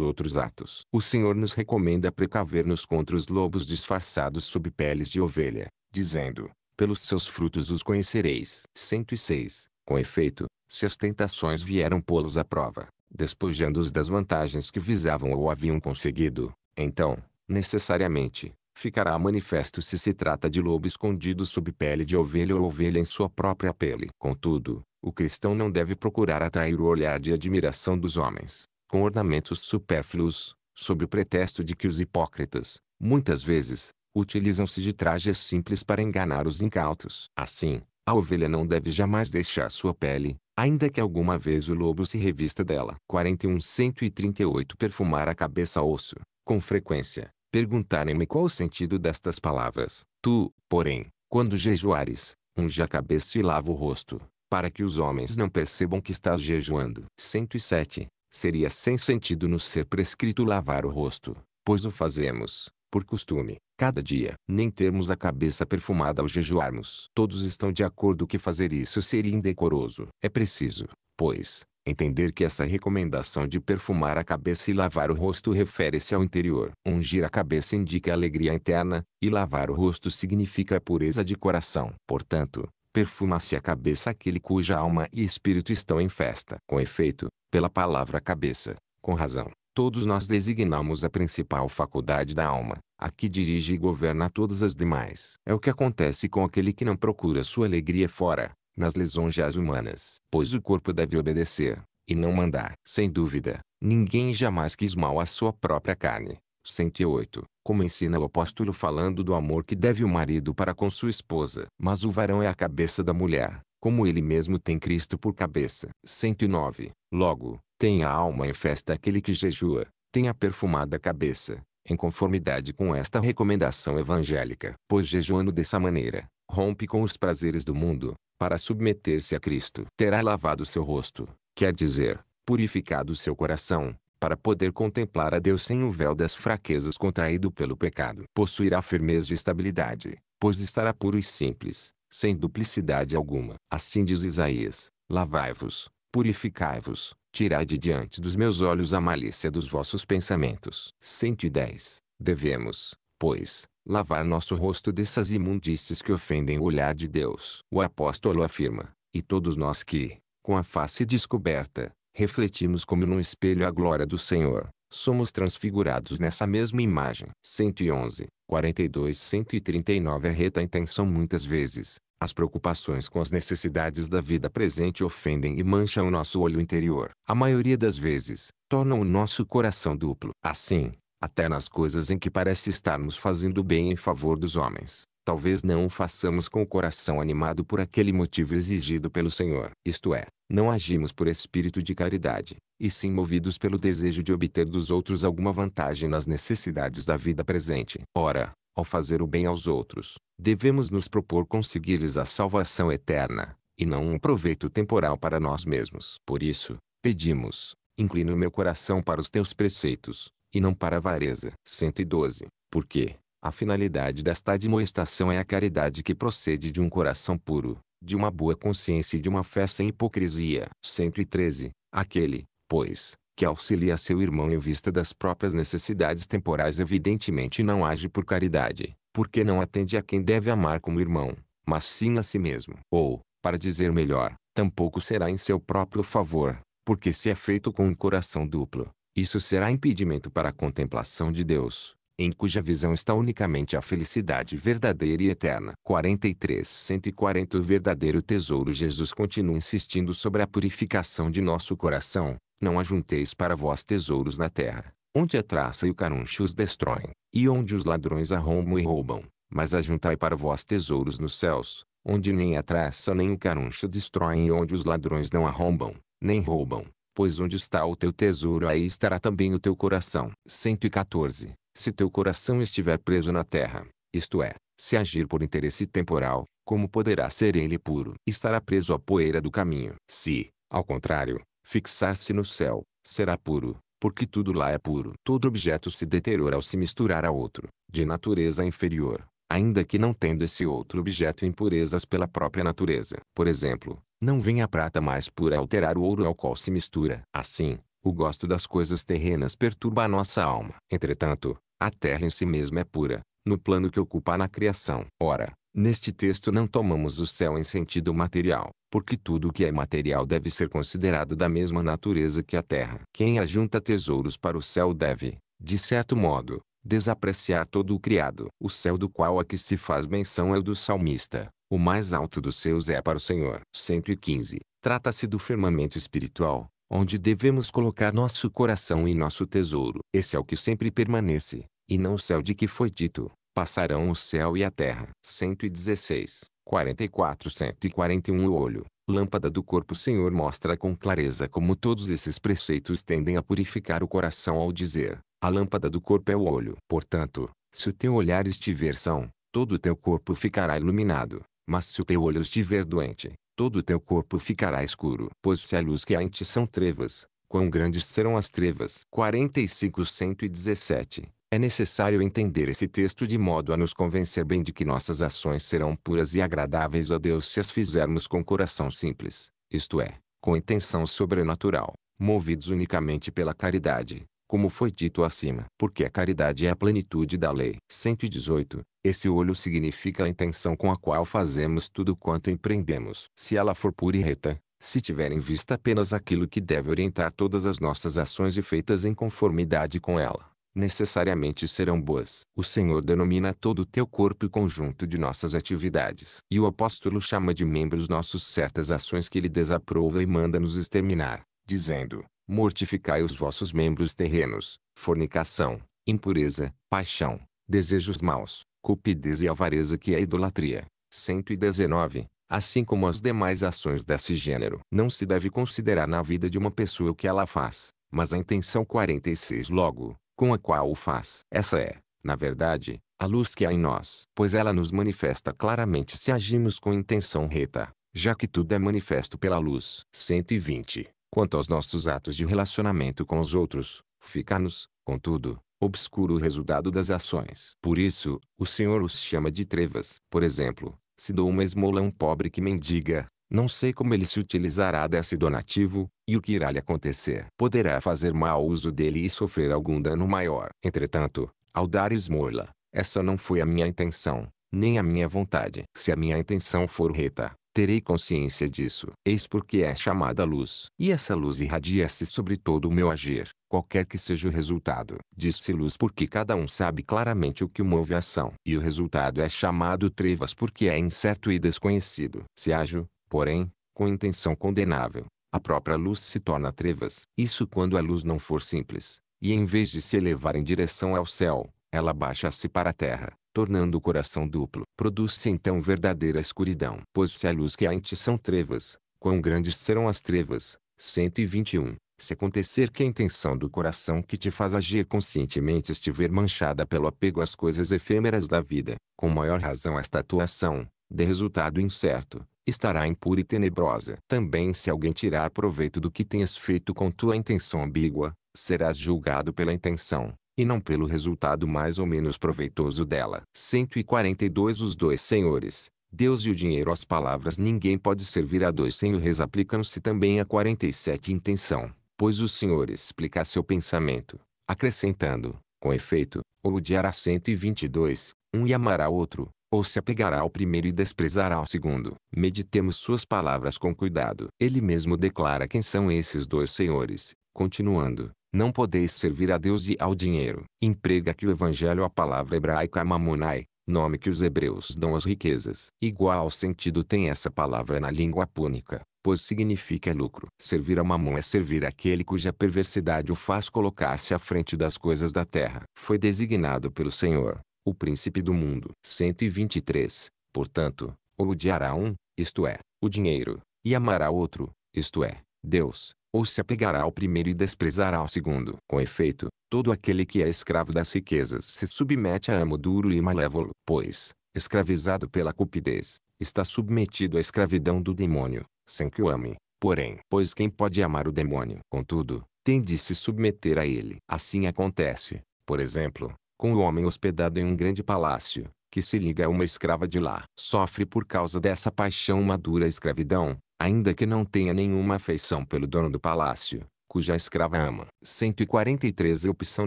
outros atos. O Senhor nos recomenda precaver-nos contra os lobos disfarçados sob peles de ovelha, dizendo, pelos seus frutos os conhecereis. 106. Com efeito, se as tentações vieram pô-los à prova, despojando-os das vantagens que visavam ou haviam conseguido, então, necessariamente, ficará manifesto se se trata de lobo escondido sob pele de ovelha ou ovelha em sua própria pele. Contudo, o cristão não deve procurar atrair o olhar de admiração dos homens, com ornamentos supérfluos, sob o pretexto de que os hipócritas, muitas vezes, utilizam-se de trajes simples para enganar os incautos. Assim, a ovelha não deve jamais deixar sua pele, ainda que alguma vez o lobo se revista dela. 41 138 Perfumar a cabeça osso, com frequência, perguntarem-me qual o sentido destas palavras. Tu, porém, quando jejuares, unge a cabeça e lava o rosto, para que os homens não percebam que estás jejuando. 107. Seria sem sentido nos ser prescrito lavar o rosto, pois o fazemos, por costume, cada dia. Nem termos a cabeça perfumada ao jejuarmos. Todos estão de acordo que fazer isso seria indecoroso. É preciso, pois, Entender que essa recomendação de perfumar a cabeça e lavar o rosto refere-se ao interior. Ungir a cabeça indica alegria interna, e lavar o rosto significa pureza de coração. Portanto, perfuma-se a cabeça aquele cuja alma e espírito estão em festa. Com efeito, pela palavra cabeça, com razão, todos nós designamos a principal faculdade da alma, a que dirige e governa todas as demais. É o que acontece com aquele que não procura sua alegria fora, nas lisonjas humanas, pois o corpo deve obedecer, e não mandar. Sem dúvida, ninguém jamais quis mal à sua própria carne. 108. Como ensina o apóstolo falando do amor que deve o marido para com sua esposa. Mas o varão é a cabeça da mulher, como ele mesmo tem Cristo por cabeça. 109. Logo, tem a alma em festa aquele que jejua, tem a perfumada cabeça, em conformidade com esta recomendação evangélica. Pois jejuando dessa maneira, rompe com os prazeres do mundo, para submeter-se a Cristo. Terá lavado seu rosto, quer dizer, purificado seu coração, para poder contemplar a Deus sem o véu das fraquezas contraído pelo pecado. Possuirá firmeza e estabilidade, pois estará puro e simples, sem duplicidade alguma. Assim diz Isaías: Lavai-vos, purificai-vos, tirai de diante dos meus olhos a malícia dos vossos pensamentos. 110. Devemos, pois, lavar nosso rosto dessas imundícies que ofendem o olhar de Deus. O apóstolo afirma, e todos nós que, com a face descoberta, refletimos como num espelho a glória do Senhor, somos transfigurados nessa mesma imagem. 111, 42 139 Reta intenção muitas vezes, as preocupações com as necessidades da vida presente ofendem e mancham o nosso olho interior. A maioria das vezes, tornam o nosso coração duplo. Assim, até nas coisas em que parece estarmos fazendo bem em favor dos homens. Talvez não o façamos com o coração animado por aquele motivo exigido pelo Senhor. Isto é, não agimos por espírito de caridade, e sim movidos pelo desejo de obter dos outros alguma vantagem nas necessidades da vida presente. Ora, ao fazer o bem aos outros, devemos nos propor conseguir-lhes a salvação eterna, e não um proveito temporal para nós mesmos. Por isso, pedimos, inclino meu coração para os teus preceitos, e não para a avareza. 112. Porque, a finalidade desta admoestação é a caridade que procede de um coração puro, de uma boa consciência e de uma fé sem hipocrisia. 113. Aquele, pois, que auxilia seu irmão em vista das próprias necessidades temporais evidentemente não age por caridade, porque não atende a quem deve amar como irmão, mas sim a si mesmo. Ou, para dizer melhor, tampouco será em seu próprio favor, porque se é feito com um coração duplo, isso será impedimento para a contemplação de Deus, em cuja visão está unicamente a felicidade verdadeira e eterna. 43 140 O verdadeiro tesouro Jesus continua insistindo sobre a purificação de nosso coração. Não ajunteis para vós tesouros na terra, onde a traça e o caruncho os destroem, e onde os ladrões arrombam e roubam, mas ajuntai para vós tesouros nos céus, onde nem a traça nem o caruncho destroem e onde os ladrões não arrombam, nem roubam pois onde está o teu tesouro aí estará também o teu coração. 114. Se teu coração estiver preso na terra, isto é, se agir por interesse temporal, como poderá ser ele puro? Estará preso à poeira do caminho. Se, ao contrário, fixar-se no céu, será puro, porque tudo lá é puro. Todo objeto se deteriora ao se misturar a outro, de natureza inferior, ainda que não tendo esse outro objeto impurezas pela própria natureza. Por exemplo, não vem a prata mais pura alterar o ouro ao qual se mistura. Assim, o gosto das coisas terrenas perturba a nossa alma. Entretanto, a terra em si mesma é pura, no plano que ocupa na criação. Ora, neste texto não tomamos o céu em sentido material, porque tudo o que é material deve ser considerado da mesma natureza que a terra. Quem ajunta tesouros para o céu deve, de certo modo, desapreciar todo o criado. O céu do qual aqui é se faz menção é o do salmista, o mais alto dos seus é para o Senhor. 115. Trata-se do firmamento espiritual, onde devemos colocar nosso coração e nosso tesouro. Esse é o que sempre permanece, e não o céu de que foi dito. Passarão o céu e a terra. 116, 44, 141 O olho, lâmpada do corpo o Senhor mostra com clareza como todos esses preceitos tendem a purificar o coração ao dizer, a lâmpada do corpo é o olho. Portanto, se o teu olhar estiver são, todo o teu corpo ficará iluminado. Mas se o teu olho estiver doente, todo o teu corpo ficará escuro. Pois se a luz que há em ti são trevas, quão grandes serão as trevas. 45 117 é necessário entender esse texto de modo a nos convencer bem de que nossas ações serão puras e agradáveis a Deus se as fizermos com coração simples, isto é, com intenção sobrenatural, movidos unicamente pela caridade, como foi dito acima. Porque a caridade é a plenitude da lei. 118. Esse olho significa a intenção com a qual fazemos tudo quanto empreendemos. Se ela for pura e reta, se tiver em vista apenas aquilo que deve orientar todas as nossas ações e feitas em conformidade com ela, necessariamente serão boas. O Senhor denomina todo o teu corpo e conjunto de nossas atividades. E o apóstolo chama de membros nossos certas ações que ele desaprova e manda nos exterminar, dizendo, mortificai os vossos membros terrenos, fornicação, impureza, paixão, desejos maus, cupidez e avareza que é idolatria. 119. Assim como as demais ações desse gênero. Não se deve considerar na vida de uma pessoa o que ela faz, mas a intenção 46 logo, com a qual o faz. Essa é, na verdade, a luz que há em nós. Pois ela nos manifesta claramente se agimos com intenção reta, já que tudo é manifesto pela luz. 120. Quanto aos nossos atos de relacionamento com os outros, fica-nos, contudo, Obscuro o resultado das ações. Por isso, o Senhor os chama de trevas. Por exemplo, se dou uma esmola a um pobre que mendiga, não sei como ele se utilizará desse donativo, e o que irá lhe acontecer. Poderá fazer mau uso dele e sofrer algum dano maior. Entretanto, ao dar esmola, essa não foi a minha intenção, nem a minha vontade. Se a minha intenção for reta, terei consciência disso. Eis porque é chamada luz. E essa luz irradia-se sobre todo o meu agir, qualquer que seja o resultado. Diz-se luz porque cada um sabe claramente o que move a ação. E o resultado é chamado trevas porque é incerto e desconhecido. Se ajo, porém, com intenção condenável, a própria luz se torna trevas. Isso quando a luz não for simples, e em vez de se elevar em direção ao céu, ela baixa-se para a terra tornando o coração duplo. Produz-se então verdadeira escuridão. Pois se a luz que há em ti são trevas, quão grandes serão as trevas? 121. Se acontecer que a intenção do coração que te faz agir conscientemente estiver manchada pelo apego às coisas efêmeras da vida, com maior razão esta tua ação, de resultado incerto, estará impura e tenebrosa. Também se alguém tirar proveito do que tenhas feito com tua intenção ambígua, serás julgado pela intenção, e não pelo resultado mais ou menos proveitoso dela. 142 Os dois senhores, Deus e o dinheiro As palavras ninguém pode servir a dois senhores aplicam-se também a 47 Intenção, pois o senhor explica seu pensamento, acrescentando, com efeito, ou odiará 122, um e amará outro, ou se apegará ao primeiro e desprezará ao segundo. Meditemos suas palavras com cuidado. Ele mesmo declara quem são esses dois senhores, continuando. Não podeis servir a Deus e ao dinheiro. Emprega que o evangelho a palavra hebraica mamonai, nome que os hebreus dão às riquezas. Igual sentido tem essa palavra na língua púnica, pois significa lucro. Servir a mamon é servir aquele cuja perversidade o faz colocar-se à frente das coisas da terra. Foi designado pelo Senhor, o príncipe do mundo. 123. Portanto, odiará um, isto é, o dinheiro, e amará outro, isto é, Deus, ou se apegará ao primeiro e desprezará ao segundo. Com efeito, todo aquele que é escravo das riquezas se submete a amo duro e malévolo, pois, escravizado pela cupidez, está submetido à escravidão do demônio, sem que o ame, porém. Pois quem pode amar o demônio? Contudo, tem de se submeter a ele. Assim acontece, por exemplo, com o homem hospedado em um grande palácio, que se liga a uma escrava de lá. Sofre por causa dessa paixão uma dura escravidão, ainda que não tenha nenhuma afeição pelo dono do palácio, cuja escrava ama. 143 É opção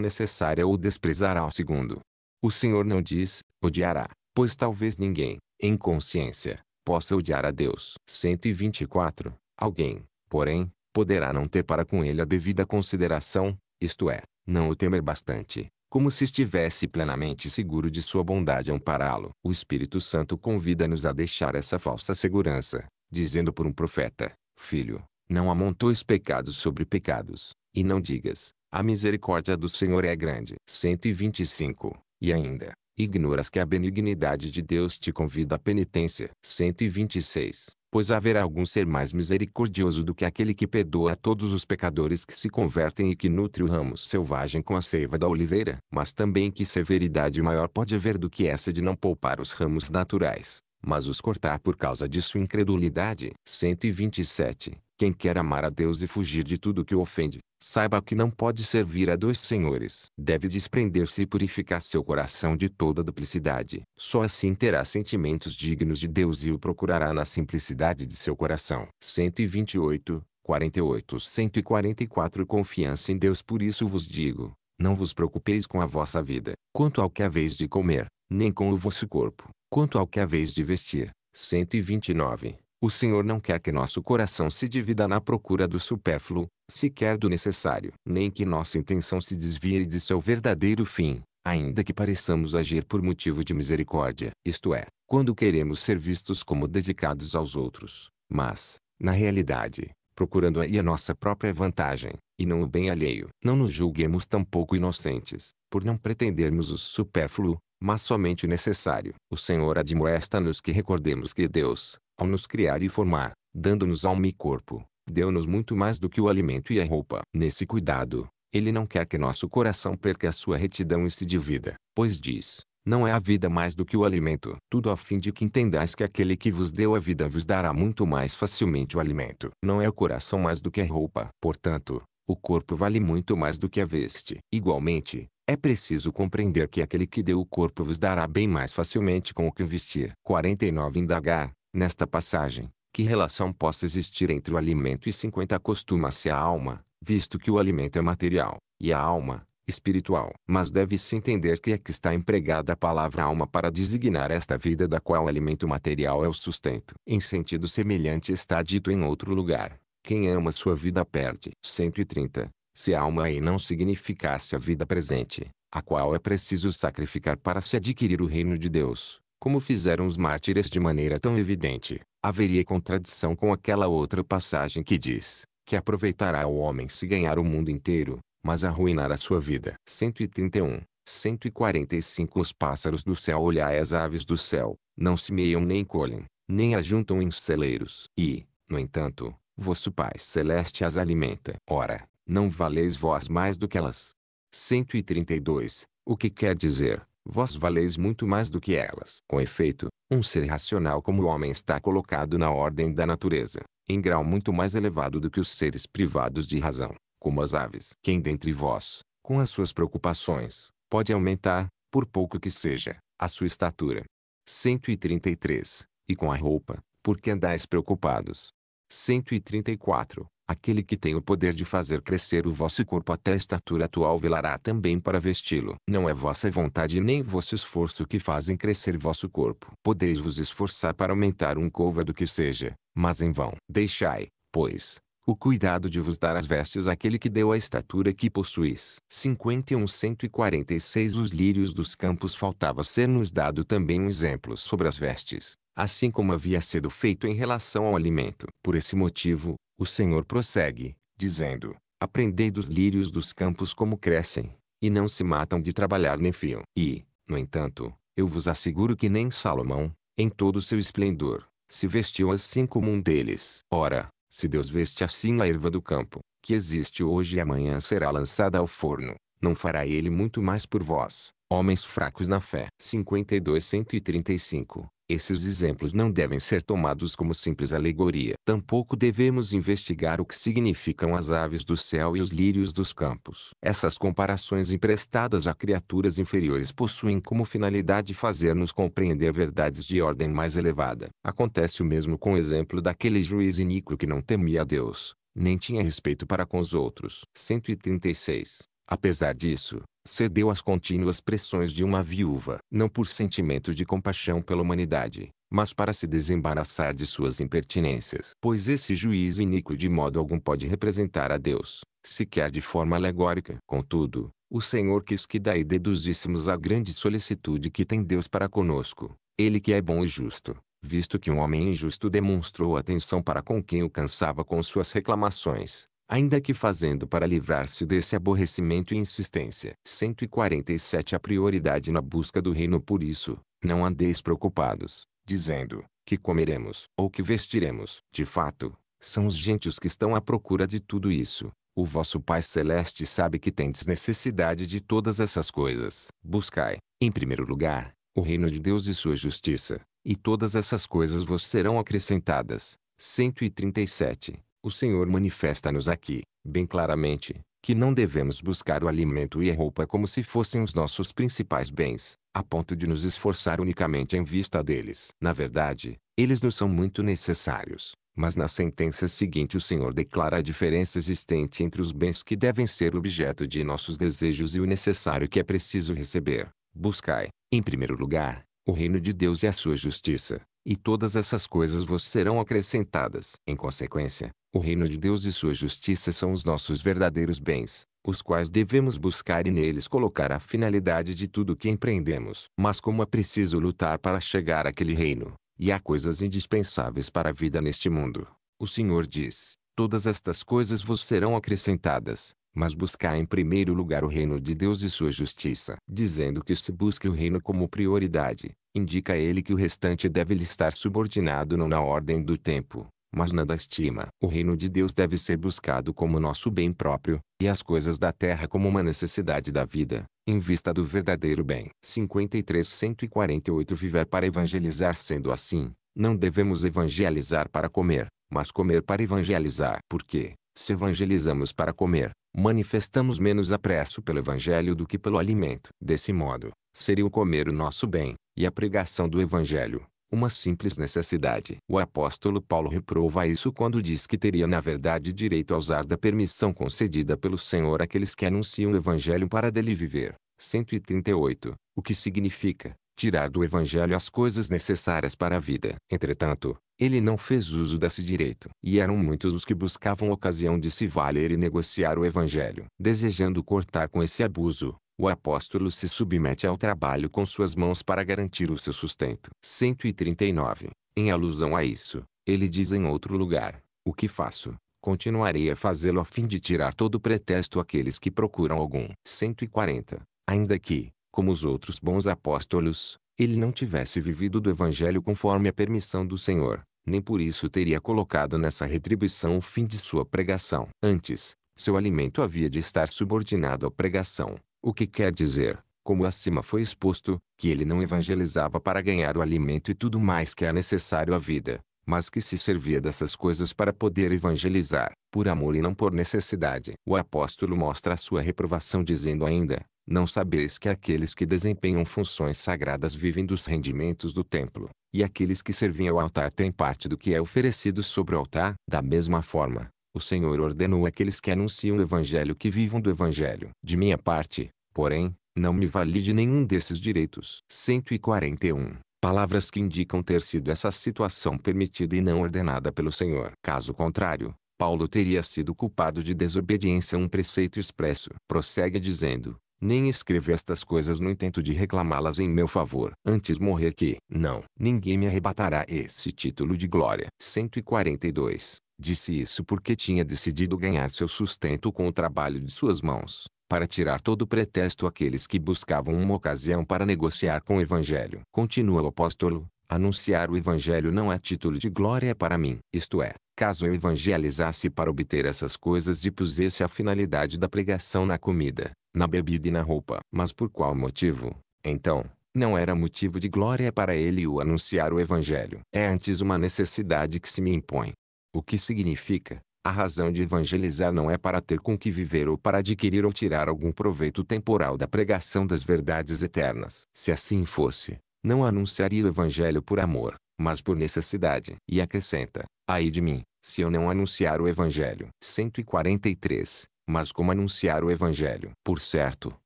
necessária ou desprezará o segundo. O Senhor não diz, odiará, pois talvez ninguém, em consciência, possa odiar a Deus. 124. Alguém, porém, poderá não ter para com ele a devida consideração, isto é, não o temer bastante, como se estivesse plenamente seguro de sua bondade ampará-lo. O Espírito Santo convida-nos a deixar essa falsa segurança, dizendo por um profeta: Filho, não amontoes pecados sobre pecados, e não digas: A misericórdia do Senhor é grande. 125. E ainda, ignoras que a benignidade de Deus te convida à penitência. 126. Pois haverá algum ser mais misericordioso do que aquele que perdoa a todos os pecadores que se convertem e que nutre o ramo selvagem com a seiva da oliveira. Mas também que severidade maior pode haver do que essa de não poupar os ramos naturais, mas os cortar por causa de sua incredulidade. 127. Quem quer amar a Deus e fugir de tudo que o ofende, saiba que não pode servir a dois senhores. Deve desprender-se e purificar seu coração de toda duplicidade. Só assim terá sentimentos dignos de Deus e o procurará na simplicidade de seu coração. 128, 48, 144 Confiança em Deus por isso vos digo, não vos preocupeis com a vossa vida, quanto ao que haveis de comer, nem com o vosso corpo, Quanto ao que a é vez de vestir, 129. O Senhor não quer que nosso coração se divida na procura do supérfluo, sequer do necessário, nem que nossa intenção se desvie de seu verdadeiro fim, ainda que pareçamos agir por motivo de misericórdia, isto é, quando queremos ser vistos como dedicados aos outros, mas, na realidade, procurando aí a nossa própria vantagem, e não o bem alheio. Não nos julguemos tampouco inocentes, por não pretendermos o supérfluo, mas somente o necessário. O Senhor admoesta-nos que recordemos que Deus, ao nos criar e formar, dando-nos alma e corpo, deu-nos muito mais do que o alimento e a roupa. Nesse cuidado, ele não quer que nosso coração perca a sua retidão e se divida, pois diz, não é a vida mais do que o alimento. Tudo a fim de que entendais que aquele que vos deu a vida vos dará muito mais facilmente o alimento. Não é o coração mais do que a roupa. Portanto, o corpo vale muito mais do que a veste. Igualmente, é preciso compreender que aquele que deu o corpo vos dará bem mais facilmente com o que vestir. 49 Indagar, nesta passagem, que relação possa existir entre o alimento e 50 costuma-se a alma, visto que o alimento é material, e a alma, espiritual. Mas deve-se entender que é que está empregada a palavra alma para designar esta vida da qual o alimento material é o sustento. Em sentido semelhante está dito em outro lugar, quem ama sua vida perde. 130. Se a alma aí não significasse a vida presente, a qual é preciso sacrificar para se adquirir o reino de Deus, como fizeram os mártires de maneira tão evidente, haveria contradição com aquela outra passagem que diz, que aproveitará o homem se ganhar o mundo inteiro, mas arruinar a sua vida. 131, 145 Os pássaros do céu olhai as aves do céu, não semeiam nem colhem, nem ajuntam em celeiros. E, no entanto, vosso Pai Celeste as alimenta. Ora, não valeis vós mais do que elas. 132. O que quer dizer, vós valeis muito mais do que elas. Com efeito, um ser racional como o homem está colocado na ordem da natureza, em grau muito mais elevado do que os seres privados de razão, como as aves. Quem dentre vós, com as suas preocupações, pode aumentar, por pouco que seja, a sua estatura? 133. E com a roupa, por que andais preocupados? 134. Aquele que tem o poder de fazer crescer o vosso corpo até a estatura atual velará também para vesti-lo. Não é vossa vontade nem vosso esforço que fazem crescer vosso corpo. Podeis vos esforçar para aumentar um côvado que seja, mas em vão. Deixai, pois, o cuidado de vos dar as vestes àquele que deu a estatura que possuis. 51 146 Os lírios dos campos faltava ser-nos dado também um exemplo sobre as vestes, assim como havia sido feito em relação ao alimento. Por esse motivo, o Senhor prossegue, dizendo: Aprendei dos lírios dos campos como crescem, e não se matam de trabalhar nem fiam. E, no entanto, eu vos asseguro que nem Salomão, em todo seu esplendor, se vestiu assim como um deles. Ora, se Deus veste assim a erva do campo, que existe hoje e amanhã será lançada ao forno, não fará ele muito mais por vós, homens fracos na fé. 52 135 esses exemplos não devem ser tomados como simples alegoria. Tampouco devemos investigar o que significam as aves do céu e os lírios dos campos. Essas comparações emprestadas a criaturas inferiores possuem como finalidade fazer-nos compreender verdades de ordem mais elevada. Acontece o mesmo com o exemplo daquele juiz iníquo que não temia a Deus, nem tinha respeito para com os outros. 136. Apesar disso, cedeu às contínuas pressões de uma viúva, não por sentimento de compaixão pela humanidade, mas para se desembaraçar de suas impertinências. Pois esse juiz iníquo de modo algum pode representar a Deus, sequer de forma alegórica. Contudo, o Senhor quis que daí deduzíssemos a grande solicitude que tem Deus para conosco, Ele que é bom e justo, visto que um homem injusto demonstrou atenção para com quem o cansava com suas reclamações ainda que fazendo para livrar-se desse aborrecimento e insistência. 147 A prioridade na busca do reino Por isso, não andeis preocupados, dizendo, que comeremos ou que vestiremos. De fato, são os gentios que estão à procura de tudo isso. O vosso Pai Celeste sabe que tendes necessidade de todas essas coisas. Buscai, em primeiro lugar, o reino de Deus e sua justiça, e todas essas coisas vos serão acrescentadas. 137 o Senhor manifesta-nos aqui, bem claramente, que não devemos buscar o alimento e a roupa como se fossem os nossos principais bens, a ponto de nos esforçar unicamente em vista deles. Na verdade, eles nos são muito necessários. Mas na sentença seguinte o Senhor declara a diferença existente entre os bens que devem ser objeto de nossos desejos e o necessário que é preciso receber. Buscai, em primeiro lugar, o reino de Deus e a sua justiça, e todas essas coisas vos serão acrescentadas. Em consequência, o reino de Deus e sua justiça são os nossos verdadeiros bens, os quais devemos buscar e neles colocar a finalidade de tudo o que empreendemos. Mas como é preciso lutar para chegar àquele reino, e há coisas indispensáveis para a vida neste mundo. O Senhor diz, todas estas coisas vos serão acrescentadas, mas buscar em primeiro lugar o reino de Deus e sua justiça. Dizendo que se busque o reino como prioridade, indica ele que o restante deve lhe estar subordinado não na ordem do tempo, mas nada estima. O reino de Deus deve ser buscado como nosso bem próprio, e as coisas da terra como uma necessidade da vida, em vista do verdadeiro bem. 53 148 Viver para evangelizar sendo assim, não devemos evangelizar para comer, mas comer para evangelizar. Porque, se evangelizamos para comer, manifestamos menos apreço pelo evangelho do que pelo alimento. Desse modo, seria o comer o nosso bem, e a pregação do evangelho, uma simples necessidade. O apóstolo Paulo reprova isso quando diz que teria na verdade direito a usar da permissão concedida pelo Senhor àqueles que anunciam o evangelho para dele viver. 138. O que significa tirar do evangelho as coisas necessárias para a vida. Entretanto, ele não fez uso desse direito. E eram muitos os que buscavam ocasião de se valer e negociar o evangelho, desejando cortar com esse abuso. O apóstolo se submete ao trabalho com suas mãos para garantir o seu sustento. 139. Em alusão a isso, ele diz em outro lugar: O que faço? Continuarei a fazê-lo a fim de tirar todo pretexto àqueles que procuram algum. 140. Ainda que, como os outros bons apóstolos, ele não tivesse vivido do evangelho conforme a permissão do Senhor, nem por isso teria colocado nessa retribuição o fim de sua pregação. Antes, seu alimento havia de estar subordinado à pregação, o que quer dizer, como acima foi exposto, que ele não evangelizava para ganhar o alimento e tudo mais que é necessário à vida, mas que se servia dessas coisas para poder evangelizar, por amor e não por necessidade. O apóstolo mostra a sua reprovação dizendo ainda, não sabeis que aqueles que desempenham funções sagradas vivem dos rendimentos do templo, e aqueles que servem ao altar têm parte do que é oferecido sobre o altar? Da mesma forma, o Senhor ordenou aqueles que anunciam o Evangelho que vivam do Evangelho. De minha parte, porém, não me valide nenhum desses direitos. 141. Palavras que indicam ter sido essa situação permitida e não ordenada pelo Senhor. Caso contrário, Paulo teria sido culpado de desobediência a um preceito expresso. Prossegue dizendo, nem escrevo estas coisas no intento de reclamá-las em meu favor. Antes morrer que, não, ninguém me arrebatará esse título de glória. 142. Disse isso porque tinha decidido ganhar seu sustento com o trabalho de suas mãos, para tirar todo pretexto àqueles que buscavam uma ocasião para negociar com o Evangelho. Continua o apóstolo, anunciar o Evangelho não é título de glória para mim. Isto é, caso eu evangelizasse para obter essas coisas e pusesse a finalidade da pregação na comida, na bebida e na roupa. Mas por qual motivo, então, não era motivo de glória para ele o anunciar o Evangelho? É antes uma necessidade que se me impõe. O que significa, a razão de evangelizar não é para ter com que viver ou para adquirir ou tirar algum proveito temporal da pregação das verdades eternas. Se assim fosse, não anunciaria o evangelho por amor, mas por necessidade. E acrescenta, ai de mim, se eu não anunciar o evangelho. 143. Mas como anunciar o evangelho? Por certo,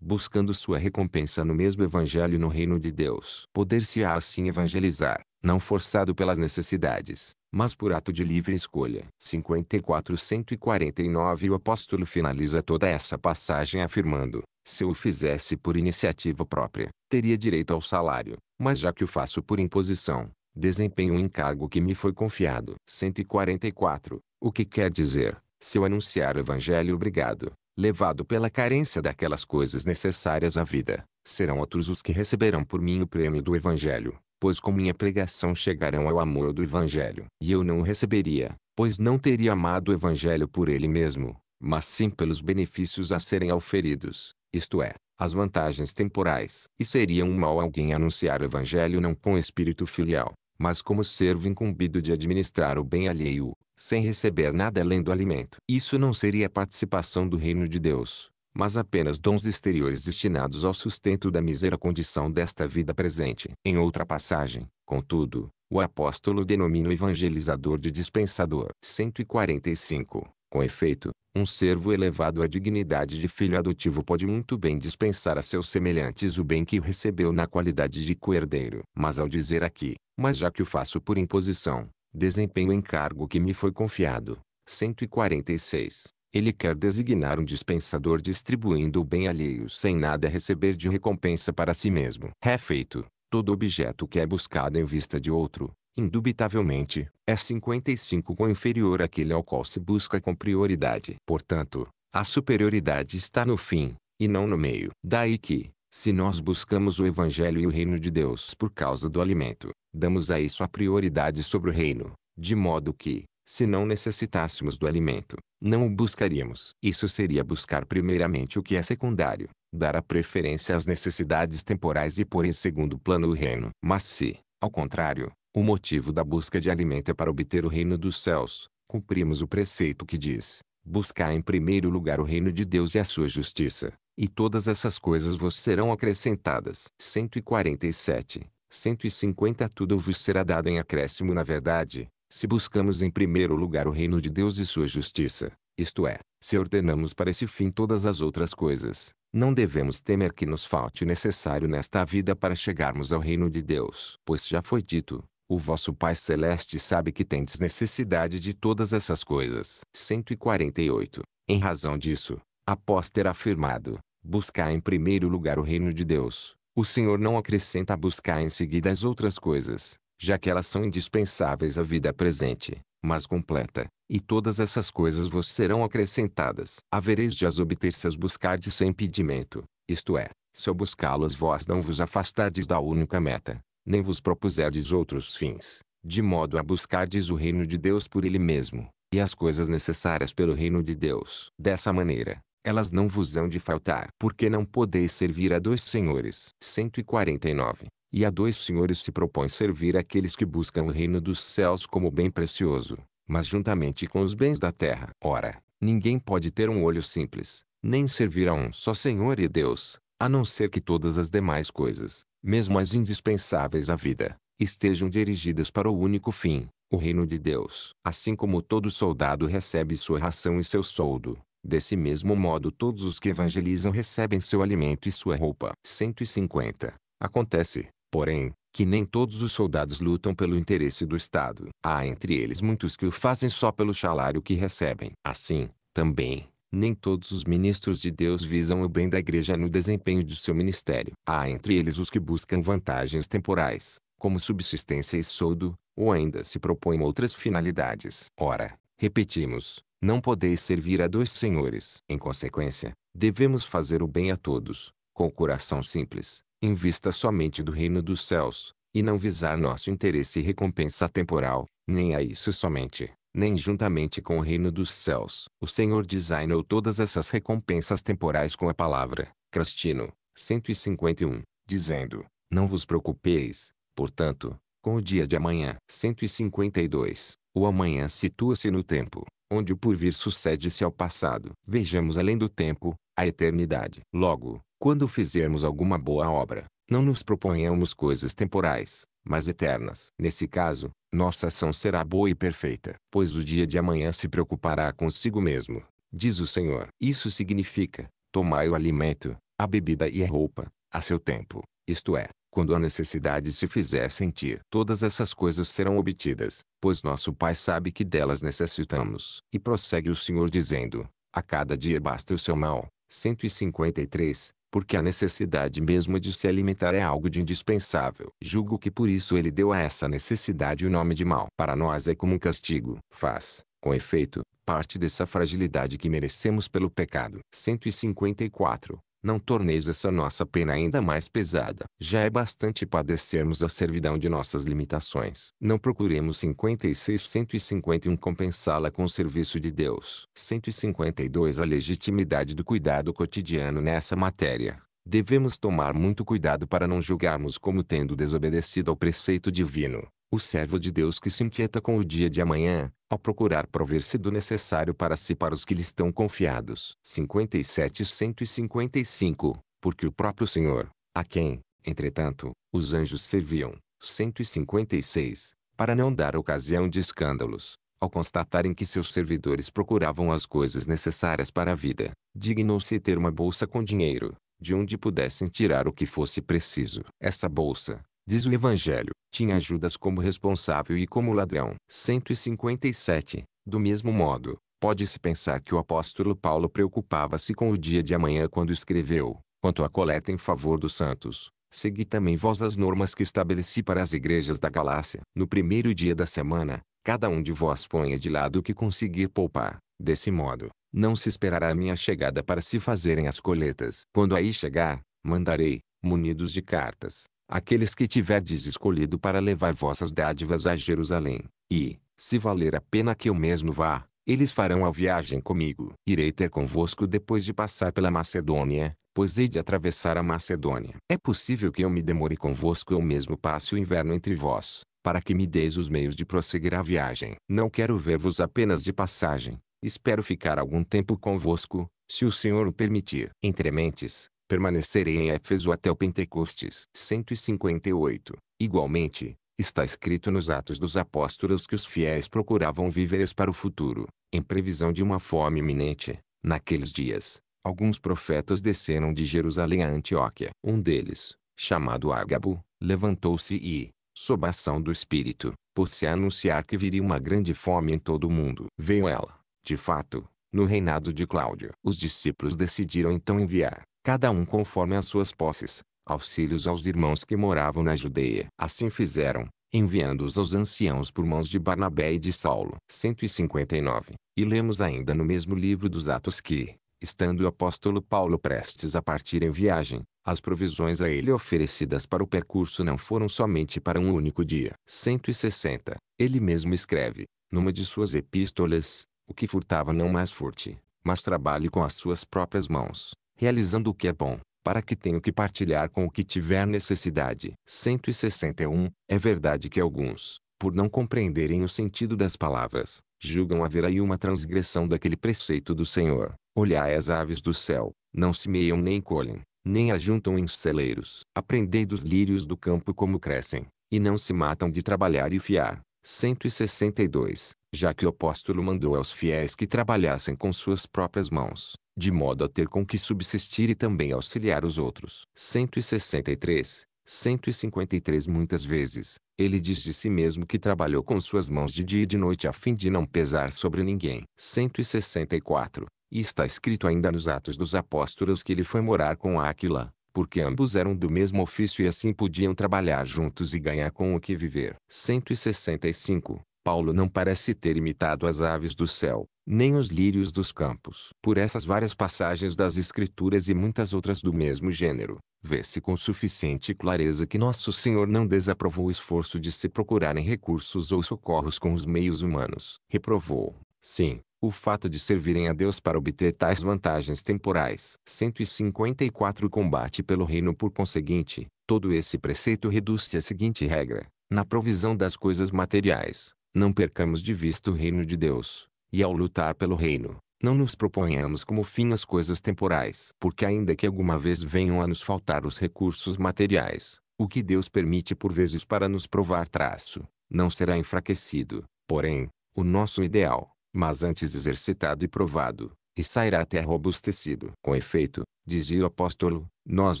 buscando sua recompensa no mesmo Evangelho no reino de Deus. Poder-se-á assim evangelizar, não forçado pelas necessidades, mas por ato de livre escolha. 54 149 O apóstolo finaliza toda essa passagem afirmando, se eu o fizesse por iniciativa própria, teria direito ao salário, mas já que o faço por imposição, desempenho um encargo que me foi confiado. 144. O que quer dizer, se eu anunciar o evangelho obrigado, levado pela carência daquelas coisas necessárias à vida, serão outros os que receberão por mim o prêmio do evangelho pois com minha pregação chegarão ao amor do Evangelho. E eu não o receberia, pois não teria amado o Evangelho por ele mesmo, mas sim pelos benefícios a serem auferidos, isto é, as vantagens temporais. E seria um mal alguém anunciar o Evangelho não com espírito filial, mas como servo incumbido de administrar o bem alheio, sem receber nada além do alimento. Isso não seria participação do reino de Deus, mas apenas dons exteriores destinados ao sustento da mísera condição desta vida presente. Em outra passagem, contudo, o apóstolo denomina o evangelizador de dispensador. 145. Com efeito, um servo elevado à dignidade de filho adotivo pode muito bem dispensar a seus semelhantes o bem que recebeu na qualidade de coerdeiro. Mas ao dizer aqui, mas já que o faço por imposição, desempenho o encargo que me foi confiado. 146. Ele quer designar um dispensador distribuindo o bem alheio sem nada receber de recompensa para si mesmo. Refeito, é todo objeto que é buscado em vista de outro, indubitavelmente, é 55 com inferior àquele ao qual se busca com prioridade. Portanto, a superioridade está no fim, e não no meio. Daí que, se nós buscamos o Evangelho e o Reino de Deus por causa do alimento, damos a isso a prioridade sobre o Reino, de modo que, se não necessitássemos do alimento, não o buscaríamos. Isso seria buscar primeiramente o que é secundário, dar a preferência às necessidades temporais e pôr em segundo plano o reino. Mas se, ao contrário, o motivo da busca de alimento é para obter o reino dos céus, cumprimos o preceito que diz: buscar em primeiro lugar o reino de Deus e a sua justiça, e todas essas coisas vos serão acrescentadas. 147. 150 Tudo vos será dado em acréscimo na verdade, se buscamos em primeiro lugar o reino de Deus e sua justiça, isto é, se ordenamos para esse fim todas as outras coisas, não devemos temer que nos falte o necessário nesta vida para chegarmos ao reino de Deus. Pois já foi dito, o vosso Pai Celeste sabe que tendes necessidade de todas essas coisas. 148. Em razão disso, após ter afirmado, buscar em primeiro lugar o reino de Deus, o Senhor não acrescenta buscar em seguida as outras coisas, já que elas são indispensáveis à vida presente, mas completa, e todas essas coisas vos serão acrescentadas. Havereis de as obter se as buscardes sem impedimento, isto é, se ao buscá-las vós não vos afastardes da única meta, nem vos propuserdes outros fins, de modo a buscardes o reino de Deus por ele mesmo, e as coisas necessárias pelo reino de Deus. Dessa maneira, elas não vos hão de faltar, porque não podeis servir a dois senhores. 149 e a dois senhores se propõe servir aqueles que buscam o reino dos céus como bem precioso, mas juntamente com os bens da terra. Ora, ninguém pode ter um olho simples, nem servir a um só Senhor e Deus, a não ser que todas as demais coisas, mesmo as indispensáveis à vida, estejam dirigidas para o único fim, o reino de Deus. Assim como todo soldado recebe sua ração e seu soldo, Desse mesmo modo todos os que evangelizam recebem seu alimento e sua roupa. 150. Acontece, porém, que nem todos os soldados lutam pelo interesse do Estado. Há entre eles muitos que o fazem só pelo salário que recebem. Assim, também, nem todos os ministros de Deus visam o bem da igreja no desempenho de seu ministério. Há entre eles os que buscam vantagens temporais, como subsistência e soldo, ou ainda se propõem outras finalidades. Ora, repetimos, não podeis servir a dois senhores. Em consequência, devemos fazer o bem a todos, com o coração simples, em vista somente do reino dos céus, e não visar nosso interesse e recompensa temporal, nem a isso somente, nem juntamente com o reino dos céus. O Senhor designou todas essas recompensas temporais com a palavra, Crastino, 151, dizendo, não vos preocupeis, portanto, com o dia de amanhã. 152. O amanhã situa-se no tempo, onde o porvir sucede-se ao passado. Vejamos além do tempo, a eternidade. Logo, quando fizermos alguma boa obra, não nos proponhamos coisas temporais, mas eternas. Nesse caso, nossa ação será boa e perfeita, pois o dia de amanhã se preocupará consigo mesmo, diz o Senhor. Isso significa, tomai o alimento, a bebida e a roupa, a seu tempo, isto é, quando a necessidade se fizer sentir. Todas essas coisas serão obtidas, pois nosso Pai sabe que delas necessitamos. E prossegue o Senhor dizendo, a cada dia basta o seu mal. 153, porque a necessidade mesmo de se alimentar é algo de indispensável. Julgo que por isso ele deu a essa necessidade o nome de mal. Para nós é como um castigo. Faz, com efeito, parte dessa fragilidade que merecemos pelo pecado. 154. Não torneis essa nossa pena ainda mais pesada. Já é bastante padecermos a servidão de nossas limitações. Não procuremos 56 151 compensá-la com o serviço de Deus. 152 A legitimidade do cuidado cotidiano nessa matéria. Devemos tomar muito cuidado para não julgarmos como tendo desobedecido ao preceito divino, o servo de Deus que se inquieta com o dia de amanhã, ao procurar prover-se do necessário para si para os que lhe estão confiados. 57 155 Porque o próprio Senhor, a quem, entretanto, os anjos serviam. 156 Para não dar ocasião de escândalos, ao constatarem que seus servidores procuravam as coisas necessárias para a vida, dignou-se ter uma bolsa com dinheiro, de onde pudessem tirar o que fosse preciso. Essa bolsa, diz o Evangelho, tinha Judas como responsável e como ladrão. 157. Do mesmo modo, pode-se pensar que o apóstolo Paulo preocupava-se com o dia de amanhã quando escreveu, quanto à coleta em favor dos santos. Segui também vós as normas que estabeleci para as igrejas da Galácia. No primeiro dia da semana, cada um de vós ponha de lado o que conseguir poupar. Desse modo, não se esperará a minha chegada para se fazerem as coletas. Quando aí chegar, mandarei, munidos de cartas, aqueles que tiverdes escolhido para levar vossas dádivas a Jerusalém, e, se valer a pena que eu mesmo vá, eles farão a viagem comigo. Irei ter convosco depois de passar pela Macedônia, pois hei de atravessar a Macedônia. É possível que eu me demore convosco ou mesmo passe o inverno entre vós, para que me deis os meios de prosseguir a viagem. Não quero ver-vos apenas de passagem, espero ficar algum tempo convosco, se o Senhor o permitir. Entrementes permanecerei em Éfeso até o Pentecostes. 158. Igualmente, está escrito nos Atos dos Apóstolos que os fiéis procuravam víveres para o futuro, em previsão de uma fome iminente. Naqueles dias, alguns profetas desceram de Jerusalém a Antioquia. Um deles, chamado Ágabo, levantou-se e, sob a ação do Espírito, pôs-se a anunciar que viria uma grande fome em todo o mundo. Veio ela, de fato, no reinado de Cláudio. Os discípulos decidiram então enviar, cada um conforme as suas posses, auxílios aos irmãos que moravam na Judeia. Assim fizeram, enviando-os aos anciãos por mãos de Barnabé e de Saulo. 159. E lemos ainda no mesmo livro dos Atos que, estando o apóstolo Paulo prestes a partir em viagem, as provisões a ele oferecidas para o percurso não foram somente para um único dia. 160. Ele mesmo escreve, numa de suas epístolas, o que furtava não mais furte, mas trabalhe com as suas próprias mãos realizando o que é bom, para que tenho que partilhar com o que tiver necessidade. 161. É verdade que alguns, por não compreenderem o sentido das palavras, julgam haver aí uma transgressão daquele preceito do Senhor. Olhai as aves do céu, não semeiam nem colhem, nem ajuntam em celeiros. Aprendei dos lírios do campo como crescem, e não se matam de trabalhar e fiar. 162. Já que o apóstolo mandou aos fiéis que trabalhassem com suas próprias mãos, de modo a ter com que subsistir e também auxiliar os outros. 163. 153 Muitas vezes, ele diz de si mesmo que trabalhou com suas mãos de dia e de noite a fim de não pesar sobre ninguém. 164. E está escrito ainda nos Atos dos Apóstolos que ele foi morar com Áquila, porque ambos eram do mesmo ofício e assim podiam trabalhar juntos e ganhar com o que viver. 165. Paulo não parece ter imitado as aves do céu, nem os lírios dos campos. Por essas várias passagens das Escrituras e muitas outras do mesmo gênero, vê-se com suficiente clareza que Nosso Senhor não desaprovou o esforço de se procurarem recursos ou socorros com os meios humanos. Reprovou, sim, o fato de servirem a Deus para obter tais vantagens temporais. 154 Combate pelo reino por conseguinte, todo esse preceito reduz-se à seguinte regra. Na provisão das coisas materiais, não percamos de vista o reino de Deus, e ao lutar pelo reino, não nos proponhamos como fim as coisas temporais, porque ainda que alguma vez venham a nos faltar os recursos materiais, o que Deus permite por vezes para nos provar traço, não será enfraquecido, porém, o nosso ideal, mas antes exercitado e provado, e sairá até robustecido. Com efeito, dizia o apóstolo, nós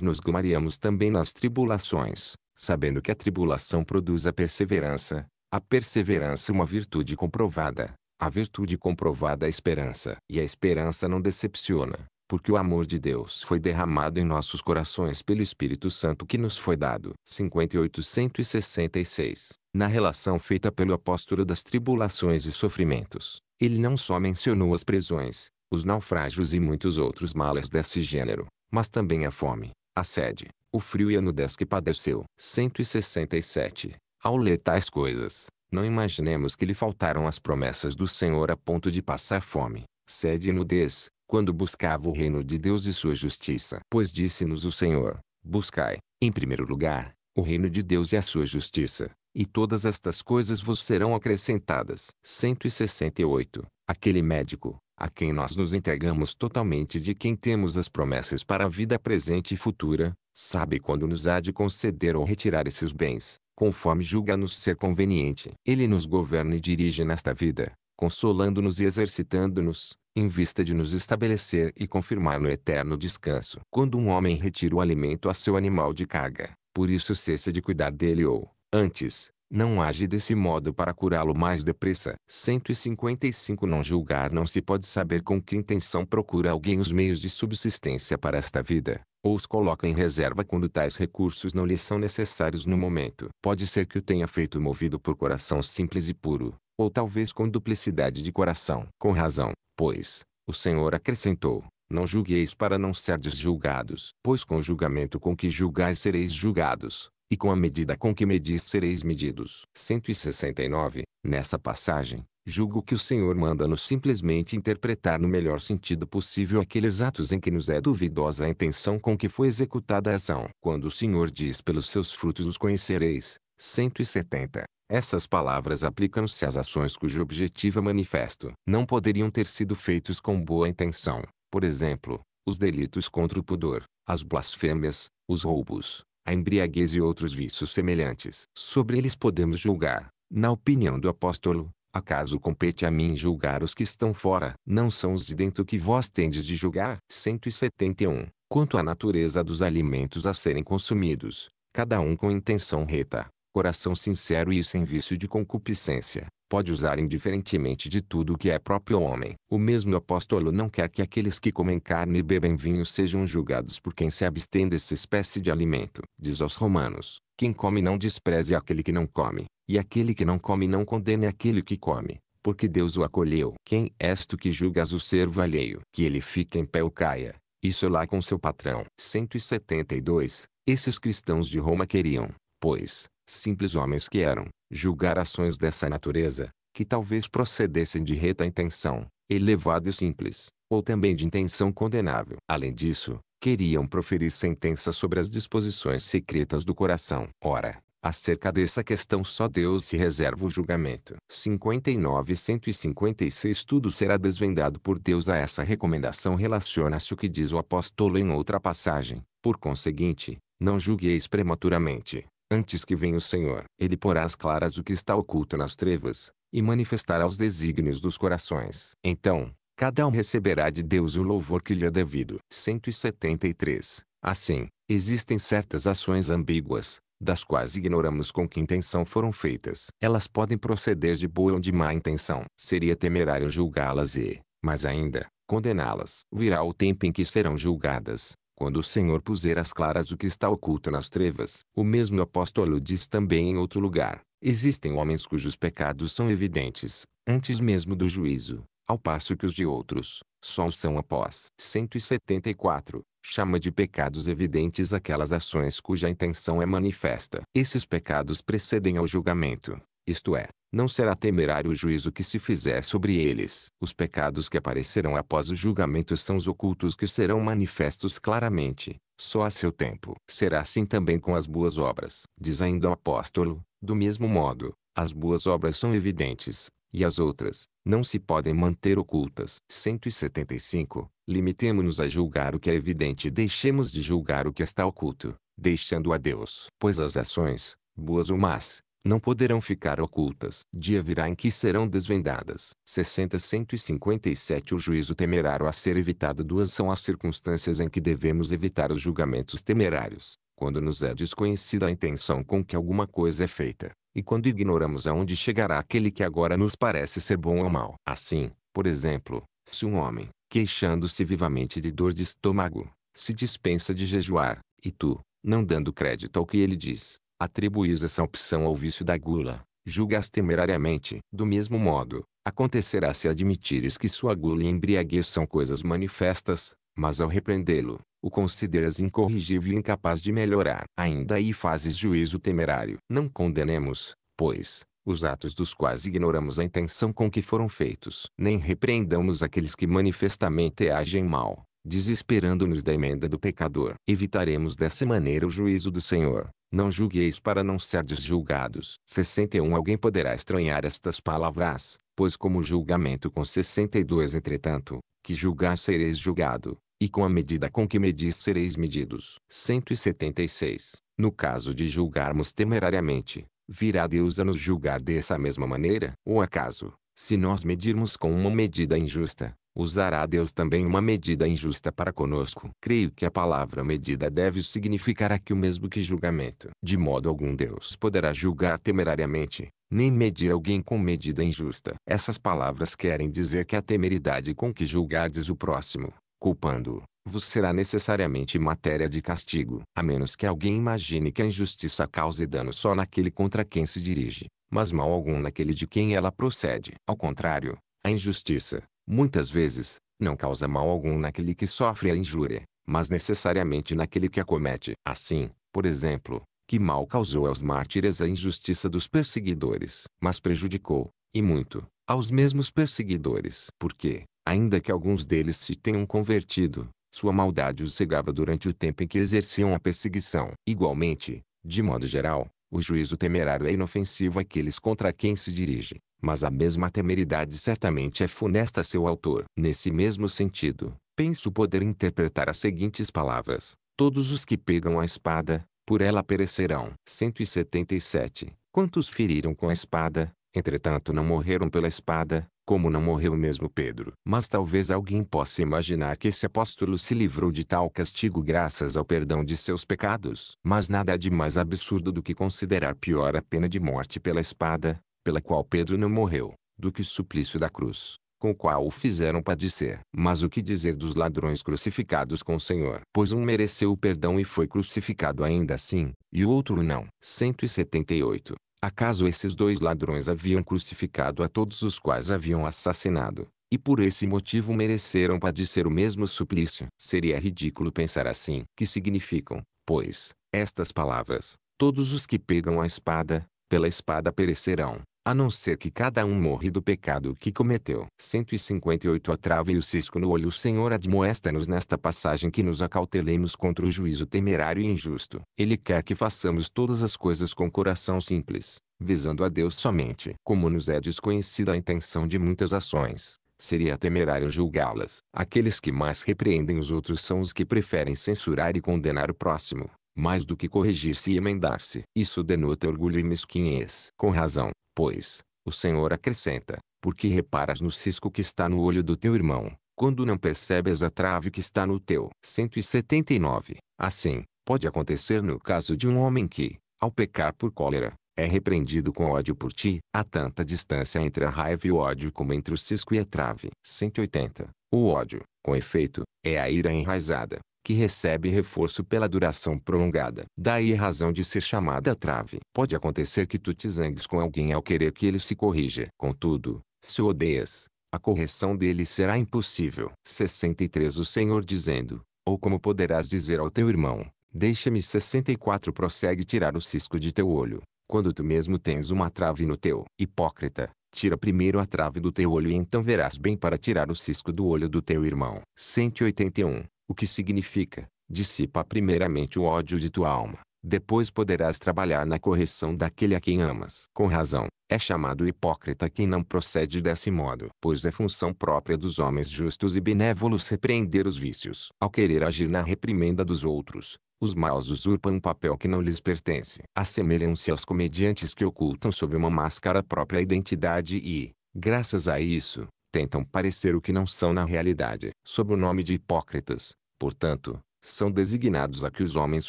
nos gloriamos também nas tribulações, sabendo que a tribulação produz a perseverança, a perseverança é uma virtude comprovada. A virtude comprovada é a esperança. E a esperança não decepciona, porque o amor de Deus foi derramado em nossos corações pelo Espírito Santo que nos foi dado. 5866 Na relação feita pelo apóstolo das tribulações e sofrimentos, ele não só mencionou as prisões, os naufrágios e muitos outros males desse gênero, mas também a fome, a sede, o frio e a nudez que padeceu. 167 ao ler tais coisas, não imaginemos que lhe faltaram as promessas do Senhor a ponto de passar fome, sede e nudez, quando buscava o reino de Deus e sua justiça. Pois disse-nos o Senhor: Buscai, em primeiro lugar, o reino de Deus e a sua justiça, e todas estas coisas vos serão acrescentadas. 168. Aquele médico, a quem nós nos entregamos totalmente de quem temos as promessas para a vida presente e futura, sabe quando nos há de conceder ou retirar esses bens, conforme julga-nos ser conveniente. Ele nos governa e dirige nesta vida, consolando-nos e exercitando-nos, em vista de nos estabelecer e confirmar no eterno descanso. Quando um homem retira o alimento a seu animal de carga, por isso cessa de cuidar dele ou, antes, não age desse modo para curá-lo mais depressa. 155 Não julgar não se pode saber com que intenção procura alguém os meios de subsistência para esta vida, ou os coloca em reserva quando tais recursos não lhe são necessários no momento. Pode ser que o tenha feito movido por coração simples e puro, ou talvez com duplicidade de coração. Com razão, pois, o Senhor acrescentou, não julgueis para não serdes julgados, pois com o julgamento com que julgais sereis julgados, e com a medida com que medis sereis medidos. 169. Nessa passagem, julgo que o Senhor manda-nos simplesmente interpretar no melhor sentido possível aqueles atos em que nos é duvidosa a intenção com que foi executada a ação. Quando o Senhor diz pelos seus frutos os conhecereis, 170. Essas palavras aplicam-se às ações cujo objetivo é manifesto. Não poderiam ter sido feitos com boa intenção. Por exemplo, os delitos contra o pudor, as blasfêmias, os roubos, a embriaguez e outros vícios semelhantes. Sobre eles podemos julgar, na opinião do apóstolo, Acaso compete a mim julgar os que estão fora? Não são os de dentro que vós tendes de julgar? 171. Quanto à natureza dos alimentos a serem consumidos, cada um com intenção reta, coração sincero e sem vício de concupiscência, pode usar indiferentemente de tudo o que é próprio homem. O mesmo apóstolo não quer que aqueles que comem carne e bebem vinho sejam julgados por quem se abstém dessa espécie de alimento. Diz aos romanos, quem come não despreze aquele que não come, e aquele que não come não condene aquele que come, porque Deus o acolheu. Quem és tu que julgas o servo alheio? Que ele fique em pé ou caia, isso lá com seu patrão. 172. Esses cristãos de Roma queriam, pois, simples homens que eram, julgar ações dessa natureza, que talvez procedessem de reta intenção, elevada e simples, ou também de intenção condenável. Além disso, queriam proferir sentenças sobre as disposições secretas do coração. Ora, Acerca dessa questão só Deus se reserva o julgamento. 59 e 156 Tudo será desvendado por Deus a essa recomendação relaciona-se o que diz o apóstolo em outra passagem. Por conseguinte, não julgueis prematuramente, antes que venha o Senhor. Ele porá as claras o que está oculto nas trevas, e manifestará os desígnios dos corações. Então, cada um receberá de Deus o louvor que lhe é devido. 173 Assim, existem certas ações ambíguas, das quais ignoramos com que intenção foram feitas. Elas podem proceder de boa ou de má intenção. Seria temerário julgá-las e, mais ainda, condená-las. Virá o tempo em que serão julgadas, quando o Senhor puser às claras o que está oculto nas trevas. O mesmo apóstolo diz também em outro lugar: Existem homens cujos pecados são evidentes, antes mesmo do juízo, ao passo que os de outros, só são após. 174. Chama de pecados evidentes aquelas ações cuja intenção é manifesta. Esses pecados precedem ao julgamento, isto é, não será temerário o juízo que se fizer sobre eles. Os pecados que aparecerão após o julgamento são os ocultos que serão manifestos claramente, só a seu tempo. Será assim também com as boas obras. Diz ainda o apóstolo, do mesmo modo, as boas obras são evidentes, e as outras, não se podem manter ocultas. 175. Limitemo-nos a julgar o que é evidente e deixemos de julgar o que está oculto, deixando a Deus. Pois as ações, boas ou más, não poderão ficar ocultas. Dia virá em que serão desvendadas. 60 157 O juízo temerário a ser evitado Duas são as circunstâncias em que devemos evitar os julgamentos temerários, quando nos é desconhecida a intenção com que alguma coisa é feita e quando ignoramos aonde chegará aquele que agora nos parece ser bom ou mal. Assim, por exemplo, se um homem, queixando-se vivamente de dor de estômago, se dispensa de jejuar, e tu, não dando crédito ao que ele diz, atribuís essa opção ao vício da gula, julgas temerariamente. Do mesmo modo, acontecerá se admitires que sua gula e embriaguez são coisas manifestas, mas ao repreendê-lo, o consideras incorrigível e incapaz de melhorar. Ainda aí fazes juízo temerário. Não condenemos, pois, os atos dos quais ignoramos a intenção com que foram feitos. Nem repreendamos aqueles que manifestamente agem mal, desesperando-nos da emenda do pecador. Evitaremos dessa maneira o juízo do Senhor. Não julgueis para não serdes julgados. 61 Alguém poderá estranhar estas palavras, pois como julgamento com 62 entretanto, que julgar sereis julgado, e com a medida com que medis sereis medidos. 176. No caso de julgarmos temerariamente, virá Deus a nos julgar dessa mesma maneira. Ou acaso, se nós medirmos com uma medida injusta, usará Deus também uma medida injusta para conosco. Creio que a palavra medida deve significar aqui o mesmo que julgamento. De modo algum Deus poderá julgar temerariamente, nem medir alguém com medida injusta. Essas palavras querem dizer que a temeridade com que julgardes o próximo culpando, vos será necessariamente matéria de castigo, a menos que alguém imagine que a injustiça cause dano só naquele contra quem se dirige, mas mal algum naquele de quem ela procede. Ao contrário, a injustiça, muitas vezes, não causa mal algum naquele que sofre a injúria, mas necessariamente naquele que a comete. Assim, por exemplo, que mal causou aos mártires a injustiça dos perseguidores, mas prejudicou, e muito, aos mesmos perseguidores. Porque, Ainda que alguns deles se tenham convertido, sua maldade os cegava durante o tempo em que exerciam a perseguição. Igualmente, de modo geral, o juízo temerário é inofensivo àqueles contra quem se dirige, mas a mesma temeridade certamente é funesta a seu autor. Nesse mesmo sentido, penso poder interpretar as seguintes palavras: Todos os que pegam a espada, por ela perecerão. 177. Quantos feriram com a espada, entretanto não morreram pela espada, como não morreu mesmo Pedro. Mas talvez alguém possa imaginar que esse apóstolo se livrou de tal castigo graças ao perdão de seus pecados. Mas nada há de mais absurdo do que considerar pior a pena de morte pela espada, pela qual Pedro não morreu, do que o suplício da cruz, com o qual o fizeram padecer. Mas o que dizer dos ladrões crucificados com o Senhor? Pois um mereceu o perdão e foi crucificado ainda assim, e o outro não. 178 Acaso esses dois ladrões haviam crucificado a todos os quais haviam assassinado, e por esse motivo mereceram padecer o mesmo suplício? Seria ridículo pensar assim. Que significam, pois, estas palavras: Todos os que pegam a espada, pela espada perecerão. A não ser que cada um morre do pecado que cometeu. 158 A trava e o cisco no olho O Senhor admoesta-nos nesta passagem que nos acautelemos contra o juízo temerário e injusto. Ele quer que façamos todas as coisas com coração simples, visando a Deus somente. Como nos é desconhecida a intenção de muitas ações, seria temerário julgá-las. Aqueles que mais repreendem os outros são os que preferem censurar e condenar o próximo mais do que corrigir-se e emendar-se. Isso denota orgulho e mesquinhez. Com razão, pois, o Senhor acrescenta, porque reparas no cisco que está no olho do teu irmão, quando não percebes a trave que está no teu. 179. Assim, pode acontecer no caso de um homem que, ao pecar por cólera, é repreendido com ódio por ti. Há tanta distância entre a raiva e o ódio como entre o cisco e a trave. 180. O ódio, com efeito, é a ira enraizada, que recebe reforço pela duração prolongada. Daí a razão de ser chamada trave. Pode acontecer que tu te zangues com alguém ao querer que ele se corrija. Contudo, se o odeias, a correção dele será impossível. 63 O Senhor dizendo, ou como poderás dizer ao teu irmão, deixa-me 64 Prossegue tirar o cisco de teu olho, quando tu mesmo tens uma trave no teu. Hipócrita, tira primeiro a trave do teu olho e então verás bem para tirar o cisco do olho do teu irmão. 181 o que significa, dissipa primeiramente o ódio de tua alma. Depois poderás trabalhar na correção daquele a quem amas. Com razão, é chamado hipócrita quem não procede desse modo, pois é função própria dos homens justos e benévolos repreender os vícios. Ao querer agir na reprimenda dos outros, os maus usurpam um papel que não lhes pertence. Assemelham-se aos comediantes que ocultam sob uma máscara a própria identidade e, graças a isso, tentam parecer o que não são na realidade. Sob o nome de hipócritas, Portanto, são designados aqui os homens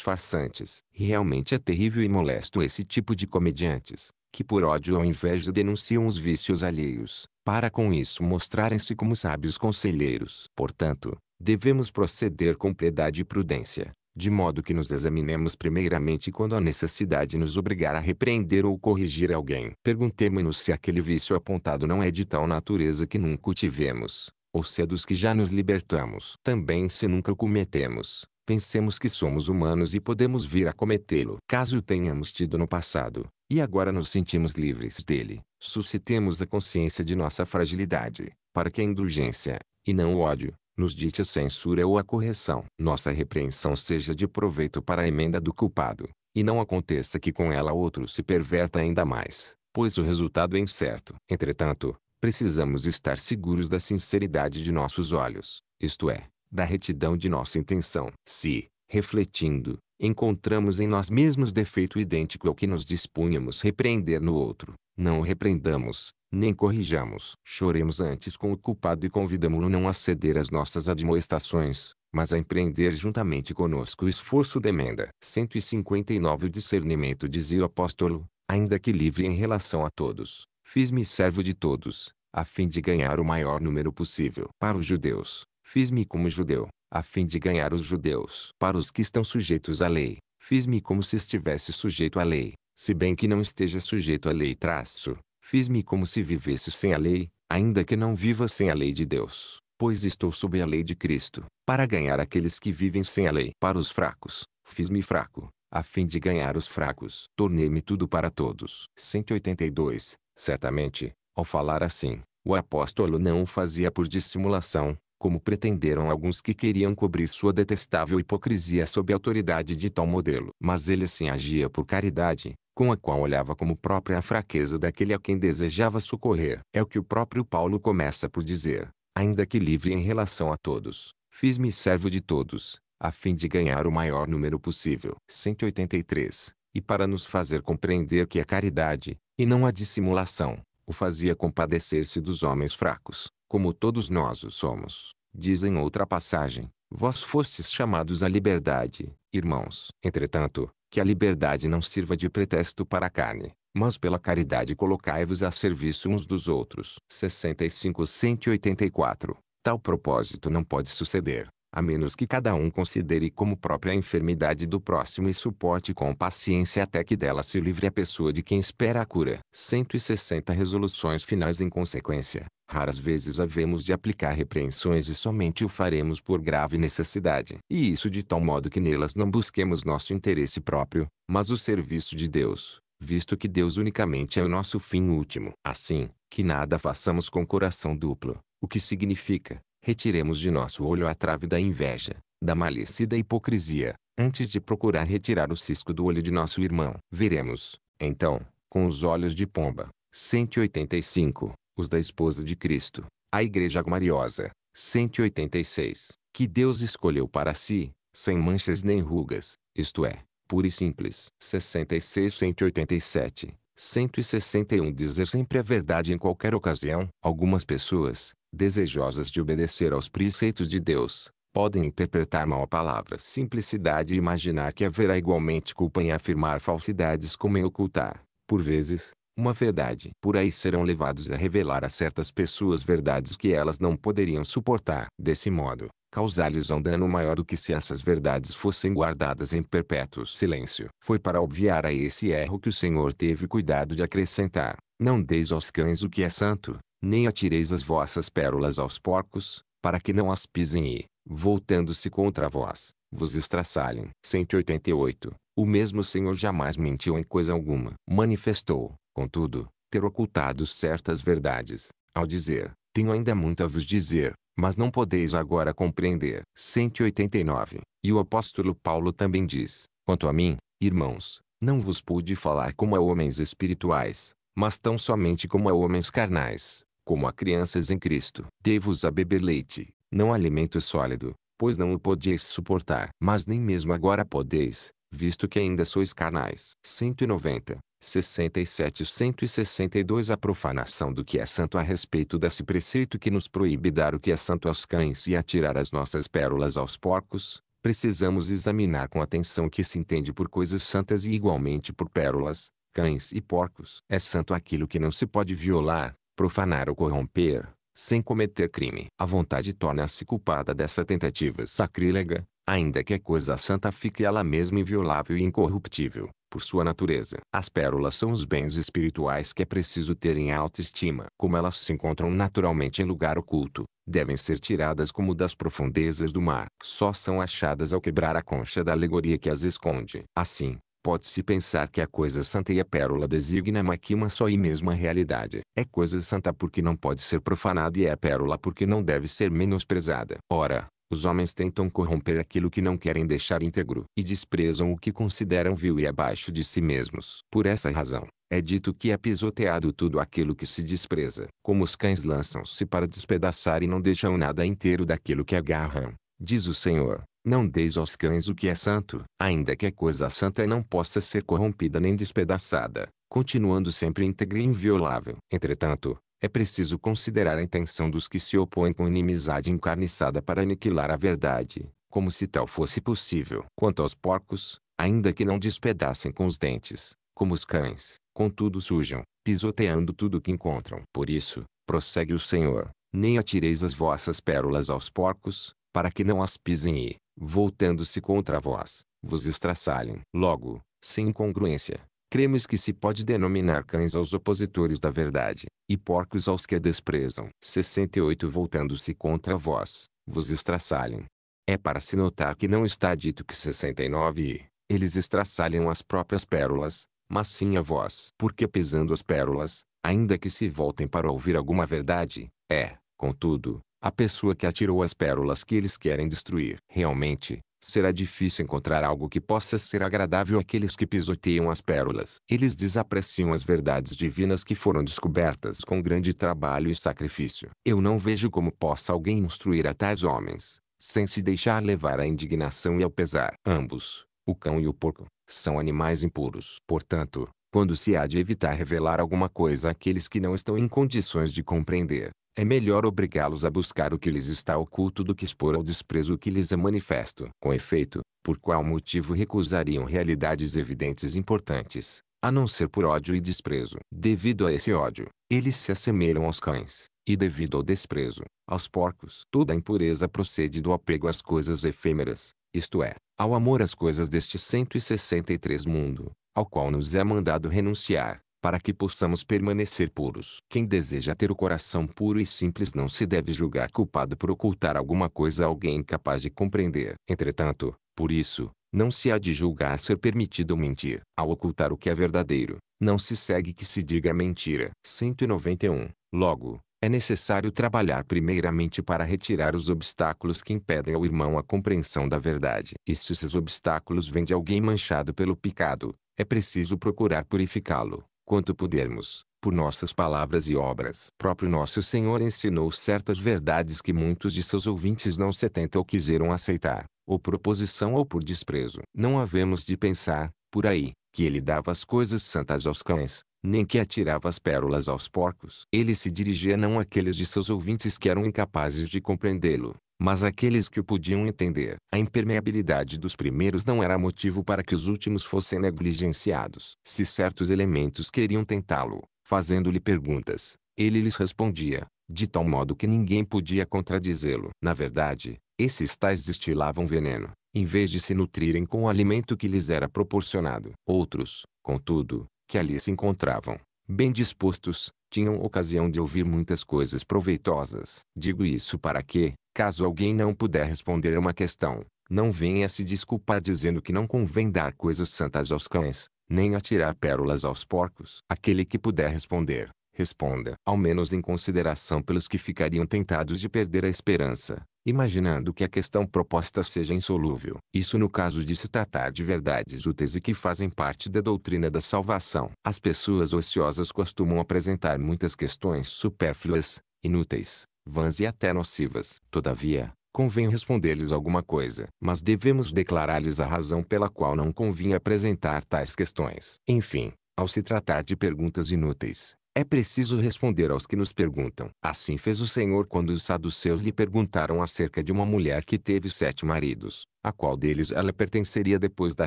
farsantes. E realmente é terrível e molesto esse tipo de comediantes, que por ódio ou inveja denunciam os vícios alheios, para com isso mostrarem-se como sábios conselheiros. Portanto, devemos proceder com piedade e prudência, de modo que nos examinemos primeiramente quando a necessidade nos obrigar a repreender ou corrigir alguém. Perguntemo-nos se aquele vício apontado não é de tal natureza que nunca o tivemos, ou se é dos que já nos libertamos. Também se nunca o cometemos, pensemos que somos humanos e podemos vir a cometê-lo. Caso o tenhamos tido no passado, e agora nos sentimos livres dele, suscitemos a consciência de nossa fragilidade, para que a indulgência, e não o ódio, nos dite a censura ou a correção. Nossa repreensão seja de proveito para a emenda do culpado, e não aconteça que com ela outro se perverta ainda mais, pois o resultado é incerto. Entretanto, precisamos estar seguros da sinceridade de nossos olhos, isto é, da retidão de nossa intenção. Se, refletindo, encontramos em nós mesmos defeito idêntico ao que nos dispunhamos repreender no outro, não o repreendamos, nem corrijamos. Choremos antes com o culpado e convidamo-lo não a ceder às nossas admoestações, mas a empreender juntamente conosco o esforço de emenda. 159 O discernimento dizia o apóstolo, ainda que livre em relação a todos, Fiz-me servo de todos, a fim de ganhar o maior número possível. Para os judeus, fiz-me como judeu, a fim de ganhar os judeus. Para os que estão sujeitos à lei, fiz-me como se estivesse sujeito à lei, se bem que não esteja sujeito à lei. Traço, fiz-me como se vivesse sem a lei, ainda que não viva sem a lei de Deus, pois estou sob a lei de Cristo, para ganhar aqueles que vivem sem a lei. Para os fracos, fiz-me fraco, a fim de ganhar os fracos. Tornei-me tudo para todos. 182. Certamente, ao falar assim, o apóstolo não o fazia por dissimulação, como pretenderam alguns que queriam cobrir sua detestável hipocrisia sob a autoridade de tal modelo. Mas ele assim agia por caridade, com a qual olhava como própria a fraqueza daquele a quem desejava socorrer. É o que o próprio Paulo começa por dizer, ainda que livre em relação a todos, fiz-me servo de todos, a fim de ganhar o maior número possível. 183 e para nos fazer compreender que a caridade, e não a dissimulação, o fazia compadecer-se dos homens fracos, como todos nós o somos. Diz em outra passagem, vós fostes chamados à liberdade, irmãos. Entretanto, que a liberdade não sirva de pretexto para a carne, mas pela caridade colocai-vos a serviço uns dos outros. 65 184. Tal propósito não pode suceder, a menos que cada um considere como própria a enfermidade do próximo e suporte com paciência até que dela se livre a pessoa de quem espera a cura. 160 Resoluções finais em consequência. Raras vezes havemos de aplicar repreensões e somente o faremos por grave necessidade. E isso de tal modo que nelas não busquemos nosso interesse próprio, mas o serviço de Deus, visto que Deus unicamente é o nosso fim último. Assim, que nada façamos com coração duplo, o que significa, retiremos de nosso olho a trave da inveja, da malícia e da hipocrisia, antes de procurar retirar o cisco do olho de nosso irmão. Veremos, então, com os olhos de pomba. 185. Os da esposa de Cristo, a Igreja Gloriosa. 186. Que Deus escolheu para si, sem manchas nem rugas, isto é, pura e simples. 66 187 161 Dizer sempre a verdade em qualquer ocasião. Algumas pessoas, desejosas de obedecer aos preceitos de Deus, podem interpretar mal a palavra simplicidade e imaginar que haverá igualmente culpa em afirmar falsidades como em ocultar, por vezes, uma verdade. Por aí serão levados a revelar a certas pessoas verdades que elas não poderiam suportar. Desse modo, causar-lhes um dano maior do que se essas verdades fossem guardadas em perpétuo silêncio. Foi para obviar a esse erro que o Senhor teve cuidado de acrescentar: Não deis aos cães o que é santo, nem atireis as vossas pérolas aos porcos, para que não as pisem e, voltando-se contra vós, vos estraçalhem. 188. O mesmo Senhor jamais mentiu em coisa alguma. Manifestou, contudo, ter ocultado certas verdades, ao dizer, tenho ainda muito a vos dizer, mas não podeis agora compreender. 189. E o apóstolo Paulo também diz, quanto a mim, irmãos, não vos pude falar como a homens espirituais, mas tão somente como a homens carnais, como a crianças em Cristo. Dei-vos a beber leite, não alimento sólido, pois não o podieis suportar. Mas nem mesmo agora podeis, visto que ainda sois carnais. 190, 67 162 A profanação do que é santo a respeito desse preceito que nos proíbe dar o que é santo aos cães e atirar as nossas pérolas aos porcos, precisamos examinar com atenção que se entende por coisas santas e igualmente por pérolas, cães e porcos. É santo aquilo que não se pode violar, profanar ou corromper, sem cometer crime. A vontade torna-se culpada dessa tentativa sacrílega, ainda que a coisa santa fique ela mesma inviolável e incorruptível, por sua natureza. As pérolas são os bens espirituais que é preciso ter em alta estima. Como elas se encontram naturalmente em lugar oculto, devem ser tiradas como das profundezas do mar. Só são achadas ao quebrar a concha da alegoria que as esconde. Assim, Pode-se pensar que a coisa santa e a pérola designam aqui uma só e mesma realidade. É coisa santa porque não pode ser profanada e é a pérola porque não deve ser menosprezada. Ora, os homens tentam corromper aquilo que não querem deixar íntegro e desprezam o que consideram vil e abaixo de si mesmos. Por essa razão, é dito que é pisoteado tudo aquilo que se despreza. Como os cães lançam-se para despedaçar e não deixam nada inteiro daquilo que agarram, diz o Senhor. Não deis aos cães o que é santo, ainda que a coisa santa não possa ser corrompida nem despedaçada, continuando sempre íntegra e inviolável. Entretanto, é preciso considerar a intenção dos que se opõem com inimizade encarniçada para aniquilar a verdade, como se tal fosse possível. Quanto aos porcos, ainda que não despedacem com os dentes, como os cães, contudo sujam, pisoteando tudo o que encontram. Por isso, prossegue o Senhor, nem atireis as vossas pérolas aos porcos, para que não as pisem e, voltando-se contra vós, vos estraçalhem. Logo, sem incongruência, cremos que se pode denominar cães aos opositores da verdade, e porcos aos que a desprezam. 68 Voltando-se contra vós, vos estraçalhem. É para se notar que não está dito que 69 eles estraçalham as próprias pérolas, mas sim a vós. Porque pisando as pérolas, ainda que se voltem para ouvir alguma verdade, é, contudo, a pessoa que atirou as pérolas que eles querem destruir. Realmente, será difícil encontrar algo que possa ser agradável àqueles que pisoteiam as pérolas. Eles desapreciam as verdades divinas que foram descobertas com grande trabalho e sacrifício. Eu não vejo como possa alguém instruir a tais homens, sem se deixar levar à indignação e ao pesar. Ambos, o cão e o porco, são animais impuros. Portanto, quando se há de evitar revelar alguma coisa àqueles que não estão em condições de compreender, é melhor obrigá-los a buscar o que lhes está oculto do que expor ao desprezo o que lhes é manifesto. Com efeito, por qual motivo recusariam realidades evidentes importantes, a não ser por ódio e desprezo? Devido a esse ódio, eles se assemelham aos cães, e devido ao desprezo, aos porcos. Toda impureza procede do apego às coisas efêmeras, isto é, ao amor às coisas deste 163 mundo, ao qual nos é mandado renunciar para que possamos permanecer puros. Quem deseja ter o coração puro e simples não se deve julgar culpado por ocultar alguma coisa a alguém incapaz de compreender. Entretanto, por isso, não se há de julgar ser permitido mentir. Ao ocultar o que é verdadeiro, não se segue que se diga mentira. 191. Logo, é necessário trabalhar primeiramente para retirar os obstáculos que impedem ao irmão a compreensão da verdade. E se esses obstáculos vêm de alguém manchado pelo pecado, é preciso procurar purificá-lo quanto pudermos, por nossas palavras e obras. Próprio nosso Senhor ensinou certas verdades que muitos de seus ouvintes não se tentam ou quiseram aceitar, ou por oposição ou por desprezo. Não havemos de pensar, por aí, que ele dava as coisas santas aos cães, nem que atirava as pérolas aos porcos. Ele se dirigia não àqueles de seus ouvintes que eram incapazes de compreendê-lo, mas aqueles que o podiam entender, a impermeabilidade dos primeiros não era motivo para que os últimos fossem negligenciados. Se certos elementos queriam tentá-lo, fazendo-lhe perguntas, ele lhes respondia, de tal modo que ninguém podia contradizê-lo. Na verdade, esses tais destilavam veneno, em vez de se nutrirem com o alimento que lhes era proporcionado. Outros, contudo, que ali se encontravam, bem dispostos, tinham ocasião de ouvir muitas coisas proveitosas. Digo isso para que, caso alguém não puder responder a uma questão, não venha se desculpar dizendo que não convém dar coisas santas aos cães, nem atirar pérolas aos porcos. Aquele que puder responder, responda, ao menos em consideração pelos que ficariam tentados de perder a esperança, imaginando que a questão proposta seja insolúvel. Isso no caso de se tratar de verdades úteis e que fazem parte da doutrina da salvação. As pessoas ociosas costumam apresentar muitas questões supérfluas, inúteis, vãs e até nocivas. Todavia, convém responder-lhes alguma coisa, mas devemos declarar-lhes a razão pela qual não convinha apresentar tais questões. Enfim, ao se tratar de perguntas inúteis, é preciso responder aos que nos perguntam. Assim fez o Senhor quando os saduceus lhe perguntaram acerca de uma mulher que teve sete maridos, a qual deles ela pertenceria depois da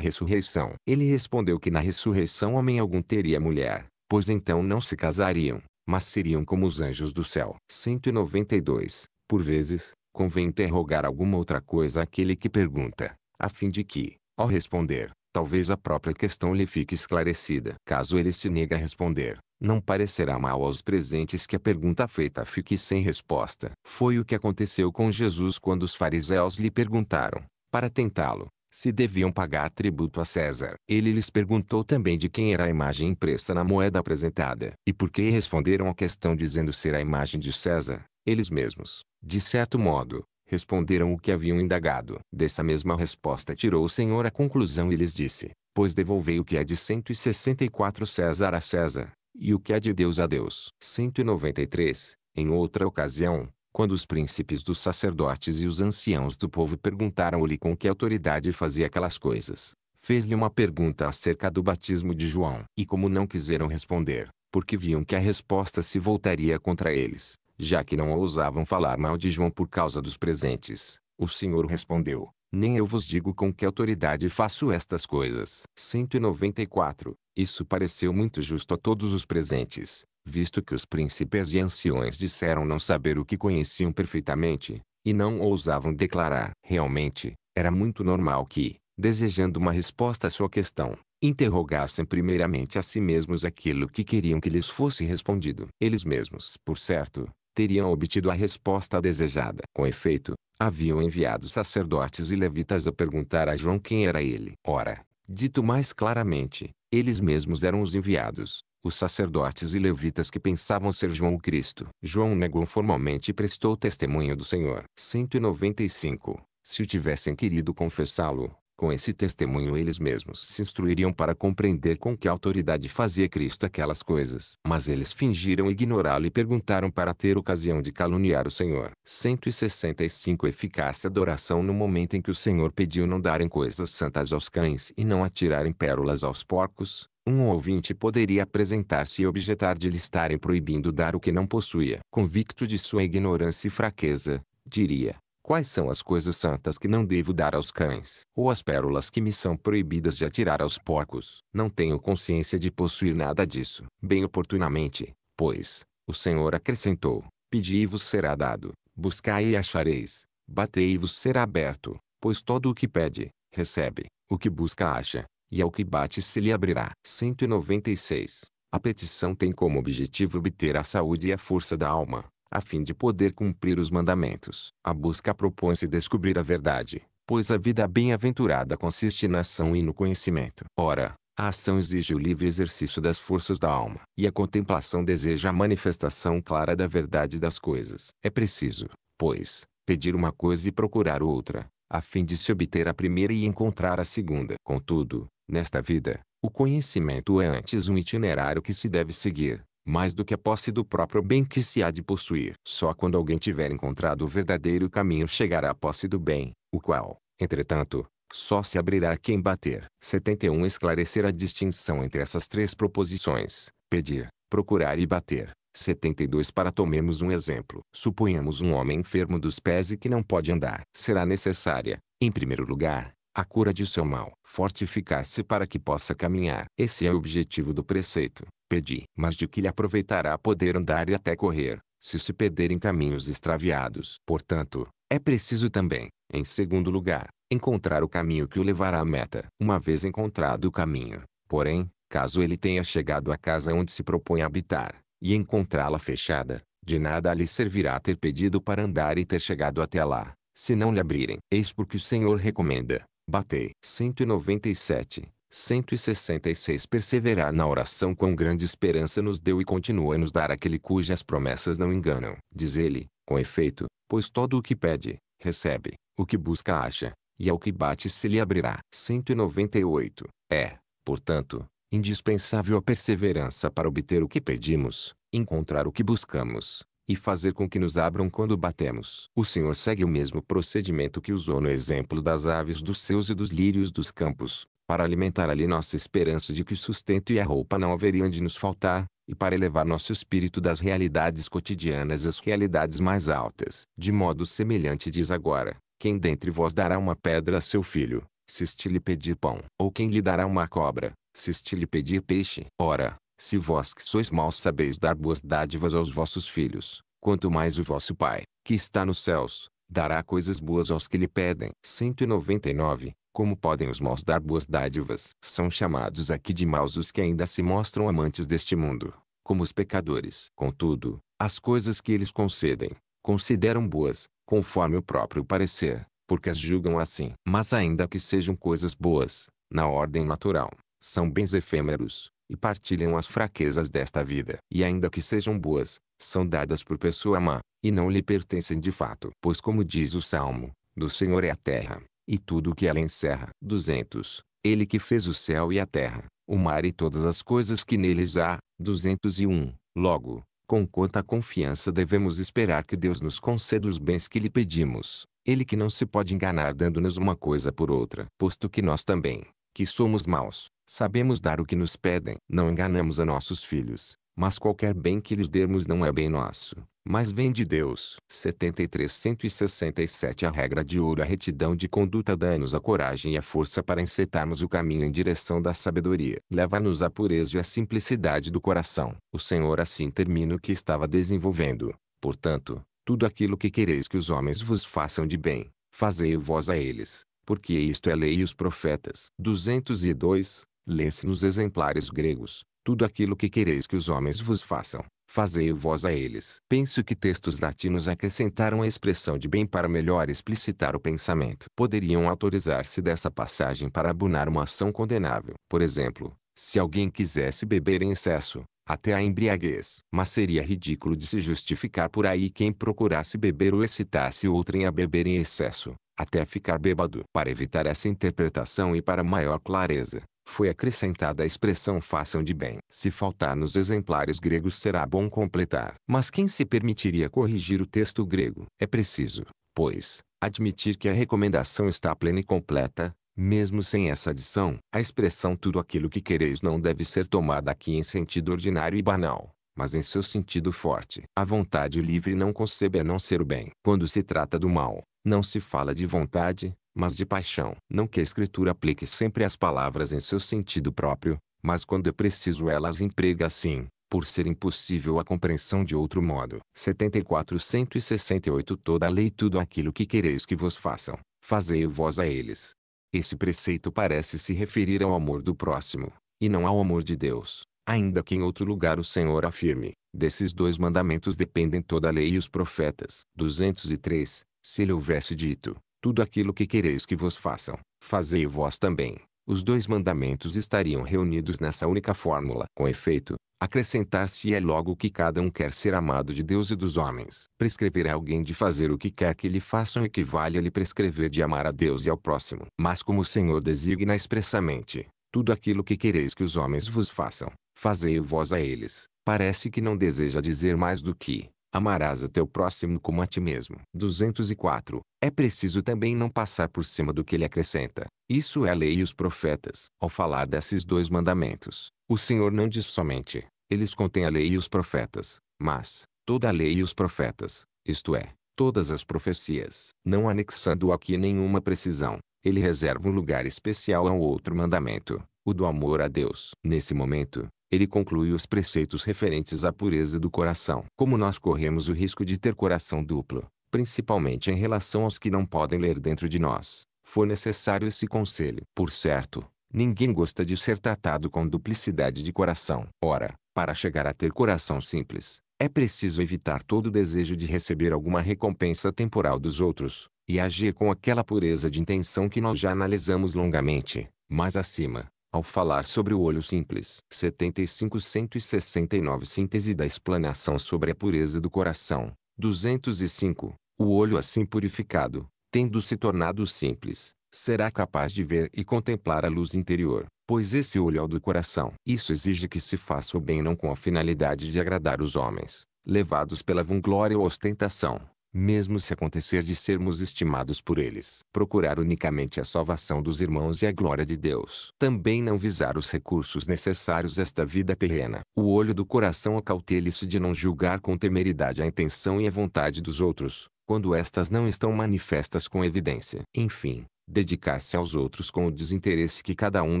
ressurreição. Ele respondeu que na ressurreição homem algum teria mulher, pois então não se casariam, mas seriam como os anjos do céu. 192. Por vezes, convém interrogar alguma outra coisa àquele que pergunta, a fim de que, ao responder, talvez a própria questão lhe fique esclarecida. Caso ele se negue a responder, não parecerá mal aos presentes que a pergunta feita fique sem resposta. Foi o que aconteceu com Jesus quando os fariseus lhe perguntaram, para tentá-lo, se deviam pagar tributo a César. Ele lhes perguntou também de quem era a imagem impressa na moeda apresentada. E por que responderam à questão dizendo ser a imagem de César, eles mesmos, de certo modo, responderam o que haviam indagado. Dessa mesma resposta tirou o Senhor a conclusão e lhes disse, pois devolvei o que é de 164 César a César, e o que é de Deus a Deus. 193. Em outra ocasião, quando os príncipes dos sacerdotes e os anciãos do povo perguntaram-lhe com que autoridade fazia aquelas coisas, fez-lhe uma pergunta acerca do batismo de João. E como não quiseram responder, porque viam que a resposta se voltaria contra eles, já que não ousavam falar mal de João por causa dos presentes. O Senhor respondeu: Nem eu vos digo com que autoridade faço estas coisas. 194. Isso pareceu muito justo a todos os presentes, visto que os príncipes e anciões disseram não saber o que conheciam perfeitamente, e não ousavam declarar. Realmente, era muito normal que, desejando uma resposta à sua questão, interrogassem primeiramente a si mesmos aquilo que queriam que lhes fosse respondido. Eles mesmos, por certo, teriam obtido a resposta desejada. Com efeito, haviam enviado sacerdotes e levitas a perguntar a João quem era ele. Ora, dito mais claramente, eles mesmos eram os enviados, os sacerdotes e levitas que pensavam ser João o Cristo. João negou formalmente e prestou testemunho do Senhor. 195. Se o tivessem querido confessá-lo, com esse testemunho eles mesmos se instruiriam para compreender com que autoridade fazia Cristo aquelas coisas. Mas eles fingiram ignorá-lo e perguntaram para ter ocasião de caluniar o Senhor. 165 Eficácia da oração no momento em que o Senhor pediu não darem coisas santas aos cães e não atirarem pérolas aos porcos, um ouvinte poderia apresentar-se e objetar de lhe estarem proibindo dar o que não possuía. Convicto de sua ignorância e fraqueza, diria, Quais são as coisas santas que não devo dar aos cães, ou as pérolas que me são proibidas de atirar aos porcos? Não tenho consciência de possuir nada disso. Bem oportunamente, pois, o Senhor acrescentou: Pedi-vos será dado, buscai e achareis, batei-vos será aberto, pois todo o que pede, recebe, o que busca acha, e ao que bate se lhe abrirá. 196. A petição tem como objetivo obter a saúde e a força da alma, a fim de poder cumprir os mandamentos. A busca propõe-se descobrir a verdade, pois a vida bem-aventurada consiste na ação e no conhecimento. Ora, a ação exige o livre exercício das forças da alma, e a contemplação deseja a manifestação clara da verdade das coisas. É preciso, pois, pedir uma coisa e procurar outra, a fim de se obter a primeira e encontrar a segunda. Contudo, nesta vida, o conhecimento é antes um itinerário que se deve seguir, mais do que a posse do próprio bem que se há de possuir. Só quando alguém tiver encontrado o verdadeiro caminho chegará à posse do bem, o qual, entretanto, só se abrirá a quem bater. 71 Esclarecer a distinção entre essas três proposições, pedir, procurar e bater. 72 Para tomemos um exemplo. Suponhamos um homem enfermo dos pés e que não pode andar. Será necessária, em primeiro lugar, a cura de seu mal, fortificar-se para que possa caminhar. Esse é o objetivo do preceito pedi, mas de que lhe aproveitará poder andar e até correr, se se perderem caminhos extraviados. Portanto, é preciso também, em segundo lugar, encontrar o caminho que o levará à meta. Uma vez encontrado o caminho, porém, caso ele tenha chegado à casa onde se propõe habitar, e encontrá-la fechada, de nada lhe servirá ter pedido para andar e ter chegado até lá, se não lhe abrirem. Eis porque o Senhor recomenda, batei. 197. 166 Perseverar na oração quão grande esperança nos deu e continua a nos dar aquele cujas promessas não enganam. Diz ele, com efeito, pois todo o que pede, recebe, o que busca acha, e ao que bate se lhe abrirá. 198. É, portanto, indispensável a perseverança para obter o que pedimos, encontrar o que buscamos, e fazer com que nos abram quando batemos. O Senhor segue o mesmo procedimento que usou no exemplo das aves dos seus e dos lírios dos campos para alimentar ali nossa esperança de que o sustento e a roupa não haveriam de nos faltar, e para elevar nosso espírito das realidades cotidianas às realidades mais altas. De modo semelhante diz agora, quem dentre vós dará uma pedra a seu filho, se este lhe pedir pão? Ou quem lhe dará uma cobra, se este lhe pedir peixe? Ora, se vós que sois maus sabeis dar boas dádivas aos vossos filhos, quanto mais o vosso Pai, que está nos céus, dará coisas boas aos que lhe pedem. 199 como podem os maus dar boas dádivas? São chamados aqui de maus os que ainda se mostram amantes deste mundo, como os pecadores. Contudo, as coisas que eles concedem, consideram boas, conforme o próprio parecer, porque as julgam assim. Mas ainda que sejam coisas boas, na ordem natural, são bens efêmeros, e partilham as fraquezas desta vida. E ainda que sejam boas, são dadas por pessoa má, e não lhe pertencem de fato. Pois como diz o Salmo, do Senhor é a terra, e tudo o que ela encerra. 200. Ele que fez o céu e a terra, o mar e todas as coisas que neles há. 201. Logo, com quanta confiança devemos esperar que Deus nos conceda os bens que lhe pedimos, ele que não se pode enganar dando-nos uma coisa por outra. Posto que nós também, que somos maus, sabemos dar o que nos pedem, não enganamos a nossos filhos, mas qualquer bem que lhes dermos não é bem nosso, mas vem de Deus. 73 167 A regra de ouro A retidão de conduta dá-nos a coragem e a força para encetarmos o caminho em direção da sabedoria. Leva-nos à pureza e à simplicidade do coração. O Senhor assim termina o que estava desenvolvendo. Portanto, tudo aquilo que quereis que os homens vos façam de bem, fazei-o vós a eles, porque isto é lei e os profetas. 202. Lê-se nos exemplares gregos, tudo aquilo que quereis que os homens vos façam, fazei vós a eles. Penso que textos latinos acrescentaram a expressão de bem para melhor explicitar o pensamento. Poderiam autorizar-se dessa passagem para abunar uma ação condenável. Por exemplo, se alguém quisesse beber em excesso, até a embriaguez. Mas seria ridículo de se justificar por aí quem procurasse beber ou excitasse outrem a beber em excesso, até ficar bêbado. Para evitar essa interpretação e para maior clareza, foi acrescentada a expressão façam de bem. Se faltar nos exemplares gregos será bom completar. Mas quem se permitiria corrigir o texto grego? É preciso, pois, admitir que a recomendação está plena e completa, mesmo sem essa adição. A expressão tudo aquilo que quereis não deve ser tomada aqui em sentido ordinário e banal mas em seu sentido forte. A vontade livre não concebe a não ser o bem. Quando se trata do mal, não se fala de vontade, mas de paixão. Não que a escritura aplique sempre as palavras em seu sentido próprio, mas quando é preciso ela as emprega assim, por ser impossível a compreensão de outro modo. 74 168 Toda a lei tudo aquilo que quereis que vos façam, fazei-o vós a eles. Esse preceito parece se referir ao amor do próximo, e não ao amor de Deus, ainda que em outro lugar o Senhor afirme, desses dois mandamentos dependem toda a lei e os profetas. 203 Se ele houvesse dito, tudo aquilo que quereis que vos façam, fazei vós também. Os dois mandamentos estariam reunidos nessa única fórmula. Com efeito, acrescentar-se é logo que cada um quer ser amado de Deus e dos homens. Prescrever a é alguém de fazer o que quer que lhe façam equivale a lhe prescrever de amar a Deus e ao próximo. Mas como o Senhor designa expressamente, tudo aquilo que quereis que os homens vos façam, fazei vós a eles. Parece que não deseja dizer mais do que Amarás a teu próximo como a ti mesmo. 204. É preciso também não passar por cima do que ele acrescenta. Isso é a lei e os profetas. Ao falar desses dois mandamentos, o Senhor não diz somente, eles contêm a lei e os profetas, mas, toda a lei e os profetas, isto é, todas as profecias, não anexando aqui nenhuma precisão. Ele reserva um lugar especial a um outro mandamento, o do amor a Deus. Nesse momento, ele conclui os preceitos referentes à pureza do coração. Como nós corremos o risco de ter coração duplo, principalmente em relação aos que não podem ler dentro de nós, foi necessário esse conselho. Por certo, ninguém gosta de ser tratado com duplicidade de coração. Ora, para chegar a ter coração simples, é preciso evitar todo desejo de receber alguma recompensa temporal dos outros, e agir com aquela pureza de intenção que nós já analisamos longamente, mais acima. Ao falar sobre o olho simples, 75-169 Síntese da explanação sobre a pureza do coração, 205. O olho assim purificado, tendo se tornado simples, será capaz de ver e contemplar a luz interior, pois esse olho é o do coração. Isso exige que se faça o bem não com a finalidade de agradar os homens, levados pela vanglória ou ostentação, mesmo se acontecer de sermos estimados por eles. Procurar unicamente a salvação dos irmãos e a glória de Deus. Também não visar os recursos necessários esta vida terrena. O olho do coração acautele-se de não julgar com temeridade a intenção e a vontade dos outros, quando estas não estão manifestas com evidência. Enfim, dedicar-se aos outros com o desinteresse que cada um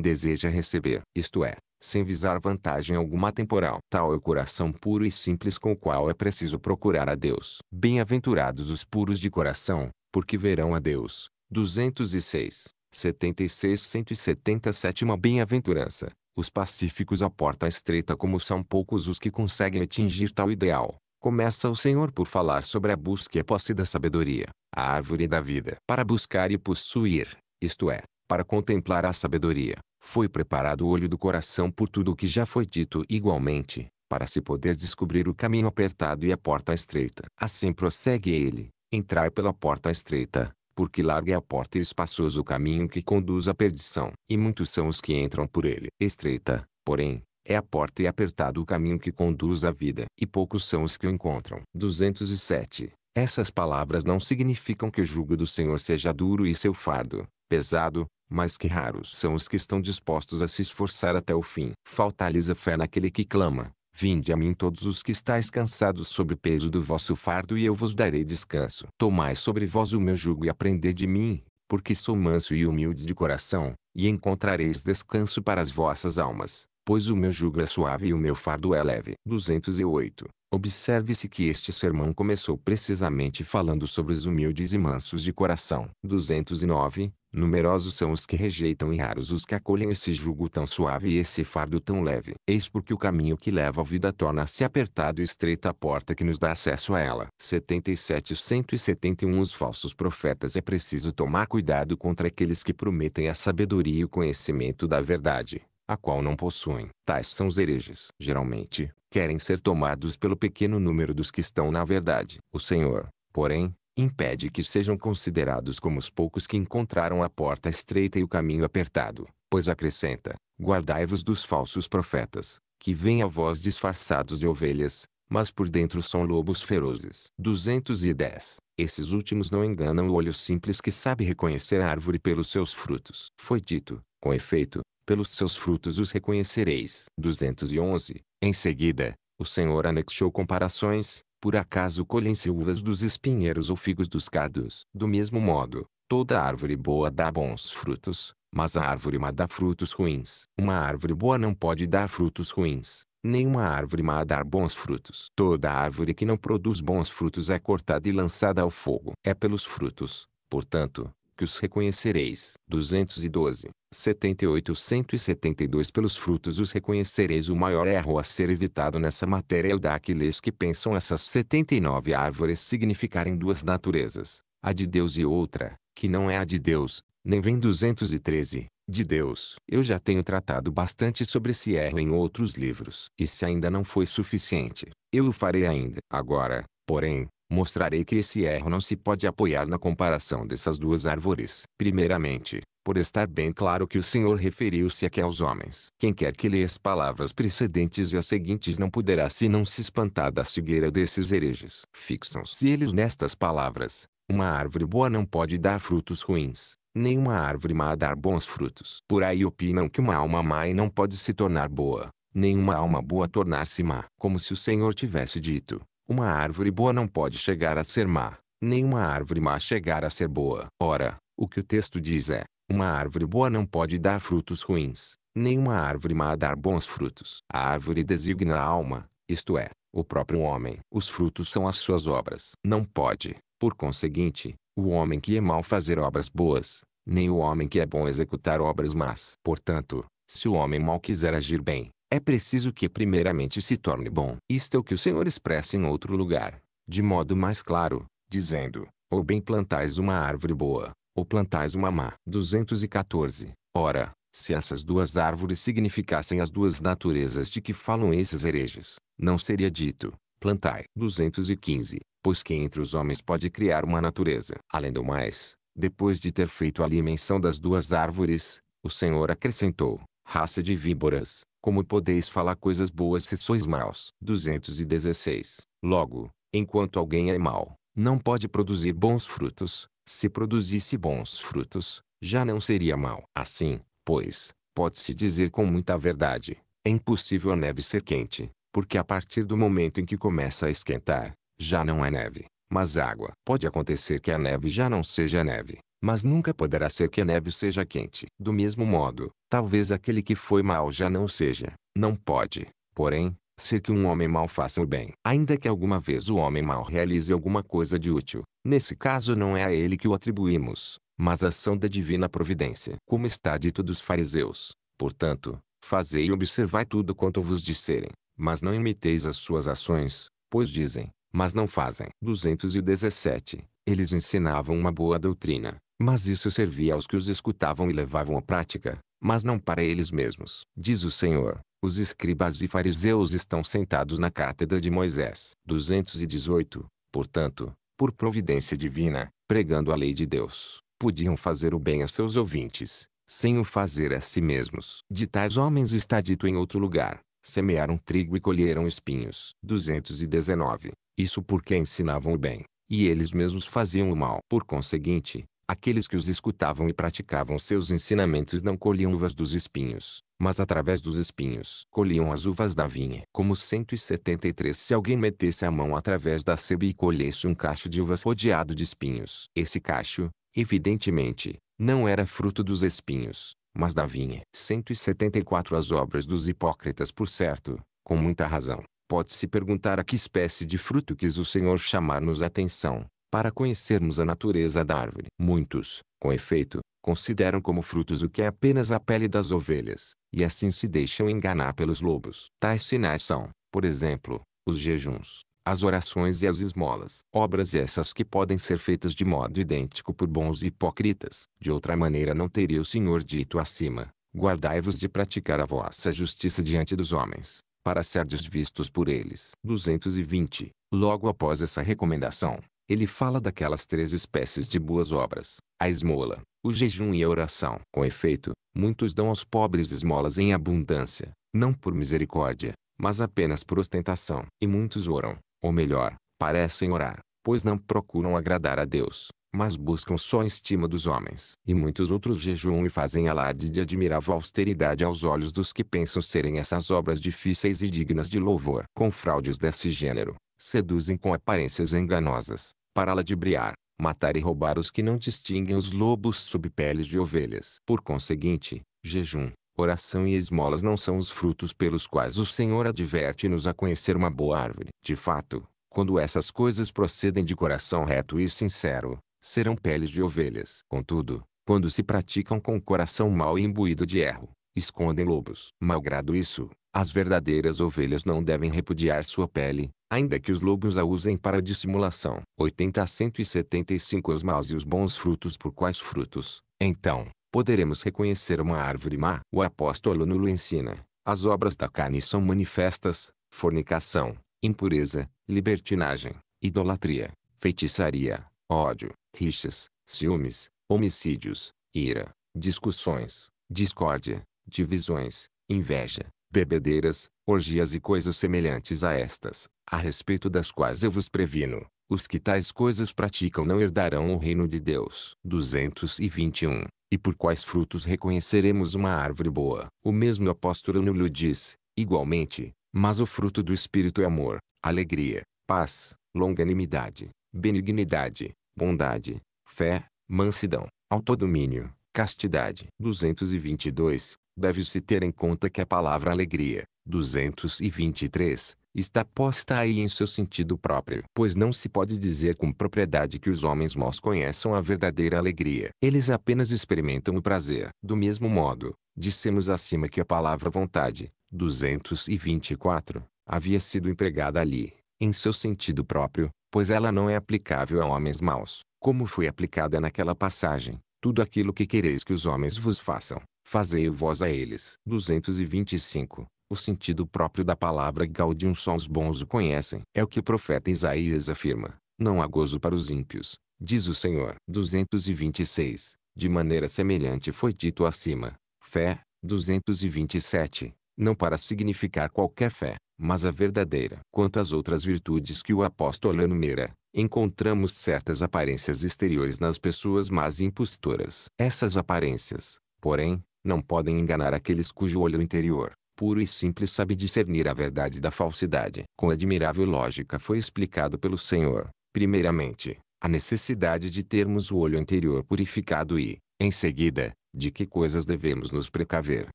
deseja receber, isto é, sem visar vantagem alguma temporal. Tal é o coração puro e simples com o qual é preciso procurar a Deus. Bem-aventurados os puros de coração, porque verão a Deus. 206, 76 177 Uma bem-aventurança. Os pacíficos à porta estreita como são poucos os que conseguem atingir tal ideal. Começa o Senhor por falar sobre a busca e a posse da sabedoria, a árvore da vida. Para buscar e possuir, isto é, para contemplar a sabedoria, foi preparado o olho do coração por tudo o que já foi dito igualmente, para se poder descobrir o caminho apertado e a porta estreita. Assim prossegue ele, entrar pela porta estreita, porque larga é a porta e espaçoso o caminho que conduz à perdição, e muitos são os que entram por ele. Estreita, porém, é a porta e apertado o caminho que conduz à vida, e poucos são os que o encontram. 207. Essas palavras não significam que o jugo do Senhor seja duro e seu fardo pesado, mas que raros são os que estão dispostos a se esforçar até o fim. Falta-lhes a fé naquele que clama: Vinde a mim todos os que estáis cansados sob o peso do vosso fardo e eu vos darei descanso. Tomai sobre vós o meu jugo e aprendei de mim, porque sou manso e humilde de coração, e encontrareis descanso para as vossas almas pois o meu jugo é suave e o meu fardo é leve. 208. Observe-se que este sermão começou precisamente falando sobre os humildes e mansos de coração. 209. Numerosos são os que rejeitam e raros os que acolhem esse jugo tão suave e esse fardo tão leve. Eis porque o caminho que leva à vida torna-se apertado e estreita a porta que nos dá acesso a ela. 77 171 Os falsos profetas é preciso tomar cuidado contra aqueles que prometem a sabedoria e o conhecimento da verdade a qual não possuem. Tais são os hereges. Geralmente, querem ser tomados pelo pequeno número dos que estão na verdade. O Senhor, porém, impede que sejam considerados como os poucos que encontraram a porta estreita e o caminho apertado, pois acrescenta: Guardai-vos dos falsos profetas, que vêm a vós disfarçados de ovelhas, mas por dentro são lobos ferozes. 210. Esses últimos não enganam o olho simples que sabe reconhecer a árvore pelos seus frutos. Foi dito, com efeito, pelos seus frutos os reconhecereis. 211. Em seguida, o Senhor anexou comparações, por acaso colhem-se uvas dos espinheiros ou figos dos cardos. Do mesmo modo, toda árvore boa dá bons frutos, mas a árvore má dá frutos ruins. Uma árvore boa não pode dar frutos ruins, nem uma árvore má dá bons frutos. Toda árvore que não produz bons frutos é cortada e lançada ao fogo. É pelos frutos, portanto, que os reconhecereis. 212, 78 172 Pelos frutos os reconhecereis o maior erro a ser evitado nessa matéria é o daqueles que pensam essas 79 árvores significarem duas naturezas, a de Deus e outra, que não é a de Deus, nem vem 213, de Deus. Eu já tenho tratado bastante sobre esse erro em outros livros. E se ainda não foi suficiente, eu o farei ainda. Agora, porém, mostrarei que esse erro não se pode apoiar na comparação dessas duas árvores. Primeiramente, por estar bem claro que o Senhor referiu-se aqui aos homens. Quem quer que leia as palavras precedentes e as seguintes não poderá se não se espantar da cegueira desses hereges. Fixam-se eles nestas palavras. Uma árvore boa não pode dar frutos ruins, nem uma árvore má dar bons frutos. Por aí opinam que uma alma má não pode se tornar boa, nenhuma alma boa tornar-se má. Como se o Senhor tivesse dito, uma árvore boa não pode chegar a ser má, nem uma árvore má chegar a ser boa. Ora, o que o texto diz é: uma árvore boa não pode dar frutos ruins, nem uma árvore má dar bons frutos. A árvore designa a alma, isto é, o próprio homem. Os frutos são as suas obras. Não pode, por conseguinte, o homem que é mal fazer obras boas, nem o homem que é bom executar obras más. Portanto, se o homem mal quiser agir bem, é preciso que primeiramente se torne bom. Isto é o que o Senhor expressa em outro lugar, de modo mais claro, dizendo, ou bem plantais uma árvore boa, ou plantais uma má. 214. Ora, se essas duas árvores significassem as duas naturezas de que falam esses hereges, não seria dito, plantai. 215. Pois quem entre os homens pode criar uma natureza? Além do mais, depois de ter feito ali menção das duas árvores, o Senhor acrescentou, raça de víboras, como podeis falar coisas boas se sois maus? 216. Logo, enquanto alguém é mau, não pode produzir bons frutos. Se produzisse bons frutos, já não seria mau. Assim, pois, pode-se dizer com muita verdade, é impossível a neve ser quente, porque a partir do momento em que começa a esquentar, já não é neve, mas água. Pode acontecer que a neve já não seja neve, mas nunca poderá ser que a neve seja quente. Do mesmo modo, talvez aquele que foi mal já não seja, não pode, porém, ser que um homem mal faça o bem. Ainda que alguma vez o homem mal realize alguma coisa de útil, nesse caso não é a ele que o atribuímos, mas a ação da divina providência. Como está dito dos fariseus, portanto, fazei e observai tudo quanto vos disserem, mas não imiteis as suas ações, pois dizem, mas não fazem. 217. Eles ensinavam uma boa doutrina, mas isso servia aos que os escutavam e levavam à prática, mas não para eles mesmos. Diz o Senhor, os escribas e fariseus estão sentados na cátedra de Moisés. 218. Portanto, por providência divina, pregando a lei de Deus, podiam fazer o bem a seus ouvintes, sem o fazer a si mesmos. De tais homens está dito em outro lugar, semearam trigo e colheram espinhos. 219. Isso porque ensinavam o bem, e eles mesmos faziam o mal. Por conseguinte, Aqueles que os escutavam e praticavam seus ensinamentos não colhiam uvas dos espinhos, mas através dos espinhos colhiam as uvas da vinha. Como 173 Se alguém metesse a mão através da sebe e colhesse um cacho de uvas rodeado de espinhos. Esse cacho, evidentemente, não era fruto dos espinhos, mas da vinha. 174 As obras dos hipócritas por certo, com muita razão. Pode-se perguntar a que espécie de fruto quis o Senhor chamar-nos atenção para conhecermos a natureza da árvore. Muitos, com efeito, consideram como frutos o que é apenas a pele das ovelhas, e assim se deixam enganar pelos lobos. Tais sinais são, por exemplo, os jejuns, as orações e as esmolas. Obras essas que podem ser feitas de modo idêntico por bons e hipócritas. De outra maneira não teria o Senhor dito acima, guardai-vos de praticar a vossa justiça diante dos homens, para serdes vistos por eles. 220. Logo após essa recomendação, ele fala daquelas três espécies de boas obras, a esmola, o jejum e a oração. Com efeito, muitos dão aos pobres esmolas em abundância, não por misericórdia, mas apenas por ostentação. E muitos oram, ou melhor, parecem orar, pois não procuram agradar a Deus, mas buscam só a estima dos homens. E muitos outros jejuam e fazem alarde de admirável austeridade aos olhos dos que pensam serem essas obras difíceis e dignas de louvor. Com fraudes desse gênero, seduzem com aparências enganosas, para ludibriar, matar e roubar os que não distinguem os lobos sob peles de ovelhas. Por conseguinte, jejum, oração e esmolas não são os frutos pelos quais o Senhor adverte-nos a conhecer uma boa árvore. De fato, quando essas coisas procedem de coração reto e sincero, serão peles de ovelhas. Contudo, quando se praticam com o coração mau e imbuído de erro, escondem lobos. Malgrado isso, as verdadeiras ovelhas não devem repudiar sua pele, ainda que os lobos a usem para dissimulação. 80 a 175 Os maus e os bons frutos por quais frutos, então, poderemos reconhecer uma árvore má? O apóstolo Nulo ensina, as obras da carne são manifestas, fornicação, impureza, libertinagem, idolatria, feitiçaria, ódio, rixas, ciúmes, homicídios, ira, discussões, discórdia, divisões, inveja, bebedeiras, orgias e coisas semelhantes a estas, a respeito das quais eu vos previno, os que tais coisas praticam não herdarão o reino de Deus. 221. E por quais frutos reconheceremos uma árvore boa? O mesmo apóstolo Nulo diz, igualmente, mas o fruto do Espírito é amor, alegria, paz, longanimidade, benignidade, bondade, fé, mansidão, autodomínio, castidade. 222 deve-se ter em conta que a palavra alegria, 223, está posta aí em seu sentido próprio, pois não se pode dizer com propriedade que os homens maus conheçam a verdadeira alegria. Eles apenas experimentam o prazer. Do mesmo modo, dissemos acima que a palavra vontade, 224, havia sido empregada ali, em seu sentido próprio, pois ela não é aplicável a homens maus, como foi aplicada naquela passagem. Tudo aquilo que quereis que os homens vos façam, fazei vós a eles. 225. O sentido próprio da palavra Gaudium só os bons o conhecem. É o que o profeta Isaías afirma. Não há gozo para os ímpios, diz o Senhor. 226. De maneira semelhante foi dito acima. Fé, 227. Não para significar qualquer fé, mas a verdadeira. Quanto às outras virtudes que o apóstolo enumera, encontramos certas aparências exteriores nas pessoas mais impostoras. Essas aparências, porém, não podem enganar aqueles cujo olho interior, puro e simples sabe discernir a verdade da falsidade. Com admirável lógica foi explicado pelo Senhor, primeiramente, a necessidade de termos o olho interior purificado e, em seguida, de que coisas devemos nos precaver.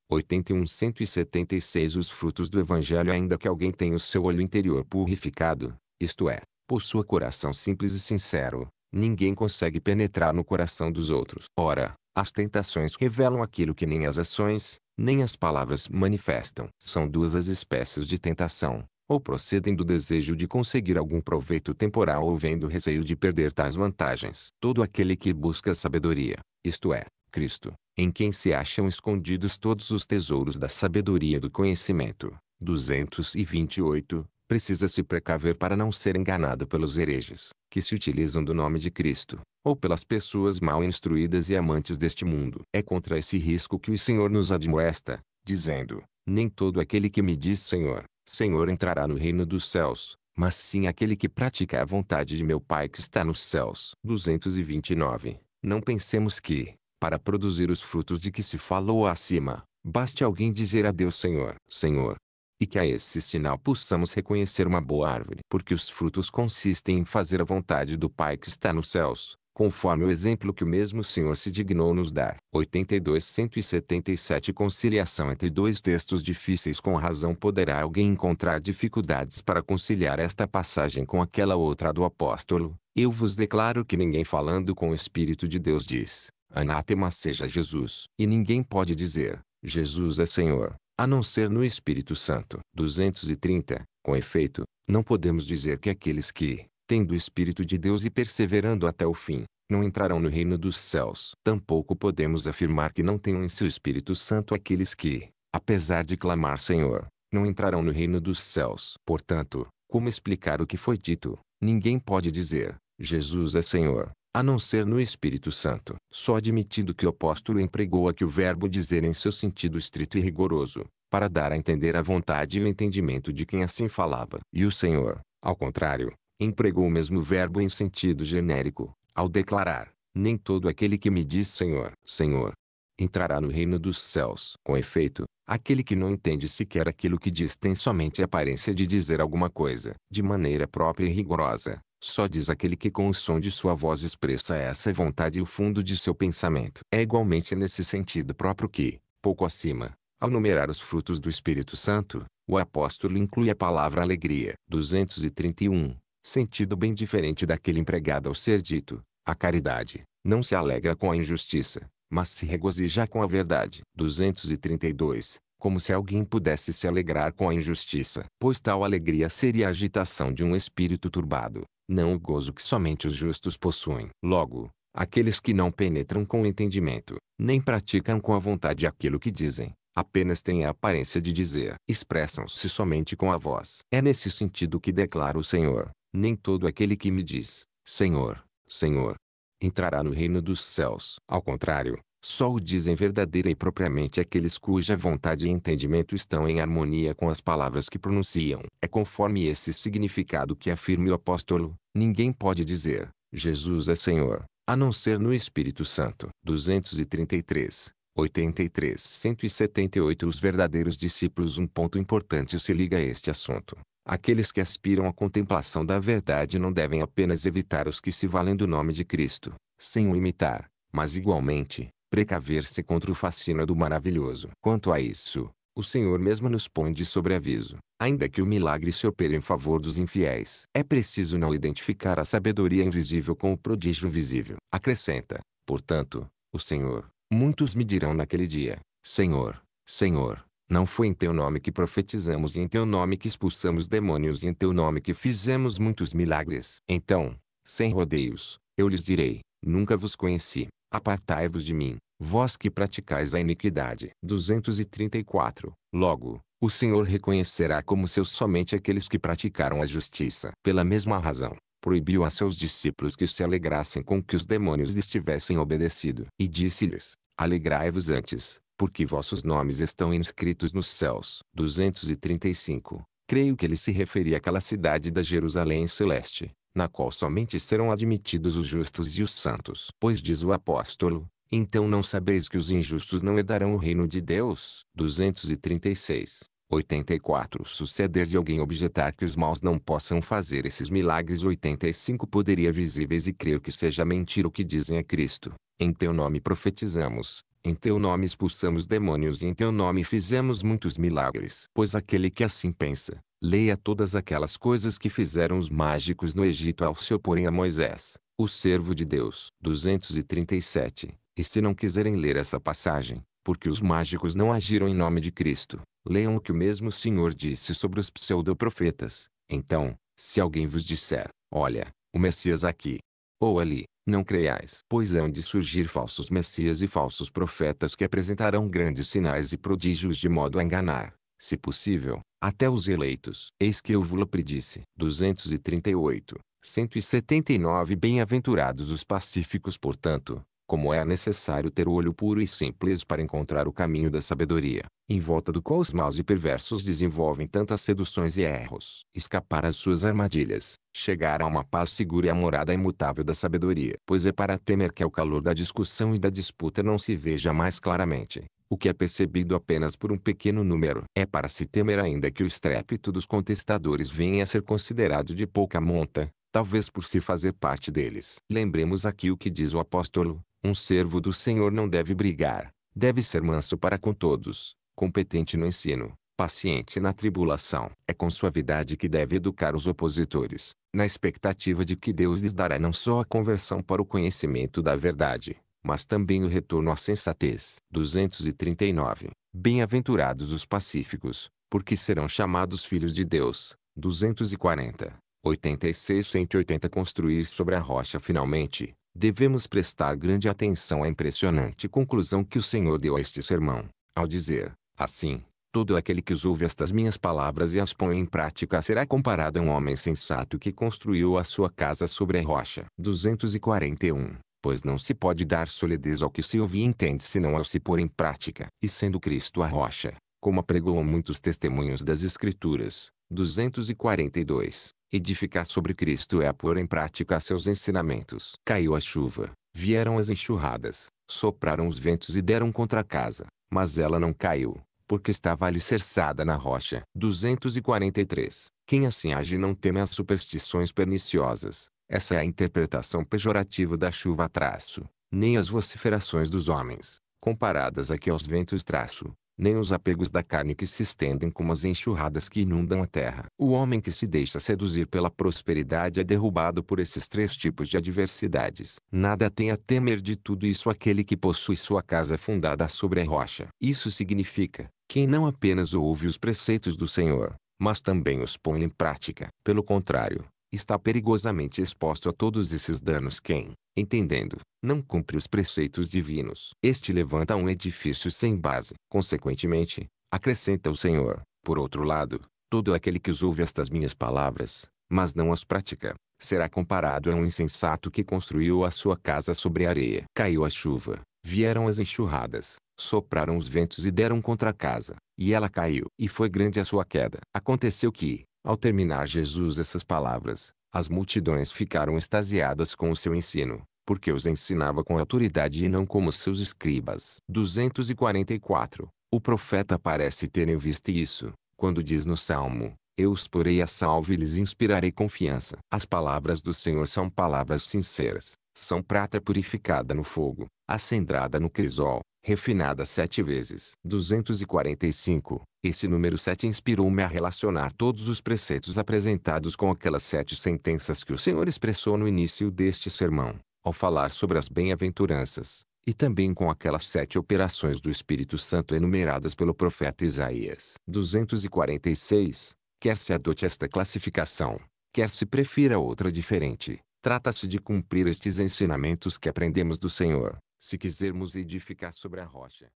81 176 Os frutos do Evangelho Ainda que alguém tenha o seu olho interior purificado, isto é, possua coração simples e sincero, ninguém consegue penetrar no coração dos outros. Ora, as tentações revelam aquilo que nem as ações, nem as palavras manifestam. São duas as espécies de tentação, ou procedem do desejo de conseguir algum proveito temporal ou vendo receio de perder tais vantagens. Todo aquele que busca sabedoria, isto é, Cristo, em quem se acham escondidos todos os tesouros da sabedoria e do conhecimento. 228 precisa se precaver para não ser enganado pelos hereges, que se utilizam do nome de Cristo, ou pelas pessoas mal instruídas e amantes deste mundo. É contra esse risco que o Senhor nos admoesta, dizendo: Nem todo aquele que me diz Senhor, Senhor entrará no reino dos céus, mas sim aquele que pratica a vontade de meu Pai que está nos céus. 229. Não pensemos que, para produzir os frutos de que se falou acima, baste alguém dizer a Deus Senhor, Senhor, e que a esse sinal possamos reconhecer uma boa árvore. Porque os frutos consistem em fazer a vontade do Pai que está nos céus, conforme o exemplo que o mesmo Senhor se dignou nos dar. 82 177 Conciliação entre dois textos difíceis com razão poderá alguém encontrar dificuldades para conciliar esta passagem com aquela outra do apóstolo. Eu vos declaro que ninguém falando com o Espírito de Deus diz, anátema seja Jesus. E ninguém pode dizer, Jesus é Senhor, a não ser no Espírito Santo. 230. Com efeito, não podemos dizer que aqueles que, tendo o Espírito de Deus e perseverando até o fim, não entrarão no reino dos céus. Tampouco podemos afirmar que não tenham em seu Espírito Santo aqueles que, apesar de clamar Senhor, não entrarão no reino dos céus. Portanto, como explicar o que foi dito? Ninguém pode dizer, Jesus é Senhor, a não ser no Espírito Santo. Só admitido que o apóstolo empregou a que o verbo dizer em seu sentido estrito e rigoroso, para dar a entender a vontade e o entendimento de quem assim falava. E o Senhor, ao contrário, empregou o mesmo verbo em sentido genérico, ao declarar, nem todo aquele que me diz Senhor, Senhor, entrará no reino dos céus. Com efeito, aquele que não entende sequer aquilo que diz tem somente a aparência de dizer alguma coisa, de maneira própria e rigorosa, só diz aquele que com o som de sua voz expressa essa vontade e o fundo de seu pensamento. É igualmente nesse sentido próprio que, pouco acima, ao numerar os frutos do Espírito Santo, o apóstolo inclui a palavra alegria. 231. Sentido bem diferente daquele empregado ao ser dito, a caridade, não se alegra com a injustiça, mas se regozija com a verdade. 232. Como se alguém pudesse se alegrar com a injustiça, pois tal alegria seria a agitação de um espírito turbado não o gozo que somente os justos possuem. Logo, aqueles que não penetram com o entendimento, nem praticam com a vontade aquilo que dizem, apenas têm a aparência de dizer. Expressam-se somente com a voz. É nesse sentido que declara o Senhor: Nem todo aquele que me diz, Senhor, Senhor, entrará no reino dos céus. Ao contrário, só o dizem verdadeira e propriamente aqueles cuja vontade e entendimento estão em harmonia com as palavras que pronunciam. É conforme esse significado que afirma o apóstolo: ninguém pode dizer, Jesus é Senhor, a não ser no Espírito Santo. 233. 83 178 Os verdadeiros discípulos Um ponto importante se liga a este assunto. Aqueles que aspiram à contemplação da verdade não devem apenas evitar os que se valem do nome de Cristo, sem o imitar, mas igualmente, precaver-se contra o fascínio do maravilhoso. Quanto a isso, o Senhor mesmo nos põe de sobreaviso, ainda que o milagre se opere em favor dos infiéis. É preciso não identificar a sabedoria invisível com o prodígio visível. Acrescenta, portanto, o Senhor. Muitos me dirão naquele dia, Senhor, Senhor, não foi em teu nome que profetizamos e em teu nome que expulsamos demônios e em teu nome que fizemos muitos milagres. Então, sem rodeios, eu lhes direi, nunca vos conheci. Apartai-vos de mim, vós que praticais a iniquidade. 234. Logo, o Senhor reconhecerá como seus somente aqueles que praticaram a justiça. Pela mesma razão, proibiu a seus discípulos que se alegrassem com que os demônios lhes tivessem obedecido. E disse-lhes, alegrai-vos antes, porque vossos nomes estão inscritos nos céus. 235. Creio que ele se referia àquela cidade da Jerusalém Celeste, na qual somente serão admitidos os justos e os santos. Pois diz o apóstolo, então não sabeis que os injustos não herdarão o reino de Deus? 236. 84 Suceder de alguém objetar que os maus não possam fazer esses milagres 85 Poderia visíveis e creio que seja mentira o que dizem a Cristo. Em teu nome profetizamos, em teu nome expulsamos demônios e em teu nome fizemos muitos milagres. Pois aquele que assim pensa, Leia todas aquelas coisas que fizeram os mágicos no Egito ao se oporem a Moisés, o servo de Deus. 237. E se não quiserem ler essa passagem, porque os mágicos não agiram em nome de Cristo, leiam o que o mesmo Senhor disse sobre os pseudoprofetas. Então, se alguém vos disser, olha, o Messias aqui, ou ali, não creiais. Pois hão de surgir falsos messias e falsos profetas que apresentarão grandes sinais e prodígios de modo a enganar se possível, até os eleitos. Eis que eu vos predisse. 238. 179 Bem-aventurados os pacíficos, portanto, como é necessário ter olho puro e simples para encontrar o caminho da sabedoria, em volta do qual os maus e perversos desenvolvem tantas seduções e erros. Escapar às suas armadilhas, chegar a uma paz segura e a morada é imutável da sabedoria. Pois é para temer que ao calor da discussão e da disputa não se veja mais claramente o que é percebido apenas por um pequeno número. É para se temer ainda que o estrépito dos contestadores venha a ser considerado de pouca monta, talvez por se fazer parte deles. Lembremos aqui o que diz o apóstolo, um servo do Senhor não deve brigar, deve ser manso para com todos, competente no ensino, paciente na tribulação. É com suavidade que deve educar os opositores, na expectativa de que Deus lhes dará não só a conversão para o conhecimento da verdade, mas também o retorno à sensatez. 239. Bem-aventurados os pacíficos, porque serão chamados filhos de Deus. 240. 86 180 Construir sobre a rocha finalmente. Devemos prestar grande atenção à impressionante conclusão que o Senhor deu a este sermão, ao dizer, assim, todo aquele que ouve estas minhas palavras e as põe em prática será comparado a um homem sensato que construiu a sua casa sobre a rocha. 241 pois não se pode dar solidez ao que se ouve e entende senão ao se pôr em prática. E sendo Cristo a rocha, como apregoam muitos testemunhos das Escrituras, 242, edificar sobre Cristo é a pôr em prática seus ensinamentos. Caiu a chuva, vieram as enxurradas, sopraram os ventos e deram contra a casa, mas ela não caiu, porque estava alicerçada na rocha. 243. Quem assim age não teme as superstições perniciosas, essa é a interpretação pejorativa da chuva traço, nem as vociferações dos homens, comparadas aqui aos ventos traço, nem os apegos da carne que se estendem como as enxurradas que inundam a terra. O homem que se deixa seduzir pela prosperidade é derrubado por esses três tipos de adversidades. Nada tem a temer de tudo isso aquele que possui sua casa fundada sobre a rocha. Isso significa, quem não apenas ouve os preceitos do Senhor, mas também os põe em prática. Pelo contrário, está perigosamente exposto a todos esses danos quem, entendendo, não cumpre os preceitos divinos. Este levanta um edifício sem base. Consequentemente, acrescenta o Senhor, por outro lado, todo aquele que ouve estas minhas palavras, mas não as pratica, será comparado a um insensato que construiu a sua casa sobre areia. Caiu a chuva, vieram as enxurradas, sopraram os ventos e deram contra a casa, e ela caiu. E foi grande a sua queda. Aconteceu que, ao terminar Jesus essas palavras, as multidões ficaram extasiadas com o seu ensino, porque os ensinava com autoridade e não como seus escribas. 244. O profeta parece terem visto isso, quando diz no Salmo, eu os porei a salvo e lhes inspirarei confiança. As palavras do Senhor são palavras sinceras, são prata purificada no fogo, acendrada no crisol, refinada sete vezes. 245. Esse número 7 inspirou-me a relacionar todos os preceitos apresentados com aquelas sete sentenças que o Senhor expressou no início deste sermão, ao falar sobre as bem-aventuranças, e também com aquelas sete operações do Espírito Santo enumeradas pelo profeta Isaías. 246. Quer se adote esta classificação, quer se prefira outra diferente, trata-se de cumprir estes ensinamentos que aprendemos do Senhor se quisermos edificar sobre a rocha.